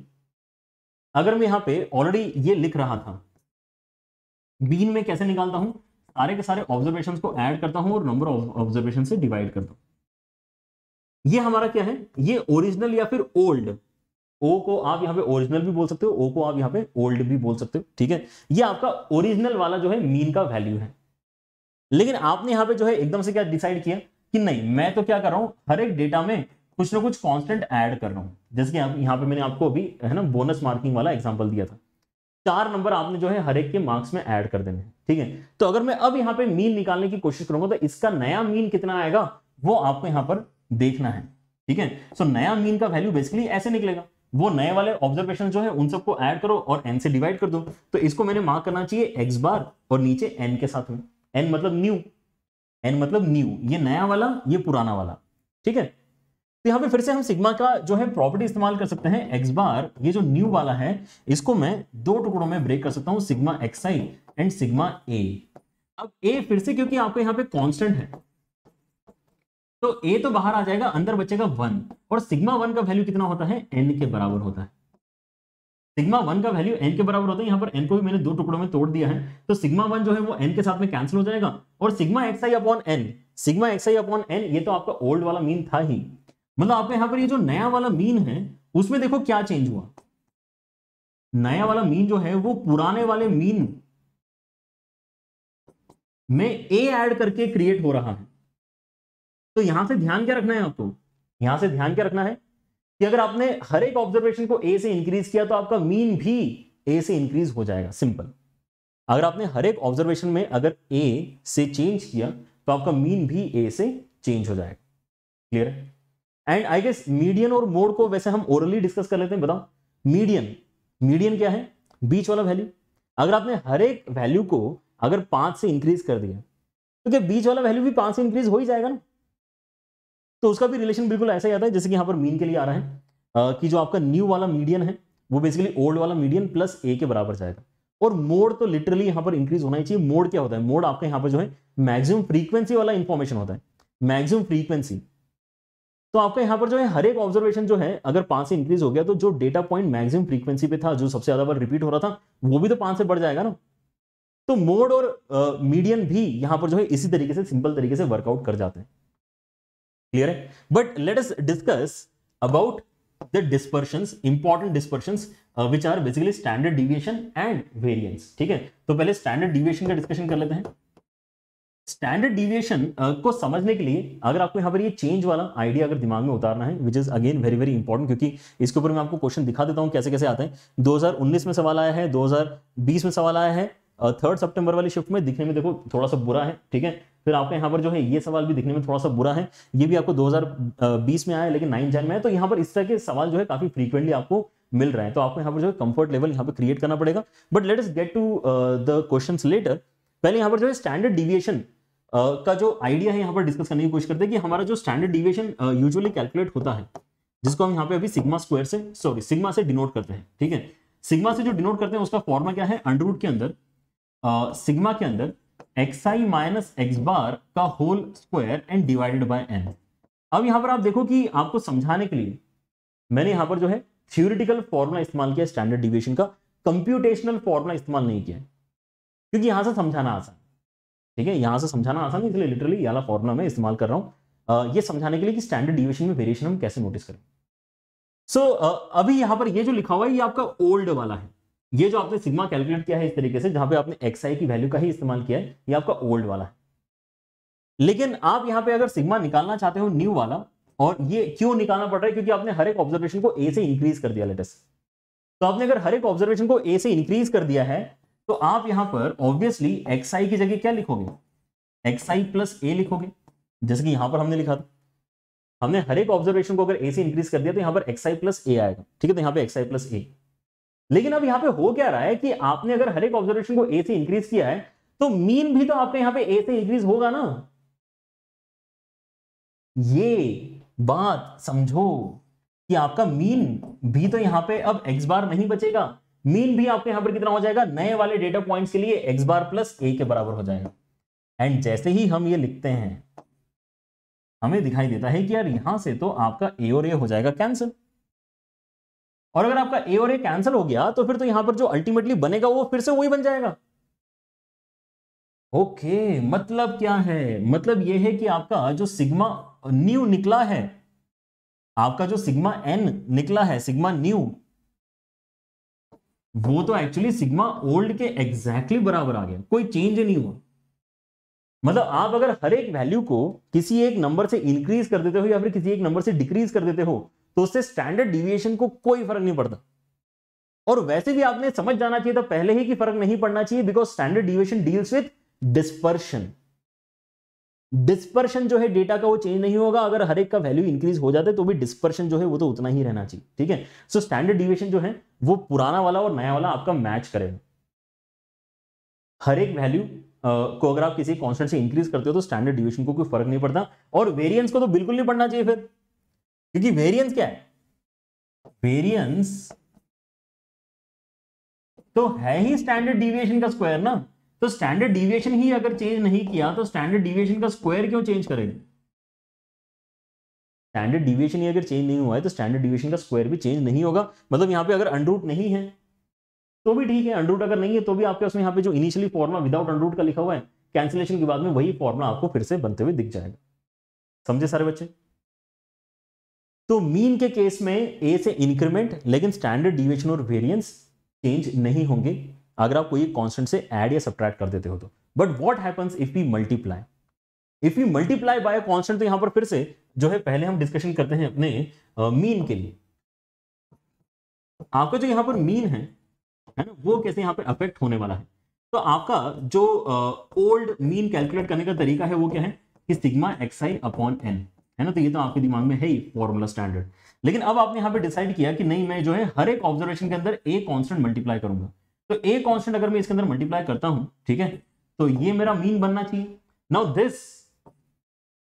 अगर मैं यहाँ पे ऑलरेडी ये लिख रहा था बीन में कैसे निकालता हूँ सारे के सारे ऑब्जर्वेशन को ऐड करता हूँ और नंबर ऑफ ऑब्जर्वेशन से डिवाइड करता हूं ये हमारा क्या है ये ओरिजिनल या फिर ओल्ड ओ को आप यहाँ पे ओरिजिनल भी बोल सकते हो ओ को आप यहाँ पे ओल्ड भी बोल सकते हो ठीक है ये आपका ओरिजिनल वाला जो है मीन का वैल्यू है लेकिन आपने यहाँ पे जो है एकदम से क्या डिसाइड किया कि नहीं मैं तो क्या कर रहा हूँ हर एक डेटा में कुछ ना कुछ कांस्टेंट ऐड कर रहा हूं जैसे कि यहाँ पे मैंने आपको अभी है ना बोनस मार्किंग वाला एग्जाम्पल दिया था चार नंबर आपने जो है हर एक के मार्क्स में ऐड कर देने ठीक है तो अगर मैं अब यहां पे मीन निकालने की कोशिश करूंगा तो इसका नया मीन कितना आएगा वो आपको यहां पर देखना है ठीक है सो नया मीन का वैल्यू बेसिकली ऐसे निकलेगा वो नए वाले ऑब्जर्वेशन जो है उन सबको ऐड करो और एन से डिवाइड कर दो तो इसको मैंने मार्क करना चाहिए एक्स बार और नीचे एन के साथ में एन मतलब न्यू एन मतलब न्यू ये नया वाला ये पुराना वाला ठीक है तो यहाँ पे फिर से हम सिग्मा का जो है प्रॉपर्टी इस्तेमाल कर सकते हैं एक्स बार ये जो न्यू वाला है इसको मैं दो टुकड़ों में ब्रेक कर सकता हूँ sigma x i and sigma a अब ए फिर से क्योंकि आपको यहाँ पे कॉन्स्टेंट है तो ए तो बाहर आ जाएगा अंदर बचेगा वन और सिग्मा वन का वैल्यू कितना होता है एन के बराबर होता है सिग्मा वन का वैल्यू एन के बराबर होता है यहाँ पर एन को भी मैंने दो टुकड़ों में तोड़ दिया है तो सिग्मा वन जो है वो एन के साथ में कैंसिल हो जाएगा और सिग्मा एक्स आई अपॉन एन सिग्मा एक्स आई अपॉन एन ये तो आपका ओल्ड वाला मीन था ही मतलब आपको यहां पर ये जो नया वाला मीन है उसमें देखो क्या चेंज हुआ नया वाला मीन जो है वो पुराने वाले मीन में ए ऐड करके क्रिएट हो रहा है तो यहां से ध्यान क्या रखना है आपको यहां से ध्यान क्या रखना है कि अगर आपने हर एक ऑब्जर्वेशन को ए से इंक्रीज किया तो आपका मीन भी ए से इंक्रीज हो जाएगा सिंपल अगर आपने हर एक ऑब्जर्वेशन में अगर ए से चेंज किया तो आपका मीन भी ए से चेंज हो जाएगा क्लियर है एंड आई गेस मीडियन और मोड को वैसे हम ओरली डिस्कस कर लेते हैं बताओ मीडियन मीडियन क्या है बीच वाला वैल्यू अगर आपने हर एक वैल्यू को अगर पांच से इंक्रीज कर दिया तो क्या बीच वाला वैल्यू भी पांच से इंक्रीज हो ही जाएगा ना तो उसका भी रिलेशन बिल्कुल ऐसा ही आता है जैसे कि यहां पर मीन के लिए आ रहा है कि जो आपका न्यू वाला मीडियन है वो बेसिकली ओल्ड वाला मीडियन प्लस ए के बराबर जाएगा और मोड तो लिटरली यहां पर इंक्रीज होना ही चाहिए मोड क्या होता है मोड आपका यहां पर जो है मैक्सिमम फ्रीक्वेंसी वाला इंफॉर्मेशन होता है मैक्सिमम फ्रीक्वेंसी तो आपका यहाँ पर जो है हर एक ऑब्जर्वेशन जो है अगर पांच से इंक्रीज हो गया तो जो डेटा पॉइंट मैक्सिमम फ्रीक्वेंसी पे था जो सबसे ज्यादा बार रिपीट हो रहा था वो भी तो पांच से बढ़ जाएगा ना तो मोड और मीडियम भी यहां पर जो है इसी तरीके से सिंपल तरीके से वर्कआउट कर जाते हैं क्लियर है but let discuss about the dispersion important dispersion which are basically standard deviation and variance ठीक है तो पहले स्टैंडर्ड डिविएशन का डिस्कशन कर लेते हैं स्टैंडर्ड डिविएशन uh, को समझने के लिए अगर आपको यहाँ पर ये चेंज वाला आइडिया अगर दिमाग में उतारना है which is again very very important क्योंकि इसके ऊपर मैं आपको क्वेश्चन दिखा देता हूँ कैसे कैसे आते हैं 2019 में सवाल आया है 2020 में सवाल आया है थर्ड सितंबर वाली शिफ्ट में दिखने में देखो थोड़ा सा बुरा है ठीक है फिर आपके यहाँ पर जो है ये सवाल भी दिखने में थोड़ा सा बुरा है ये भी आपको दो में आया लेकिन नाइन जैन में है तो यहाँ पर इस तरह के सवाल जो है काफी फ्रीक्वेंटली आपको मिल रहे हैं तो आपको यहाँ पर जो है कंफर्ट लेवल यहाँ पर क्रिएट करना पड़ेगा but let us get to the question later पहले यहाँ पर जो है स्टैंडर्ड डिविएशन का जो आइडिया है यहाँ पर डिस्कस करने की कोशिश करते हैं कि हमारा जो स्टैंडर्ड डिविएशन यूजुअली कैलकुलेट होता है जिसको हम यहाँ पे अभी सिग्मा स्क्वायर से सॉरी सिग्मा से डिनोट करते हैं ठीक है सिग्मा से जो डिनोट करते हैं उसका फॉर्मा क्या है अंडरूट के अंदर सिग्मा के अंदर एक्स आई माइनस एक्स बार का whole square and divided by n अब यहाँ पर आप देखो कि आपको समझाने के लिए मैंने यहाँ पर जो है थ्योरिटिकल फॉर्मुला इस्तेमाल किया स्टैंडर्ड डिविएशन का कंप्यूटेशनल फॉर्मुला इस्तेमाल नहीं किया क्योंकि यहां से समझाना आसान ठीक है यहाँ से समझाना आसान है इसलिए लिटरली याला फॉर्मुला में इस्तेमाल कर रहा हूँ ये समझाने के लिए कि स्टैंडर्ड डिविएशन में वेरिएशन हम कैसे नोटिस करें सो so, अभी यहाँ पर ये जो लिखा हुआ है ये आपका ओल्ड वाला है ये जो आपने सिग्मा कैलकुलेट किया है इस तरीके से जहां पे आपने एक्स आई की वैल्यू का ही इस्तेमाल किया है ये आपका ओल्ड वाला है लेकिन आप यहाँ पे अगर सिग्मा निकालना चाहते हो न्यू वाला और ये क्यों निकालना पड़ रहा है क्योंकि आपने हर एक ऑब्जर्वेशन को ए से इंक्रीज कर दिया लेटेस्ट तो आपने अगर हर एक ऑब्जर्वेशन को ए से इंक्रीज कर दिया है तो आप यहां पर ऑब्वियसली एक्स आई की जगह क्या लिखोगे एक्स आई प्लस ए लिखोगे जैसे कि यहां पर हमने लिखा था हमने हर एक ऑब्जर्वेशन को अगर ए से इंक्रीज कर दिया तो यहां पर एक्स आई प्लस ए आएगा ठीक है तो यहां पर एक्स आई प्लस ए लेकिन अब यहां पे हो क्या रहा है कि आपने अगर हर एक ऑब्जर्वेशन को ए से इंक्रीज किया है तो मीन भी तो आपके यहां पे ए से इंक्रीज होगा ना ये बात समझो कि आपका मीन भी तो यहां पे अब एक्स बार नहीं बचेगा मीन भी आपके यहां पर कितना हो जाएगा नए वाले डेटा पॉइंट के लिए एक्स बार प्लस ए के बराबर हो जाएगा एंड जैसे ही हम ये लिखते हैं हमें दिखाई देता है कि यार यहां से तो आपका ए और ए हो जाएगा कैंसिल और अगर आपका ए और ए कैंसिल हो गया तो फिर तो यहां पर जो अल्टीमेटली बनेगा वो फिर से वही बन जाएगा ओके okay, मतलब क्या है मतलब ये है कि आपका जो सिग्मा न्यू निकला है आपका जो सिग्मा एन निकला है सिग्मा न्यू वो तो एक्चुअली सिग्मा ओल्ड के एग्जैक्टली exactly बराबर आ गया कोई चेंज नहीं हुआ मतलब आप अगर हर एक वैल्यू को किसी एक नंबर से इंक्रीज कर देते हो या फिर किसी एक नंबर से डिक्रीज कर देते हो तो उससे स्टैंडर्ड डिविएशन को कोई फर्क नहीं पड़ता और वैसे भी आपने समझ जाना चाहिए था पहले ही कि फर्क नहीं पड़ना चाहिए because standard deviation deals with dispersion dispersion जो है डेटा का वो चेंज नहीं होगा अगर हर एक का वैल्यू इंक्रीज हो जाता है तो भी डिस्पर्शन जो है वो तो उतना ही रहना चाहिए ठीक है सो स्टैंडर्ड डिविएशन जो है वो पुराना वाला और नया वाला आपका मैच करेगा हर एक वैल्यू को अगर आप किसी कॉन्स्टेंट से इंक्रीज करते हो तो स्टैंडर्ड डिविएशन को कोई फर्क नहीं पड़ता और वेरियंस को तो बिल्कुल नहीं पढ़ना चाहिए फिर क्योंकि वेरियंस क्या है वेरियंस तो है ही स्टैंडर्ड डिविएशन का स्क्वायर ना तो स्टैंडर्ड डिविएशन ही अगर चेंज नहीं किया तो स्टैंडर्ड डिविएशन का स्क्वायर क्यों चेंज करेंगे स्टैंडर्ड डिविएशन ही अगर चेंज नहीं हुआ है तो स्टैंडर्ड डिविएशन का स्क्वायर भी चेंज नहीं होगा मतलब यहाँ पे अगर अंडरूट नहीं है तो भी ठीक है अंडरूट अगर नहीं है तो भी आपके उसमें यहाँ पे जो इनिशियली फॉर्मला विदाउट अंडरूट का लिखा हुआ है कैंसिलेशन के बाद में वही फॉर्मला आपको फिर से बनते हुए दिख जाएगा समझे सारे बच्चे तो मीन के केस में ए से इंक्रीमेंट लेकिन स्टैंडर्ड डिविएशन और वेरिएंस चेंज नहीं होंगे अगर आप कोई कॉन्स्टेंट से एड या सब्ट्रैक्ट कर देते हो तो but what happens if we multiply if we multiply by constant तो यहां पर फिर से जो है पहले हम डिस्कशन करते हैं अपने मीन uh, के लिए आपका जो यहां पर मीन है है ना वो कैसे यहां पर अफेक्ट होने वाला है तो आपका जो ओल्ड मीन कैलकुलेट करने का तरीका है वो क्या है कि सिग्मा एक्साई अपॉन एन है ना तो ये तो आपके दिमाग में है ही फॉर्मूला स्टैंडर्ड लेकिन अब आपने यहां पे डिसाइड किया कि नहीं मैं जो है हर एक ऑब्जर्वेशन के अंदर एक कांस्टेंट मल्टीप्लाई करूंगा तो ए कॉन्स्टेंट अगर मैं इसके अंदर मल्टीप्लाई करता हूं ठीक है तो ये मेरा मीन बनना चाहिए नाउ दिस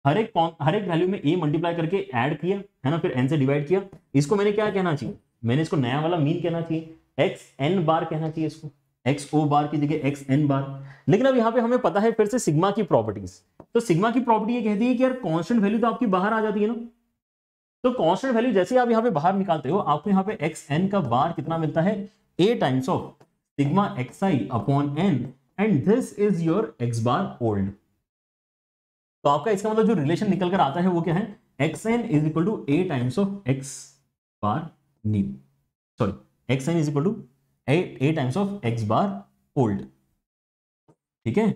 हर एक हर एक वैल्यू में ए मल्टीप्लाई करके ऐड किया है ना फिर एन से डिवाइड किया इसको मैंने क्या कहना चाहिए मैंने इसको नया वाला मीन कहना चाहिए एक्स एन बार कहना चाहिए इसको एक्स ओ बार की जगह एक्स एन बार लेकिन अब यहाँ पे हमें पता है फिर से सिग्मा की प्रॉपर्टीज तो सिग्मा की प्रॉपर्टी ये कहती है कि यार कॉन्स्टेंट वैल्यू तो आपकी बाहर आ जाती है ना तो कॉन्स्टेंट वैल्यू जैसे आप यहाँ पे बाहर निकालते हो आपको यहाँ पे एक्स एन का बार कितना मिलता है a times of sigma xi upon n and this is your x bar old तो आपका इसका मतलब जो रिलेशन निकल कर आता है वो क्या है x n is equal to a times of x bar new sorry x n is equal to a times of x bar old ठीक है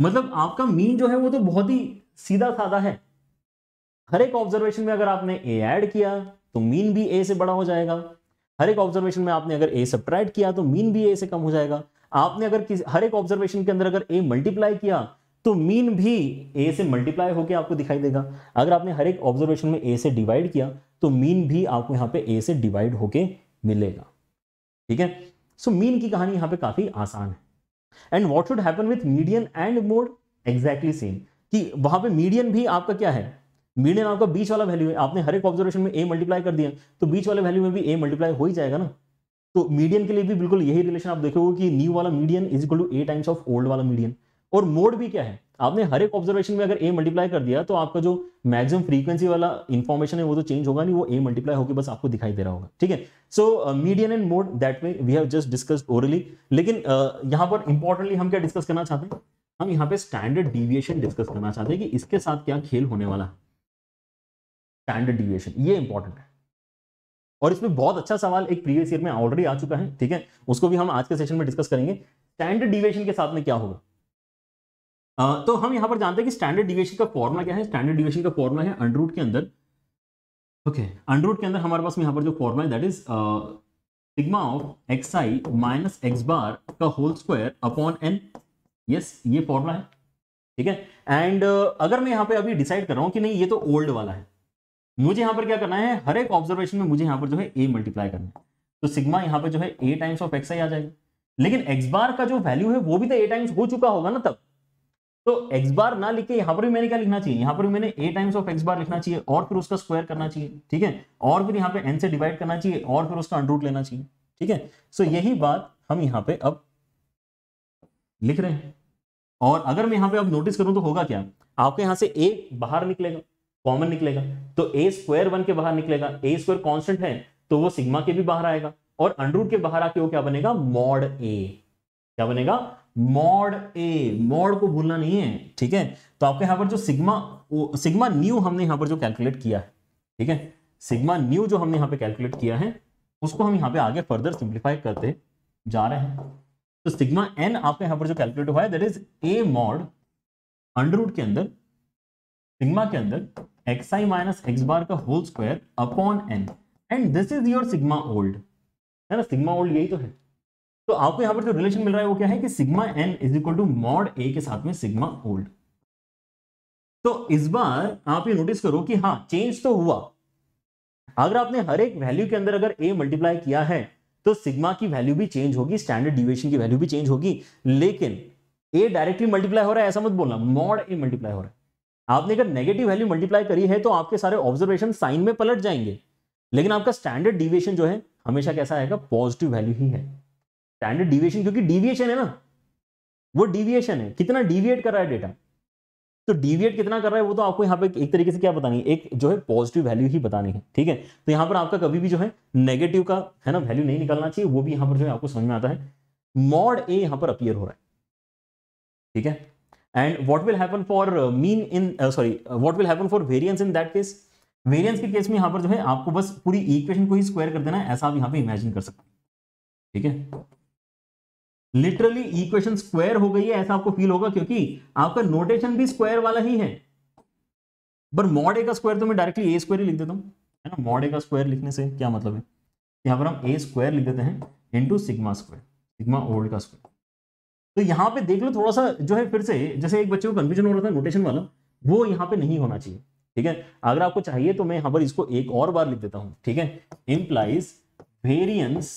मतलब आपका मीन जो है वो तो बहुत ही सीधा साधा है हर एक ऑब्जर्वेशन में अगर आपने ए ऐड किया तो मीन भी ए से बड़ा हो जाएगा हर एक ऑब्जर्वेशन में आपने अगर ए सब्ट्रैक्ट किया तो मीन भी ए से कम हो जाएगा आपने अगर किसी हर एक ऑब्जर्वेशन के अंदर अगर ए मल्टीप्लाई किया तो मीन भी ए से मल्टीप्लाई होकर आपको दिखाई देगा अगर आपने हर एक ऑब्जर्वेशन में ए से डिवाइड किया तो मीन भी आपको यहाँ पे ए से डिवाइड होके मिलेगा ठीक है सो मीन की कहानी यहाँ पे काफी आसान है and what should happen with median and mode exactly same कि वहां पे मीडियन भी आपका क्या है मीडियन आपका बीच वाला वैल्यू है आपने हर एक ऑब्जर्वेशन में ए मल्टीप्लाई कर दिया तो बीच वाले वैल्यू में भी ए मल्टीप्लाई हो ही जाएगा ना तो मीडियन के लिए भी बिल्कुल यही रिलेशन आप देखोगे कि न्यू वाला median is equal to a times of old वाला मीडियन और मोड भी क्या है आपने हर एक ऑब्जर्वेशन में अगर ए मल्टीप्लाई कर दिया तो आपका जो मैक्सिमम फ्रीक्वेंसी वाला इन्फॉर्मेशन है वो तो चेंज होगा नहीं वो ए मल्टीप्लाई होकर बस आपको दिखाई दे रहा होगा ठीक है so median and mode that way we have just discussed orally लेकिन uh, यहाँ पर इंपॉर्टेंटली हम क्या डिस्कस करना चाहते हैं हम यहाँ पे स्टैंडर्ड डिविएशन डिस्कस करना चाहते हैं कि इसके साथ क्या खेल होने वाला है स्टैंडर्ड डिविएशन ये इंपॉर्टेंट है और इसमें बहुत अच्छा सवाल एक प्रीवियस ईयर में ऑलरेडी आ चुका है ठीक है उसको भी हम आज के सेशन में डिस्कस करेंगे स्टैंडर्ड डिविएशन के साथ में क्या होगा तो हम यहां पर जानते हैं कि स्टैंडर्ड डिविएशन का फॉर्मूला क्या है स्टैंडर्ड डिविएशन का फॉर्मूला है अंडरूट के अंदर ओके अंडरूट के अंदर हमारे पास यहां पर जो फॉर्मूला है that is sigma of x I minus x bar का whole square upon n yes ये फॉर्मूला है ठीक है एंड uh, अगर मैं यहां पे अभी डिसाइड कर रहा हूं कि नहीं ये तो ओल्ड वाला है मुझे यहां पर क्या करना है हर एक ऑब्जर्वेशन में मुझे यहां पर जो है ए मल्टीप्लाई करना है तो सिग्मा यहां पर जो है a times of x i आ जाएगा लेकिन एक्स बार का जो वैल्यू है वो भी तो ए टाइम्स हो चुका होगा ना तब तो एक्स बार ना लिख के यहां पर भी मैंने क्या लिखना चाहिए यहां पर भी मैंने a times of x bar लिखना चाहिए और फिर उसका स्क्वायर करना चाहिए ठीक है और फिर यहाँ पे एन से डिवाइड करना चाहिए और फिर उसका अंडरूट लेना चाहिए ठीक है सो यही बात हम यहाँ पे अब लिख रहे हैं और अगर मैं यहाँ पे अब नोटिस करूं तो होगा क्या आपके यहां से ए बाहर निकलेगा कॉमन निकलेगा तो ए स्क्वायर वन के बाहर निकलेगा ए स्क्वायर कॉन्स्टेंट है तो वो सिग्मा के भी बाहर आएगा और अंडरूट के बाहर आके वो क्या बनेगा मॉड ए क्या बनेगा मॉड ए मॉड को भूलना नहीं है ठीक है तो आपके यहां पर जो सिग्मा सिग्मा न्यू हमने यहां पर जो कैलकुलेट किया है ठीक है सिग्मा न्यू जो हमने यहां पे कैलकुलेट किया है उसको हम यहां पे आगे फर्दर सिंप्लीफाई करते जा रहे हैं तो सिग्मा एन आपके यहां पर जो कैलकुलेट हुआ है that is a mod under root के अंदर सिग्मा के अंदर एक्स आई माइनस एक्स बार का whole square upon n and this is your sigma old है ना सिग्मा ओल्ड यही तो है तो आपको यहाँ पर जो रिलेशन मिल रहा है वो क्या है कि sigma n is equal to mod a के साथ में सिग्मा ओल्ड तो इस बार आप ये नोटिस करो कि हाँ चेंज तो हुआ अगर आपने हर एक वैल्यू के अंदर अगर ए मल्टीप्लाई किया है तो सिग्मा की वैल्यू भी चेंज होगी स्टैंडर्ड डिविएशन की वैल्यू भी चेंज होगी लेकिन ए डायरेक्टली मल्टीप्लाई हो रहा है ऐसा मत बोलना मॉड ए मल्टीप्लाई हो रहा है आपने अगर नेगेटिव वैल्यू मल्टीप्लाई करी है तो आपके सारे ऑब्जर्वेशन साइन में पलट जाएंगे लेकिन आपका स्टैंडर्ड डिविएशन जो है हमेशा कैसा आएगा पॉजिटिव वैल्यू ही है स्टैंडर्ड डिविएशन क्योंकि डिविएशन है ना वो डिविएशन है कितना डिविएट कर रहा है डेटा तो डिविएट कितना कर रहा है वो तो आपको यहाँ पे एक तरीके से क्या बतानी है एक जो है पॉजिटिव वैल्यू ही बतानी है ठीक है तो यहाँ पर आपका कभी भी जो है नेगेटिव का है ना वैल्यू नहीं निकलना चाहिए वो भी यहाँ पर जो है आपको समझ में आता है मॉड ए यहाँ पर अपियर हो रहा है ठीक है and what will happen for mean in sorry what will happen for variance in that case variance के केस में यहाँ पर जो है आपको बस पूरी इक्वेशन को ही स्क्वायर कर देना है ऐसा आप यहाँ पे इमेजिन कर सकते हैं ठीक है लिटरली इक्वेशन स्क्वायर हो गई है ऐसा आपको फील होगा क्योंकि आपका नोटेशन भी स्क्वायर वाला ही है पर मॉड ए का स्क्वायर तो मैं डायरेक्टली ए स्क्वायर लिख देता हूँ है ना मॉड ए का स्क्वायर लिखने से क्या मतलब है यहाँ पर हम ए स्क्वायर लिख देते हैं into sigma square sigma old का स्क्वायर तो यहाँ पे देख लो थोड़ा सा जो है फिर से जैसे एक बच्चे को कन्फ्यूजन हो रहा था नोटेशन वाला वो यहाँ पे नहीं होना चाहिए ठीक है अगर आपको चाहिए तो मैं यहाँ पर इसको एक और बार लिख देता हूँ ठीक है इम्प्लाइज वेरियंस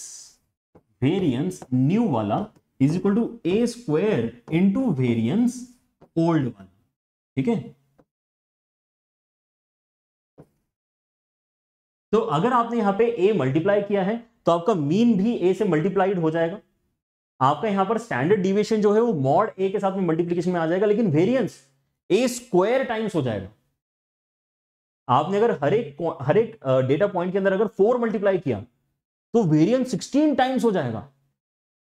वेरियंस न्यू वाला is equal to a in into variance old वाला ठीक है तो अगर आपने यहां पे ए मल्टीप्लाई किया है तो आपका मीन भी ए से मल्टीप्लाइड हो जाएगा आपका यहां पर स्टैंडर्ड डिविएशन जो है वो मॉड ए के साथ में मल्टीप्लीकेशन में आ जाएगा लेकिन वेरियंस ए स्क्वायर टाइम्स हो जाएगा आपने अगर हर एक हर एक डेटा पॉइंट के अंदर अगर फोर मल्टीप्लाई किया तो वेरियंस सिक्सटीन टाइम्स हो जाएगा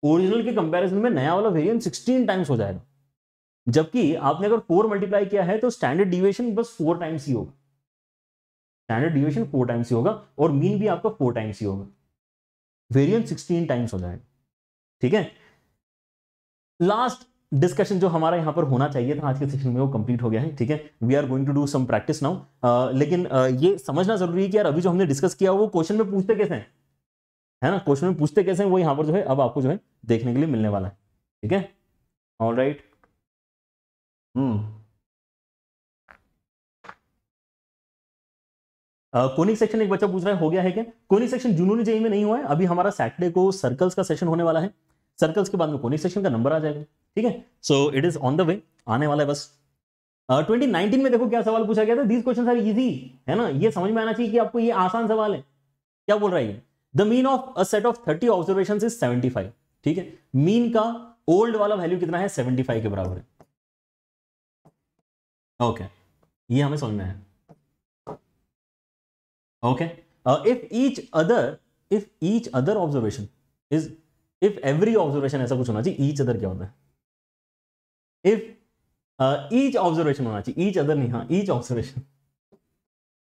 ओरिजिनल के कंपैरिजन में नया वाला वेरियंस सिक्सटीन टाइम्स हो जाएगा जबकि आपने अगर फोर मल्टीप्लाई किया है तो स्टैंडर्ड डिविएशन बस फोर टाइम्स ही होगा स्टैंडर्ड डिविएशन फोर टाइम्स ही होगा और मीन भी आपका फोर टाइम्स ही होगा वेरियंट सिक्सटीन टाइम्स हो जाएगा ठीक है लास्ट डिस्कशन जो हमारा यहां पर होना चाहिए था आज के सेशन में वो कंप्लीट हो गया है ठीक है we are going to do some practice now लेकिन uh, ये समझना जरूरी है कि यार अभी जो हमने डिस्कस किया वो क्वेश्चन में पूछते कैसे हैं है ना क्वेश्चन में पूछते कैसे हैं वो यहां पर जो है अब आपको जो है देखने के लिए मिलने वाला है ठीक है ऑल राइट कोनिक सेक्शन एक बच्चा पूछ रहा है हो गया है क्या कोनिक सेक्शन जुनूनी जेई में नहीं हुआ है अभी हमारा सैटरडे को सर्कल्स का सेशन होने वाला है सर्कल्स के बाद में कोनिक सेक्शन का नंबर आ जाएगा ठीक है so it is on the way आने वाला है बस ट्वेंटी uh, 2019 में देखो क्या सवाल पूछा गया था दीज क्वेश्चन सारी इजी है ना ये समझ में आना चाहिए कि आपको ये आसान सवाल है क्या बोल रहा है the mean of a set of thirty observation is seventy five ठीक है मीन का ओल्ड वाला वैल्यू कितना है सेवेंटी फाइव के बराबर है ओके okay. ये हमें समझ में आया okay if each other if each other observation is if every observation ऐसा कुछ होना चाहिए ईच अदर क्या होता है इफ ईच ऑब्जर्वेशन होना चाहिए ईच अदर नहीं हाँ each observation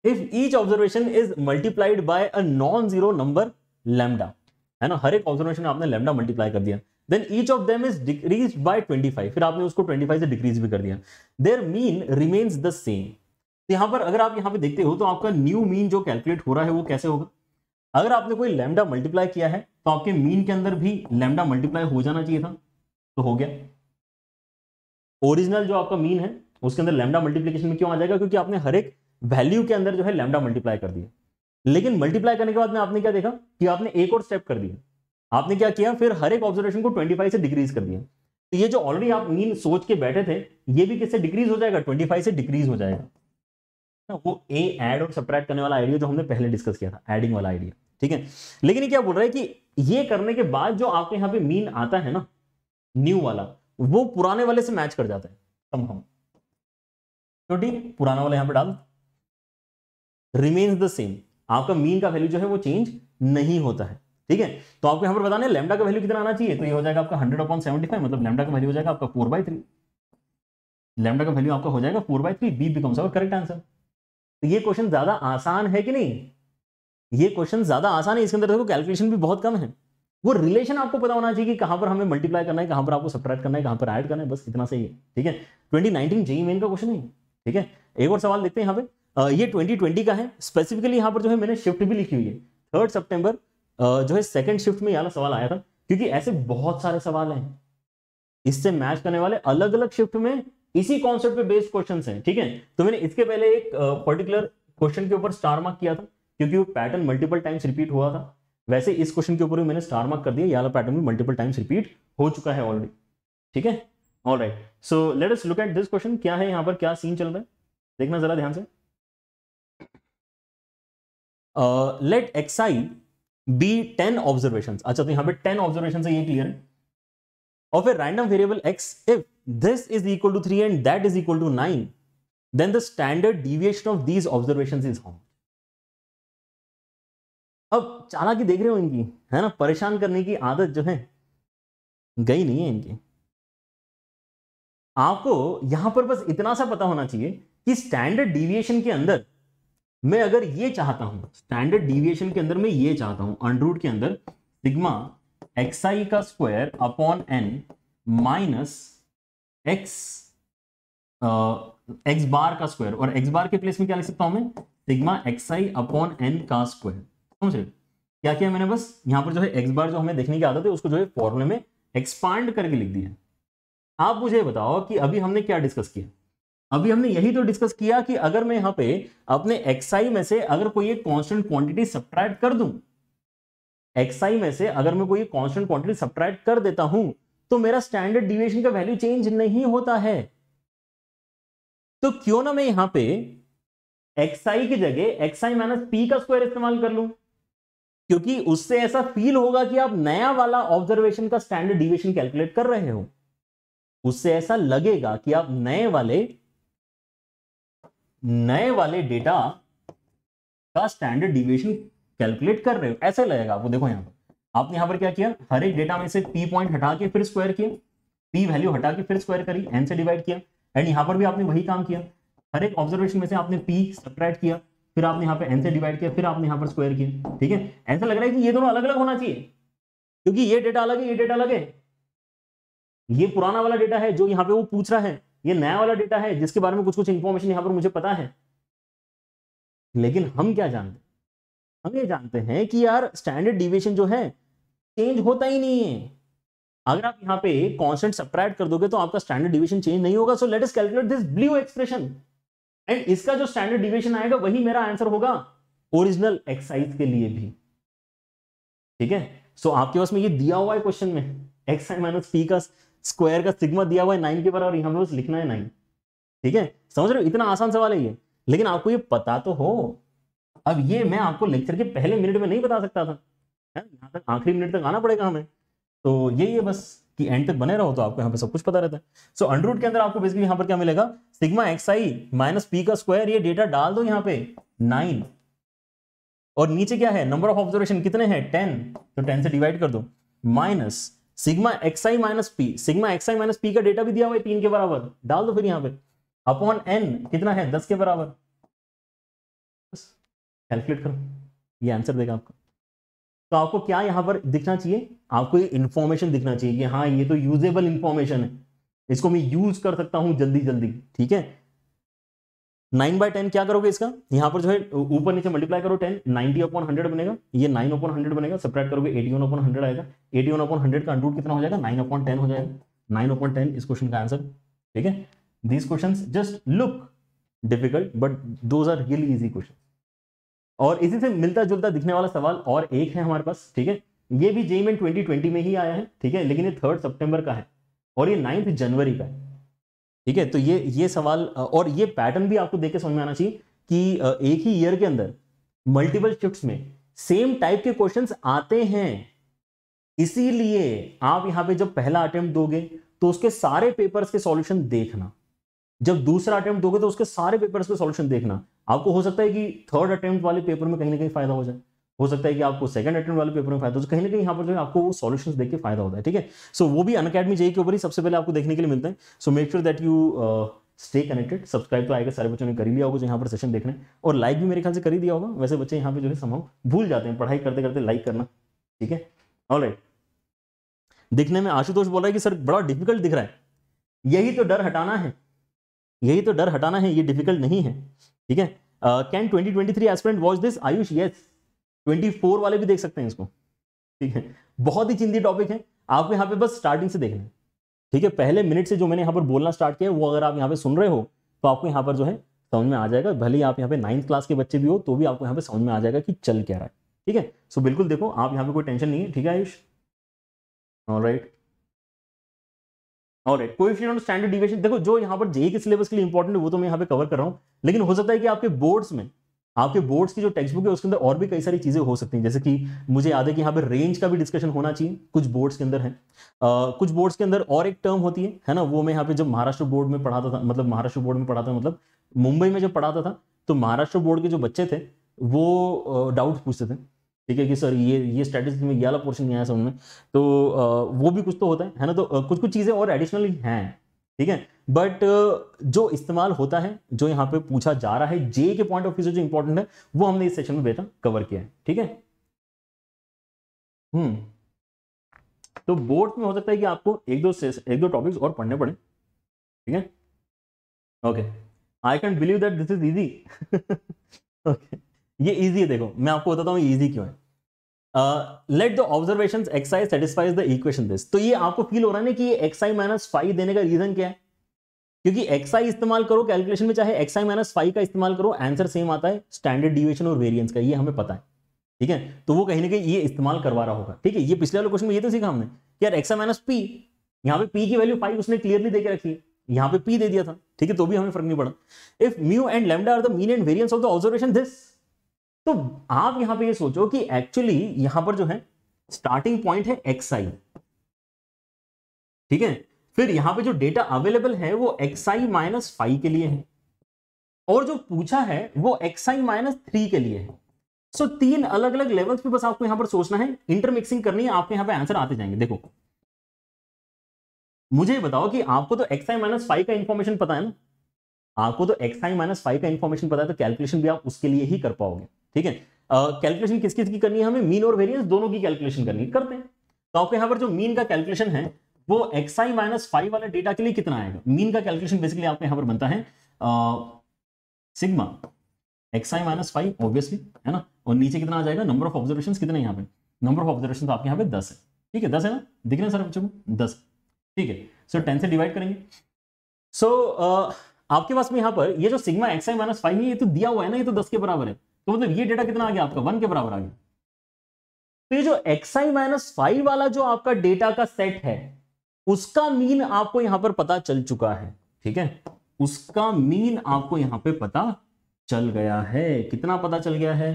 if each observation is multiplied by a non zero number lambda है ना हर एक ऑब्जर्वेशन में आपने लेमडा मल्टीप्लाई कर दिया then each of them is decrease by 25 फिर आपने उसको 25 से डिक्रीज भी कर दिया their mean remains the same यहां पर अगर आप यहां पे देखते हो तो आपका न्यू मीन जो कैलकुलेट हो रहा है वो कैसे होगा अगर आपने कोई लेमडा मल्टीप्लाई किया है तो आपके मीन के अंदर भी लेमडा मल्टीप्लाई हो जाना चाहिए था तो हो गया ओरिजिनल जो आपका मीन है उसके अंदर लेमडा मल्टीप्लीकेशन में क्यों आ जाएगा क्योंकि आपने हर एक वैल्यू के अंदर जो है लेमडा मल्टीप्लाई कर दिया लेकिन मल्टीप्लाई करने के बाद में आपने क्या देखा कि आपने एक और स्टेप कर दिया आपने क्या किया फिर हर एक ऑब्जर्वेशन को 25 से डिक्रीज कर दिया तो ये जो ऑलरेडी आप मीन सोच के बैठे थे ये भी किससे डिक्रीज हो जाएगा 25 से डिक्रीज हो जाएगा ना तो वो ए एड और सप्रैक्ट करने वाला आइडिया जो हमने पहले डिस्कस किया था एडिंग वाला आइडिया ठीक है लेकिन ये क्या बोल रहा है कि ये करने के बाद जो आपके यहाँ पे मीन आता है ना न्यू वाला वो पुराने वाले से मैच कर जाता है समहाउ तो पुराना वाला यहाँ पे डाल रिमेन्स द सेम आपका मीन का वैल्यू जो है वो चेंज नहीं होता है ठीक है तो आपको यहां पर बताने लेमडा का वैल्यू कितना आना चाहिए तो ये हो जाएगा आपका हंड्रेड अपॉन सेवेंटी फाइव मतलब लेमडा का वैल्यू हो जाएगा आपका फोर बाई थ्री लेमडा का वैल्यू आपका हो जाएगा four by three b becomes our correct answer तो ये क्वेश्चन ज्यादा आसान है कि नहीं ये क्वेश्चन ज़्यादा आसान है इसके अंदर देखो कैलकुलेशन भी बहुत कम है वो रिलेशन आपको पता होना चाहिए कि कहां पर हमें मल्टीप्लाई करना है कहां पर आपको सप्रैक्ट करना है कहां पर ऐड करना है बस इतना सही है ठीक है ट्वेंटी नाइनटीन जेई मेन का क्वेश्चन है ठीक है एक और सवाल देखते हैं यहाँ पे ये ट्वेंटी ट्वेंटी का है स्पेसिफिकली यहाँ पर जो है मैंने शिफ्ट भी लिखी हुई है थर्ड सेप्टेम्बर जो है सेकेंड शिफ्ट में यहाँ सवाल आया था क्योंकि ऐसे बहुत सारे सवाल हैं इससे मैच करने वाले अलग अलग शिफ्ट में इसी कॉन्सेप्ट पे बेस्ड क्वेश्चन हैं ठीक है तो मैंने इसके पहले एक पर्टिकुलर क्वेश्चन के ऊपर स्टार मार्क किया था क्योंकि वो पैटर्न मल्टीपल टाइम्स रिपीट हुआ था वैसे इस क्वेश्चन के ऊपर भी मैंने स्टार मार्क कर दिया यहाँ पैटर्न भी मल्टीपल टाइम्स रिपीट हो चुका है ऑलरेडी ठीक है all right so let's look at this question क्या है यहाँ पर क्या सीन चल रहा है देखना जरा ध्यान से let x i be ten observation अच्छा तो यहाँ पे टेन ऑब्जर्वेशन से ये क्लियर है of a random variable x if this is equal to 3 and that is equal to 9 then the standard deviation of these observations is how अब चालाकी देख रहे हो इनकी है ना परेशान करने की आदत जो है गई नहीं है इनकी आपको यहां पर बस इतना सा पता होना चाहिए कि स्टैंडर्ड डिविएशन के अंदर मैं अगर ये चाहता हूं स्टैंडर्ड डिविएशन के अंदर मैं ये चाहता हूं अंडरूट के अंदर सिग्मा एक्स आई का square upon N minus x x bar का स्क्वायर और एक्स बार के प्लेस में क्या लिख सकता हूं मैं सिग्मा एक्स आई अपॉन एन का स्क्वायर समझ रहे क्या किया मैंने बस यहाँ पर जो है एक्स बार जो हमें देखने की आदत है उसको जो है फॉर्मूले में एक्सपांड करके लिख दिया आप मुझे बताओ कि अभी हमने क्या डिस्कस किया अभी हमने यही तो डिस्कस किया कि अगर मैं यहाँ पे अपने एक्सआई में से अगर कोई एक कॉन्स्टेंट क्वांटिटी सब्ट्रैक्ट कर दूं एक्सआई में से अगर मैं कोई कॉन्स्टेंट क्वांटिटी सब्ट्रैक्ट कर देता हूं तो मेरा स्टैंडर्ड डिविएशन का वैल्यू चेंज नहीं होता है तो क्यों ना मैं यहां पे एक्सआई की जगह एक्सआई माइनस पी का स्क्वायर इस्तेमाल कर लूं क्योंकि उससे ऐसा फील होगा कि आप नया वाला ऑब्जर्वेशन का स्टैंडर्ड डिविएशन कैलकुलेट कर रहे हो उससे ऐसा लगेगा कि आप नए वाले नए वाले डेटा का स्टैंडर्ड डिविएशन कैलकुलेट कर रहे हो ऐसे लगेगा आपको देखो यहां पर आपने यहां पर क्या किया हर एक डेटा में से पी पॉइंट हटा के फिर स्क्वायर किया पी वैल्यू हटा के फिर स्क्वायर करी एन से डिवाइड किया एंड यहां पर भी आपने वही काम किया हर एक ऑब्जर्वेशन में से आपने पी सब्ट्रैक्ट किया फिर आपने यहाँ पे एन से डिवाइड किया फिर आपने यहाँ पर स्क्वायर किया ठीक है ऐसा लग रहा है कि ये दोनों अलग अलग होना चाहिए क्योंकि ये डेटा अलग है ये डेटा अलग है ये पुराना वाला डेटा है जो यहाँ पे वो पूछ रहा है ये नया वाला डेटा है जिसके बारे में कुछ कुछ इन्फॉर्मेशन यहाँ पर मुझे पता है लेकिन हम क्या जानते हम ये जानते हैं कि यार स्टैंडर्ड डिविएशन जो है चेंज होता ही नहीं है अगर आप यहाँ पे कॉन्स्टेंट सब्ट्रैक्ट कर दोगे तो आपका स्टैंडर्ड डिविएशन चेंज नहीं होगा so let us calculate this blue expression and इसका जो स्टैंडर्ड डिविएशन आएगा वही मेरा आंसर होगा ओरिजिनल एक्साइज के लिए भी ठीक है सो आपके पास में ये दिया हुआ है क्वेश्चन में एक्स आई माइनस पी का स्क्वायर का सिग्मा दिया हुआ है नाइन के बराबर हमें बस लिखना है नाइन ठीक है समझ रहे हो इतना आसान सवाल है ये लेकिन आपको ये पता तो हो अब ये मैं आपको लेक्चर के पहले मिनट में नहीं बता सकता था यहाँ तक आखिरी मिनट तक आना पड़ेगा हमें तो यही है बस कि एंड तक बने रहो तो आपको यहाँ पे सब कुछ पता रहता है सो so, अंडरूट के अंदर आपको बेसिकली यहाँ पर क्या मिलेगा सिग्मा एक्स आई माइनस पी का स्क्वायर ये डेटा डाल दो यहाँ पे नाइन और नीचे क्या है नंबर ऑफ ऑब्जर्वेशन कितने हैं टेन तो टेन से डिवाइड कर दो माइनस सिग्मा एक्स आई माइनस पी सिग्मा एक्स आई माइनस पी का डेटा भी दिया हुआ है तीन के बराबर डाल दो फिर यहाँ पे अपॉन एन कितना है दस के बराबर कैलकुलेट करो ये आंसर देगा आपका तो आपको क्या यहां पर दिखना चाहिए आपको ये इन्फॉर्मेशन दिखना चाहिए कि हाँ ये तो यूजेबल इन्फॉर्मेशन है इसको मैं यूज कर सकता हूं जल्दी जल्दी ठीक है नाइन बाय टेन क्या करोगे इसका यहां पर जो है ऊपर नीचे मल्टीप्लाई करो टेन नाइनटी अपॉन हंड्रेड बनेगा ये नाइन अपॉन हंड्रेड बनेगा सप्रेट करोगे एटी वन अपॉन हंड्रेड आएगा एटी वन अपॉन हंड्रेड का अंडरूट कितना हो जाएगा नाइन अपॉन टेन हो जाएगा नाइन अपॉन टेन इस क्वेश्चन का आंसर ठीक है these question just look difficult but those are really easy question और इसी से मिलता जुलता दिखने वाला सवाल और एक है हमारे पास ठीक है ये भी जेई मेन ट्वेंटी में ही आया है ठीक है लेकिन ये थर्ड सितंबर का है और ये नाइन्थ जनवरी का है ठीक है तो ये ये सवाल और ये पैटर्न भी आपको देख के समझ में आना चाहिए कि एक ही ईयर के अंदर मल्टीपल शिफ्ट में सेम टाइप के क्वेश्चन आते हैं इसीलिए आप यहाँ पे जब पहला अटेम्प्ट दोगे तो उसके सारे पेपर्स के सॉल्यूशन देखना जब दूसरा अटेम्प्ट दोगे तो उसके सारे पेपर्स के सॉल्यूशन देखना आपको हो सकता है कि थर्ड अटेम्प्ट वाले पेपर में कहीं ना कहीं फायदा हो जाए हो सकता है कि आपको सेकंड अटेम्प्ट वाले पेपर में फायदा हो जाए कहीं ना कहीं यहाँ पर जो है आपको वो सॉल्यूशंस देख के फायदा होता है ठीक है सो वो भी अन अकेडमी जेई के ऊपर ही सबसे पहले आपको देखने के लिए मिलते हैं so make sure that you stay connected subscribe तो आएगा सारे बच्चों ने कर ही लिया होगा जो यहाँ पर सेशन देखने और लाइक भी मेरे ख्याल से कर ही दिया होगा वैसे बच्चे यहाँ पे जो है संभव भूल जाते हैं पढ़ाई करते करते लाइक करना ठीक है और दिखने में आशुतोष बोल रहा है कि सर बड़ा डिफिकल्ट दिख रहा है यही तो डर हटाना है यही तो डर हटाना है ये डिफिकल्ट नहीं है ठीक है can twenty twenty three aspirant watch this Ayush yes twenty four वाले भी देख सकते हैं इसको ठीक है बहुत ही चिंदी टॉपिक है आपको यहाँ पे बस स्टार्टिंग से देखना है ठीक है पहले मिनट से जो मैंने यहाँ पर बोलना स्टार्ट किया है वो अगर आप यहाँ पे सुन रहे हो तो आपको यहाँ पर जो है समझ में आ जाएगा भले ही आप यहाँ पे नाइन्थ क्लास के बच्चे भी हो तो भी आपको यहाँ पे समझ में आ जाएगा कि चल क्या रहा है ठीक है सो बिल्कुल देखो आप यहाँ पे कोई टेंशन नहीं है ठीक है आयुष राइट और स्टैंडर्ड डिविएशन देखो जो यहाँ पर जेई के सिलेबस के लिए इंपॉर्टेंट है वो तो मैं यहाँ पे कवर कर रहा हूँ लेकिन हो सकता है कि आपके बोर्ड्स में आपके बोर्ड्स की जो टेक्स्ट बुक है उसके अंदर और भी कई सारी चीजें हो सकती हैं जैसे कि मुझे याद है कि यहाँ पे रेंज का भी डिस्कशन होना चाहिए कुछ बोर्ड्स के अंदर है आ, कुछ बोर्ड्स के अंदर और एक टर्म होती है है ना वो मैं यहाँ पे जब महाराष्ट्र बोर्ड में पढ़ाता था मतलब महाराष्ट्र बोर्ड में पढ़ाता मतलब मुंबई में जब पढ़ाता था तो महाराष्ट्र बोर्ड के जो बच्चे थे वो डाउट पूछते थे ठीक है कि सर ये ये स्टैटिस्टिक्स में ये पोर्शन नहीं आया सर में तो वो भी कुछ तो होता है है ना तो कुछ कुछ चीज़ें और एडिशनली हैं ठीक है बट जो इस्तेमाल होता है जो यहाँ पे पूछा जा रहा है जे के पॉइंट ऑफ व्यू से जो इंपॉर्टेंट है वो हमने इस सेशन में बेटा कवर किया है ठीक है हम्म तो बोर्ड में हो सकता है कि आपको एक दो एक दो टॉपिक्स और पढ़ने पड़े ठीक है okay I can believe that this is easy okay ये इजी है देखो मैं आपको बताता हूँ ईजी क्यों है let the observation x i satisfies the equation this तो ये आपको फील हो रहा है ना कि एक्स आई माइनस फाइव देने का रीजन क्या है क्योंकि एक्स आई इस्तेमाल करो कैलकुलेशन में चाहे एक्स आई माइनस फाइव का इस्तेमाल करो आंसर सेम आता है स्टैंडर्ड डिविएशन और वेरियंस का ये हमें पता है ठीक है तो वो कहीं ना कहीं ये इस्तेमाल करवा रहा होगा ठीक है ये पिछले वाले क्वेश्चन में ये तो सीखा हमने कि यार एक्स आई माइनस पी यहाँ पे पी की वैल्यू फाइव उसने क्लियरली देकर रखी यहाँ पे पी दे दिया था ठीक है तो भी हमें फर्क नहीं पड़ा if mu and lambda are the mean and variance of the observation this तो आप यहां पे ये यह सोचो कि एक्चुअली यहां पर जो है स्टार्टिंग पॉइंट है एक्स आई ठीक है फिर यहां पे जो डेटा अवेलेबल है वो एक्स आई माइनस फाइव के लिए है और जो पूछा है वो एक्स आई माइनस थ्री के लिए है सो so, तीन अलग अलग लेवल्स पे बस आपको यहां पर सोचना है इंटरमिक्सिंग करनी है आपके यहां पर आंसर आते जाएंगे देखो मुझे बताओ कि आपको तो एक्स आई माइनस फाइव का इंफॉर्मेशन पता है ना आपको तो एक्स आई माइनस फाइव का इंफॉर्मेशन पता है तो कैलकुलेशन भी आप उसके लिए ही कर पाओगे ठीक है कैलकुलेशन किस किस की करनी है हमें मीन और वेरियंस दोनों की कैलकुलेशन करनी है करते हैं तो आपको यहाँ पर जो मीन का कैलकुलेशन है वो एक्स आई माइनस फाइव वाले डेटा के लिए कितना आएगा मीन का कैलकुलेशन बेसिकली आपको यहाँ पर बनता है सिग्मा एक्स आई माइनस फाइव ऑब्वियसली है ना और नीचे कितना आ जाएगा नंबर ऑफ ऑब्जर्वेशन कितने यहाँ पे नंबर ऑफ ऑब्जर्वेशन तो आपके यहाँ पे दस है ठीक है दस है ना दिख रहे हैं सर बच्चों को दस ठीक है सो so, टेन से डिवाइड करेंगे सो so, uh, आपके पास में यहाँ पर ये जो सिग्मा एक्स आई माइनस फाइव है ये तो दिया हुआ है ना ये तो दस के बराबर है तो मतलब ये डेटा कितना आ गया आपका वन के बराबर आ गया तो ये जो एक्स आई माइनस फाइव वाला जो आपका डेटा का सेट है उसका मीन आपको यहां पर पता चल चुका है ठीक है उसका मीन आपको यहां पे पता चल गया है कितना पता चल गया है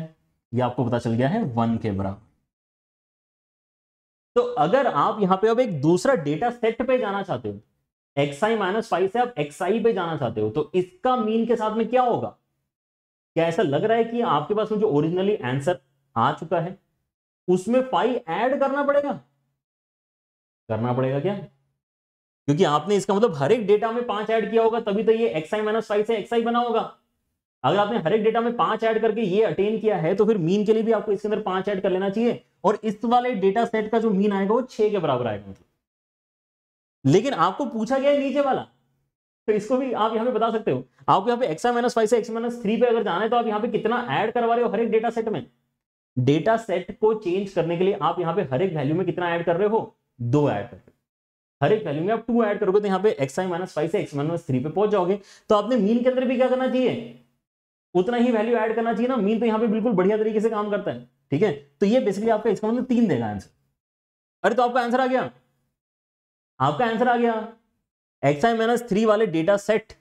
ये आपको पता चल गया है वन के बराबर तो अगर आप यहां पे अब एक दूसरा डेटा सेट पे जाना चाहते हो एक्स आई माइनस फाइव से आप एक्स आई पे जाना चाहते हो तो इसका मीन के साथ में क्या होगा क्या ऐसा लग रहा है कि आपके पास मुझे ओरिजिनली आंसर आ चुका है उसमें फाइव ऐड करना पड़ेगा करना पड़ेगा क्या क्योंकि आपने इसका मतलब हर एक डेटा में पांच ऐड किया होगा तभी तो ये एक्स आई माइनस फाइव से एक्स आई बना होगा अगर आपने हर एक डेटा में पांच ऐड करके ये अटेन किया है तो फिर मीन के लिए भी आपको इसके अंदर पांच ऐड कर लेना चाहिए और इस वाले डेटा सेट का जो मीन आएगा वो छह के बराबर आएगा मतलब लेकिन आपको पूछा गया है नीचे वाला तो इसको भी आप यहाँ पे बता सकते हो आपको यहाँ पे एक्सा माइनस फाइव से एक्स माइनस थ्री पे अगर जाना है तो आप यहाँ पे कितना ऐड करवा रहे हो हर एक डेटा सेट में डेटा सेट को चेंज करने के लिए आप यहाँ पे हर एक वैल्यू में कितना ऐड कर रहे हो दो ऐड कर रहे हो हर एक वैल्यू में आप टू ऐड करोगे तो यहाँ पे एक्स आई माइनस फाइव से एक्स माइनस थ्री पे पहुंच जाओगे तो आपने मीन के अंदर भी क्या करना चाहिए उतना ही वैल्यू ऐड करना चाहिए ना मीन तो यहाँ पे बिल्कुल बढ़िया तरीके से काम करता है ठीक है तो ये बेसिकली आपका इसका मतलब तीन देगा आंसर अरे तो आपका आंसर आ गया आपका आंसर आ गया आई माइनस थ्री वाले data set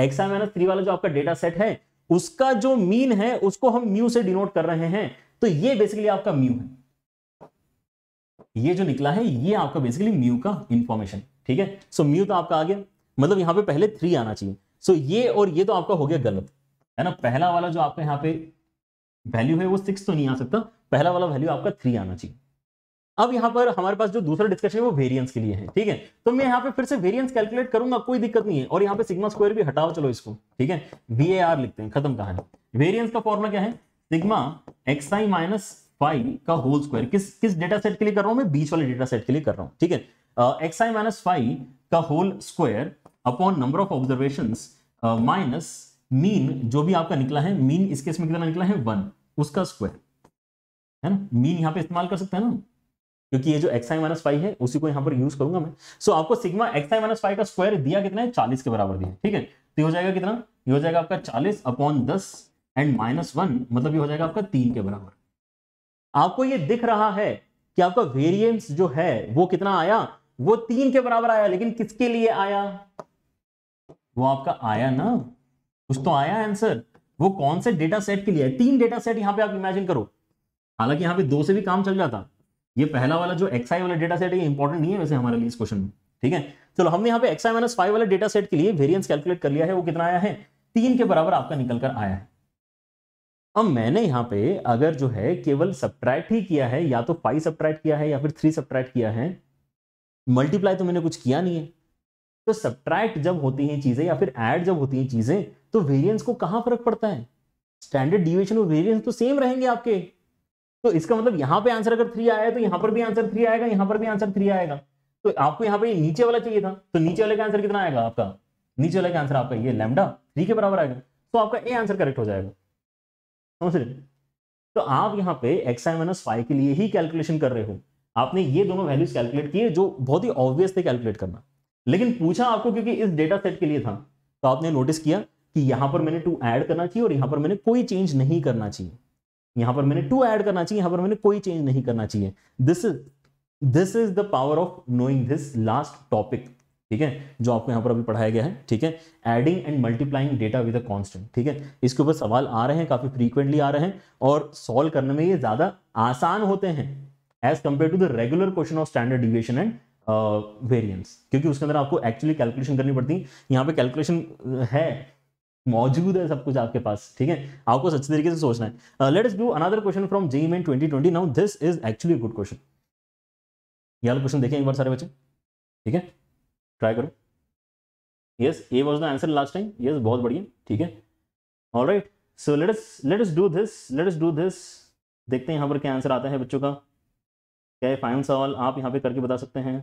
i minus three वाला जो आपका डेटा सेट है उसका जो मीन है उसको हम म्यू से डिनोट कर रहे हैं तो ये बेसिकली आपका म्यू है ये जो निकला है ये आपका बेसिकली म्यू का इंफॉर्मेशन ठीक है सो म्यू तो आपका आ गया मतलब यहां पे पहले थ्री आना चाहिए सो ये और ये तो आपका हो गया गलत है ना पहला वाला जो आपका यहाँ पे वैल्यू है वो सिक्स तो नहीं आ सकता पहला वाला वैल्यू आपका थ्री आना चाहिए अब यहाँ पर हमारे पास जो दूसरा डिस्कशन है वो वेरियंस के लिए है ठीक है तो मैं यहाँ पे फिर से वेरियंस कैलकुलेट करूंगा कोई दिक्कत नहीं है और यहाँ पे सिग्मा स्क्वायर भी हटाओ चलो इसको ठीक है वी लिखते हैं खत्म कहा है वेरियंस का फॉर्मुला क्या है सिग्मा एक्स आई माइनस फाइव का होल स्क्वायर किस किस डेटा सेट के लिए कर रहा हूँ मैं बीच वाले डेटा सेट के लिए कर रहा हूँ ठीक है एक्स आई माइनस फाइव का whole square upon number of observation minus mean जो भी आपका निकला है मीन इस केस में कितना निकला है वन उसका स्क्वायर है ना मीन यहाँ पे इस्तेमाल कर सकते हैं ना क्योंकि ये जो एक्स आई माइनस फाइव है उसी को यहाँ पर यूज करूंगा मैं सो so, आपको सिग्मा एक्स आई माइनस फाइव का स्क्वायर दिया कितना है चालीस के बराबर दिया ठीक है तो हो जाएगा कितना ये हो जाएगा आपका चालीस अपॉन दस एंड माइनस वन मतलब ये हो जाएगा आपका तीन के बराबर आपको ये दिख रहा है कि आपका वेरियंस जो है वो कितना आया वो तीन के बराबर आया लेकिन किसके लिए आया वो आपका आया ना कुछ तो आया आंसर वो कौन से डेटा सेट के लिए है तीन डेटा सेट यहाँ पे आप इमेजिन करो हालांकि यहाँ पे दो से भी काम चल जाता ये पहला वाला जो एक्स आई वाला डेटा सेट है ये इंपॉर्टेंट नहीं है वैसे हमारे लिए इस क्वेश्चन में ठीक है चलो हमने यहाँ पे एक्स आई माइनस फाइव वाले डेटा सेट के लिए वेरियंस कैलकुलेट कर लिया है वो कितना आया है तीन के बराबर आपका निकल कर आया है अब मैंने यहाँ पे अगर जो है केवल सब्ट्रैक्ट ही किया है या तो फाइव सब्ट्रैक्ट किया है या फिर थ्री सब्ट्रैक्ट किया है मल्टीप्लाई तो मैंने कुछ किया नहीं है तो सब्ट्रैक्ट जब होती हैं चीज़ें या फिर एड जब होती हैं चीज़ें तो वेरियंस को कहाँ फर्क पड़ता है स्टैंडर्ड डिविएशन और वेरियंस तो सेम रहेंगे आपके तो इसका मतलब यहाँ पे आंसर अगर थ्री आया तो यहाँ पर भी आंसर थ्री आएगा यहाँ पर भी आंसर थ्री आएगा तो आपको यहाँ पे नीचे वाला चाहिए था तो नीचे वाले का आंसर कितना आएगा आपका नीचे वाले का आंसर आपका ये लेमडा थ्री के बराबर आएगा तो आपका ए आंसर करेक्ट हो जाएगा समझ रहे तो आप यहाँ पे एक्स आई माइनस फाइव के लिए ही कैलकुलेशन कर रहे हो आपने ये दोनों वैल्यूज कैलकुलेट किए जो बहुत ही ऑब्वियस थे कैलकुलेट करना लेकिन पूछा आपको क्योंकि इस डेटा सेट के लिए था तो आपने नोटिस किया कि यहाँ पर मैंने टू ऐड करना चाहिए और यहाँ पर मैंने कोई चेंज नहीं करना चाहिए यहां पर मैंने टू ऐड करना चाहिए यहां पर मैंने कोई चेंज नहीं करना चाहिए this is this is the power of knowing this last topic ठीक है जो आपको यहां पर अभी पढ़ाया गया है ठीक है adding and multiplying data with a constant ठीक है इसके ऊपर सवाल आ रहे हैं काफी फ्रीक्वेंटली आ रहे हैं और सॉल्व करने में ये ज्यादा आसान होते हैं as compare to the regular question of standard deviation and variance क्योंकि उसके अंदर आपको एक्चुअली कैलकुलेशन करनी पड़ती है यहाँ पे कैलकुलेशन uh, है मौजूद है सब कुछ आपके पास ठीक है आपको अच्छे तरीके से सोचना है let's do another question from JEE Main twenty twenty now this is actually good question ये क्वेश्चन देखें एक बार सारे बच्चे ठीक है ट्राई करो yes A was the answer last time yes बहुत बढ़िया ठीक है all right so let let do this let do this देखते हैं यहाँ पर क्या आंसर आता है बच्चों का क्या फाइनल सवाल आप यहाँ पे करके बता सकते हैं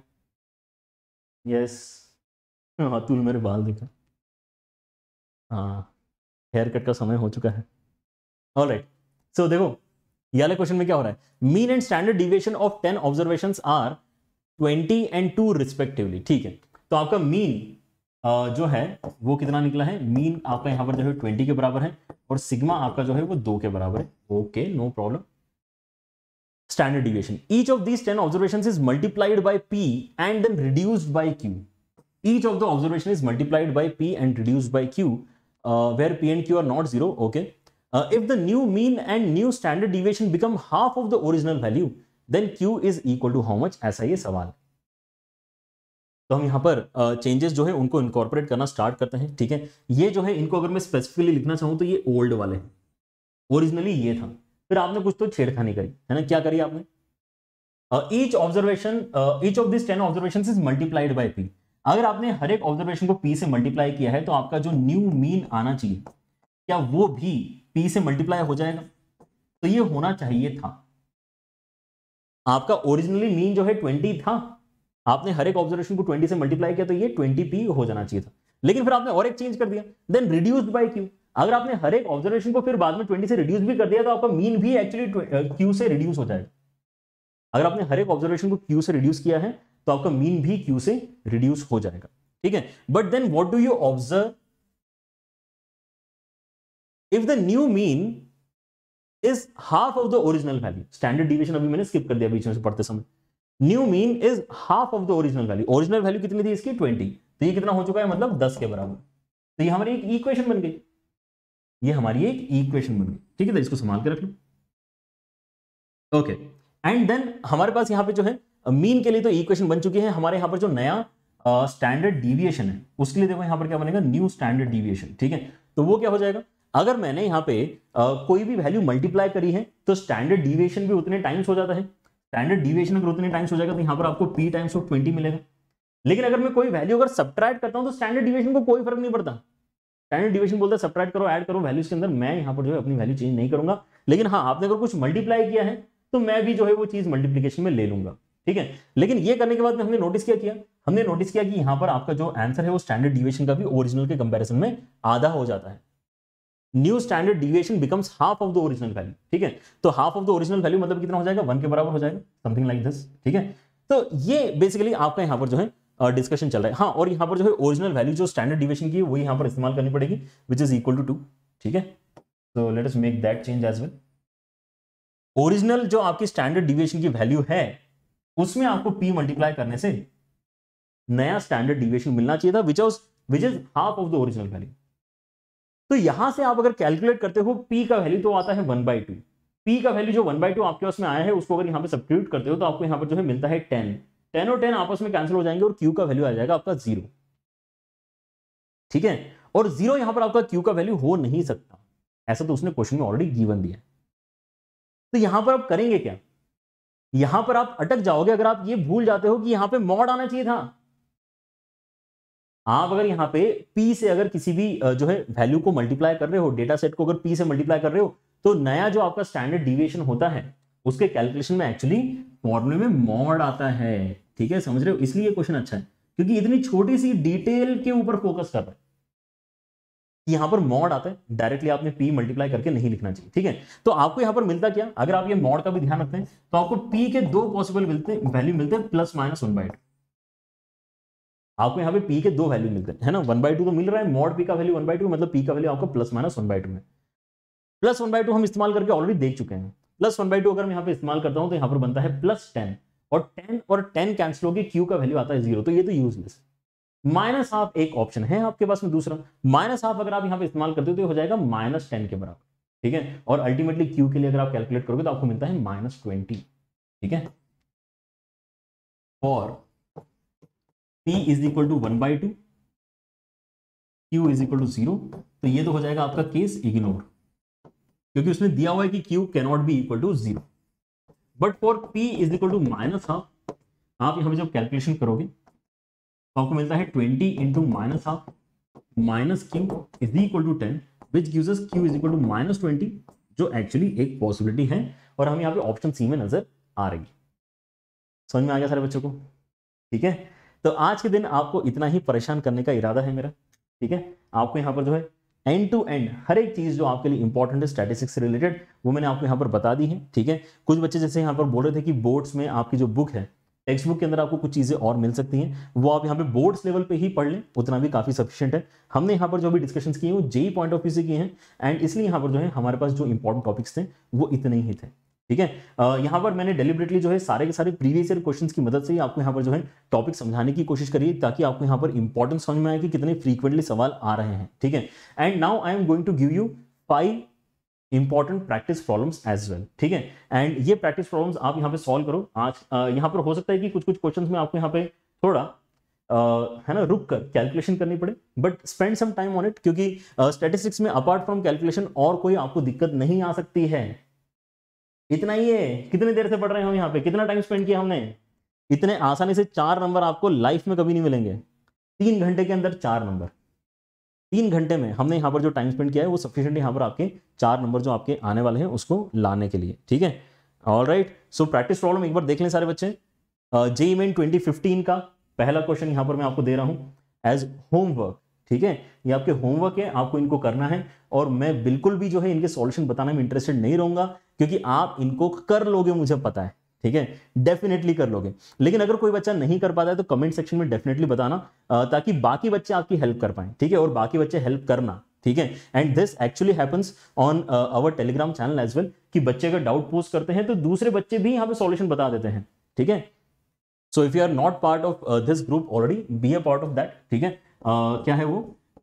यस yes. हाँ तुल मेरे बाल देखा हेयर हाँ, कट का समय हो चुका है ऑल राइट सो देखो ये क्वेश्चन में क्या हो रहा है mean and standard deviation of ten observation are twenty and two respectively ठीक है तो आपका मीन जो है वो कितना निकला है मीन आपका यहाँ पर जो है ट्वेंटी के बराबर है और सिग्मा आपका जो है वो दो के बराबर है okay no problem standard deviation each of these ten observation is multiplied by P and then reduced by Q each of the observation is multiplied by P and reduced by Q uh, where p and q are not zero okay uh, if the new mean and new standard deviation become half of the original value then q is equal to how much aisa ye sawal तो हम यहाँ पर changes uh, जो है उनको incorporate करना start करते हैं ठीक है ये जो है इनको अगर मैं स्पेसिफिकली लिखना चाहूँ तो ये ओल्ड वाले हैं ओरिजिनली ये था फिर आपने कुछ तो छेड़खानी करी है ना क्या करी आपने each observation each of this ten observation is multiplied by P अगर आपने हर एक ऑब्जर्वेशन को पी से मल्टीप्लाई किया है तो आपका जो न्यू मीन आना चाहिए क्या वो भी पी से मल्टीप्लाई हो जाएगा तो ये होना चाहिए था आपका ओरिजिनली मीन जो है ट्वेंटी था आपने हर एक ऑब्जर्वेशन को ट्वेंटी से मल्टीप्लाई किया तो ये ट्वेंटी पी हो जाना चाहिए था लेकिन फिर आपने और एक चेंज कर दिया देन रिड्यूस बाई क्यू अगर आपने हर एक ऑब्जर्वेशन को फिर बाद में ट्वेंटी से रिड्यूस भी कर दिया तो आपका मीन भी एक्चुअली क्यू से रिड्यूस हो जाएगा अगर आपने हर एक ऑब्जर्वेशन को क्यू से रिड्यूस किया है तो आपका मीन भी क्यू से रिड्यूस हो जाएगा ठीक है but then what do you observe if the new mean is half of the original value standard deviation अभी मैंने स्किप कर दिया बीच में से पढ़ते समय new mean is half of the original value original value कितनी थी इसकी ट्वेंटी तो ये कितना हो चुका है मतलब दस के बराबर तो ये हमारी एक इक्वेशन बन गई ये हमारी एक इक्वेशन बन गई ठीक है तो इसको संभाल के रख लो ओके एंड देन हमारे पास यहां पे जो है मीन के लिए तो इक्वेशन बन चुकी है हमारे यहाँ पर जो नया स्टैंडर्ड uh, डिविएशन है उसके लिए देखो यहाँ पर क्या बनेगा न्यू स्टैंडर्ड डिविएशन ठीक है तो वो क्या हो जाएगा अगर मैंने यहाँ पे uh, कोई भी वैल्यू मल्टीप्लाई करी है तो स्टैंडर्ड डिविएशन भी उतने टाइम्स हो जाता है स्टैंडर्ड डिविएशन अगर उतने टाइम्स हो जाएगा तो यहाँ पर आपको पी टाइम्स ऑफ ट्वेंटी मिलेगा लेकिन अगर मैं कोई वैल्यू अगर सब्ट्रैक्ट करता हूँ तो स्टैंडर्ड डिविएशन को कोई फर्क नहीं पड़ता स्टैंडर्ड डिविएशन बोलता है सब्ट्रैक्ट करो ऐड करो वैल्यूज के अंदर मैं यहाँ पर जो है अपनी वैल्यू चेंज नहीं करूंगा लेकिन हाँ आपने अगर कुछ मल्टीप्लाई किया है तो मैं भी जो है वो चीज़ मल्टीप्लीकेशन में ले लूंगा ठीक है लेकिन ये करने के बाद में हमने नोटिस क्या किया हमने नोटिस किया कि यहां पर आपका जो आंसर है वो स्टैंडर्ड डिविएशन का भी ओरिजिनल के कंपैरिजन में आधा हो जाता है new standard deviation becomes half of the original value ठीक है तो half of the original value मतलब कितना हो जाएगा वन के बराबर हो जाएगा समथिंग लाइक दिस ठीक है तो ये बेसिकली आपका यहां पर जो है डिस्कशन चल रहा है हाँ और यहां पर जो है ओरिजिनल वैल्यू जो स्टैंडर्ड डिविएशन की वही यहां पर इस्तेमाल करनी पड़ेगी which is equal to two ठीक है तो let us make that change as well original जो आपकी स्टैंडर्ड डिविएशन की वैल्यू है उसमें आपको पी मल्टीप्लाई करने से नया स्टैंडर्ड डिविएशन मिलना चाहिए था which was which is half of the original value तो यहां से आप अगर कैलकुलेट करते हो पी का वैल्यू तो आता है वन बाई टू पी का वैल्यू जो वन बाई टू आपके पास में आया है उसको अगर यहाँ पे सब्सिट्यूट करते हो तो आपको यहाँ पर जो है मिलता है टेन टेन और टेन आपस में कैंसिल हो जाएंगे और क्यू का वैल्यू आ जाएगा आपका जीरो ठीक है और जीरो यहां पर आपका क्यू का वैल्यू हो नहीं सकता ऐसा तो उसने क्वेश्चन में ऑलरेडी गिवन दिया तो यहां पर आप करेंगे क्या यहां पर आप अटक जाओगे अगर आप ये भूल जाते हो कि यहां पे मॉड आना चाहिए था आप अगर यहां पे p से अगर किसी भी जो है वैल्यू को मल्टीप्लाई कर रहे हो डेटा सेट को अगर p से मल्टीप्लाई कर रहे हो तो नया जो आपका स्टैंडर्ड डिविएशन होता है उसके कैलकुलेशन में एक्चुअली फॉर्मुले में मॉड आता है ठीक है समझ रहे हो इसलिए क्वेश्चन अच्छा है क्योंकि इतनी छोटी सी डिटेल के ऊपर फोकस कर रहा है यहां पर मॉड आता है डायरेक्टली आपने पी मल्टीप्लाई करके नहीं लिखना चाहिए ठीक है तो आपको यहां पर मिलता क्या अगर आप ये मॉड का भी ध्यान रखते हैं तो आपको पी के दो पॉसिबल मिलते वैल्यू मिलते हैं प्लस माइनस वन बाई आपको यहाँ पे पी के दो वैल्यू मिलते हैं ना वन बाई टू तो मिल रहा है मॉड पी का वैल्यू वन बाई टू मतलब पी का वैल्यू आपको plus minus one by two है प्लस वन बाई टू हम इस्तेमाल करके ऑलरेडी देख चुके हैं प्लस वन बाई टू अगर मैं यहाँ पे इस्तेमाल करता हूँ तो यहाँ पर बनता है प्लस टेन और टेन और टेन कैंसिल होगी क्यू का वैल्यू आता है जीरो तो ये तो यूजलेस माइनस हाफ एक ऑप्शन है आपके पास में दूसरा माइनस हाफ अगर आप यहाँ पे इस्तेमाल करते हो तो हो जाएगा माइनस टेन के बराबर ठीक है और अल्टीमेटली क्यू के लिए अगर आप कैलकुलेट करोगे तो आपको मिलता है माइनस ट्वेंटी ठीक है और P is equal to one by two Q is equal to zero तो ये तो हो जाएगा आपका केस इग्नोर क्योंकि उसने दिया हुआ है कि Q cannot be equal to zero but for P is equal to minus half आप यहां पर जब कैलकुलेशन करोगे तो आपको मिलता है twenty into minus half minus Q is equal to ten which gives us Q is equal to minus twenty जो एक्चुअली एक पॉसिबिलिटी है और हम यहाँ पे ऑप्शन सी में नजर आ रही समझ में आ गया सारे बच्चों को ठीक है तो आज के दिन आपको इतना ही परेशान करने का इरादा है मेरा ठीक है आपको यहाँ पर जो है एंड टू एंड हर एक चीज़ जो आपके लिए इंपॉर्टेंट है स्टैटिस्टिक्स से रिलेटेड वो मैंने आपको यहाँ पर बता दी है ठीक है कुछ बच्चे जैसे यहाँ पर बोल रहे थे कि बोर्ड्स में आपकी जो बुक है टेक्स्ट बुक के अंदर आपको कुछ चीज़ें और मिल सकती हैं वो आप यहाँ पे बोर्ड्स लेवल पे ही पढ़ लें उतना भी काफ़ी सफिशियंट है हमने यहाँ पर जो भी डिस्कशन किए वो जेई पॉइंट ऑफ व्यू से किए हैं एंड इसलिए यहाँ पर जो है हमारे पास जो इंपॉर्टेंट टॉपिक्स थे वो इतने ही थे ठीक है यहाँ पर मैंने डेलिबरेटली जो है सारे के सारे प्रीवियस ईयर क्वेश्चन की मदद से ही आपको यहाँ पर जो है टॉपिक समझाने की कोशिश करिए ताकि आपको यहाँ पर इंपॉर्टेंस समझ में आए कि कितने फ्रीक्वेंटली सवाल आ रहे हैं ठीक है and now I am going to give you five important practice problems as well ठीक है एंड ये प्रैक्टिस प्रॉब्लम्स आप यहाँ पे सॉल्व करो आज यहाँ पर हो सकता है कि कुछ कुछ क्वेश्चन में आपको यहाँ पे थोड़ा Uh, है ना रुक कर कैलकुलेशन करनी पड़े but spend some time on it क्योंकि स्टेटिस्टिक्स uh, में अपार्ट फ्रॉम कैलकुलेशन और कोई आपको दिक्कत नहीं आ सकती है इतना ही है कितने देर से पढ़ रहे हम यहाँ पे कितना टाइम स्पेंड किया हमने इतने आसानी से चार नंबर आपको लाइफ में कभी नहीं मिलेंगे तीन घंटे के अंदर चार नंबर तीन घंटे में हमने यहाँ पर जो टाइम स्पेंड किया है वो सफिशियंट यहाँ पर आपके चार नंबर जो आपके आने वाले हैं उसको लाने के लिए ठीक है all right so practice problem एक बार देख लें सारे बच्चे जेई मेन ट्वेंटी का पहला क्वेश्चन यहाँ पर मैं आपको दे रहा हूँ एज होमवर्क ठीक है ये आपके होमवर्क है आपको इनको करना है और मैं बिल्कुल भी जो है इनके सॉल्यूशन बताने में इंटरेस्टेड नहीं रहूंगा क्योंकि आप इनको कर लोगे मुझे पता है ठीक है डेफिनेटली कर लोगे लेकिन अगर कोई बच्चा नहीं कर पाता है तो कमेंट सेक्शन में डेफिनेटली बताना ताकि बाकी बच्चे आपकी हेल्प कर पाए ठीक है और बाकी बच्चे हेल्प करना ठीक है and this actually happens on our Telegram channel as well कि बच्चे अगर डाउट पोस्ट करते हैं तो दूसरे बच्चे भी यहाँ पे सॉल्यूशन बता देते हैं ठीक है so if you are not part of this group already be a part of that ठीक है uh, क्या है वो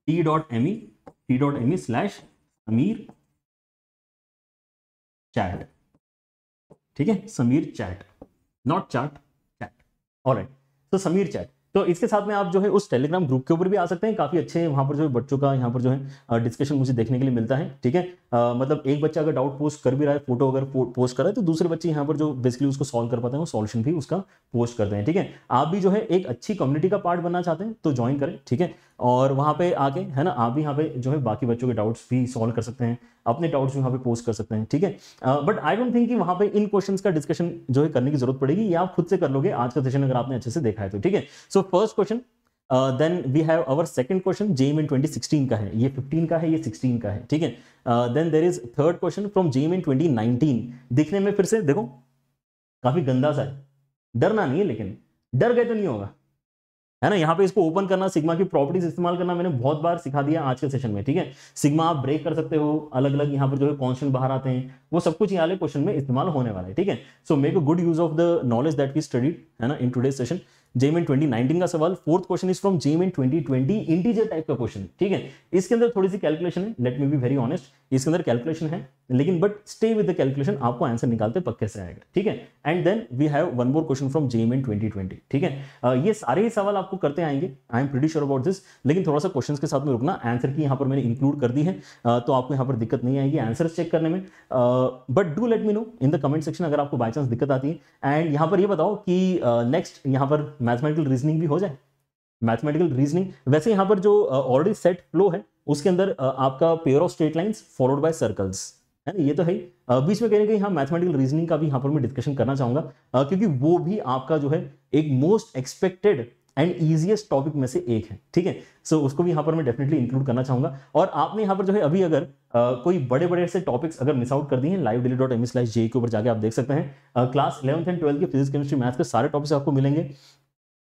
T dot M E T dot M E slash Amir chat ठीक है Sameer chat not chart chat और तो समीर चैट तो इसके साथ में आप जो है उस टेलीग्राम ग्रुप के ऊपर भी आ सकते हैं काफ़ी अच्छे वहां पर जो है बच्चों का यहाँ पर जो है डिस्कशन मुझे देखने के लिए मिलता है ठीक है मतलब एक बच्चा अगर डाउट पोस्ट कर भी रहा है फोटो अगर पोस्ट कर रहा है तो दूसरे बच्चे यहाँ पर जो बेसिकली उसको सॉल्व कर पाते हैं वो सॉल्यूशन भी उसका पोस्ट करते हैं ठीक है आप भी जो है एक अच्छी कम्युनिटी का पार्ट बनना चाहते हैं तो ज्वाइन करें ठीक है और वहाँ पे आके है ना आप भी यहाँ पे जो है बाकी बच्चों के डाउट्स भी सॉल्व कर सकते हैं अपने डाउट्स भी पे पोस्ट कर सकते हैं ठीक है बट आई डोंट थिंक कि वहाँ पे इन क्वेश्चंस का डिस्कशन जो है करने की जरूरत पड़ेगी या आप खुद से कर लोगे आज का सेशन अगर आपने अच्छे से देखा है तो ठीक है so first question then we have our second question JEE Main sixteen का है ये फिफ्टीन का है ये सिक्सटीन का है ठीक है then there is third question from GeM Main nineteen दिखने में फिर से देखो काफी गंदा सा है डरना नहीं है लेकिन डर गए तो नहीं होगा है ना यहाँ पे इसको ओपन करना सिग्मा की प्रॉपर्टीज इस्तेमाल करना मैंने बहुत बार सिखा दिया आज के सेशन में ठीक है सिग्मा आप ब्रेक कर सकते हो अलग अलग यहाँ पर जो है कॉन्स्टेंट बाहर आते हैं वो सब कुछ यहाँ क्वेश्चन में इस्तेमाल होने वाला है ठीक है so make a good use of the knowledge that we studied है ना इन टूडे सेशन जेमेन 2019 का सवाल fourth question is from twenty twenty integer type का क्वेश्चन ठीक है इसके अंदर थोड़ी सी कैलकुलेशन है let me be very honest इसके अंदर कैलकुलेशन है लेकिन but stay with the calculation आपको आंसर निकालते पक्के से आएगा ठीक है and then we have one more question from GeM in twenty twenty ठीक है uh, ये सारे ही सवाल आपको करते आएंगे I am pretty sure about this लेकिन थोड़ा सा क्वेश्चन के साथ में रुकना आंसर की यहाँ पर मैंने इंक्लूड कर दी है uh, तो आपको यहाँ पर दिक्कत नहीं आएगी आंसर चेक करने में but do let me know in the comment section अगर आपको बाई चांस दिक्कत आती है एंड यहाँ पर यह बताओ कि नेक्स्ट uh, यहाँ पर मैथमेटिकल रीजनिंग भी हो जाए मैथमेटिकल रीजनिंग वैसे यहाँ पर जो ऑलरेडी सेट फ्लो है उसके अंदर uh, आपका pair of straight lines followed by circles है ना ये तो है बीच में कहने ना कहीं हाँ मैथमेटिकल रीजनिंग का भी यहाँ पर मैं डिस्कशन करना चाहूंगा क्योंकि वो भी आपका जो है एक most expected and easiest topic में से एक है ठीक है सो उसको भी यहाँ पर मैं डेफिनेटली इंक्लूड करना चाहूंगा और आपने यहाँ पर जो है अभी अगर आ, कोई बड़े बड़े से टॉपिक्स अगर मिस आउट कर दिए हैं live daily dot M slice J के ऊपर जाके आप देख सकते हैं क्लास इलेवंथ एंड ट्वेल्थ के फिजिक्स केमिस्ट्री मैथ्स के सारे टॉपिक्स आपको मिलेंगे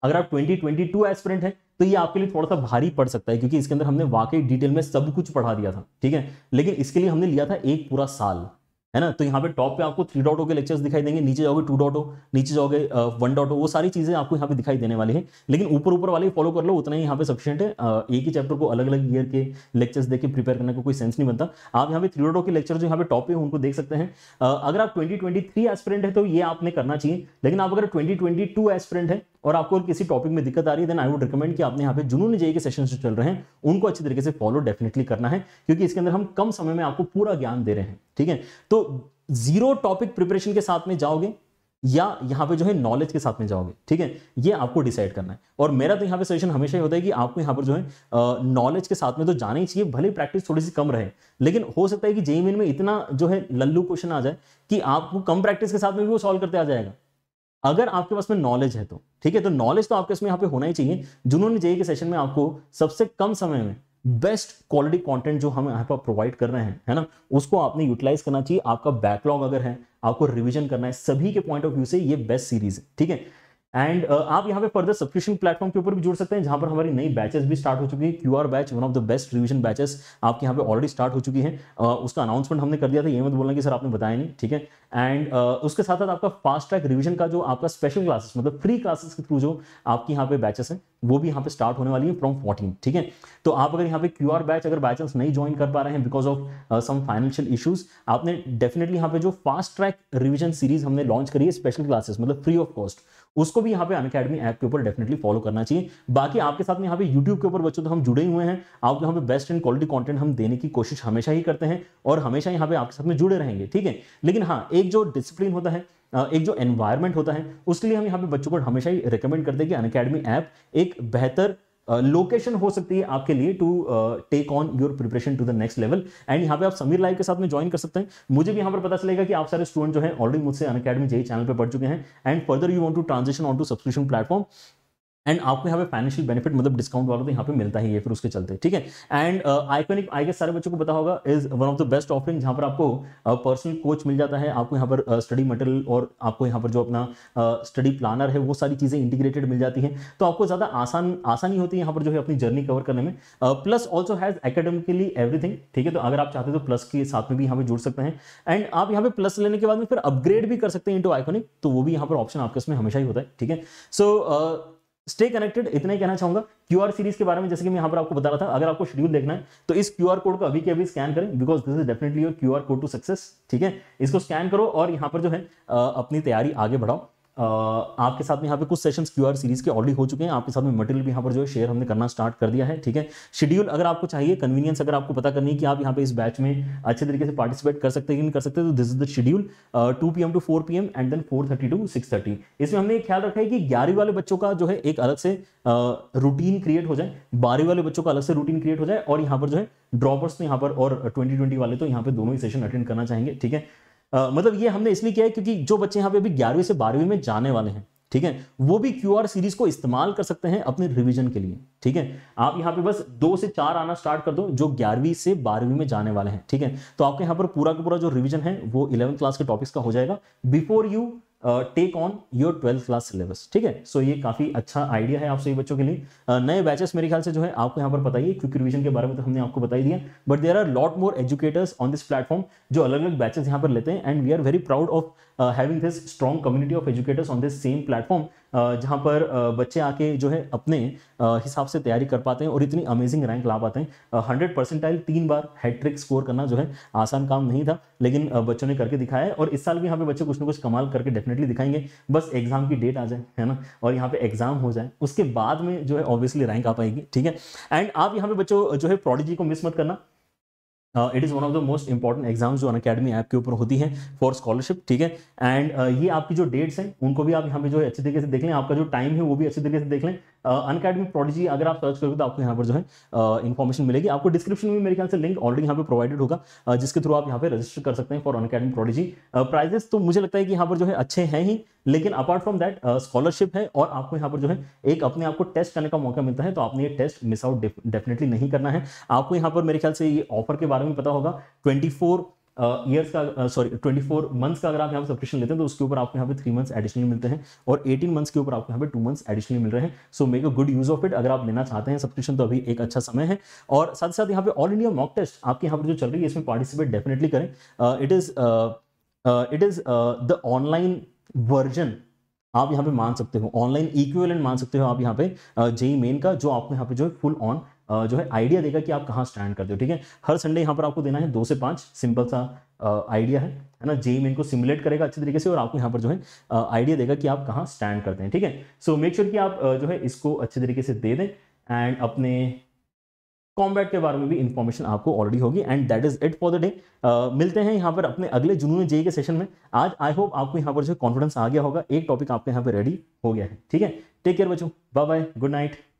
अगर आप 2022 एस्पिरेंट हैं तो ये आपके लिए थोड़ा सा भारी पड़ सकता है क्योंकि इसके अंदर हमने वाकई डिटेल में सब कुछ पढ़ा दिया था ठीक है लेकिन इसके लिए हमने लिया था एक पूरा साल है ना तो यहाँ पे टॉप पे आपको थ्री डॉट ओ के लेक्चर्स दिखाई देंगे नीचे जाओगे टू डॉट ओ नीचे जाओगे वन डॉट ओ वो सारी चीज़ें आपको यहाँ पे दिखाई देने वाली है लेकिन ऊपर ऊपर वाले फॉलो कर लो उतना ही यहाँ पे सफिशियंट है एक ही चैप्टर को अलग अलग ईयर के लेक्चर्स देख के प्रिपेयर करने का को कोई सेंस नहीं बनता आप यहाँ पे थ्री डॉट ओ के लेक्चर जो यहाँ पे टॉप है उनको देख सकते हैं अगर आप ट्वेंटी ट्वेंटी है तो ये आपने करना चाहिए लेकिन आप अगर ट्वेंटी ट्वेंटी है और आपको किसी टॉपिक में दिक्कत आ रही है देन आई वुड रिकमेंड कि आपने यहाँ पे जुनून जय के सेशन जो चल रहे हैं उनको अच्छी तरीके से फॉलो डेफिनेटली करना है क्योंकि इसके अंदर हम कम समय में आपको पूरा ज्ञान दे रहे हैं ठीक है तो जीरो टॉपिक प्रिपरेशन के साथ में जाओगे या यहाँ पे जो है नॉलेज के साथ में जाओगे ठीक है ये आपको डिसाइड करना है और मेरा तो यहाँ पे सजेशन हमेशा ही होता है कि आपको यहाँ पर जो है नॉलेज के साथ में तो जाना ही चाहिए भले प्रैक्टिस थोड़ी सी कम रहे लेकिन हो सकता है कि जेई मेन में इतना जो है लल्लू क्वेश्चन आ जाए कि आपको कम प्रैक्टिस के साथ में भी वो सॉल्व करते आ जाएगा अगर आपके पास में नॉलेज है तो ठीक है तो नॉलेज तो आपके इसमें यहाँ पे होना ही चाहिए जिन्होंने जेई के सेशन में आपको सबसे कम समय में बेस्ट क्वालिटी कंटेंट जो हम यहाँ पर प्रोवाइड कर रहे हैं है ना उसको आपने यूटिलाइज करना चाहिए आपका बैकलॉग अगर है आपको रिविजन करना है सभी के पॉइंट ऑफ व्यू से ये बेस्ट सीरीज है ठीक है एंड uh, आप यहाँ पे फर्दर सब्सक्रिप्शन प्लेटफॉर्म के ऊपर भी जुड़ सकते हैं जहाँ पर हमारी नई बैचेस भी स्टार्ट हो चुकी है Q R batch one of the best revision batches आपके यहाँ पे ऑलरेडी स्टार्ट हो चुकी है uh, उसका अनाउंसमेंट हमने कर दिया था ये मत बोलना कि सर आपने बताया नहीं ठीक है एंड uh, उसके साथ साथ आपका फास्ट ट्रैक रिविजन का जो आपका स्पेशल क्लासेस मतलब फ्री क्लासेस के थ्रू जो आपके यहाँ पे बैचेस हैं वो भी यहाँ पे स्टार्ट होने वाली है फ्रॉम फोर्टीन ठीक है तो आप अगर यहाँ पे क्यू आर बैच अगर बाई चांस नहीं ज्वाइन कर पा रहे हैं because of some financial issues आपने डेफिनेटली यहाँ पे जो फास्ट ट्रैक रिविजन सीरीज हमने लॉन्च करी है स्पेशल क्लासेस मतलब फ्री ऑफ कॉस्ट उसको भी यहाँ पे अन अकेडमी ऐप के ऊपर डेफिनेटली फॉलो करना चाहिए बाकी आपके साथ में यहाँ पे यूट्यूब के ऊपर बच्चों तो हम जुड़े हुए हैं आप यहाँ पे बेस्ट एंड क्वालिटी कॉन्टेंट हम देने की कोशिश हमेशा ही करते हैं और हमेशा यहाँ पे आपके साथ में जुड़े रहेंगे ठीक है लेकिन हाँ एक जो डिसिप्लिन होता है एक जो एनवायरमेंट होता है उसके लिए हम यहाँ पे बच्चों को हमेशा ही रिकमेंड करते हैं कि अन ऐप एक बेहतर लोकेशन हो सकती है आपके लिए to take on your preparation to the next level and यहाँ पे आप समीर लाइव के साथ में ज्वाइन कर सकते हैं मुझे भी यहाँ पर पता चलेगा कि आप सारे स्टूडेंट जो है ऑलरेडी मुझसे अन अकेडमी जी चैनल पर पढ़ चुके हैं and further you want to transaction on to subscription platform and आपको यहाँ पे फाइनेंशियल बेनिफिट मतलब डिस्काउंट वाला तो यहाँ पे मिलता ही है फिर उसके चलते ठीक है एंड आइकोनिक आई गेस सारे बच्चों को पता होगा is one of the best offering जहाँ पर आपको पर्सनल uh, कोच मिल जाता है आपको यहाँ पर स्टडी uh, मटेरियल और आपको यहाँ पर जो अपना स्टडी uh, प्लानर है वो सारी चीज़ें इंटीग्रेटेड मिल जाती है तो आपको ज़्यादा आसान आसानी होती है यहाँ पर जो है अपनी जर्नी कवर करने में plus also has academically everything ठीक है तो अगर आप चाहते हो तो प्लस के साथ में भी यहाँ पे जुड़ सकते हैं एंड आप यहाँ पे प्लस लेने के बाद में फिर अपग्रेड भी कर सकते हैं इंटू आइकोनिक तो वो भी यहाँ पर ऑप्शन आपके उसमें हमेशा ही होता है ठीक है सो so, स्टे कनेक्टेड इतना ही कहना चाहूंगा आर सीरीज के बारे में जैसे कि मैं यहाँ पर आपको बता रहा था अगर आपको शेड्यूल देखना है तो इस आर कोड को अभी के अभी स्कैन करें because this is definitely your QR code to success ठीक है इसको स्कैन करो और यहाँ पर जो है अपनी तैयारी आगे बढ़ाओ आपके साथ में यहाँ पे कुछ सेशंस क्यू आर सीरीज के ऑलरेडी हो चुके हैं आपके साथ में मटेरियल भी यहाँ पर जो है शेयर हमने करना स्टार्ट कर दिया है ठीक है शेड्यूल अगर आपको चाहिए कन्वीनियंस अगर आपको पता करनी है कि आप यहाँ पे इस बैच में अच्छे तरीके से पार्टिसिपेट कर सकते हैं कि नहीं कर सकते तो this is the schedule two P to four P and then four thirty to six thirty इसमें हमने ख्याल रखा है कि ग्यारह वाले बच्चों का जो है एक अलग से रूटीन क्रिएट हो जाए बारह वाले बच्चों का अलग से रूटीन क्रिएट हो जाए और यहाँ पर जो है ड्रॉपर्स तो यहाँ पर और ट्वेंटी वाले तो यहाँ पर दोनों ही सेशन अटेंड करना चाहेंगे ठीक है आ, मतलब ये हमने इसलिए किया है क्योंकि जो बच्चे यहाँ पे अभी ग्यारहवीं से बारहवीं में जाने वाले हैं ठीक है वो भी क्यू आर सीरीज को इस्तेमाल कर सकते हैं अपने रिविजन के लिए ठीक है आप यहाँ पे बस दो से चार आना स्टार्ट कर दो जो ग्यारहवीं से बारहवीं में जाने वाले हैं ठीक है तो आपके यहाँ पर पूरा का पूरा जो रिविजन है वो इलेवंथ क्लास के टॉपिक्स का हो जाएगा before you take on your twelfth class syllabus ठीक है सो ये काफी अच्छा आइडिया है आप सभी बच्चों के लिए uh, नए बैचेस मेरे ख्याल से जो है आपको यहाँ पर बताइए क्विक रिविजन के बारे में तो हमने आपको बताई दिया but there are lot more educators on this platform जो अलग अलग बैचेस यहाँ पर लेते हैं and we are very proud of having this strong community of educators on this same platform जहाँ पर बच्चे आके जो है अपने हिसाब से तैयारी कर पाते हैं और इतनी अमेजिंग रैंक ला पाते हैं हंड्रेड परसेंटाइल तीन बार हैट्रिक स्कोर करना जो है आसान काम नहीं था लेकिन बच्चों ने करके दिखाया है और इस साल भी यहाँ पे बच्चे कुछ ना कुछ कमाल करके डेफिनेटली दिखाएंगे बस एग्जाम की डेट आ जाए है ना और यहाँ पे एग्जाम हो जाए उसके बाद में जो है ऑब्वियसली रैंक आ पाएगी ठीक है एंड आप यहाँ पे बच्चों जो है प्रोडिजी को मिस मत करना it is one of the most important exams जो अन अकेडमी ऐप के ऊपर होती है फॉर स्कॉलरशिप ठीक है एंड uh, ये आपकी जो डेट्स हैं उनको भी आप यहाँ पे जो है अच्छे तरीके से देख लें आपका जो टाइम है वो भी अच्छे तरीके से देख लें अनकेडमी प्रोडिजी अगर आप सर्च करोगे तो आपको यहाँ पर जो है इन्फॉर्मेशन मिलेगी आपको डिस्क्रिप्शन में मेरे ख्याल से लिंक ऑलरेडी यहाँ पे प्रोवाइडेड होगा जिसके थ्रू आप यहाँ पे रजिस्टर कर सकते हैं फॉर अनकेडमी प्रोडिजी प्राइजेस तो मुझे लगता है कि यहाँ पर जो है अच्छे हैं ही लेकिन अपार्ट फ्रॉम दैट स्कॉलरशिप है और आपको यहाँ पर जो है एक अपने आपको टेस्ट करने का मौका मिलता है तो आपने ये टेस्ट मिस आउट डेफिनेटली नहीं करना है आपको यहाँ पर मेरे ख्याल से ये ऑफर के बारे में पता होगा ट्वेंटी ईयर्स का सॉरी ट्वेंटी फोर मंथ्स का अगर आप यहाँ पर सब्सक्रिप्शन लेते हैं तो उसके ऊपर आपको यहाँ पे थ्री मंथ्स एडिशनल मिलते हैं और एटीन मंथ्स के ऊपर आपको यहाँ पे टू मंथ्स एडिशनल मिल रहे हैं so make a good use of it अगर आप लेना चाहते हैं सब्सक्रिप्शन तो अभी एक अच्छा समय है और साथ ही साथ यहाँ पे ऑल इंडिया मॉक टेस्ट आपके यहाँ पर जो चल रही है इसमें पार्टिसिपेट डेफिनेटली करें it is it is the online version आप यहाँ पे मान सकते हो ऑनलाइन इक्विवेलेंट मान सकते हो आप यहाँ पे जेई मेन का जो आपको यहाँ पे जो है फुल ऑन जो है आइडिया देगा कि आप कहाँ स्टैंड करते हो ठीक है हर संडे यहाँ पर आपको देना है दो से पाँच सिंपल सा आइडिया है है ना जेई मेन को सिमुलेट करेगा अच्छे तरीके से और आपको यहाँ पर जो है आइडिया देगा कि आप कहाँ स्टैंड करते हैं ठीक है सो मेक श्योर कि आप जो है इसको अच्छे तरीके से दे दें एंड अपने कॉम्बैट के बारे में भी इन्फॉर्मेशन आपको ऑलरेडी होगी and that is it for the day मिलते हैं यहाँ पर अपने अगले जुनून जे के सेशन में आज आई होप आपको यहाँ पर जो कॉन्फिडेंस आ गया होगा एक टॉपिक आपके यहाँ पर रेडी हो गया है ठीक है टेक केयर बच्चों बाय बाय गुड नाइट